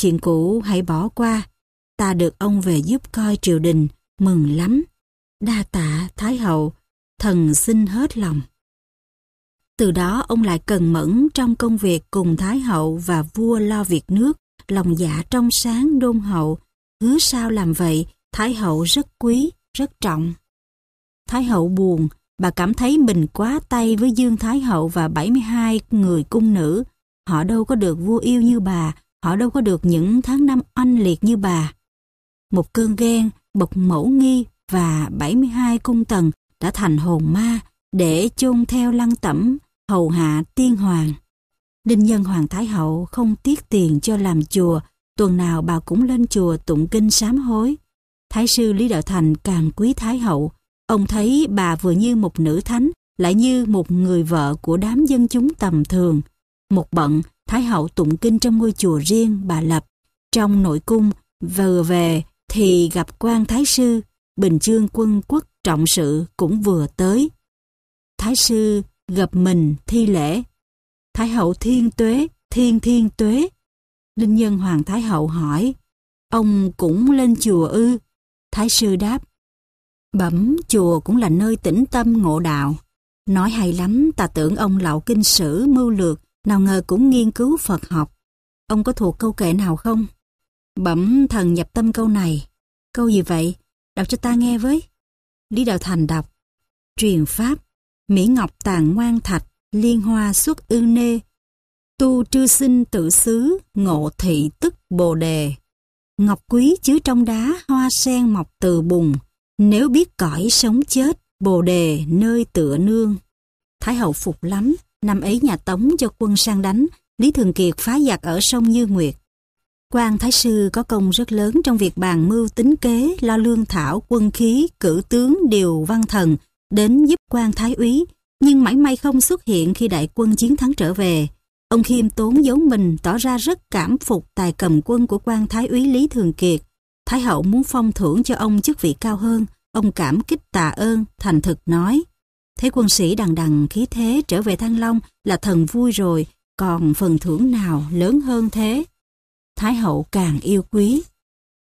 Chuyện cũ hãy bỏ qua, ta được ông về giúp coi triều đình, mừng lắm. Đa tạ Thái Hậu, thần xin hết lòng. Từ đó ông lại cần mẫn trong công việc cùng Thái Hậu và vua lo việc nước, lòng dạ trong sáng đôn hậu, hứa sao làm vậy, Thái hậu rất quý, rất trọng. Thái hậu buồn, bà cảm thấy mình quá tay với Dương Thái hậu và 72 người cung nữ. Họ đâu có được vua yêu như bà, họ đâu có được những tháng năm anh liệt như bà. Một cơn ghen, bậc mẫu nghi và 72 cung tần đã thành hồn ma để chôn theo lăng tẩm hầu hạ tiên hoàng. Đinh nhân hoàng thái hậu không tiếc tiền cho làm chùa tuần nào bà cũng lên chùa tụng kinh sám hối. Thái sư Lý Đạo Thành càng quý Thái Hậu, ông thấy bà vừa như một nữ thánh, lại như một người vợ của đám dân chúng tầm thường. Một bận, Thái Hậu tụng kinh trong ngôi chùa riêng bà lập. Trong nội cung, vừa về thì gặp quan Thái sư, Bình Chương quân quốc trọng sự cũng vừa tới. Thái sư gặp mình thi lễ. Thái Hậu thiên tuế, thiên thiên tuế, Linh Nhân Hoàng Thái Hậu hỏi, ông cũng lên chùa ư? Thái sư đáp, bẩm chùa cũng là nơi tĩnh tâm ngộ đạo. Nói hay lắm, ta tưởng ông lậu kinh sử, mưu lược, nào ngờ cũng nghiên cứu Phật học. Ông có thuộc câu kệ nào không? Bẩm thần nhập tâm câu này. Câu gì vậy? Đọc cho ta nghe với. Lý Đạo Thành đọc. Truyền Pháp, Mỹ Ngọc tàn ngoan thạch, liên hoa xuất ư nê, tu trư sinh tự xứ, ngộ thị tức bồ đề. Ngọc quý chứa trong đá hoa sen mọc từ bùn, nếu biết cõi sống chết, bồ đề nơi tựa nương. Thái hậu phục lắm, năm ấy nhà Tống cho quân sang đánh, Lý Thường Kiệt phá giặc ở sông Như Nguyệt. quan Thái Sư có công rất lớn trong việc bàn mưu tính kế, lo lương thảo, quân khí, cử tướng, điều văn thần, đến giúp quan Thái Úy, nhưng mãi may không xuất hiện khi đại quân chiến thắng trở về Ông Khiêm tốn giấu mình tỏ ra rất cảm phục tài cầm quân của quan Thái úy Lý Thường Kiệt. Thái hậu muốn phong thưởng cho ông chức vị cao hơn, ông cảm kích tạ ơn, thành thực nói. Thế quân sĩ đằng đằng khí thế trở về Thăng Long là thần vui rồi, còn phần thưởng nào lớn hơn thế? Thái hậu càng yêu quý.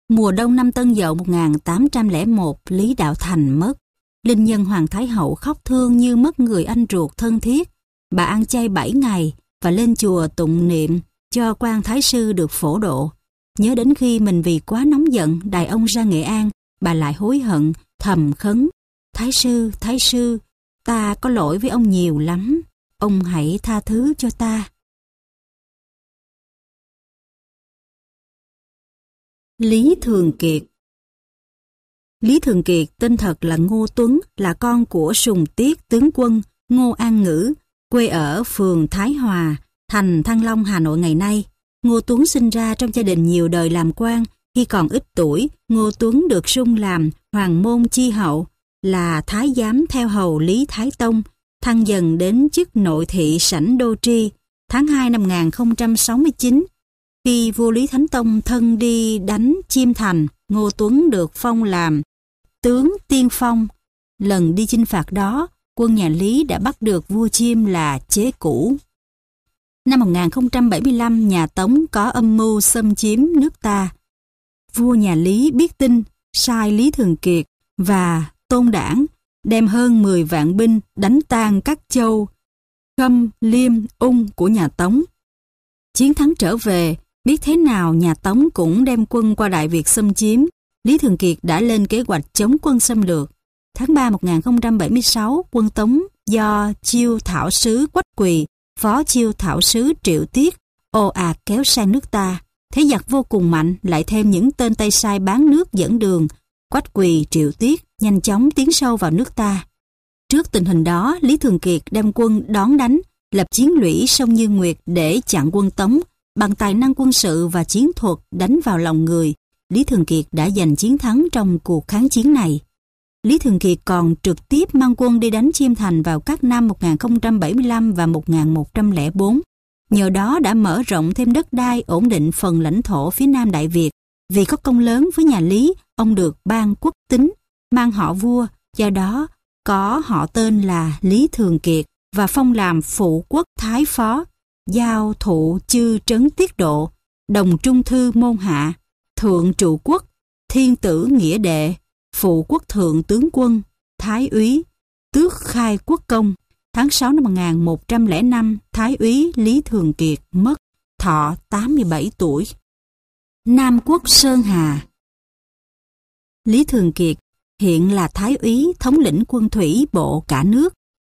Mùa đông năm Tân Dậu 1801, Lý Đạo Thành mất. Linh nhân Hoàng Thái Hậu khóc thương như mất người anh ruột thân thiết. Bà ăn chay 7 ngày, và lên chùa tụng niệm cho quan thái sư được phổ độ. Nhớ đến khi mình vì quá nóng giận đài ông ra Nghệ An, bà lại hối hận, thầm khấn. Thái sư, thái sư, ta có lỗi với
ông nhiều lắm, ông hãy tha thứ cho ta. Lý Thường Kiệt Lý Thường Kiệt tên thật là Ngô Tuấn, là con của Sùng Tiết tướng quân
Ngô An Ngữ, Quê ở phường Thái Hòa, thành Thăng Long, Hà Nội ngày nay, Ngô Tuấn sinh ra trong gia đình nhiều đời làm quan. Khi còn ít tuổi, Ngô Tuấn được sung làm Hoàng Môn Chi Hậu, là Thái Giám theo hầu Lý Thái Tông, thăng dần đến chức nội thị sảnh Đô Tri, tháng 2 năm 1069. Khi vua Lý Thánh Tông thân đi đánh Chiêm Thành, Ngô Tuấn được phong làm tướng Tiên Phong. Lần đi chinh phạt đó, quân nhà Lý đã bắt được vua Chiêm là Chế Cũ. Năm 1075, nhà Tống có âm mưu xâm chiếm nước ta. Vua nhà Lý biết tin, sai Lý Thường Kiệt và Tôn Đảng đem hơn 10 vạn binh đánh tan các châu Khâm, Liêm, Ung của nhà Tống. Chiến thắng trở về, biết thế nào nhà Tống cũng đem quân qua Đại Việt xâm chiếm, Lý Thường Kiệt đã lên kế hoạch chống quân xâm lược. Tháng 3 1076, quân Tống do chiêu thảo sứ Quách Quỳ, phó chiêu thảo sứ Triệu Tiết, ồ ạt à kéo sang nước ta. Thế giặc vô cùng mạnh, lại thêm những tên Tây Sai bán nước dẫn đường, Quách Quỳ, Triệu Tiết nhanh chóng tiến sâu vào nước ta. Trước tình hình đó, Lý Thường Kiệt đem quân đón đánh, lập chiến lũy sông Như Nguyệt để chặn quân Tống, bằng tài năng quân sự và chiến thuật đánh vào lòng người. Lý Thường Kiệt đã giành chiến thắng trong cuộc kháng chiến này. Lý Thường Kiệt còn trực tiếp mang quân đi đánh Chiêm Thành vào các năm 1075 và 1104. Nhờ đó đã mở rộng thêm đất đai ổn định phần lãnh thổ phía Nam Đại Việt. Vì có công lớn với nhà Lý, ông được ban quốc tính, mang họ vua, do đó có họ tên là Lý Thường Kiệt và phong làm phụ quốc thái phó, giao thụ chư trấn tiết độ, đồng trung thư môn hạ, thượng trụ quốc, thiên tử nghĩa đệ, phụ quốc thượng tướng quân, thái úy, tước khai quốc công. Tháng 6 năm 1105, thái úy Lý Thường Kiệt mất, thọ
87 tuổi. Nam quốc Sơn Hà Lý Thường Kiệt hiện là thái úy thống lĩnh quân thủy bộ cả nước.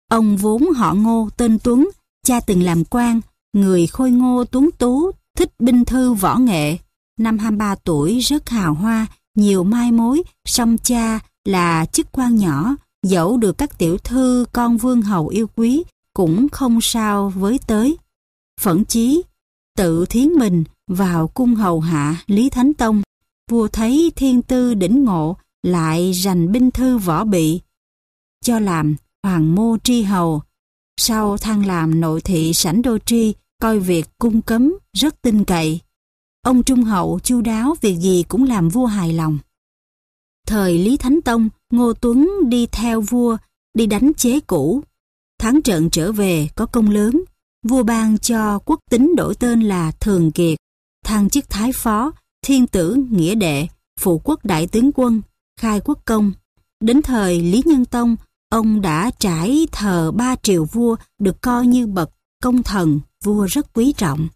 Ông
vốn họ Ngô tên Tuấn, cha từng làm quan, người khôi ngô tuấn tú, thích binh thư võ nghệ. Năm 23 tuổi rất hào hoa, nhiều mai mối, song cha là chức quan nhỏ, dẫu được các tiểu thư con vương hầu yêu quý, cũng không sao với tới. Phẫn chí, tự thiến mình vào cung hầu hạ Lý Thánh Tông, vua thấy thiên tư đỉnh ngộ lại rành binh thư võ bị, cho làm hoàng mô tri hầu. Sau thăng làm nội thị sảnh đô tri, coi việc cung cấm rất tin cậy. Ông trung hậu chu đáo việc gì cũng làm vua hài lòng. Thời Lý Thánh Tông, Ngô Tuấn đi theo vua, đi đánh chế cũ. Thắng trận trở về có công lớn, vua ban cho quốc tính đổi tên là Thường Kiệt, thăng chức thái phó, thiên tử, nghĩa đệ, phụ quốc đại tướng quân, khai quốc công. Đến thời Lý Nhân Tông, ông đã trải thờ ba triệu vua được coi như bậc công thần, vua rất quý trọng.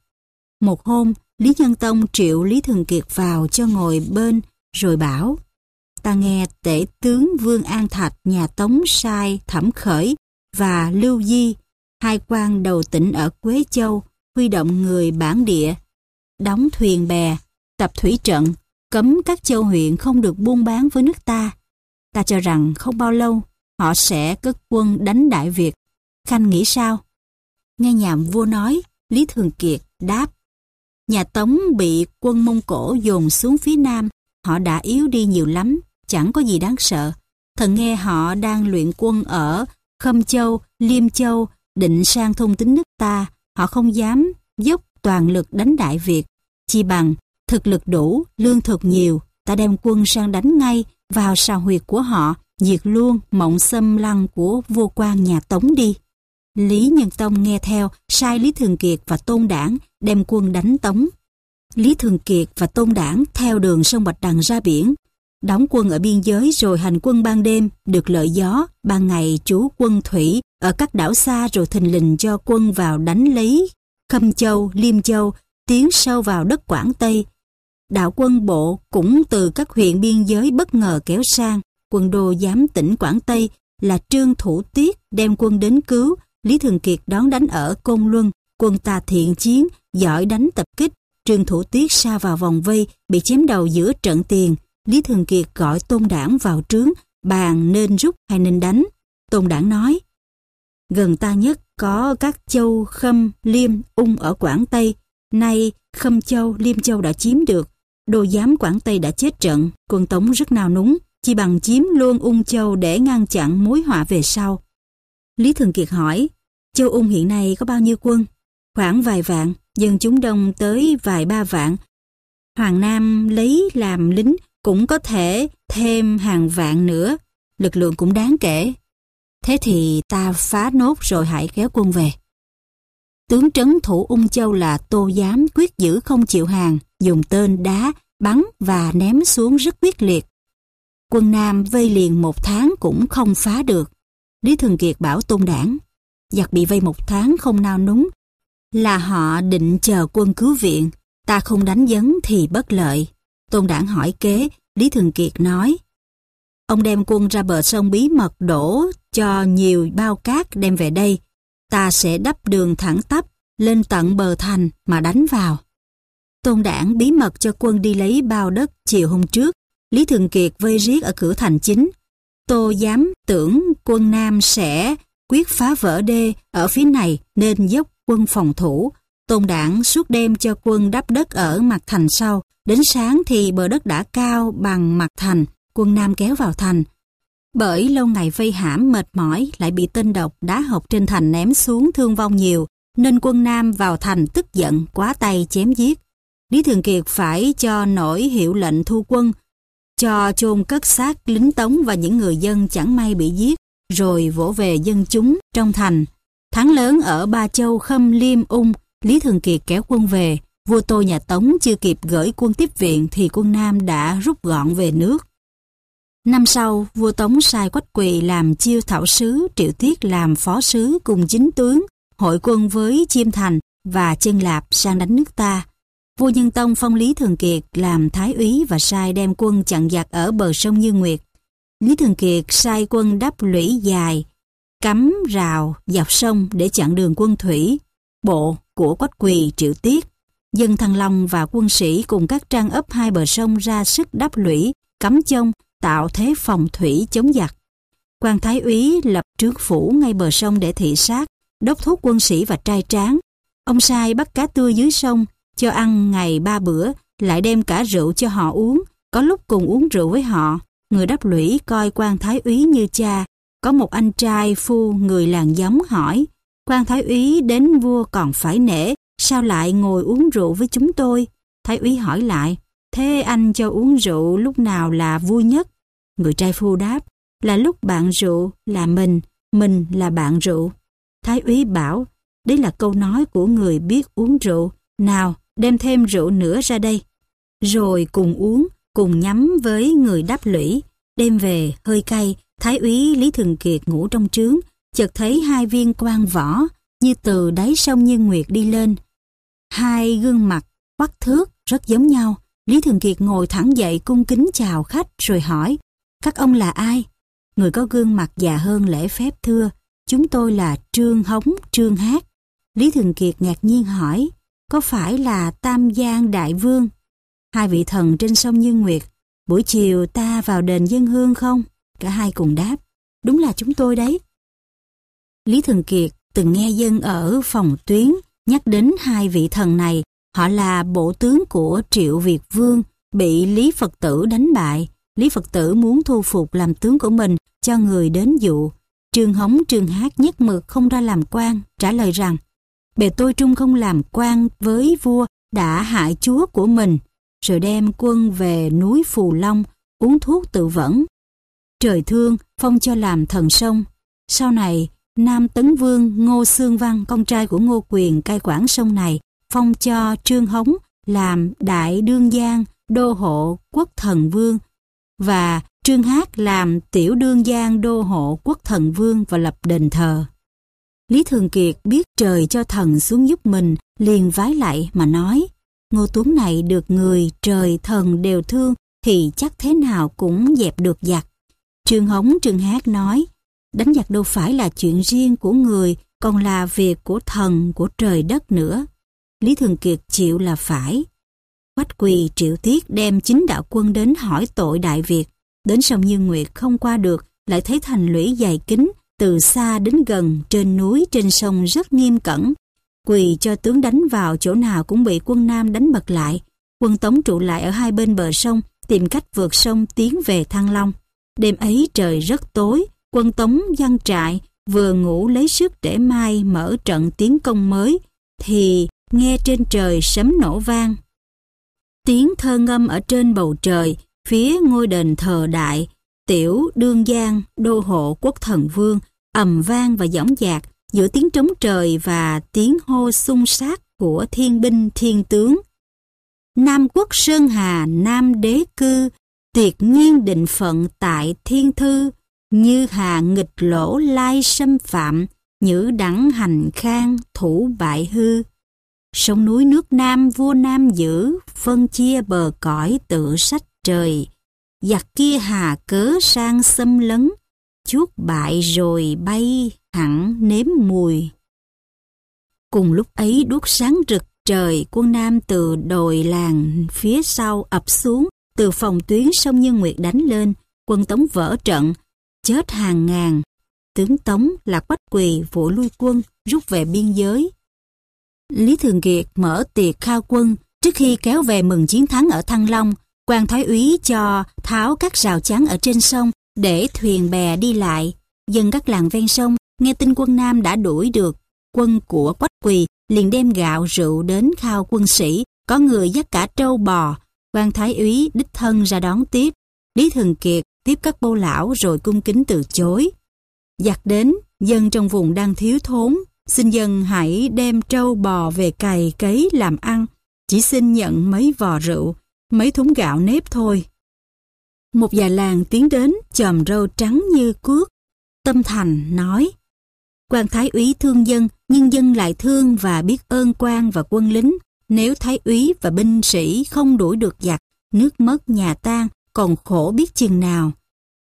Một hôm, Lý Nhân Tông triệu Lý Thường Kiệt vào cho ngồi bên rồi bảo Ta nghe tể tướng Vương An Thạch nhà Tống sai Thẩm Khởi và Lưu Di hai quan đầu tỉnh ở Quế Châu huy động người bản địa đóng thuyền bè, tập thủy trận, cấm các châu huyện không được buôn bán với nước ta. Ta cho rằng không bao lâu họ sẽ cất quân đánh Đại Việt. Khanh nghĩ sao? Nghe nhàm vua nói, Lý Thường Kiệt đáp Nhà Tống bị quân Mông Cổ dồn xuống phía Nam, họ đã yếu đi nhiều lắm, chẳng có gì đáng sợ. Thần nghe họ đang luyện quân ở Khâm Châu, Liêm Châu, định sang thông tính nước ta, họ không dám dốc toàn lực đánh Đại Việt. Chỉ bằng thực lực đủ, lương thực nhiều, ta đem quân sang đánh ngay vào sào huyệt của họ, diệt luôn mộng xâm lăng của vô quan nhà Tống đi. Lý Nhân Tông nghe theo, sai Lý Thường Kiệt và Tôn Đảng đem quân đánh Tống. Lý Thường Kiệt và Tôn Đảng theo đường sông Bạch Đằng ra biển, đóng quân ở biên giới rồi hành quân ban đêm, được lợi gió, ban ngày chú quân thủy ở các đảo xa rồi thình lình cho quân vào đánh lấy Khâm Châu, Liêm Châu, tiến sâu vào đất Quảng Tây. Đạo quân bộ cũng từ các huyện biên giới bất ngờ kéo sang, quân đô giám tỉnh Quảng Tây là Trương Thủ Tiết đem quân đến cứu, Lý Thường Kiệt đón đánh ở Côn Luân, quân ta thiện chiến, giỏi đánh tập kích. Trương Thủ Tiết xa vào vòng vây, bị chém đầu giữa trận tiền. Lý Thường Kiệt gọi Tôn Đảng vào trướng, bàn nên rút hay nên đánh. Tôn Đảng nói, gần ta nhất có các châu Khâm, Liêm, Ung ở Quảng Tây. Nay Khâm Châu, Liêm Châu đã chiếm được. đồ giám Quảng Tây đã chết trận, quân Tống rất nao núng, chỉ bằng chiếm luôn Ung Châu để ngăn chặn mối họa về sau. Lý Thường Kiệt hỏi, Châu Ung hiện nay có bao nhiêu quân? Khoảng vài vạn, dân chúng đông tới vài ba vạn. Hoàng Nam lấy làm lính cũng có thể thêm hàng vạn nữa, lực lượng cũng đáng kể. Thế thì ta phá nốt rồi hãy kéo quân về. Tướng trấn thủ Ung Châu là Tô Giám quyết giữ không chịu hàng, dùng tên đá, bắn và ném xuống rất quyết liệt. Quân Nam vây liền một tháng cũng không phá được. Lý Thường Kiệt bảo tôn đảng, giặc bị vây một tháng không nao núng, là họ định chờ quân cứu viện, ta không đánh dấn thì bất lợi. Tôn đảng hỏi kế, Lý Thường Kiệt nói, ông đem quân ra bờ sông bí mật đổ cho nhiều bao cát đem về đây, ta sẽ đắp đường thẳng tắp lên tận bờ thành mà đánh vào. Tôn đảng bí mật cho quân đi lấy bao đất chiều hôm trước, Lý Thường Kiệt vây riết ở cửa thành chính, Tô dám tưởng quân Nam sẽ quyết phá vỡ đê ở phía này nên dốc quân phòng thủ. Tôn đảng suốt đêm cho quân đắp đất ở mặt thành sau. Đến sáng thì bờ đất đã cao bằng mặt thành, quân Nam kéo vào thành. Bởi lâu ngày vây hãm mệt mỏi lại bị tên độc đá hộc trên thành ném xuống thương vong nhiều, nên quân Nam vào thành tức giận quá tay chém giết. Lý Thường Kiệt phải cho nổi hiệu lệnh thu quân cho chôn cất xác lính tống và những người dân chẳng may bị giết, rồi vỗ về dân chúng trong thành. Thắng lớn ở Ba Châu Khâm Liêm Ung, Lý Thường Kiệt kéo quân về, vua Tô nhà Tống chưa kịp gửi quân tiếp viện thì quân Nam đã rút gọn về nước. Năm sau, vua Tống sai Quách Quỳ làm chiêu thảo sứ, Triệu Tiết làm phó sứ cùng chính tướng, hội quân với Chiêm Thành và Chân Lạp sang đánh nước ta. Vua Nhân Tông phong Lý Thường Kiệt làm thái úy và sai đem quân chặn giặc ở bờ sông Như Nguyệt. Lý Thường Kiệt sai quân đắp lũy dài, cắm rào dọc sông để chặn đường quân thủy, bộ của Quách Quỳ Triệu Tiết. Dân Thăng Long và quân sĩ cùng các trang ấp hai bờ sông ra sức đắp lũy, cắm chông, tạo thế phòng thủy chống giặc. quan Thái úy lập trướng phủ ngay bờ sông để thị sát, đốc thúc quân sĩ và trai tráng. Ông sai bắt cá tươi dưới sông, cho ăn ngày ba bữa, lại đem cả rượu cho họ uống, có lúc cùng uống rượu với họ. Người đáp lũy coi quan thái úy như cha, có một anh trai phu người làng giống hỏi, quan thái úy đến vua còn phải nể, sao lại ngồi uống rượu với chúng tôi? Thái úy hỏi lại, thế anh cho uống rượu lúc nào là vui nhất? Người trai phu đáp, là lúc bạn rượu là mình, mình là bạn rượu. Thái úy bảo, đấy là câu nói của người biết uống rượu. Nào, đem thêm rượu nữa ra đây, rồi cùng uống, cùng nhắm với người đáp lũy. Đêm về, hơi cay, Thái úy Lý Thường Kiệt ngủ trong trướng, chợt thấy hai viên quan vỏ, như từ đáy sông Như Nguyệt đi lên. Hai gương mặt, quắc thước, rất giống nhau. Lý Thường Kiệt ngồi thẳng dậy cung kính chào khách rồi hỏi, các ông là ai? Người có gương mặt già hơn lễ phép thưa, chúng tôi là Trương Hống, Trương Hát. Lý Thường Kiệt ngạc nhiên hỏi, có phải là Tam Giang Đại Vương, hai vị thần trên sông Như Nguyệt, buổi chiều ta vào đền dân hương không? Cả hai cùng đáp, đúng là chúng tôi đấy. Lý Thường Kiệt từng nghe dân ở phòng tuyến nhắc đến hai vị thần này, họ là bộ tướng của Triệu Việt Vương, bị Lý Phật tử đánh bại. Lý Phật tử muốn thu phục làm tướng của mình cho người đến dụ. Trương Hống Trương Hát nhất mực không ra làm quan, trả lời rằng bề tôi trung không làm quan với vua đã hại chúa của mình, rồi đem quân về núi Phù Long uống thuốc tự vẫn. Trời thương, phong cho làm thần sông. Sau này, Nam Tấn Vương Ngô xương Văn, con trai của Ngô Quyền cai quản sông này, phong cho Trương Hống làm Đại Đương Giang, Đô Hộ Quốc Thần Vương và Trương Hát làm Tiểu Đương Giang Đô Hộ Quốc Thần Vương và lập đền thờ. Lý Thường Kiệt biết trời cho thần xuống giúp mình, liền vái lại mà nói, Ngô Tuấn này được người, trời, thần đều thương, thì chắc thế nào cũng dẹp được giặc. Trương Hống Trương Hát nói, đánh giặc đâu phải là chuyện riêng của người, còn là việc của thần, của trời đất nữa. Lý Thường Kiệt chịu là phải. Quách Quỳ triệu tiết đem chính đạo quân đến hỏi tội Đại Việt. Đến sông Như Nguyệt không qua được, lại thấy thành lũy dày kính, từ xa đến gần, trên núi, trên sông rất nghiêm cẩn. Quỳ cho tướng đánh vào chỗ nào cũng bị quân Nam đánh bật lại. Quân Tống trụ lại ở hai bên bờ sông, tìm cách vượt sông tiến về Thăng Long. Đêm ấy trời rất tối, quân Tống giăng trại, vừa ngủ lấy sức để mai mở trận tiến công mới, thì nghe trên trời sấm nổ vang. Tiếng thơ ngâm ở trên bầu trời, phía ngôi đền thờ đại, tiểu đương giang, đô hộ quốc thần vương ầm vang và dõng dạc giữa tiếng trống trời và tiếng hô sung sát của thiên binh thiên tướng. Nam quốc Sơn Hà Nam đế cư, tuyệt nhiên định phận tại thiên thư, như hà nghịch lỗ lai xâm phạm, nhữ đẳng hành khang thủ bại hư. Sông núi nước Nam vua Nam giữ, phân chia bờ cõi tự sách trời. Giặc kia hà cớ sang xâm lấn, chuốt bại rồi bay hẳn nếm mùi. Cùng lúc ấy đuốc sáng rực trời quân Nam từ đồi làng phía sau ập xuống, từ phòng tuyến sông như Nguyệt đánh lên, quân Tống vỡ trận, chết hàng ngàn. Tướng Tống là quách quỳ vội lui quân, rút về biên giới. Lý Thường Kiệt mở tiệc khao quân, trước khi kéo về mừng chiến thắng ở Thăng Long, quan thái úy cho tháo các rào chắn ở trên sông để thuyền bè đi lại. Dân các làng ven sông nghe tin quân Nam đã đuổi được. Quân của Quách Quỳ liền đem gạo rượu đến khao quân sĩ, có người dắt cả trâu bò. quan Thái úy đích thân ra đón tiếp. Lý Thường Kiệt tiếp các bô lão rồi cung kính từ chối. Giặc đến, dân trong vùng đang thiếu thốn, xin dân hãy đem trâu bò về cày cấy làm ăn, chỉ xin nhận mấy vò rượu, mấy thúng gạo nếp thôi. Một già làng tiến đến chòm râu trắng như cước. Tâm Thành nói, quan thái úy thương dân, nhưng dân lại thương và biết ơn quan và quân lính. Nếu thái úy và binh sĩ không đuổi được giặc, nước mất nhà tan, còn khổ biết chừng nào.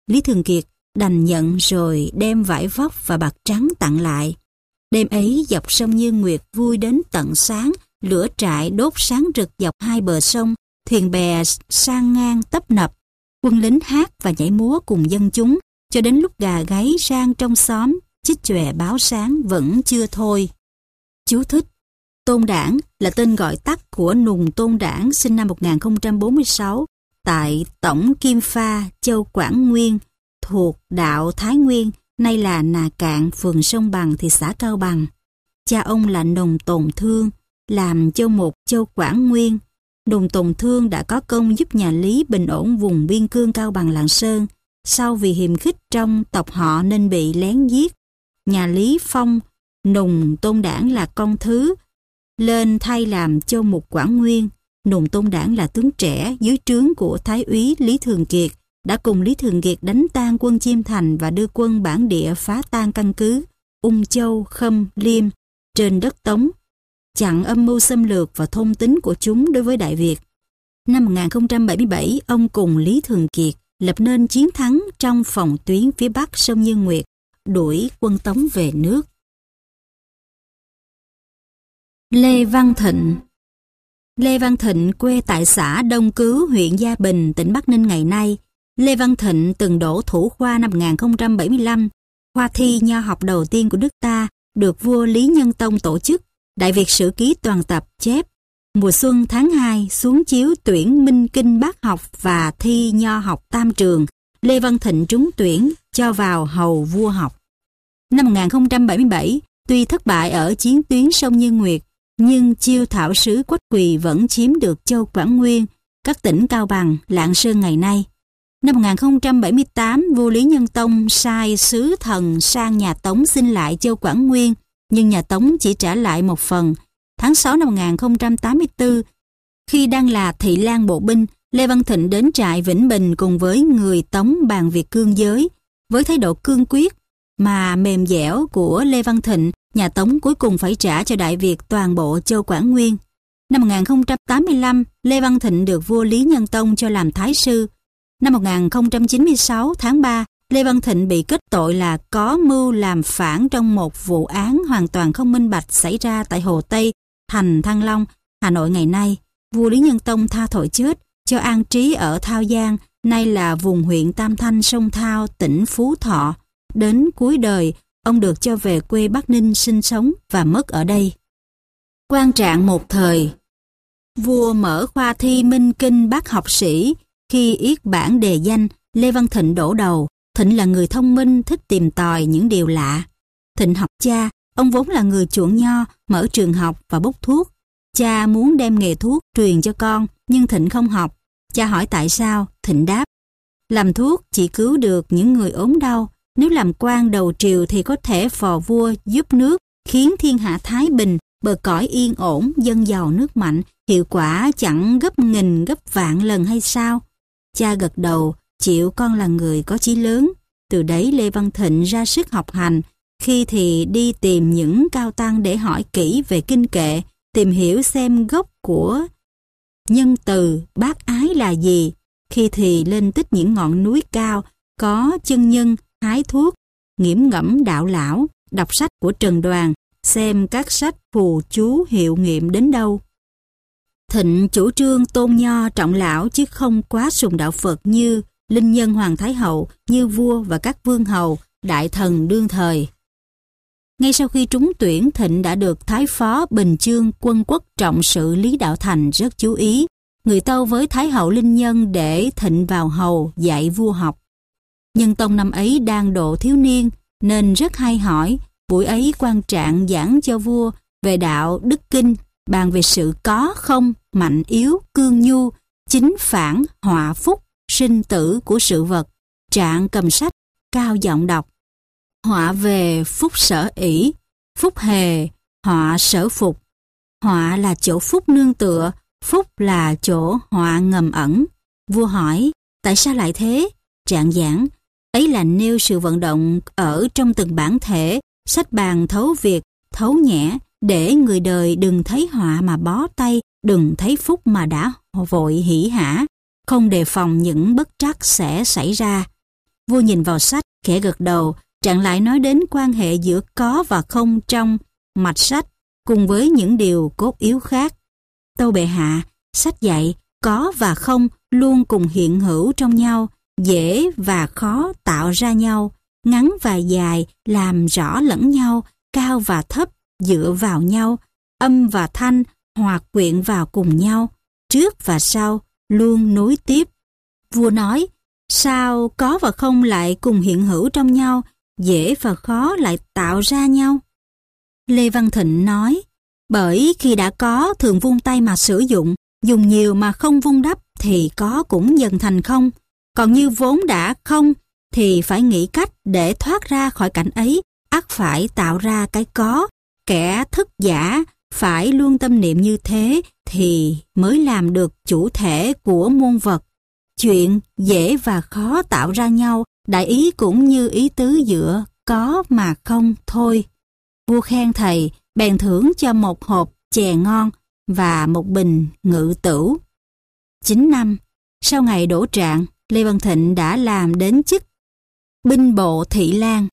Lý Thường Kiệt đành nhận rồi đem vải vóc và bạc trắng tặng lại. Đêm ấy dọc sông Như Nguyệt vui đến tận sáng, lửa trại đốt sáng rực dọc hai bờ sông, thuyền bè sang ngang tấp nập, quân lính hát và nhảy múa cùng dân chúng cho đến lúc gà gáy sang trong xóm, chích chòe báo sáng vẫn chưa thôi. Chú thích Tôn Đảng là tên gọi tắt của Nùng Tôn Đảng sinh năm 1046 tại Tổng Kim Pha, Châu Quảng Nguyên, thuộc đạo Thái Nguyên, nay là Nà Cạn, phường Sông Bằng, thị xã Cao Bằng. Cha ông là Nùng Tồn Thương, làm Châu Một, Châu Quảng Nguyên, Nùng Tùng Thương đã có công giúp nhà Lý bình ổn vùng biên cương Cao Bằng Lạng Sơn, sau vì hiềm khích trong tộc họ nên bị lén giết. Nhà Lý Phong, Nùng Tôn Đảng là con thứ, lên thay làm châu mục Quảng Nguyên. Nùng Tôn Đảng là tướng trẻ dưới trướng của Thái úy Lý Thường Kiệt, đã cùng Lý Thường Kiệt đánh tan quân Chiêm Thành và đưa quân bản địa phá tan căn cứ Ung Châu, Khâm, Liêm trên đất Tống chặn âm mưu xâm lược và thôn tính của chúng đối với Đại Việt. Năm 1077, ông cùng Lý Thường Kiệt lập nên chiến thắng
trong phòng tuyến phía bắc sông Như Nguyệt, đuổi quân Tống về nước. Lê Văn Thịnh Lê Văn Thịnh
quê tại xã Đông Cứu, huyện Gia Bình, tỉnh Bắc Ninh ngày nay. Lê Văn Thịnh từng đổ thủ khoa năm 1075, khoa thi nho học đầu tiên của nước ta được vua Lý Nhân Tông tổ chức Đại Việt Sử Ký Toàn Tập chép Mùa xuân tháng 2 xuống chiếu tuyển minh kinh bác học và thi nho học tam trường, Lê Văn Thịnh trúng tuyển cho vào hầu vua học. Năm 1077, tuy thất bại ở chiến tuyến sông Như Nguyệt, nhưng chiêu thảo sứ Quách Quỳ vẫn chiếm được châu Quảng Nguyên, các tỉnh Cao Bằng, Lạng Sơn ngày nay. Năm 1078, vua Lý Nhân Tông sai sứ thần sang nhà Tống xin lại châu Quảng Nguyên nhưng nhà Tống chỉ trả lại một phần. Tháng 6 năm 1084, khi đang là thị lang bộ binh, Lê Văn Thịnh đến trại Vĩnh Bình cùng với người Tống bàn việc cương giới. Với thái độ cương quyết mà mềm dẻo của Lê Văn Thịnh, nhà Tống cuối cùng phải trả cho Đại Việt toàn bộ châu Quảng Nguyên. Năm 1085, Lê Văn Thịnh được vua Lý Nhân Tông cho làm thái sư. Năm 1096, tháng 3, Lê Văn Thịnh bị kết tội là có mưu làm phản trong một vụ án hoàn toàn không minh bạch xảy ra tại Hồ Tây, thành Thăng Long, Hà Nội ngày nay. Vua Lý Nhân Tông tha tội chết, cho an trí ở Thao Giang, nay là vùng huyện Tam Thanh, sông Thao, tỉnh Phú Thọ. Đến cuối đời, ông được cho về quê Bắc Ninh sinh sống và mất ở đây. Quan trạng một thời Vua mở khoa thi minh kinh bác học sĩ, khi yết bản đề danh, Lê Văn Thịnh đổ đầu, Thịnh là người thông minh, thích tìm tòi những điều lạ. Thịnh học cha, ông vốn là người chuộng nho, mở trường học và bốc thuốc. Cha muốn đem nghề thuốc truyền cho con, nhưng Thịnh không học. Cha hỏi tại sao, Thịnh đáp. Làm thuốc chỉ cứu được những người ốm đau, nếu làm quan đầu triều thì có thể phò vua giúp nước, khiến thiên hạ thái bình, bờ cõi yên ổn, dân giàu nước mạnh, hiệu quả chẳng gấp nghìn gấp vạn lần hay sao? Cha gật đầu, chịu con là người có chí lớn. Từ đấy Lê Văn Thịnh ra sức học hành, khi thì đi tìm những cao tăng để hỏi kỹ về kinh kệ, tìm hiểu xem gốc của nhân từ, bác ái là gì. Khi thì lên tích những ngọn núi cao, có chân nhân, hái thuốc, nghiễm ngẫm đạo lão, đọc sách của Trần Đoàn, xem các sách phù chú hiệu nghiệm đến đâu. Thịnh chủ trương tôn nho trọng lão chứ không quá sùng đạo Phật như linh nhân hoàng thái hậu như vua và các vương hầu, đại thần đương thời. Ngay sau khi trúng tuyển, Thịnh đã được Thái Phó Bình Chương quân quốc trọng sự Lý Đạo Thành rất chú ý. Người tâu với Thái Hậu Linh Nhân để Thịnh vào hầu dạy vua học. Nhân Tông năm ấy đang độ thiếu niên, nên rất hay hỏi, buổi ấy quan trạng giảng cho vua về đạo đức kinh, bàn về sự có không, mạnh yếu, cương nhu, chính phản, họa phúc, sinh tử của sự vật, trạng cầm sách, cao giọng đọc. Họa về phúc sở ỷ, phúc hề, họa sở phục. Họa là chỗ phúc nương tựa, phúc là chỗ họa ngầm ẩn. Vua hỏi, tại sao lại thế? Trạng giảng, ấy là nêu sự vận động ở trong từng bản thể, sách bàn thấu việc, thấu nhẹ để người đời đừng thấy họa mà bó tay, đừng thấy phúc mà đã vội hỉ hả, không đề phòng những bất trắc sẽ xảy ra. Vua nhìn vào sách, khẽ gật đầu, trạng lại nói đến quan hệ giữa có và không trong mạch sách cùng với những điều cốt yếu khác. Tâu bệ hạ, sách dạy, có và không luôn cùng hiện hữu trong nhau, dễ và khó tạo ra nhau, ngắn và dài làm rõ lẫn nhau, cao và thấp dựa vào nhau, âm và thanh hòa quyện vào cùng nhau, trước và sau, luôn nối tiếp. Vua nói, sao có và không lại cùng hiện hữu trong nhau, dễ và khó lại tạo ra nhau? Lê Văn Thịnh nói, bởi khi đã có thường vung tay mà sử dụng, dùng nhiều mà không vung đắp thì có cũng dần thành không. Còn như vốn đã không thì phải nghĩ cách để thoát ra khỏi cảnh ấy, ắt phải tạo ra cái có, kẻ thức giả, phải luôn tâm niệm như thế thì mới làm được chủ thể của môn vật. Chuyện dễ và khó tạo ra nhau, đại ý cũng như ý tứ giữa có mà không thôi. Vua khen thầy, bèn thưởng cho một hộp chè ngon và một bình ngự tử 9 năm, sau ngày đổ trạng, Lê Văn Thịnh đã làm đến chức binh bộ thị lan.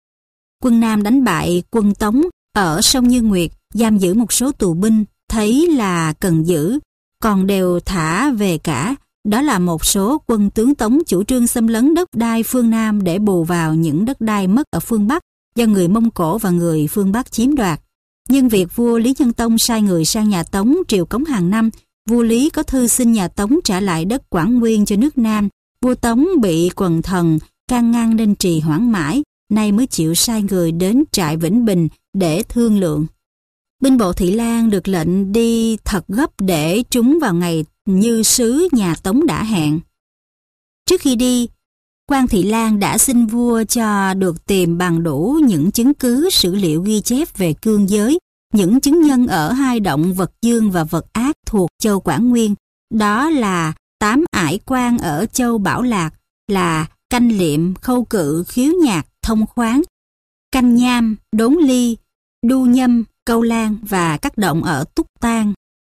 Quân Nam đánh bại quân Tống ở sông Như Nguyệt giam giữ một số tù binh thấy là cần giữ, còn đều thả về cả. Đó là một số quân tướng Tống chủ trương xâm lấn đất đai phương Nam để bù vào những đất đai mất ở phương Bắc do người Mông Cổ và người phương Bắc chiếm đoạt. Nhưng việc vua Lý Nhân Tông sai người sang nhà Tống triều cống hàng năm, vua Lý có thư xin nhà Tống trả lại đất Quảng Nguyên cho nước Nam. Vua Tống bị quần thần can ngăn nên trì hoãn mãi, nay mới chịu sai người đến trại Vĩnh Bình để thương lượng binh bộ Thị Lan được lệnh đi thật gấp để chúng vào ngày như sứ nhà Tống đã hẹn. Trước khi đi, quan Thị Lan đã xin vua cho được tìm bằng đủ những chứng cứ sử liệu ghi chép về cương giới, những chứng nhân ở hai động vật dương và vật ác thuộc châu Quảng Nguyên, đó là tám ải quan ở châu Bảo Lạc là canh liệm, khâu cự, khiếu nhạc, thông khoáng, canh nham, đốn ly, đu nhâm, Câu Lan và các động ở Túc Tan.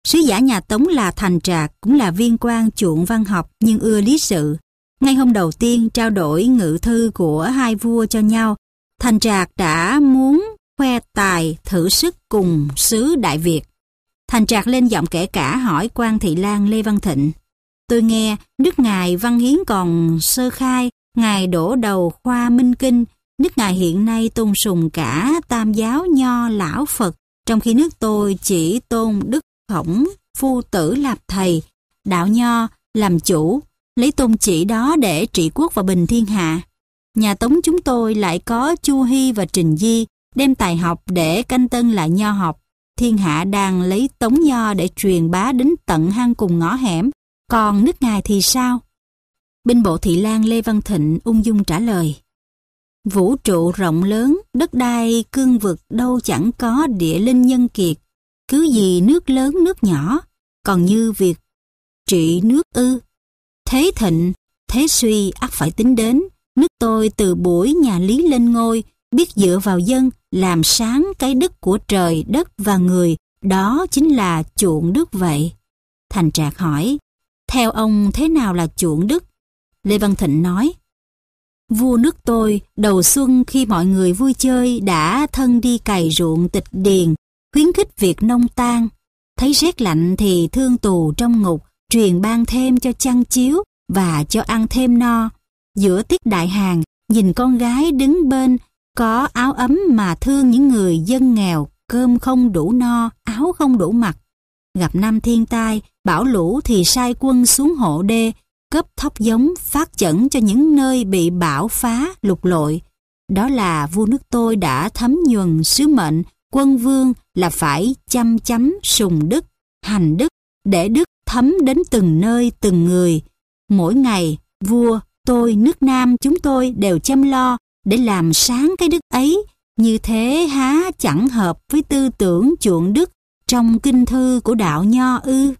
Sứ giả nhà Tống là Thành Trạc cũng là viên quan chuộng văn học nhưng ưa lý sự. Ngay hôm đầu tiên trao đổi ngự thư của hai vua cho nhau, Thành Trạc đã muốn khoe tài thử sức cùng sứ Đại Việt. Thành Trạc lên giọng kể cả hỏi quan Thị Lan Lê Văn Thịnh. Tôi nghe nước ngài Văn Hiến còn sơ khai, ngài đổ đầu khoa minh kinh, nước ngài hiện nay tôn sùng cả tam giáo nho lão Phật, trong khi nước tôi chỉ tôn đức khổng phu tử lạp thầy, đạo nho làm chủ, lấy tôn chỉ đó để trị quốc và bình thiên hạ. Nhà Tống chúng tôi lại có Chu Hy và Trình Di đem tài học để canh tân lại nho học. Thiên hạ đang lấy Tống Nho để truyền bá đến tận hang cùng ngõ hẻm, còn nước ngài thì sao? Binh bộ Thị Lan Lê Văn Thịnh ung dung trả lời. Vũ trụ rộng lớn, đất đai cương vực đâu chẳng có địa linh nhân kiệt, cứ gì nước lớn nước nhỏ, còn như việc trị nước ư. Thế thịnh, thế suy ắt phải tính đến, nước tôi từ buổi nhà Lý lên ngôi, biết dựa vào dân, làm sáng cái đức của trời, đất và người, đó chính là chuộng đức vậy. Thành Trạc hỏi, theo ông thế nào là chuộng đức? Lê Văn Thịnh nói, Vua nước tôi đầu xuân khi mọi người vui chơi đã thân đi cày ruộng tịch điền, khuyến khích việc nông tan. Thấy rét lạnh thì thương tù trong ngục, truyền ban thêm cho chăn chiếu và cho ăn thêm no. Giữa tiết đại hàng, nhìn con gái đứng bên, có áo ấm mà thương những người dân nghèo, cơm không đủ no, áo không đủ mặc. Gặp năm thiên tai, bão lũ thì sai quân xuống hộ đê, cấp thóc giống phát chẩn cho những nơi bị bão phá lục lội. Đó là vua nước tôi đã thấm nhuần sứ mệnh quân vương là phải chăm chấm sùng đức, hành đức, để đức thấm đến từng nơi từng người. Mỗi ngày, vua, tôi, nước Nam chúng tôi đều chăm lo để làm sáng cái đức ấy. Như thế há chẳng hợp với tư tưởng chuộng đức trong kinh thư của đạo Nho ư.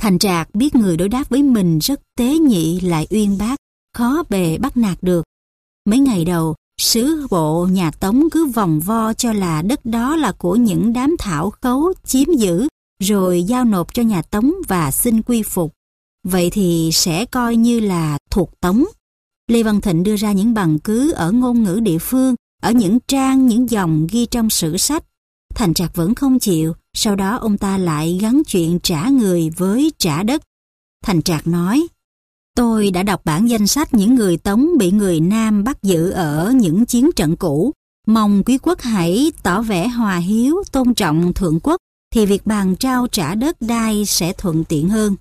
Thành trạc biết người đối đáp với mình rất tế nhị lại uyên bác, khó bề bắt nạt được. Mấy ngày đầu, sứ bộ nhà Tống cứ vòng vo cho là đất đó là của những đám thảo khấu chiếm giữ, rồi giao nộp cho nhà Tống và xin quy phục. Vậy thì sẽ coi như là thuộc Tống. Lê Văn Thịnh đưa ra những bằng cứ ở ngôn ngữ địa phương, ở những trang, những dòng ghi trong sử sách. Thành Trạc vẫn không chịu, sau đó ông ta lại gắn chuyện trả người với trả đất. Thành Trạc nói, Tôi đã đọc bản danh sách những người Tống bị người Nam bắt giữ ở những chiến trận cũ. Mong quý quốc hãy tỏ vẻ hòa hiếu, tôn trọng thượng quốc, thì việc bàn trao trả đất đai sẽ thuận tiện hơn.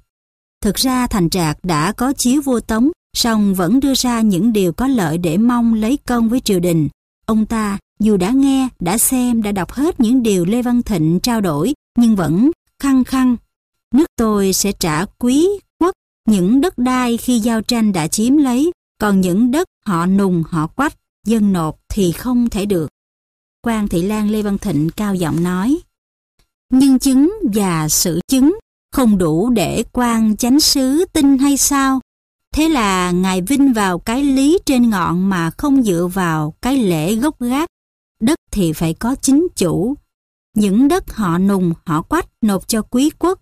Thực ra Thành Trạc đã có chiếu vua Tống, song vẫn đưa ra những điều có lợi để mong lấy công với triều đình. Ông ta dù đã nghe, đã xem, đã đọc hết những điều Lê Văn Thịnh trao đổi, nhưng vẫn khăng khăng. Nước tôi sẽ trả quý quốc những đất đai khi giao tranh đã chiếm lấy, còn những đất họ nùng, họ quách, dân nộp thì không thể được. quan Thị Lan Lê Văn Thịnh cao giọng nói, Nhân chứng và sự chứng không đủ để quan chánh sứ tin hay sao? Thế là Ngài Vinh vào cái lý trên ngọn mà không dựa vào cái lễ gốc gác thì phải có chính chủ. Những đất họ nùng, họ quách nộp cho quý quốc.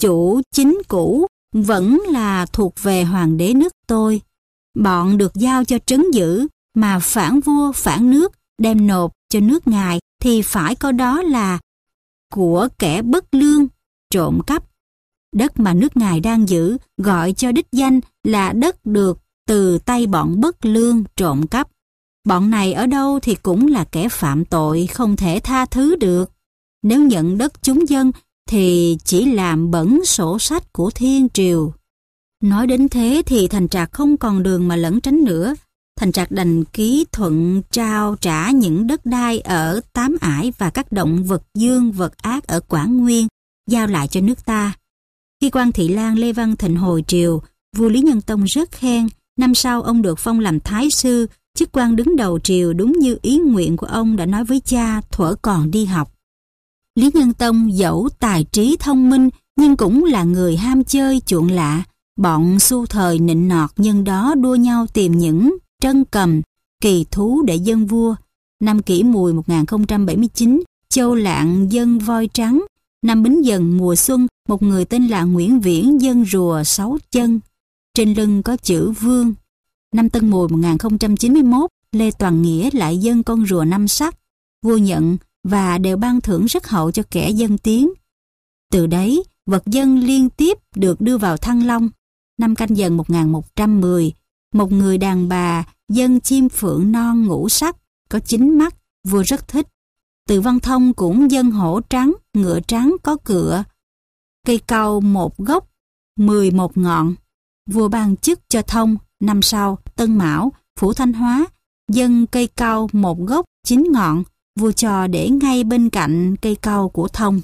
Chủ chính cũ vẫn là thuộc về hoàng đế nước tôi. Bọn được giao cho trấn giữ mà phản vua phản nước đem nộp cho nước ngài thì phải có đó là của kẻ bất lương, trộm cắp. Đất mà nước ngài đang giữ gọi cho đích danh là đất được từ tay bọn bất lương trộm cắp. Bọn này ở đâu thì cũng là kẻ phạm tội không thể tha thứ được. Nếu nhận đất chúng dân thì chỉ làm bẩn sổ sách của thiên triều. Nói đến thế thì thành trạc không còn đường mà lẩn tránh nữa. Thành trạc đành ký thuận trao trả những đất đai ở Tám Ải và các động vật dương vật ác ở Quảng Nguyên giao lại cho nước ta. Khi quan thị lan Lê Văn Thịnh hồi triều, vua Lý Nhân Tông rất khen, năm sau ông được phong làm thái sư chức quan đứng đầu triều đúng như ý nguyện của ông đã nói với cha thuở còn đi học. Lý Nhân Tông dẫu tài trí thông minh nhưng cũng là người ham chơi chuộng lạ. Bọn xu thời nịnh nọt nhân đó đua nhau tìm những trân cầm, kỳ thú để dân vua. Năm kỷ mùi 1079, Châu Lạng dân voi trắng. Năm Bính Dần mùa xuân, một người tên là Nguyễn Viễn dân rùa sáu chân. Trên lưng có chữ Vương Năm Tân Mùi 1091, Lê Toàn Nghĩa lại dân con rùa năm sắc, vua nhận và đều ban thưởng rất hậu cho kẻ dân tiến. Từ đấy, vật dân liên tiếp được đưa vào Thăng Long. Năm canh dần 1110, một người đàn bà dân chim phượng non ngũ sắc, có chín mắt, vua rất thích. Từ Văn Thông cũng dân hổ trắng, ngựa trắng có cửa Cây cầu một gốc, mười một ngọn. Vua ban chức cho Thông Năm sau, Tân Mão, Phủ Thanh Hóa, dân cây cao một gốc chín ngọn, vua trò để ngay bên cạnh cây cao của thông.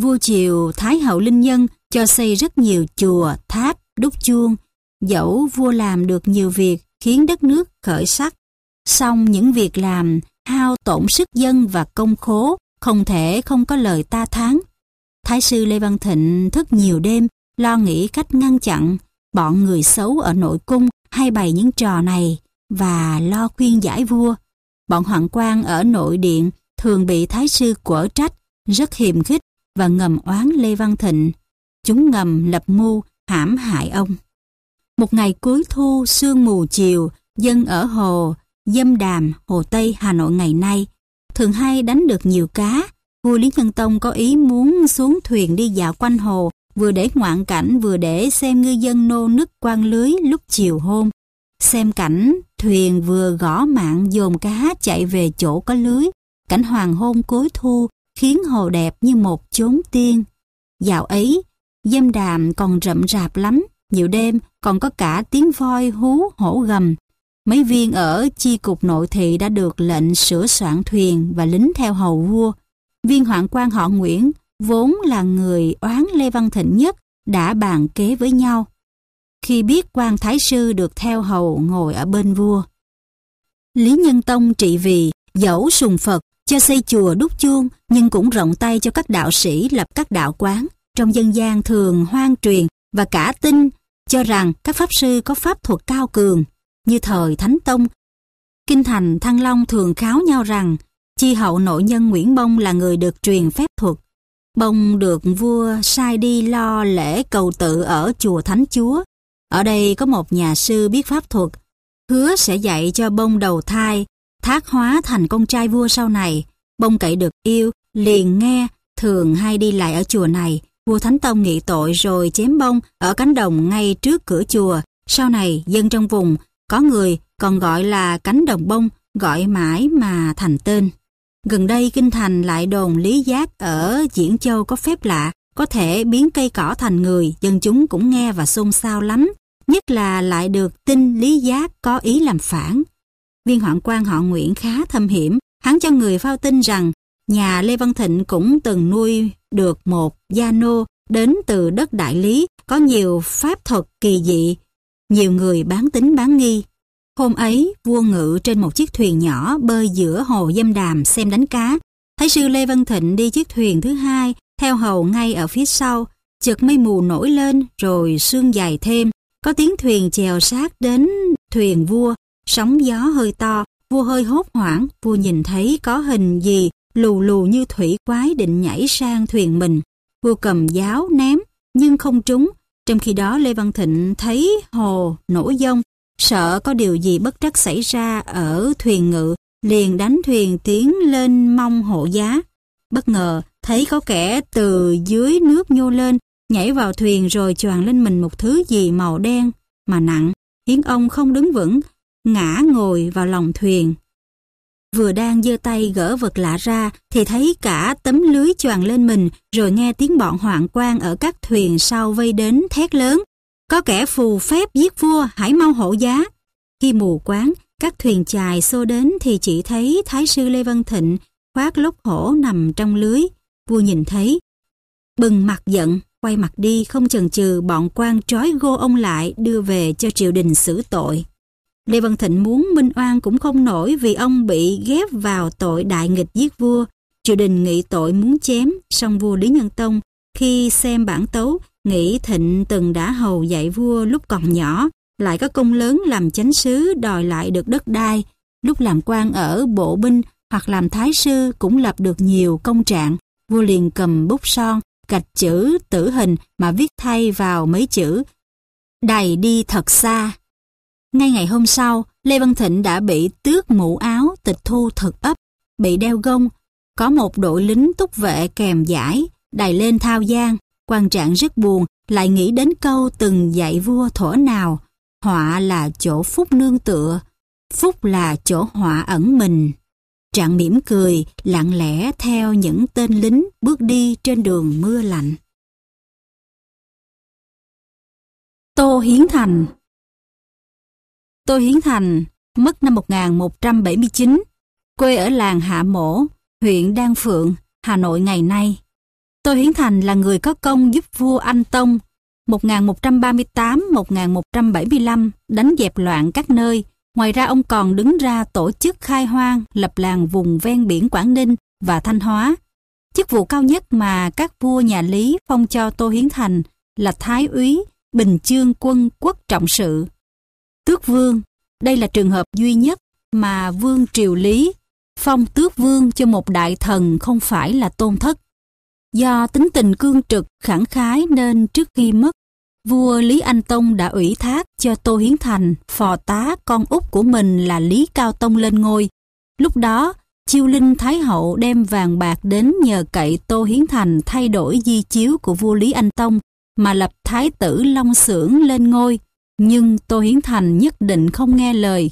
Vua triều Thái hậu Linh Nhân cho xây rất nhiều chùa, tháp, đúc chuông. Dẫu vua làm được nhiều việc khiến đất nước khởi sắc, song những việc làm hao tổn sức dân và công khố không thể không có lời ta tháng. Thái sư Lê Văn Thịnh thức nhiều đêm lo nghĩ cách ngăn chặn Bọn người xấu ở nội cung hay bày những trò này và lo khuyên giải vua. Bọn hoàng quan ở nội điện thường bị thái sư quở trách, rất hiềm khích và ngầm oán Lê Văn Thịnh. Chúng ngầm lập mưu hãm hại ông. Một ngày cuối thu sương mù chiều, dân ở hồ, dâm đàm, hồ Tây, Hà Nội ngày nay, thường hay đánh được nhiều cá. Vua Lý Nhân Tông có ý muốn xuống thuyền đi dạo quanh hồ vừa để ngoạn cảnh vừa để xem ngư dân nô nức quan lưới lúc chiều hôm. Xem cảnh thuyền vừa gõ mạng dồn cá chạy về chỗ có lưới, cảnh hoàng hôn cối thu khiến hồ đẹp như một chốn tiên. Dạo ấy, dâm đàm còn rậm rạp lắm, nhiều đêm còn có cả tiếng voi hú hổ gầm. Mấy viên ở chi cục nội thị đã được lệnh sửa soạn thuyền và lính theo hầu vua. Viên hoạn quan họ Nguyễn vốn là người oán Lê Văn Thịnh nhất, đã bàn kế với nhau. Khi biết quan Thái Sư được theo hầu ngồi ở bên vua. Lý Nhân Tông trị vì, dẫu sùng Phật, cho xây chùa đúc chuông nhưng cũng rộng tay cho các đạo sĩ lập các đạo quán. Trong dân gian thường hoang truyền và cả tin cho rằng các pháp sư có pháp thuật cao cường như thời Thánh Tông. Kinh thành Thăng Long thường kháo nhau rằng chi hậu nội nhân Nguyễn Bông là người được truyền phép thuật bông được vua sai đi lo lễ cầu tự ở chùa Thánh Chúa. Ở đây có một nhà sư biết pháp thuật, hứa sẽ dạy cho bông đầu thai, thác hóa thành con trai vua sau này. Bông cậy được yêu, liền nghe, thường hay đi lại ở chùa này. Vua Thánh Tông nghị tội rồi chém bông ở cánh đồng ngay trước cửa chùa. Sau này, dân trong vùng, có người còn gọi là cánh đồng bông, gọi mãi mà thành tên. Gần đây Kinh Thành lại đồn Lý Giác ở Diễn Châu có phép lạ, có thể biến cây cỏ thành người, dân chúng cũng nghe và xôn xao lắm. Nhất là lại được tin Lý Giác có ý làm phản. Viên hoạn quan họ Nguyễn khá thâm hiểm, hắn cho người phao tin rằng nhà Lê Văn Thịnh cũng từng nuôi được một gia nô đến từ đất Đại Lý, có nhiều pháp thuật kỳ dị, nhiều người bán tính bán nghi, Hôm ấy, vua ngự trên một chiếc thuyền nhỏ bơi giữa hồ dâm đàm xem đánh cá. thấy sư Lê Văn Thịnh đi chiếc thuyền thứ hai, theo hầu ngay ở phía sau, chợt mây mù nổi lên rồi sương dày thêm. Có tiếng thuyền chèo sát đến thuyền vua, sóng gió hơi to, vua hơi hốt hoảng, vua nhìn thấy có hình gì lù lù như thủy quái định nhảy sang thuyền mình. Vua cầm giáo ném, nhưng không trúng, trong khi đó Lê Văn Thịnh thấy hồ nổi dông, sợ có điều gì bất trắc xảy ra ở thuyền ngự, liền đánh thuyền tiến lên mong hộ giá. Bất ngờ, thấy có kẻ từ dưới nước nhô lên, nhảy vào thuyền rồi choàng lên mình một thứ gì màu đen mà nặng. khiến ông không đứng vững, ngã ngồi vào lòng thuyền. Vừa đang giơ tay gỡ vật lạ ra thì thấy cả tấm lưới choàng lên mình rồi nghe tiếng bọn hoàng quan ở các thuyền sau vây đến thét lớn. Có kẻ phù phép giết vua hãy mau hộ giá. Khi mù quáng, các thuyền chài xô đến thì chỉ thấy Thái sư Lê Văn Thịnh khoác lốc hổ nằm trong lưới. Vua nhìn thấy, bừng mặt giận, quay mặt đi không chần chừ bọn quan trói gô ông lại đưa về cho triều đình xử tội. Lê Văn Thịnh muốn minh oan cũng không nổi vì ông bị ghép vào tội đại nghịch giết vua. Triều đình nghị tội muốn chém, song vua Lý Nhân Tông khi xem bản tấu Nghĩ Thịnh từng đã hầu dạy vua lúc còn nhỏ, lại có công lớn làm chánh sứ đòi lại được đất đai, lúc làm quan ở bộ binh hoặc làm thái sư cũng lập được nhiều công trạng, vua liền cầm bút son, gạch chữ tử hình mà viết thay vào mấy chữ đầy đi thật xa. Ngay ngày hôm sau, Lê Văn Thịnh đã bị tước mũ áo tịch thu thực ấp, bị đeo gông, có một đội lính túc vệ kèm giải, đày lên thao giang quan trạng rất buồn lại nghĩ đến câu từng dạy vua thổ nào họa là chỗ phúc nương tựa phúc là
chỗ họa ẩn mình trạng mỉm cười lặng lẽ theo những tên lính bước đi trên đường mưa lạnh tô hiến thành tô hiến thành mất năm 1179 quê ở làng hạ mổ huyện đan phượng hà nội
ngày nay Tô Hiến Thành là người có công giúp vua Anh Tông 1138-1175 đánh dẹp loạn các nơi. Ngoài ra ông còn đứng ra tổ chức khai hoang lập làng vùng ven biển Quảng Ninh và Thanh Hóa. Chức vụ cao nhất mà các vua nhà Lý phong cho Tô Hiến Thành là Thái úy Bình Chương quân quốc trọng sự. Tước vương, đây là trường hợp duy nhất mà vương triều Lý phong tước vương cho một đại thần không phải là tôn thất. Do tính tình cương trực, khẳng khái nên trước khi mất, vua Lý Anh Tông đã ủy thác cho Tô Hiến Thành, phò tá con út của mình là Lý Cao Tông lên ngôi. Lúc đó, Chiêu Linh Thái Hậu đem vàng bạc đến nhờ cậy Tô Hiến Thành thay đổi di chiếu của vua Lý Anh Tông mà lập Thái tử Long Sưởng lên ngôi. Nhưng Tô Hiến Thành nhất định không nghe lời.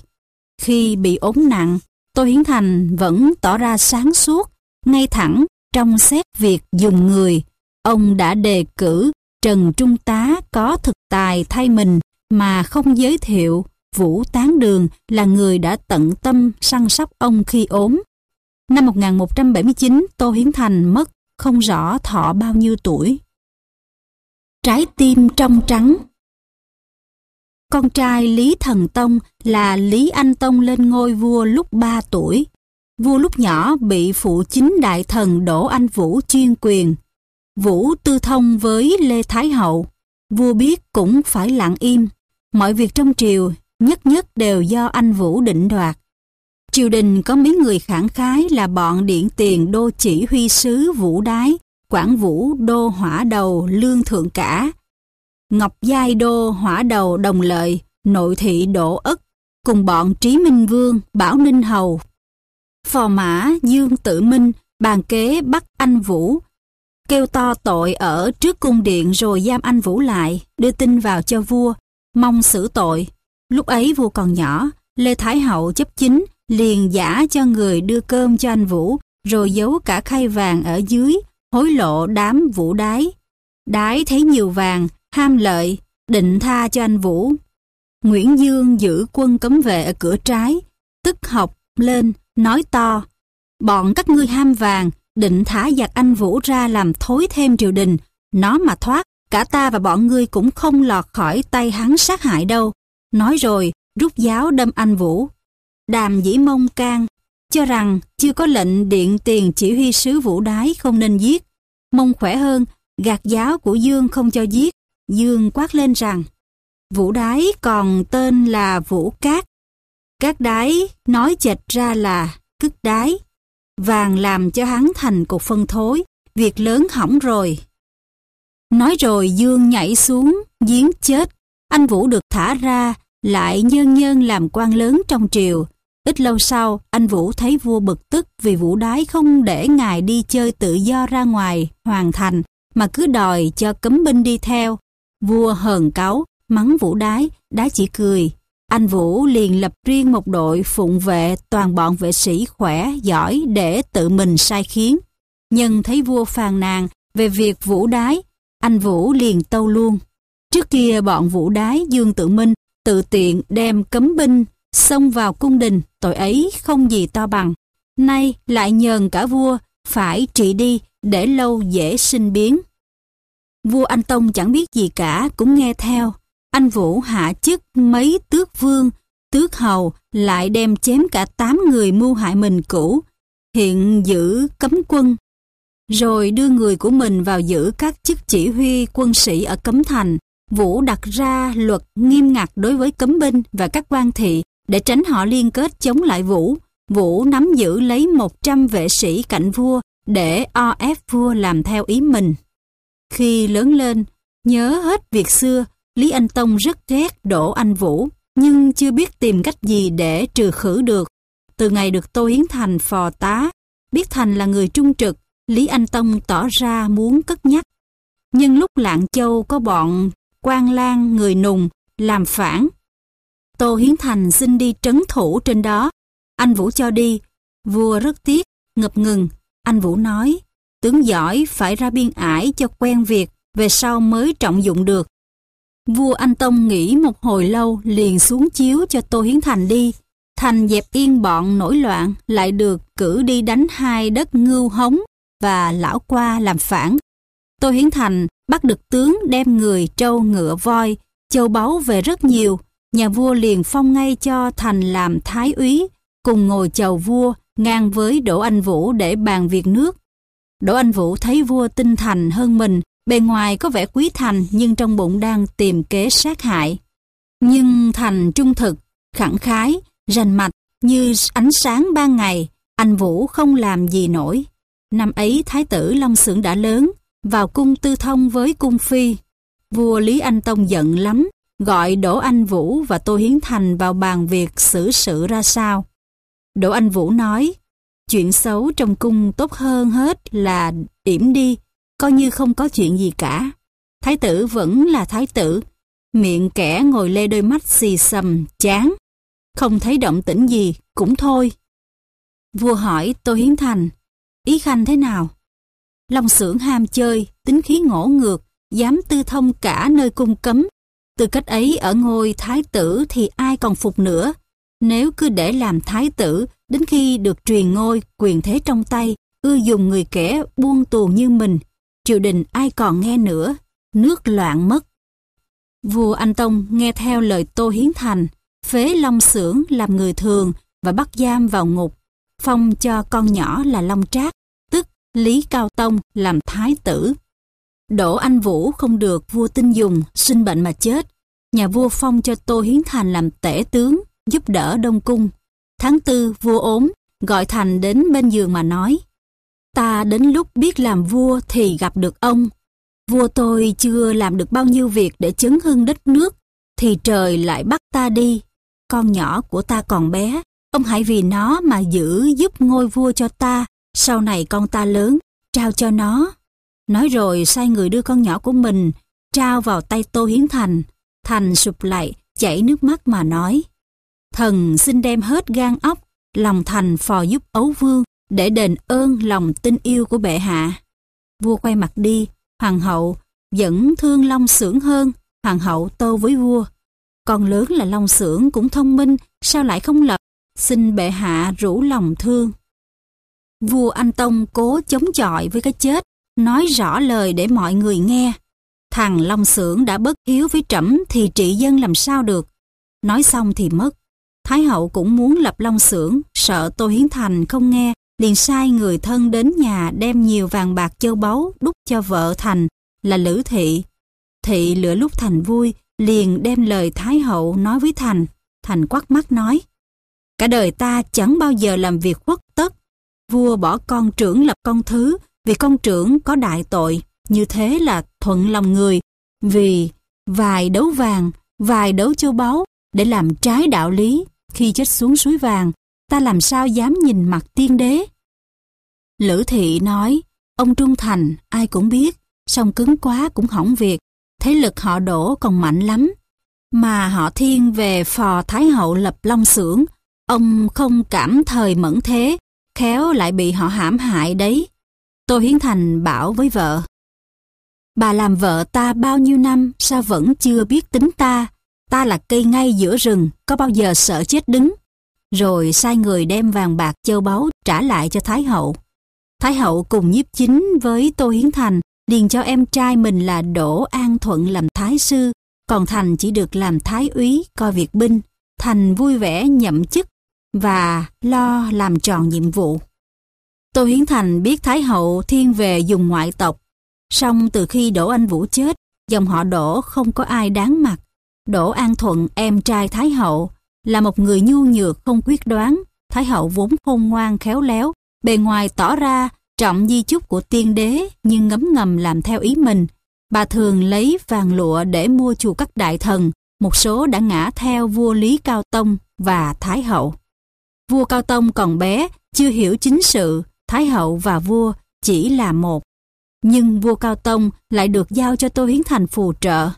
Khi bị ốm nặng, Tô Hiến Thành vẫn tỏ ra sáng suốt, ngay thẳng trong xét việc dùng người, ông đã đề cử Trần Trung Tá có thực tài thay mình mà không giới thiệu Vũ Tán Đường là người đã tận tâm săn sóc ông khi ốm. Năm 1179, Tô Hiến Thành mất không rõ thọ bao nhiêu tuổi. Trái tim trong trắng Con trai Lý Thần Tông là Lý Anh Tông lên ngôi vua lúc 3 tuổi vua lúc nhỏ bị phụ chính đại thần Đỗ Anh Vũ chuyên quyền. Vũ tư thông với Lê Thái Hậu, vua biết cũng phải lặng im. Mọi việc trong triều nhất nhất đều do anh Vũ định đoạt. Triều đình có mấy người khẳng khái là bọn điện tiền đô chỉ huy sứ Vũ Đái, Quảng Vũ đô hỏa đầu lương thượng cả, Ngọc Giai đô hỏa đầu đồng lợi, nội thị đỗ ất cùng bọn Trí Minh Vương, Bảo Ninh Hầu phò mã Dương Tử Minh bàn kế bắt anh Vũ, kêu to tội ở trước cung điện rồi giam anh Vũ lại, đưa tin vào cho vua, mong xử tội. Lúc ấy vua còn nhỏ, Lê Thái Hậu chấp chính, liền giả cho người đưa cơm cho anh Vũ, rồi giấu cả khay vàng ở dưới, hối lộ đám Vũ Đái. Đái thấy nhiều vàng, ham lợi, định tha cho anh Vũ. Nguyễn Dương giữ quân cấm vệ ở cửa trái, tức học lên, nói to, bọn các ngươi ham vàng, định thả giặc anh Vũ ra làm thối thêm triều đình, nó mà thoát, cả ta và bọn ngươi cũng không lọt khỏi tay hắn sát hại đâu. Nói rồi, rút giáo đâm anh Vũ. Đàm dĩ mông can, cho rằng chưa có lệnh điện tiền chỉ huy sứ Vũ Đái không nên giết. Mông khỏe hơn, gạt giáo của Dương không cho giết. Dương quát lên rằng, Vũ Đái còn tên là Vũ Cát, các đái nói chệch ra là cứt đái. Vàng làm cho hắn thành cục phân thối, việc lớn hỏng rồi. Nói rồi Dương nhảy xuống, giếng chết. Anh Vũ được thả ra, lại nhân nhân làm quan lớn trong triều. Ít lâu sau, anh Vũ thấy vua bực tức vì Vũ Đái không để ngài đi chơi tự do ra ngoài, hoàn thành, mà cứ đòi cho cấm binh đi theo. Vua hờn cáu, mắng Vũ Đái, Đái chỉ cười, anh Vũ liền lập riêng một đội phụng vệ toàn bọn vệ sĩ khỏe, giỏi để tự mình sai khiến. Nhân thấy vua phàn nàn về việc Vũ Đái, anh Vũ liền tâu luôn. Trước kia bọn Vũ Đái Dương Tự Minh tự tiện đem cấm binh xông vào cung đình, tội ấy không gì to bằng. Nay lại nhờn cả vua phải trị đi để lâu dễ sinh biến. Vua Anh Tông chẳng biết gì cả cũng nghe theo, anh Vũ hạ chức mấy tước vương, tước hầu lại đem chém cả tám người mưu hại mình cũ, hiện giữ cấm quân. Rồi đưa người của mình vào giữ các chức chỉ huy quân sĩ ở cấm thành, Vũ đặt ra luật nghiêm ngặt đối với cấm binh và các quan thị để tránh họ liên kết chống lại Vũ. Vũ nắm giữ lấy 100 vệ sĩ cạnh vua để o ép vua làm theo ý mình. Khi lớn lên, nhớ hết việc xưa, Lý Anh Tông rất ghét Đỗ Anh Vũ, nhưng chưa biết tìm cách gì để trừ khử được. Từ ngày được Tô Hiến Thành phò tá, biết Thành là người trung trực, Lý Anh Tông tỏ ra muốn cất nhắc. Nhưng lúc Lạng Châu có bọn quan lang người nùng làm phản. Tô Hiến Thành xin đi trấn thủ trên đó. Anh Vũ cho đi. Vua rất tiếc, ngập ngừng. Anh Vũ nói, tướng giỏi phải ra biên ải cho quen việc, về sau mới trọng dụng được. Vua Anh Tông nghĩ một hồi lâu liền xuống chiếu cho Tô Hiến Thành đi. Thành dẹp yên bọn nổi loạn lại được cử đi đánh hai đất ngưu hống và lão qua làm phản. Tô Hiến Thành bắt được tướng đem người trâu ngựa voi, châu báu về rất nhiều. Nhà vua liền phong ngay cho Thành làm thái úy, cùng ngồi chầu vua ngang với Đỗ Anh Vũ để bàn việc nước. Đỗ Anh Vũ thấy vua tinh thành hơn mình Bề ngoài có vẻ quý Thành nhưng trong bụng đang tìm kế sát hại. Nhưng Thành trung thực, khẳng khái, rành mạch như ánh sáng ban ngày, anh Vũ không làm gì nổi. Năm ấy Thái tử Long sưởng đã lớn, vào cung tư thông với cung phi. Vua Lý Anh Tông giận lắm, gọi Đỗ Anh Vũ và Tô Hiến Thành vào bàn việc xử sự ra sao. Đỗ Anh Vũ nói, chuyện xấu trong cung tốt hơn hết là điểm đi, coi như không có chuyện gì cả. Thái tử vẫn là thái tử, miệng kẻ ngồi lê đôi mắt xì xầm, chán. Không thấy động tĩnh gì, cũng thôi. Vua hỏi Tô Hiến Thành, ý khanh thế nào? Long sưởng ham chơi, tính khí ngỗ ngược, dám tư thông cả nơi cung cấm. Từ cách ấy ở ngôi thái tử thì ai còn phục nữa. Nếu cứ để làm thái tử, đến khi được truyền ngôi, quyền thế trong tay, ưa dùng người kẻ buông tuồng như mình, triều đình ai còn nghe nữa, nước loạn mất. Vua Anh Tông nghe theo lời Tô Hiến Thành, phế Long Xưởng làm người thường và bắt giam vào ngục, phong cho con nhỏ là Long Trác, tức Lý Cao Tông làm thái tử. Đỗ Anh Vũ không được vua tin dùng, sinh bệnh mà chết. Nhà vua phong cho Tô Hiến Thành làm tể tướng, giúp đỡ Đông Cung. Tháng tư vua ốm, gọi Thành đến bên giường mà nói – Ta đến lúc biết làm vua thì gặp được ông. Vua tôi chưa làm được bao nhiêu việc để chấn hưng đất nước, thì trời lại bắt ta đi. Con nhỏ của ta còn bé, ông hãy vì nó mà giữ giúp ngôi vua cho ta. Sau này con ta lớn, trao cho nó. Nói rồi sai người đưa con nhỏ của mình, trao vào tay Tô Hiến Thành. Thành sụp lại, chảy nước mắt mà nói. Thần xin đem hết gan óc, lòng thành phò giúp ấu vương, để đền ơn lòng tin yêu của bệ hạ. Vua quay mặt đi, hoàng hậu vẫn thương Long Sưởng hơn, hoàng hậu tô với vua. Còn lớn là Long Sưởng cũng thông minh, sao lại không lập, xin bệ hạ rủ lòng thương. Vua Anh Tông cố chống chọi với cái chết, nói rõ lời để mọi người nghe. Thằng Long Sưởng đã bất hiếu với trẫm thì trị dân làm sao được. Nói xong thì mất. Thái hậu cũng muốn lập Long Sưởng, sợ Tô Hiến Thành không nghe, liền sai người thân đến nhà đem nhiều vàng bạc châu báu đúc cho vợ Thành là Lữ Thị. Thị lửa lúc Thành vui, liền đem lời Thái Hậu nói với Thành. Thành quắc mắt nói, Cả đời ta chẳng bao giờ làm việc khuất tất. Vua bỏ con trưởng lập con thứ, vì con trưởng có đại tội, như thế là thuận lòng người. Vì vài đấu vàng, vài đấu châu báu, để làm trái đạo lý, khi chết xuống suối vàng, ta làm sao dám nhìn mặt tiên đế. Lữ thị nói, ông Trung Thành ai cũng biết, song cứng quá cũng hỏng việc, thế lực họ đổ còn mạnh lắm. Mà họ thiên về phò Thái Hậu lập long xưởng, ông không cảm thời mẫn thế, khéo lại bị họ hãm hại đấy. Tô Hiến Thành bảo với vợ. Bà làm vợ ta bao nhiêu năm sao vẫn chưa biết tính ta, ta là cây ngay giữa rừng, có bao giờ sợ chết đứng rồi sai người đem vàng bạc châu báu trả lại cho Thái Hậu. Thái Hậu cùng nhiếp chính với Tô Hiến Thành liền cho em trai mình là Đỗ An Thuận làm Thái Sư, còn Thành chỉ được làm Thái úy coi việc binh. Thành vui vẻ nhậm chức và lo làm tròn nhiệm vụ. Tô Hiến Thành biết Thái Hậu thiên về dùng ngoại tộc, song từ khi Đỗ Anh Vũ chết, dòng họ Đỗ không có ai đáng mặt. Đỗ An Thuận em trai Thái Hậu là một người nhu nhược không quyết đoán, Thái hậu vốn khôn ngoan khéo léo, bề ngoài tỏ ra trọng di chúc của tiên đế nhưng ngấm ngầm làm theo ý mình. Bà thường lấy vàng lụa để mua chùa các đại thần, một số đã ngã theo vua Lý Cao Tông và Thái hậu. Vua Cao Tông còn bé, chưa hiểu chính sự, Thái hậu và vua chỉ là một. Nhưng vua Cao Tông lại được giao cho Tô Hiến Thành phù trợ.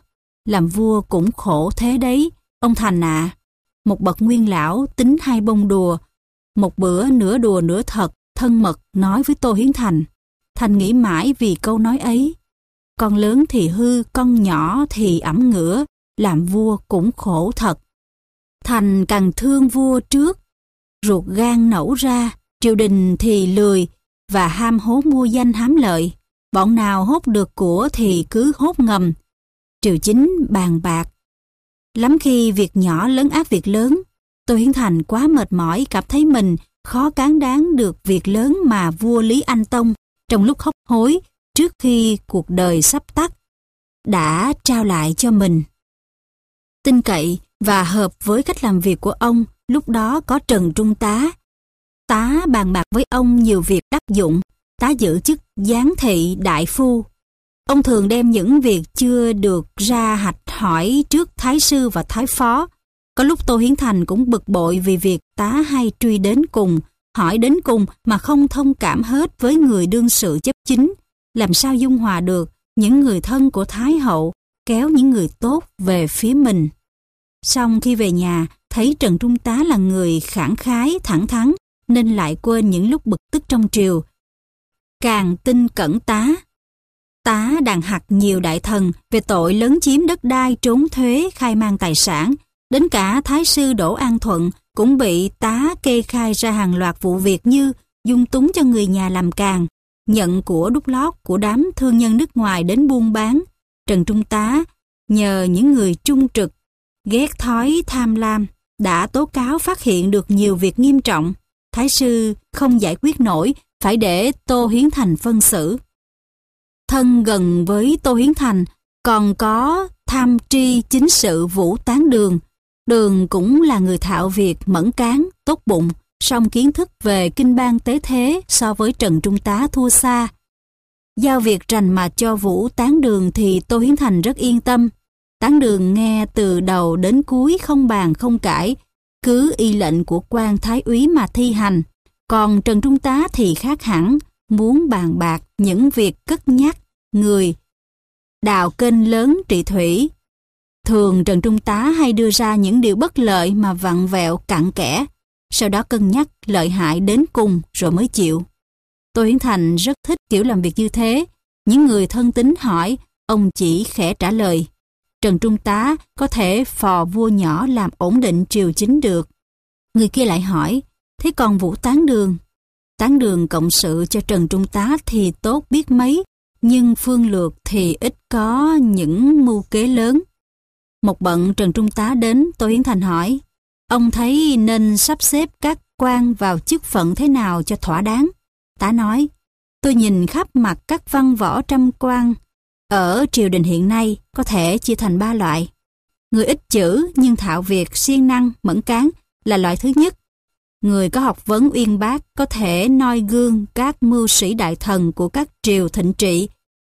Làm vua cũng khổ thế đấy, ông Thành ạ. À một bậc nguyên lão tính hai bông đùa. Một bữa nửa đùa nửa thật, thân mật nói với Tô Hiến Thành. Thành nghĩ mãi vì câu nói ấy. Con lớn thì hư, con nhỏ thì ẩm ngửa, làm vua cũng khổ thật. Thành càng thương vua trước, ruột gan nổ ra, triều đình thì lười và ham hố mua danh hám lợi. Bọn nào hốt được của thì cứ hốt ngầm. Triều chính bàn bạc, Lắm khi việc nhỏ lớn ác việc lớn, Tô Hiến Thành quá mệt mỏi cảm thấy mình khó cán đáng được việc lớn mà vua Lý Anh Tông trong lúc hốc hối trước khi cuộc đời sắp tắt đã trao lại cho mình. Tin cậy và hợp với cách làm việc của ông lúc đó có Trần Trung Tá. Tá bàn bạc với ông nhiều việc đắc dụng, tá giữ chức giáng thị đại phu Ông thường đem những việc chưa được ra hạch hỏi trước Thái Sư và Thái Phó. Có lúc Tô Hiến Thành cũng bực bội vì việc tá hay truy đến cùng, hỏi đến cùng mà không thông cảm hết với người đương sự chấp chính. Làm sao dung hòa được những người thân của Thái Hậu kéo những người tốt về phía mình. Xong khi về nhà, thấy Trần Trung Tá là người khẳng khái, thẳng thắn, nên lại quên những lúc bực tức trong triều. Càng tin cẩn tá, tá đàn hạt nhiều đại thần về tội lớn chiếm đất đai trốn thuế khai mang tài sản. Đến cả Thái sư Đỗ An Thuận cũng bị tá kê khai ra hàng loạt vụ việc như dung túng cho người nhà làm càng, nhận của đúc lót của đám thương nhân nước ngoài đến buôn bán. Trần Trung Tá nhờ những người trung trực, ghét thói tham lam, đã tố cáo phát hiện được nhiều việc nghiêm trọng. Thái sư không giải quyết nổi, phải để Tô Hiến Thành phân xử thân gần với Tô Hiến Thành, còn có tham tri chính sự Vũ Tán Đường. Đường cũng là người thạo việc mẫn cán, tốt bụng, song kiến thức về kinh bang tế thế so với Trần Trung Tá thua xa. Giao việc rành mà cho Vũ Tán Đường thì Tô Hiến Thành rất yên tâm. Tán Đường nghe từ đầu đến cuối không bàn không cãi, cứ y lệnh của quan thái úy mà thi hành. Còn Trần Trung Tá thì khác hẳn, muốn bàn bạc những việc cất nhắc, người, đào kênh lớn trị thủy. Thường Trần Trung Tá hay đưa ra những điều bất lợi mà vặn vẹo cặn kẽ, sau đó cân nhắc lợi hại đến cùng rồi mới chịu. Tô Hiến Thành rất thích kiểu làm việc như thế. Những người thân tín hỏi, ông chỉ khẽ trả lời. Trần Trung Tá có thể phò vua nhỏ làm ổn định triều chính được. Người kia lại hỏi, thế còn Vũ Tán Đường Tán đường cộng sự cho Trần Trung Tá thì tốt biết mấy, nhưng phương lược thì ít có những mưu kế lớn. Một bận Trần Trung Tá đến, Tô Hiến Thành hỏi, ông thấy nên sắp xếp các quan vào chức phận thế nào cho thỏa đáng? Tá nói, tôi nhìn khắp mặt các văn võ trăm quan ở triều đình hiện nay có thể chia thành ba loại. Người ít chữ nhưng thạo việc siêng năng, mẫn cán là loại thứ nhất người có học vấn uyên bác có thể noi gương các mưu sĩ đại thần của các triều thịnh trị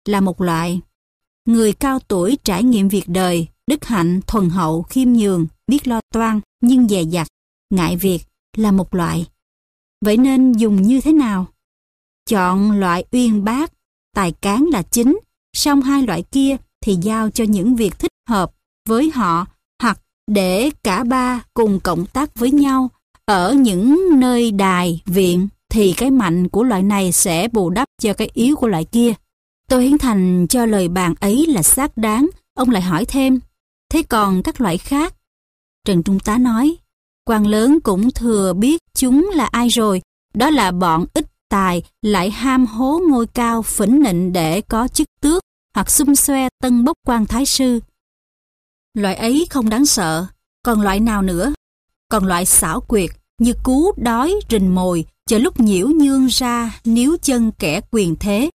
là một loại. Người cao tuổi trải nghiệm việc đời, đức hạnh, thuần hậu, khiêm nhường, biết lo toan nhưng dè dặt, ngại việc là một loại. Vậy nên dùng như thế nào? Chọn loại uyên bác, tài cán là chính, song hai loại kia thì giao cho những việc thích hợp với họ hoặc để cả ba cùng cộng tác với nhau ở những nơi đài, viện thì cái mạnh của loại này sẽ bù đắp cho cái yếu của loại kia. tôi Hiến Thành cho lời bàn ấy là xác đáng, ông lại hỏi thêm, thế còn các loại khác? Trần Trung Tá nói, quan lớn cũng thừa biết chúng là ai rồi, đó là bọn ít tài lại ham hố ngôi cao phỉnh nịnh để có chức tước hoặc xung xoe tân bốc quan thái sư. Loại ấy không đáng sợ, còn loại nào nữa? còn loại xảo quyệt như cú đói rình mồi chờ lúc nhiễu nhương ra níu chân kẻ quyền thế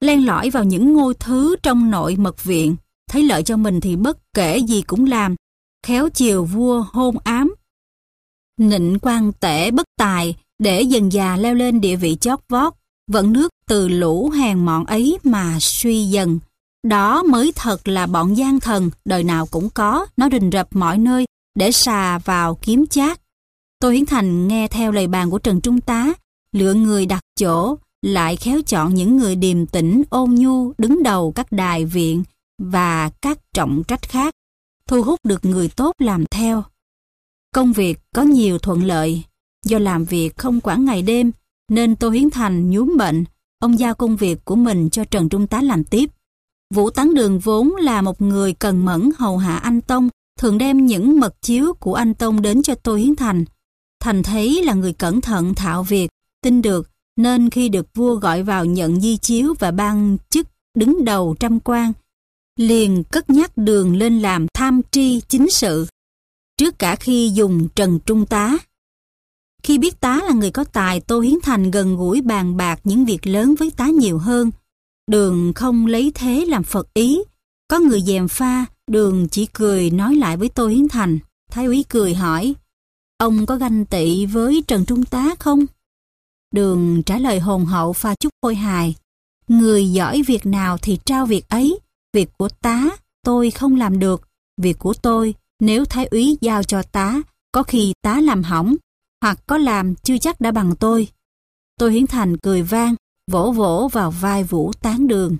len lỏi vào những ngôi thứ trong nội mật viện thấy lợi cho mình thì bất kể gì cũng làm khéo chiều vua hôn ám nịnh quan tể bất tài để dần già leo lên địa vị chót vót vẫn nước từ lũ hèn mọn ấy mà suy dần đó mới thật là bọn gian thần đời nào cũng có nó rình rập mọi nơi để xà vào kiếm chát. Tô Hiến Thành nghe theo lời bàn của Trần Trung Tá, lựa người đặt chỗ, lại khéo chọn những người điềm tĩnh, ôn nhu, đứng đầu các đài viện và các trọng trách khác, thu hút được người tốt làm theo. Công việc có nhiều thuận lợi, do làm việc không quản ngày đêm, nên Tô Hiến Thành nhúm bệnh, ông giao công việc của mình cho Trần Trung Tá làm tiếp. Vũ Tán Đường vốn là một người cần mẫn hầu hạ anh Tông thường đem những mật chiếu của anh Tông đến cho Tô Hiến Thành. Thành thấy là người cẩn thận thạo việc, tin được, nên khi được vua gọi vào nhận di chiếu và ban chức đứng đầu trăm quan, liền cất nhắc đường lên làm tham tri chính sự, trước cả khi dùng trần trung tá. Khi biết tá là người có tài, Tô Hiến Thành gần gũi bàn bạc những việc lớn với tá nhiều hơn. Đường không lấy thế làm Phật ý, có người dèm pha, đường chỉ cười nói lại với Tô Hiến Thành. Thái úy cười hỏi, ông có ganh tị với Trần Trung Tá không? Đường trả lời hồn hậu pha chút khôi hài. Người giỏi việc nào thì trao việc ấy. Việc của tá, tôi không làm được. Việc của tôi, nếu thái úy giao cho tá, có khi tá làm hỏng, hoặc có làm chưa chắc đã bằng tôi. Tôi hiến thành cười vang, vỗ vỗ vào vai vũ tán đường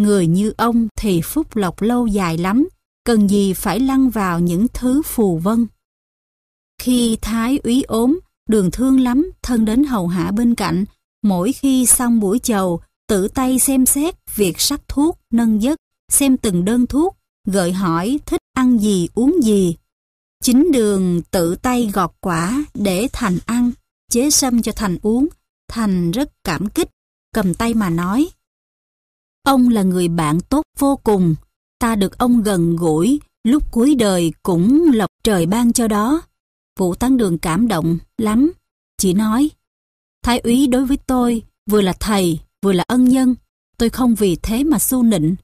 người như ông thì phúc lộc lâu dài lắm, cần gì phải lăn vào những thứ phù vân. Khi thái úy ốm, đường thương lắm, thân đến hầu hạ bên cạnh, mỗi khi xong buổi chầu, tự tay xem xét việc sắc thuốc, nâng giấc, xem từng đơn thuốc, gợi hỏi thích ăn gì uống gì. Chính đường tự tay gọt quả để thành ăn, chế sâm cho thành uống, thành rất cảm kích, cầm tay mà nói. Ông là người bạn tốt vô cùng, ta được ông gần gũi, lúc cuối đời cũng lộc trời ban cho đó. Vũ Tán Đường cảm động lắm, chỉ nói, Thái úy đối với tôi vừa là thầy, vừa là ân nhân, tôi không vì thế mà su nịnh.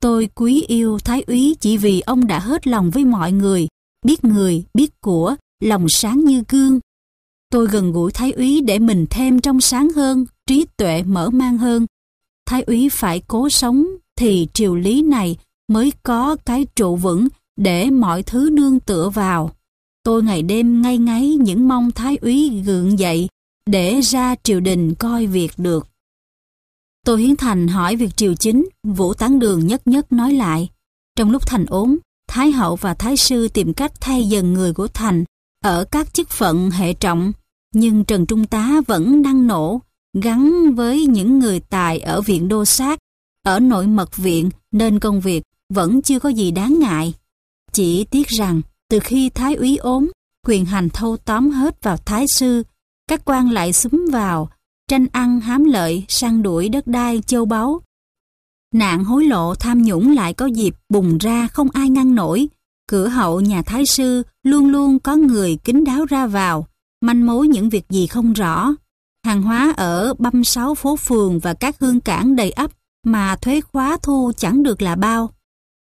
Tôi quý yêu Thái úy chỉ vì ông đã hết lòng với mọi người, biết người, biết của, lòng sáng như gương. Tôi gần gũi Thái úy để mình thêm trong sáng hơn, trí tuệ mở mang hơn, thái úy phải cố sống thì triều lý này mới có cái trụ vững để mọi thứ nương tựa vào. Tôi ngày đêm ngay ngáy những mong thái úy gượng dậy để ra triều đình coi việc được. Tôi Hiến Thành hỏi việc triều chính, Vũ Tán Đường nhất nhất nói lại. Trong lúc Thành ốm, Thái Hậu và Thái Sư tìm cách thay dần người của Thành ở các chức phận hệ trọng, nhưng Trần Trung Tá vẫn năng nổ, gắn với những người tài ở viện đô sát, ở nội mật viện nên công việc vẫn chưa có gì đáng ngại. Chỉ tiếc rằng từ khi Thái úy ốm, quyền hành thâu tóm hết vào Thái sư, các quan lại xúm vào, tranh ăn hám lợi săn đuổi đất đai châu báu. Nạn hối lộ tham nhũng lại có dịp bùng ra không ai ngăn nổi. Cửa hậu nhà Thái sư luôn luôn có người kính đáo ra vào, manh mối những việc gì không rõ. Hàng hóa ở 36 phố phường và các hương cảng đầy ấp mà thuế khóa thu chẳng được là bao.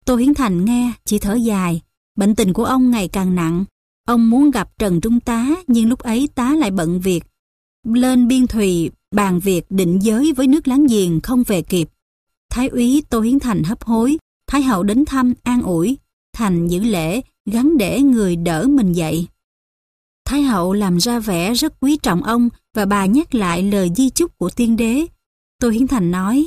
Tô Hiến Thành nghe chỉ thở dài, bệnh tình của ông ngày càng nặng. Ông muốn gặp Trần Trung Tá nhưng lúc ấy tá lại bận việc. Lên biên thùy bàn việc định giới với nước láng giềng không về kịp. Thái úy Tô Hiến Thành hấp hối, Thái hậu đến thăm an ủi, Thành giữ lễ gắn để người đỡ mình dậy. Thái hậu làm ra vẻ rất quý trọng ông và bà nhắc lại lời di chúc của tiên đế. Tô Hiến Thành nói,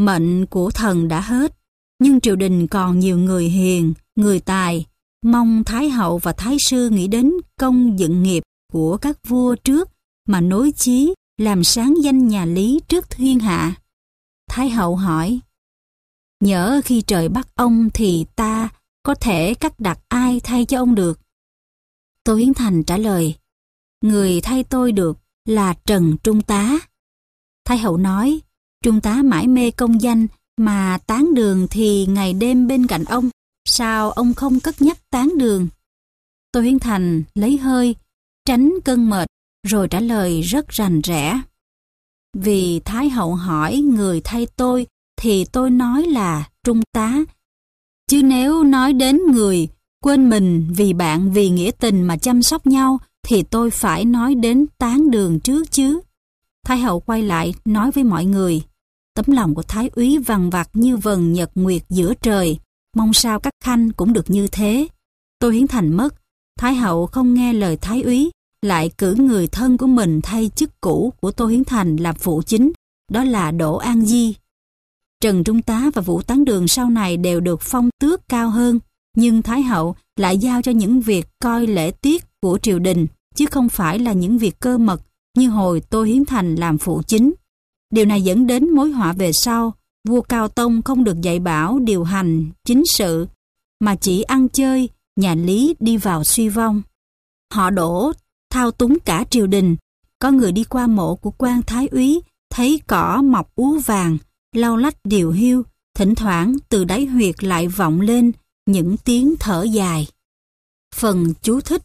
Mệnh của thần đã hết, nhưng triều đình còn nhiều người hiền, người tài. Mong Thái hậu và Thái sư nghĩ đến công dựng nghiệp của các vua trước mà nối chí làm sáng danh nhà Lý trước thiên hạ. Thái hậu hỏi, nhớ khi trời bắt ông thì ta có thể cắt đặt ai thay cho ông được. Tô Hiến Thành trả lời, người thay tôi được là Trần Trung Tá. Thái hậu nói, Trung tá mãi mê công danh mà tán đường thì ngày đêm bên cạnh ông, sao ông không cất nhắc tán đường? Tô Hiến Thành lấy hơi, tránh cơn mệt, rồi trả lời rất rành rẽ. Vì Thái hậu hỏi người thay tôi thì tôi nói là trung tá. Chứ nếu nói đến người quên mình vì bạn vì nghĩa tình mà chăm sóc nhau thì tôi phải nói đến tán đường trước chứ. Thái hậu quay lại nói với mọi người, tấm lòng của Thái úy vằn vặt như vần nhật nguyệt giữa trời, mong sao các khanh cũng được như thế. Tôi hiến thành mất, Thái hậu không nghe lời Thái úy, lại cử người thân của mình thay chức cũ của Tô Hiến Thành làm phụ chính, đó là Đỗ An Di. Trần Trung Tá và Vũ Tán Đường sau này đều được phong tước cao hơn, nhưng Thái Hậu lại giao cho những việc coi lễ tiết của triều đình, chứ không phải là những việc cơ mật như hồi Tô Hiến Thành làm phụ chính. Điều này dẫn đến mối họa về sau, vua Cao Tông không được dạy bảo điều hành, chính sự, mà chỉ ăn chơi, nhà Lý đi vào suy vong. Họ đổ, thao túng cả triều đình, có người đi qua mộ của quan thái úy, thấy cỏ mọc úa vàng, lau lách điều hiu, thỉnh thoảng từ đáy huyệt lại vọng lên những tiếng thở dài. Phần chú thích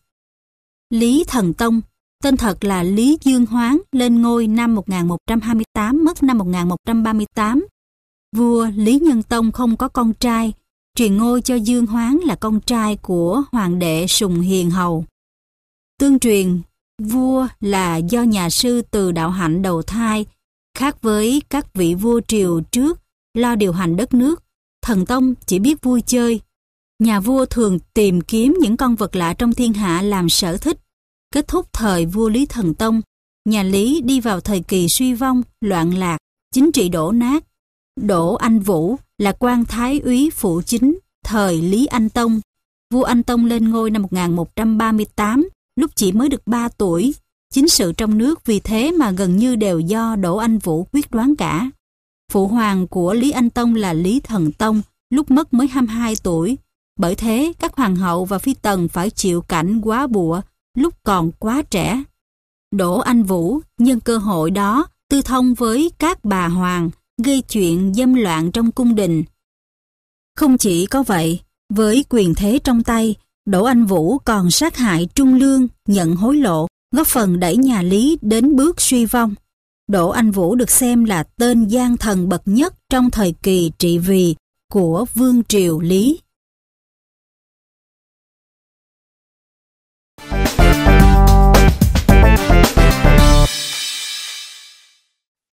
Lý Thần Tông, tên thật là Lý Dương hoán lên ngôi năm 1128 mất năm 1138. Vua Lý Nhân Tông không có con trai, truyền ngôi cho Dương hoán là con trai của Hoàng đệ Sùng Hiền Hầu. Tương truyền, vua là do nhà sư từ đạo hạnh đầu thai, khác với các vị vua triều trước lo điều hành đất nước, thần tông chỉ biết vui chơi, nhà vua thường tìm kiếm những con vật lạ trong thiên hạ làm sở thích. Kết thúc thời vua Lý Thần Tông, nhà Lý đi vào thời kỳ suy vong, loạn lạc, chính trị đổ nát. Đỗ Anh Vũ là quan thái úy phụ chính thời Lý Anh Tông. Vua Anh Tông lên ngôi năm 1138, lúc chỉ mới được 3 tuổi. Chính sự trong nước vì thế mà gần như đều do Đỗ Anh Vũ quyết đoán cả. Phụ hoàng của Lý Anh Tông là Lý Thần Tông, lúc mất mới 22 tuổi, bởi thế, các hoàng hậu và phi tần phải chịu cảnh quá bụa lúc còn quá trẻ. Đỗ Anh Vũ, nhân cơ hội đó, tư thông với các bà hoàng, gây chuyện dâm loạn trong cung đình. Không chỉ có vậy, với quyền thế trong tay, Đỗ Anh Vũ còn sát hại Trung Lương, nhận hối lộ, góp phần đẩy nhà Lý đến bước suy vong. Đỗ Anh Vũ được xem là tên gian thần
bậc nhất trong thời kỳ trị vì của Vương Triều Lý. Thank you.